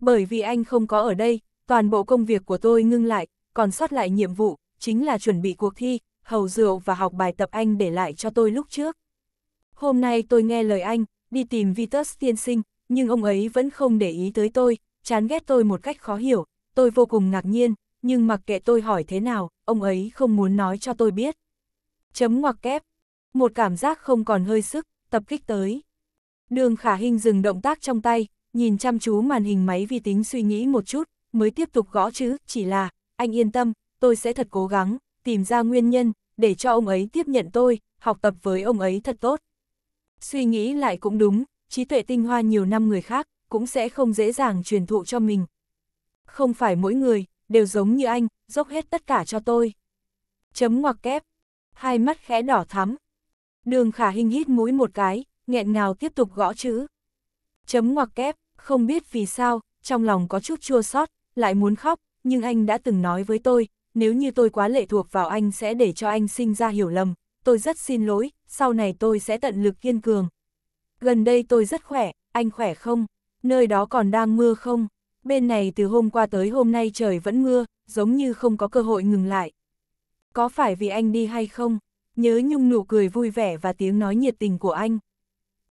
Bởi vì anh không có ở đây, toàn bộ công việc của tôi ngưng lại, còn sót lại nhiệm vụ, chính là chuẩn bị cuộc thi, hầu rượu và học bài tập anh để lại cho tôi lúc trước. Hôm nay tôi nghe lời anh, đi tìm Vitus tiên sinh, nhưng ông ấy vẫn không để ý tới tôi, chán ghét tôi một cách khó hiểu, tôi vô cùng ngạc nhiên, nhưng mặc kệ tôi hỏi thế nào, ông ấy không muốn nói cho tôi biết. Chấm ngoặc kép. Một cảm giác không còn hơi sức, tập kích tới. Đường khả hình dừng động tác trong tay, nhìn chăm chú màn hình máy vi tính suy nghĩ một chút, mới tiếp tục gõ chữ, chỉ là, anh yên tâm, tôi sẽ thật cố gắng, tìm ra nguyên nhân, để cho ông ấy tiếp nhận tôi, học tập với ông ấy thật tốt. Suy nghĩ lại cũng đúng, trí tuệ tinh hoa nhiều năm người khác, cũng sẽ không dễ dàng truyền thụ cho mình. Không phải mỗi người, đều giống như anh, dốc hết tất cả cho tôi. Chấm ngoặc kép, hai mắt khẽ đỏ thắm. Đường khả hình hít mũi một cái, nghẹn ngào tiếp tục gõ chữ. Chấm ngoặc kép, không biết vì sao, trong lòng có chút chua xót, lại muốn khóc, nhưng anh đã từng nói với tôi, nếu như tôi quá lệ thuộc vào anh sẽ để cho anh sinh ra hiểu lầm, tôi rất xin lỗi, sau này tôi sẽ tận lực kiên cường. Gần đây tôi rất khỏe, anh khỏe không? Nơi đó còn đang mưa không? Bên này từ hôm qua tới hôm nay trời vẫn mưa, giống như không có cơ hội ngừng lại. Có phải vì anh đi hay không? Nhớ nhung nụ cười vui vẻ và tiếng nói nhiệt tình của anh.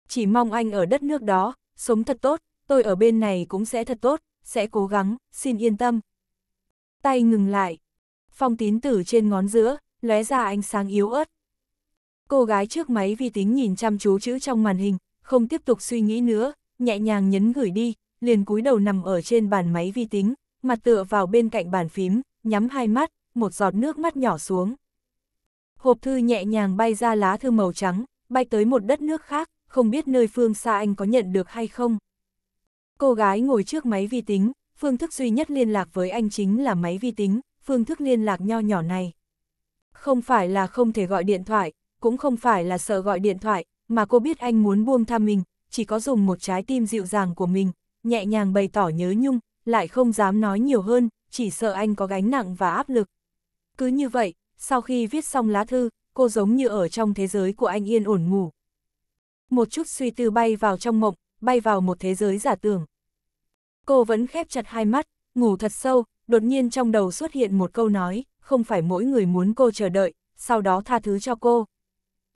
Chỉ mong anh ở đất nước đó, sống thật tốt, tôi ở bên này cũng sẽ thật tốt, sẽ cố gắng, xin yên tâm. Tay ngừng lại, phong tín tử trên ngón giữa, lóe ra ánh sáng yếu ớt. Cô gái trước máy vi tính nhìn chăm chú chữ trong màn hình, không tiếp tục suy nghĩ nữa, nhẹ nhàng nhấn gửi đi, liền cúi đầu nằm ở trên bàn máy vi tính, mặt tựa vào bên cạnh bàn phím, nhắm hai mắt, một giọt nước mắt nhỏ xuống. Hộp thư nhẹ nhàng bay ra lá thư màu trắng, bay tới một đất nước khác, không biết nơi phương xa anh có nhận được hay không. Cô gái ngồi trước máy vi tính, phương thức duy nhất liên lạc với anh chính là máy vi tính, phương thức liên lạc nho nhỏ này. Không phải là không thể gọi điện thoại, cũng không phải là sợ gọi điện thoại, mà cô biết anh muốn buông tha mình, chỉ có dùng một trái tim dịu dàng của mình, nhẹ nhàng bày tỏ nhớ nhung, lại không dám nói nhiều hơn, chỉ sợ anh có gánh nặng và áp lực. Cứ như vậy, sau khi viết xong lá thư, cô giống như ở trong thế giới của anh yên ổn ngủ. Một chút suy tư bay vào trong mộng, bay vào một thế giới giả tưởng. Cô vẫn khép chặt hai mắt, ngủ thật sâu, đột nhiên trong đầu xuất hiện một câu nói, không phải mỗi người muốn cô chờ đợi, sau đó tha thứ cho cô.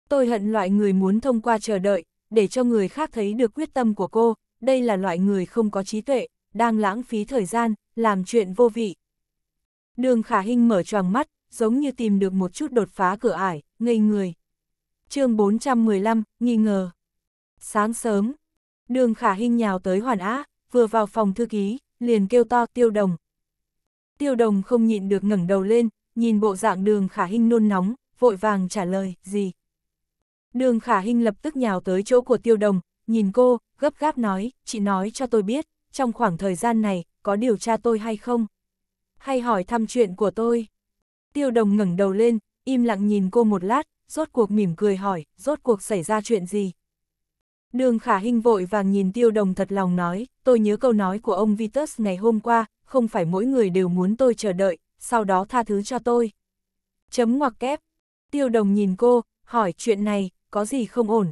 Tôi hận loại người muốn thông qua chờ đợi, để cho người khác thấy được quyết tâm của cô, đây là loại người không có trí tuệ, đang lãng phí thời gian, làm chuyện vô vị. Đường khả hình mở choàng mắt, giống như tìm được một chút đột phá cửa ải, ngây người. chương 415, nghi ngờ. Sáng sớm, đường khả hình nhào tới hoàn á, vừa vào phòng thư ký, liền kêu to tiêu đồng, Tiêu đồng không nhịn được ngẩng đầu lên, nhìn bộ dạng đường khả hình nôn nóng, vội vàng trả lời, gì? Đường khả hình lập tức nhào tới chỗ của tiêu đồng, nhìn cô, gấp gáp nói, chị nói cho tôi biết, trong khoảng thời gian này, có điều tra tôi hay không? Hay hỏi thăm chuyện của tôi? Tiêu đồng ngẩng đầu lên, im lặng nhìn cô một lát, rốt cuộc mỉm cười hỏi, rốt cuộc xảy ra chuyện gì? Đường khả hình vội vàng nhìn tiêu đồng thật lòng nói, tôi nhớ câu nói của ông Vitus ngày hôm qua, không phải mỗi người đều muốn tôi chờ đợi, sau đó tha thứ cho tôi. Chấm ngoặc kép. Tiêu đồng nhìn cô, hỏi chuyện này, có gì không ổn?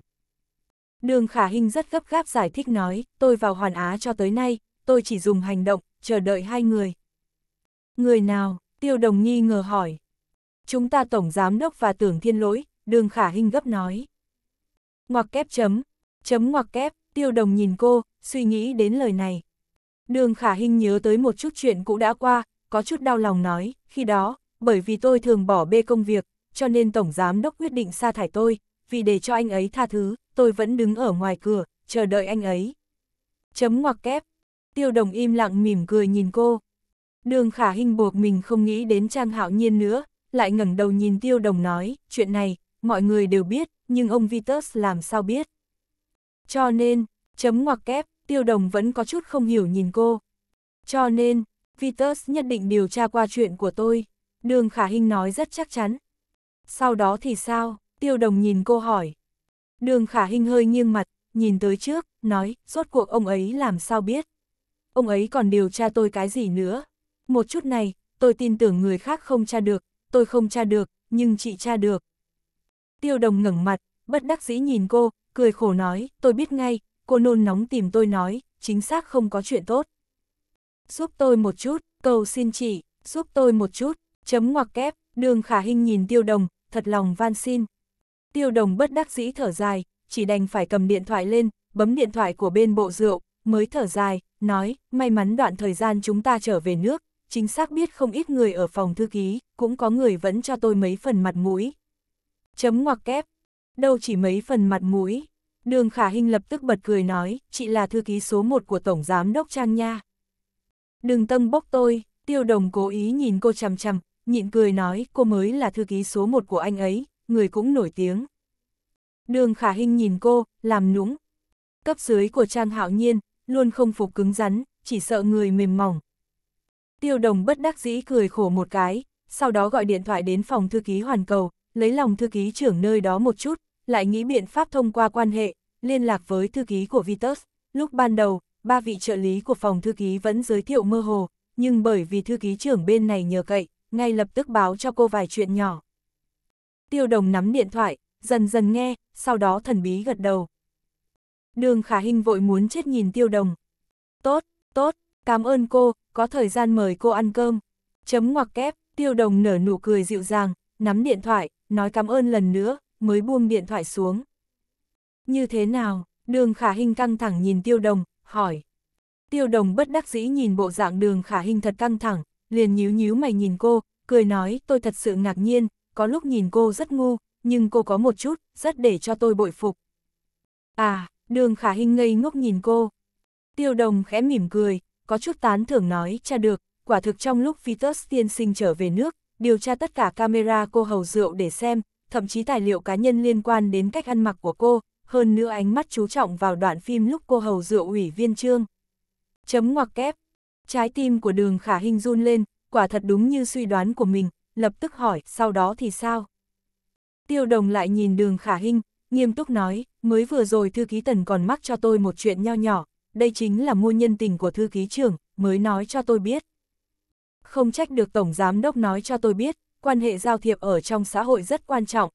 Đường khả hình rất gấp gáp giải thích nói, tôi vào hoàn á cho tới nay, tôi chỉ dùng hành động, chờ đợi hai người. Người nào? Tiêu đồng nghi ngờ hỏi. Chúng ta tổng giám đốc và tưởng thiên lỗi, đường khả hình gấp nói. Ngoặc kép chấm, Chấm ngoặc kép, tiêu đồng nhìn cô, suy nghĩ đến lời này. Đường khả hình nhớ tới một chút chuyện cũ đã qua, có chút đau lòng nói, khi đó, bởi vì tôi thường bỏ bê công việc, cho nên Tổng Giám Đốc quyết định sa thải tôi, vì để cho anh ấy tha thứ, tôi vẫn đứng ở ngoài cửa, chờ đợi anh ấy. Chấm ngoặc kép, tiêu đồng im lặng mỉm cười nhìn cô. Đường khả hình buộc mình không nghĩ đến Trang Hạo Nhiên nữa, lại ngẩng đầu nhìn tiêu đồng nói, chuyện này, mọi người đều biết, nhưng ông Vitus làm sao biết. Cho nên, chấm ngoặc kép, tiêu đồng vẫn có chút không hiểu nhìn cô. Cho nên, Vitus nhất định điều tra qua chuyện của tôi. Đường khả hình nói rất chắc chắn. Sau đó thì sao? Tiêu đồng nhìn cô hỏi. Đường khả hình hơi nghiêng mặt, nhìn tới trước, nói, rốt cuộc ông ấy làm sao biết. Ông ấy còn điều tra tôi cái gì nữa. Một chút này, tôi tin tưởng người khác không tra được, tôi không tra được, nhưng chị tra được. Tiêu đồng ngẩng mặt, bất đắc dĩ nhìn cô, cười khổ nói, tôi biết ngay, cô nôn nóng tìm tôi nói, chính xác không có chuyện tốt. Giúp tôi một chút, cầu xin chị, giúp tôi một chút, chấm ngoặc kép, đường khả hình nhìn tiêu đồng, thật lòng van xin. Tiêu đồng bất đắc dĩ thở dài, chỉ đành phải cầm điện thoại lên, bấm điện thoại của bên bộ rượu, mới thở dài, nói, may mắn đoạn thời gian chúng ta trở về nước, chính xác biết không ít người ở phòng thư ký, cũng có người vẫn cho tôi mấy phần mặt mũi. Chấm ngoặc kép, đâu chỉ mấy phần mặt mũi. Đường Khả Hinh lập tức bật cười nói, chị là thư ký số 1 của Tổng Giám Đốc Trang nha. Đừng tâng bốc tôi, tiêu đồng cố ý nhìn cô chằm chằm, nhịn cười nói cô mới là thư ký số 1 của anh ấy, người cũng nổi tiếng. Đường Khả Hinh nhìn cô, làm nũng. Cấp dưới của Trang Hạo Nhiên, luôn không phục cứng rắn, chỉ sợ người mềm mỏng. Tiêu đồng bất đắc dĩ cười khổ một cái, sau đó gọi điện thoại đến phòng thư ký Hoàn Cầu, lấy lòng thư ký trưởng nơi đó một chút, lại nghĩ biện pháp thông qua quan hệ, liên lạc với thư ký của Vitus. Lúc ban đầu, ba vị trợ lý của phòng thư ký vẫn giới thiệu mơ hồ, nhưng bởi vì thư ký trưởng bên này nhờ cậy, ngay lập tức báo cho cô vài chuyện nhỏ. Tiêu đồng nắm điện thoại, dần dần nghe, sau đó thần bí gật đầu. Đường khả hình vội muốn chết nhìn tiêu đồng. Tốt, tốt, cảm ơn cô, có thời gian mời cô ăn cơm. Chấm ngoặc kép, tiêu đồng nở nụ cười dịu dàng, nắm điện thoại, nói cảm ơn lần nữa, mới buông điện thoại xuống. Như thế nào? Đường khả hình căng thẳng nhìn tiêu đồng, hỏi. Tiêu đồng bất đắc dĩ nhìn bộ dạng đường khả hình thật căng thẳng, liền nhíu nhíu mày nhìn cô, cười nói tôi thật sự ngạc nhiên, có lúc nhìn cô rất ngu, nhưng cô có một chút, rất để cho tôi bội phục. À, đường khả hình ngây ngốc nhìn cô. Tiêu đồng khẽ mỉm cười, có chút tán thưởng nói cha được, quả thực trong lúc Vitus tiên sinh trở về nước, điều tra tất cả camera cô hầu rượu để xem, thậm chí tài liệu cá nhân liên quan đến cách ăn mặc của cô, hơn nữa ánh mắt chú trọng vào đoạn phim lúc cô hầu rượu ủy viên trương. Chấm ngoặc kép. Trái tim của đường khả hình run lên, quả thật đúng như suy đoán của mình, lập tức hỏi, sau đó thì sao? Tiêu đồng lại nhìn đường khả hình, nghiêm túc nói, mới vừa rồi thư ký tần còn mắc cho tôi một chuyện nho nhỏ, đây chính là mua nhân tình của thư ký trưởng, mới nói cho tôi biết không trách được Tổng Giám Đốc nói cho tôi biết, quan hệ giao thiệp ở trong xã hội rất quan trọng.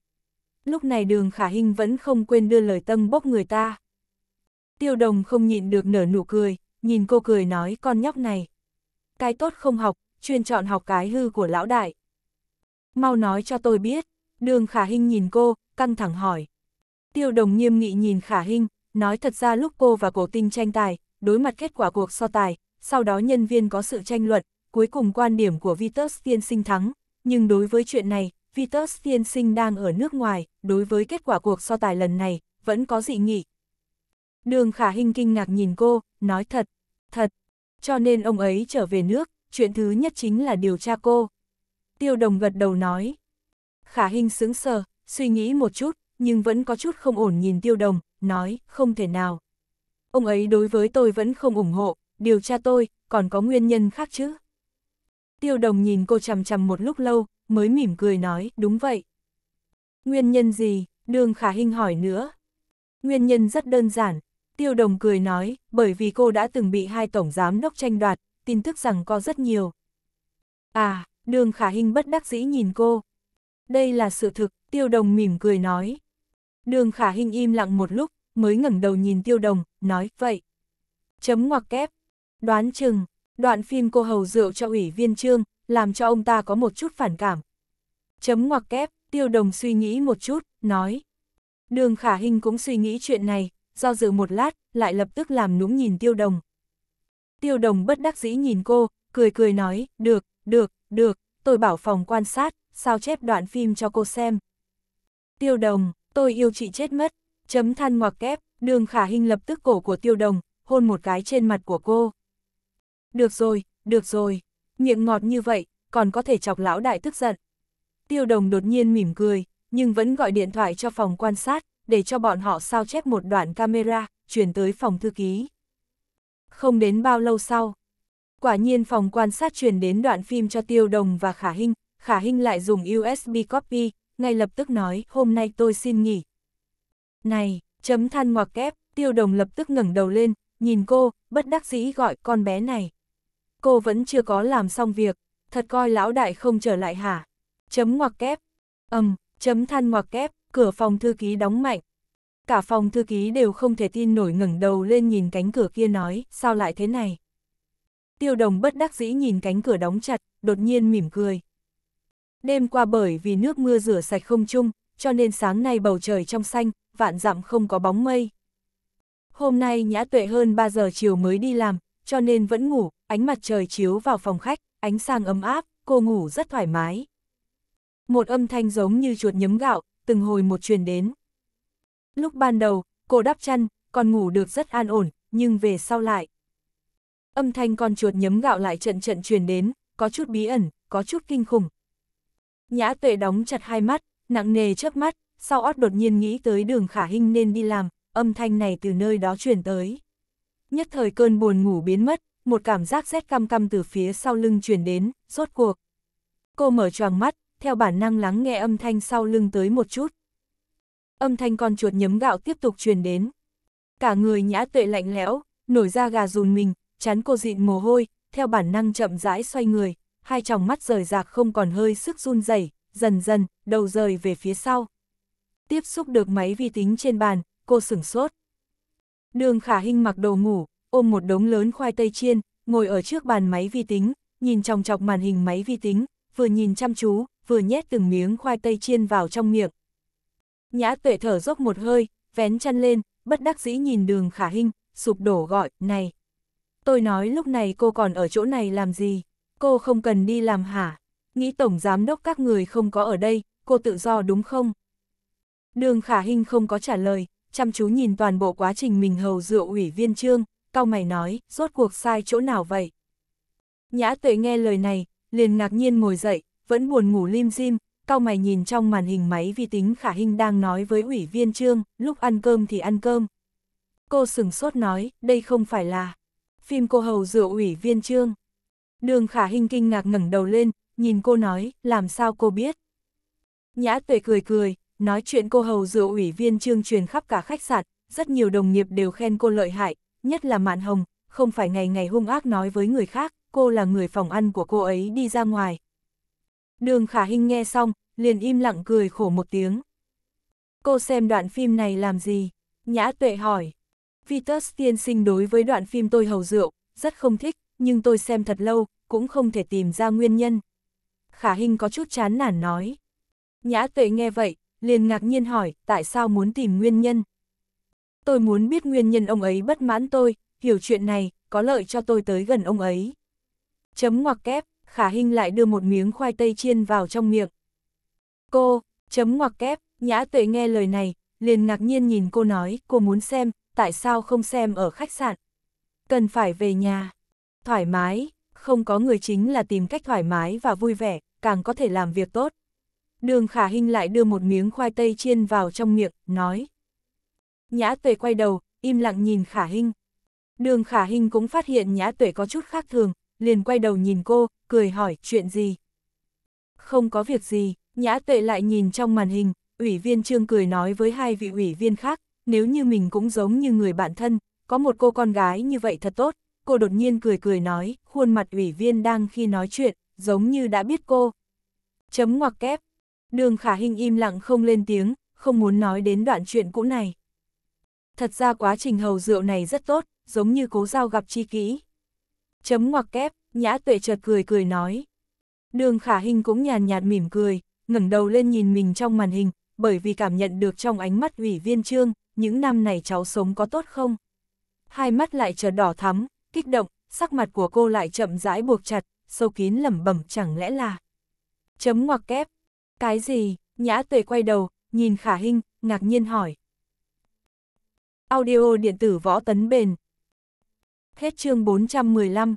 Lúc này đường khả hình vẫn không quên đưa lời tâm bốc người ta. Tiêu đồng không nhịn được nở nụ cười, nhìn cô cười nói con nhóc này. Cái tốt không học, chuyên chọn học cái hư của lão đại. Mau nói cho tôi biết, đường khả hình nhìn cô, căng thẳng hỏi. Tiêu đồng nghiêm nghị nhìn khả hình, nói thật ra lúc cô và cổ tinh tranh tài, đối mặt kết quả cuộc so tài, sau đó nhân viên có sự tranh luận, cuối cùng quan điểm của Vitus tiên sinh thắng, nhưng đối với chuyện này, Vitus tiên sinh đang ở nước ngoài, đối với kết quả cuộc so tài lần này, vẫn có dị nghị. Đường khả hình kinh ngạc nhìn cô, nói thật, thật, cho nên ông ấy trở về nước, chuyện thứ nhất chính là điều tra cô. Tiêu đồng gật đầu nói. Khả hình sững sờ, suy nghĩ một chút, nhưng vẫn có chút không ổn nhìn tiêu đồng, nói, không thể nào. Ông ấy đối với tôi vẫn không ủng hộ, điều tra tôi, còn có nguyên nhân khác chứ. Tiêu đồng nhìn cô chằm chằm một lúc lâu, mới mỉm cười nói, đúng vậy. Nguyên nhân gì? Đường Khả Hinh hỏi nữa. Nguyên nhân rất đơn giản. Tiêu đồng cười nói, bởi vì cô đã từng bị hai tổng giám đốc tranh đoạt, tin tức rằng có rất nhiều. À, đường Khả Hinh bất đắc dĩ nhìn cô. Đây là sự thực, tiêu đồng mỉm cười nói. Đường Khả Hinh im lặng một lúc, mới ngẩng đầu nhìn tiêu đồng, nói, vậy. Chấm ngoặc kép. Đoán chừng, Đoạn phim cô hầu rượu cho ủy viên trương, làm cho ông ta có một chút phản cảm. Chấm ngoặc kép, tiêu đồng suy nghĩ một chút, nói. Đường khả hình cũng suy nghĩ chuyện này, do dự một lát, lại lập tức làm nũng nhìn tiêu đồng. Tiêu đồng bất đắc dĩ nhìn cô, cười cười nói, được, được, được, tôi bảo phòng quan sát, sao chép đoạn phim cho cô xem. Tiêu đồng, tôi yêu chị chết mất, chấm than ngoặc kép, đường khả hình lập tức cổ của tiêu đồng, hôn một cái trên mặt của cô. Được rồi, được rồi, miệng ngọt như vậy, còn có thể chọc lão đại tức giận. Tiêu đồng đột nhiên mỉm cười, nhưng vẫn gọi điện thoại cho phòng quan sát, để cho bọn họ sao chép một đoạn camera, chuyển tới phòng thư ký. Không đến bao lâu sau, quả nhiên phòng quan sát chuyển đến đoạn phim cho Tiêu Đồng và Khả Hinh, Khả Hinh lại dùng USB copy, ngay lập tức nói, hôm nay tôi xin nghỉ. Này, chấm than ngoặc kép, Tiêu Đồng lập tức ngẩng đầu lên, nhìn cô, bất đắc dĩ gọi con bé này. Cô vẫn chưa có làm xong việc, thật coi lão đại không trở lại hả? Chấm ngoặc kép. Ầm, chấm than ngoặc kép, cửa phòng thư ký đóng mạnh. Cả phòng thư ký đều không thể tin nổi ngẩng đầu lên nhìn cánh cửa kia nói, sao lại thế này? Tiêu đồng bất đắc dĩ nhìn cánh cửa đóng chặt, đột nhiên mỉm cười. Đêm qua bởi vì nước mưa rửa sạch không chung, cho nên sáng nay bầu trời trong xanh, vạn dặm không có bóng mây. Hôm nay nhã tuệ hơn 3 giờ chiều mới đi làm, cho nên vẫn ngủ, ánh mặt trời chiếu vào phòng khách, ánh sáng ấm áp, cô ngủ rất thoải mái. Một âm thanh giống như chuột nhấm gạo, từng hồi một truyền đến. Lúc ban đầu, cô đắp chăn, còn ngủ được rất an ổn, nhưng về sau lại. Âm thanh con chuột nhấm gạo lại trận trận truyền đến, có chút bí ẩn, có chút kinh khủng. Nhã tuệ đóng chặt hai mắt, nặng nề chớp mắt, sau ót đột nhiên nghĩ tới đường khả hình nên đi làm, âm thanh này từ nơi đó truyền tới nhất thời cơn buồn ngủ biến mất, một cảm giác rét căm căm từ phía sau lưng truyền đến, rốt cuộc. Cô mở choàng mắt, theo bản năng lắng nghe âm thanh sau lưng tới một chút. Âm thanh con chuột nhấm gạo tiếp tục truyền đến. Cả người nhã tuệ lạnh lẽo, nổi ra gà rùn mình, chán cô dịn mồ hôi, theo bản năng chậm rãi xoay người, hai tròng mắt rời rạc không còn hơi sức run rẩy, dần dần, đầu rời về phía sau. Tiếp xúc được máy vi tính trên bàn, cô sửng sốt. Đường khả hình mặc đồ ngủ, ôm một đống lớn khoai tây chiên, ngồi ở trước bàn máy vi tính, nhìn trong chọc màn hình máy vi tính, vừa nhìn chăm chú, vừa nhét từng miếng khoai tây chiên vào trong miệng. Nhã tuệ thở dốc một hơi, vén chăn lên, bất đắc dĩ nhìn đường khả hình, sụp đổ gọi, này. Tôi nói lúc này cô còn ở chỗ này làm gì, cô không cần đi làm hả, nghĩ tổng giám đốc các người không có ở đây, cô tự do đúng không? Đường khả hình không có trả lời, chăm chú nhìn toàn bộ quá trình mình hầu rượu ủy viên trương, cao mày nói, rốt cuộc sai chỗ nào vậy? Nhã tuệ nghe lời này, liền ngạc nhiên ngồi dậy, vẫn buồn ngủ lim dim, cao mày nhìn trong màn hình máy vi tính khả hình đang nói với ủy viên trương, lúc ăn cơm thì ăn cơm. Cô sừng sốt nói, đây không phải là phim cô hầu rượu ủy viên trương. Đường khả hình kinh ngạc ngẩng đầu lên, nhìn cô nói, làm sao cô biết? Nhã tuệ cười cười, Nói chuyện cô hầu rượu ủy viên trương truyền khắp cả khách sạn, rất nhiều đồng nghiệp đều khen cô lợi hại, nhất là Mạn Hồng, không phải ngày ngày hung ác nói với người khác, cô là người phòng ăn của cô ấy đi ra ngoài. Đường Khả Hinh nghe xong, liền im lặng cười khổ một tiếng. Cô xem đoạn phim này làm gì? Nhã Tuệ hỏi. Vitus tiên sinh đối với đoạn phim tôi hầu rượu, rất không thích, nhưng tôi xem thật lâu, cũng không thể tìm ra nguyên nhân. Khả Hinh có chút chán nản nói. Nhã Tuệ nghe vậy, liền ngạc nhiên hỏi, tại sao muốn tìm nguyên nhân? Tôi muốn biết nguyên nhân ông ấy bất mãn tôi, hiểu chuyện này, có lợi cho tôi tới gần ông ấy. Chấm ngoặc kép, khả hình lại đưa một miếng khoai tây chiên vào trong miệng. Cô, chấm ngoặc kép, nhã tuệ nghe lời này, liền ngạc nhiên nhìn cô nói, cô muốn xem, tại sao không xem ở khách sạn? Cần phải về nhà. Thoải mái, không có người chính là tìm cách thoải mái và vui vẻ, càng có thể làm việc tốt. Đường khả hình lại đưa một miếng khoai tây chiên vào trong miệng, nói. Nhã tuệ quay đầu, im lặng nhìn khả hình. Đường khả hình cũng phát hiện nhã tuệ có chút khác thường, liền quay đầu nhìn cô, cười hỏi chuyện gì. Không có việc gì, nhã tuệ lại nhìn trong màn hình, ủy viên trương cười nói với hai vị ủy viên khác, nếu như mình cũng giống như người bạn thân, có một cô con gái như vậy thật tốt, cô đột nhiên cười cười nói, khuôn mặt ủy viên đang khi nói chuyện, giống như đã biết cô. Chấm ngoặc kép, Đường khả hình im lặng không lên tiếng, không muốn nói đến đoạn chuyện cũ này. Thật ra quá trình hầu rượu này rất tốt, giống như cố giao gặp chi kỹ. Chấm ngoặc kép, nhã tuệ chợt cười cười nói. Đường khả hình cũng nhàn nhạt mỉm cười, ngẩng đầu lên nhìn mình trong màn hình, bởi vì cảm nhận được trong ánh mắt ủy viên trương, những năm này cháu sống có tốt không? Hai mắt lại trở đỏ thắm, kích động, sắc mặt của cô lại chậm rãi buộc chặt, sâu kín lẩm bẩm chẳng lẽ là. Chấm ngoặc kép, cái gì? Nhã tuệ quay đầu, nhìn khả hinh ngạc nhiên hỏi. Audio điện tử võ tấn bền. Hết chương 415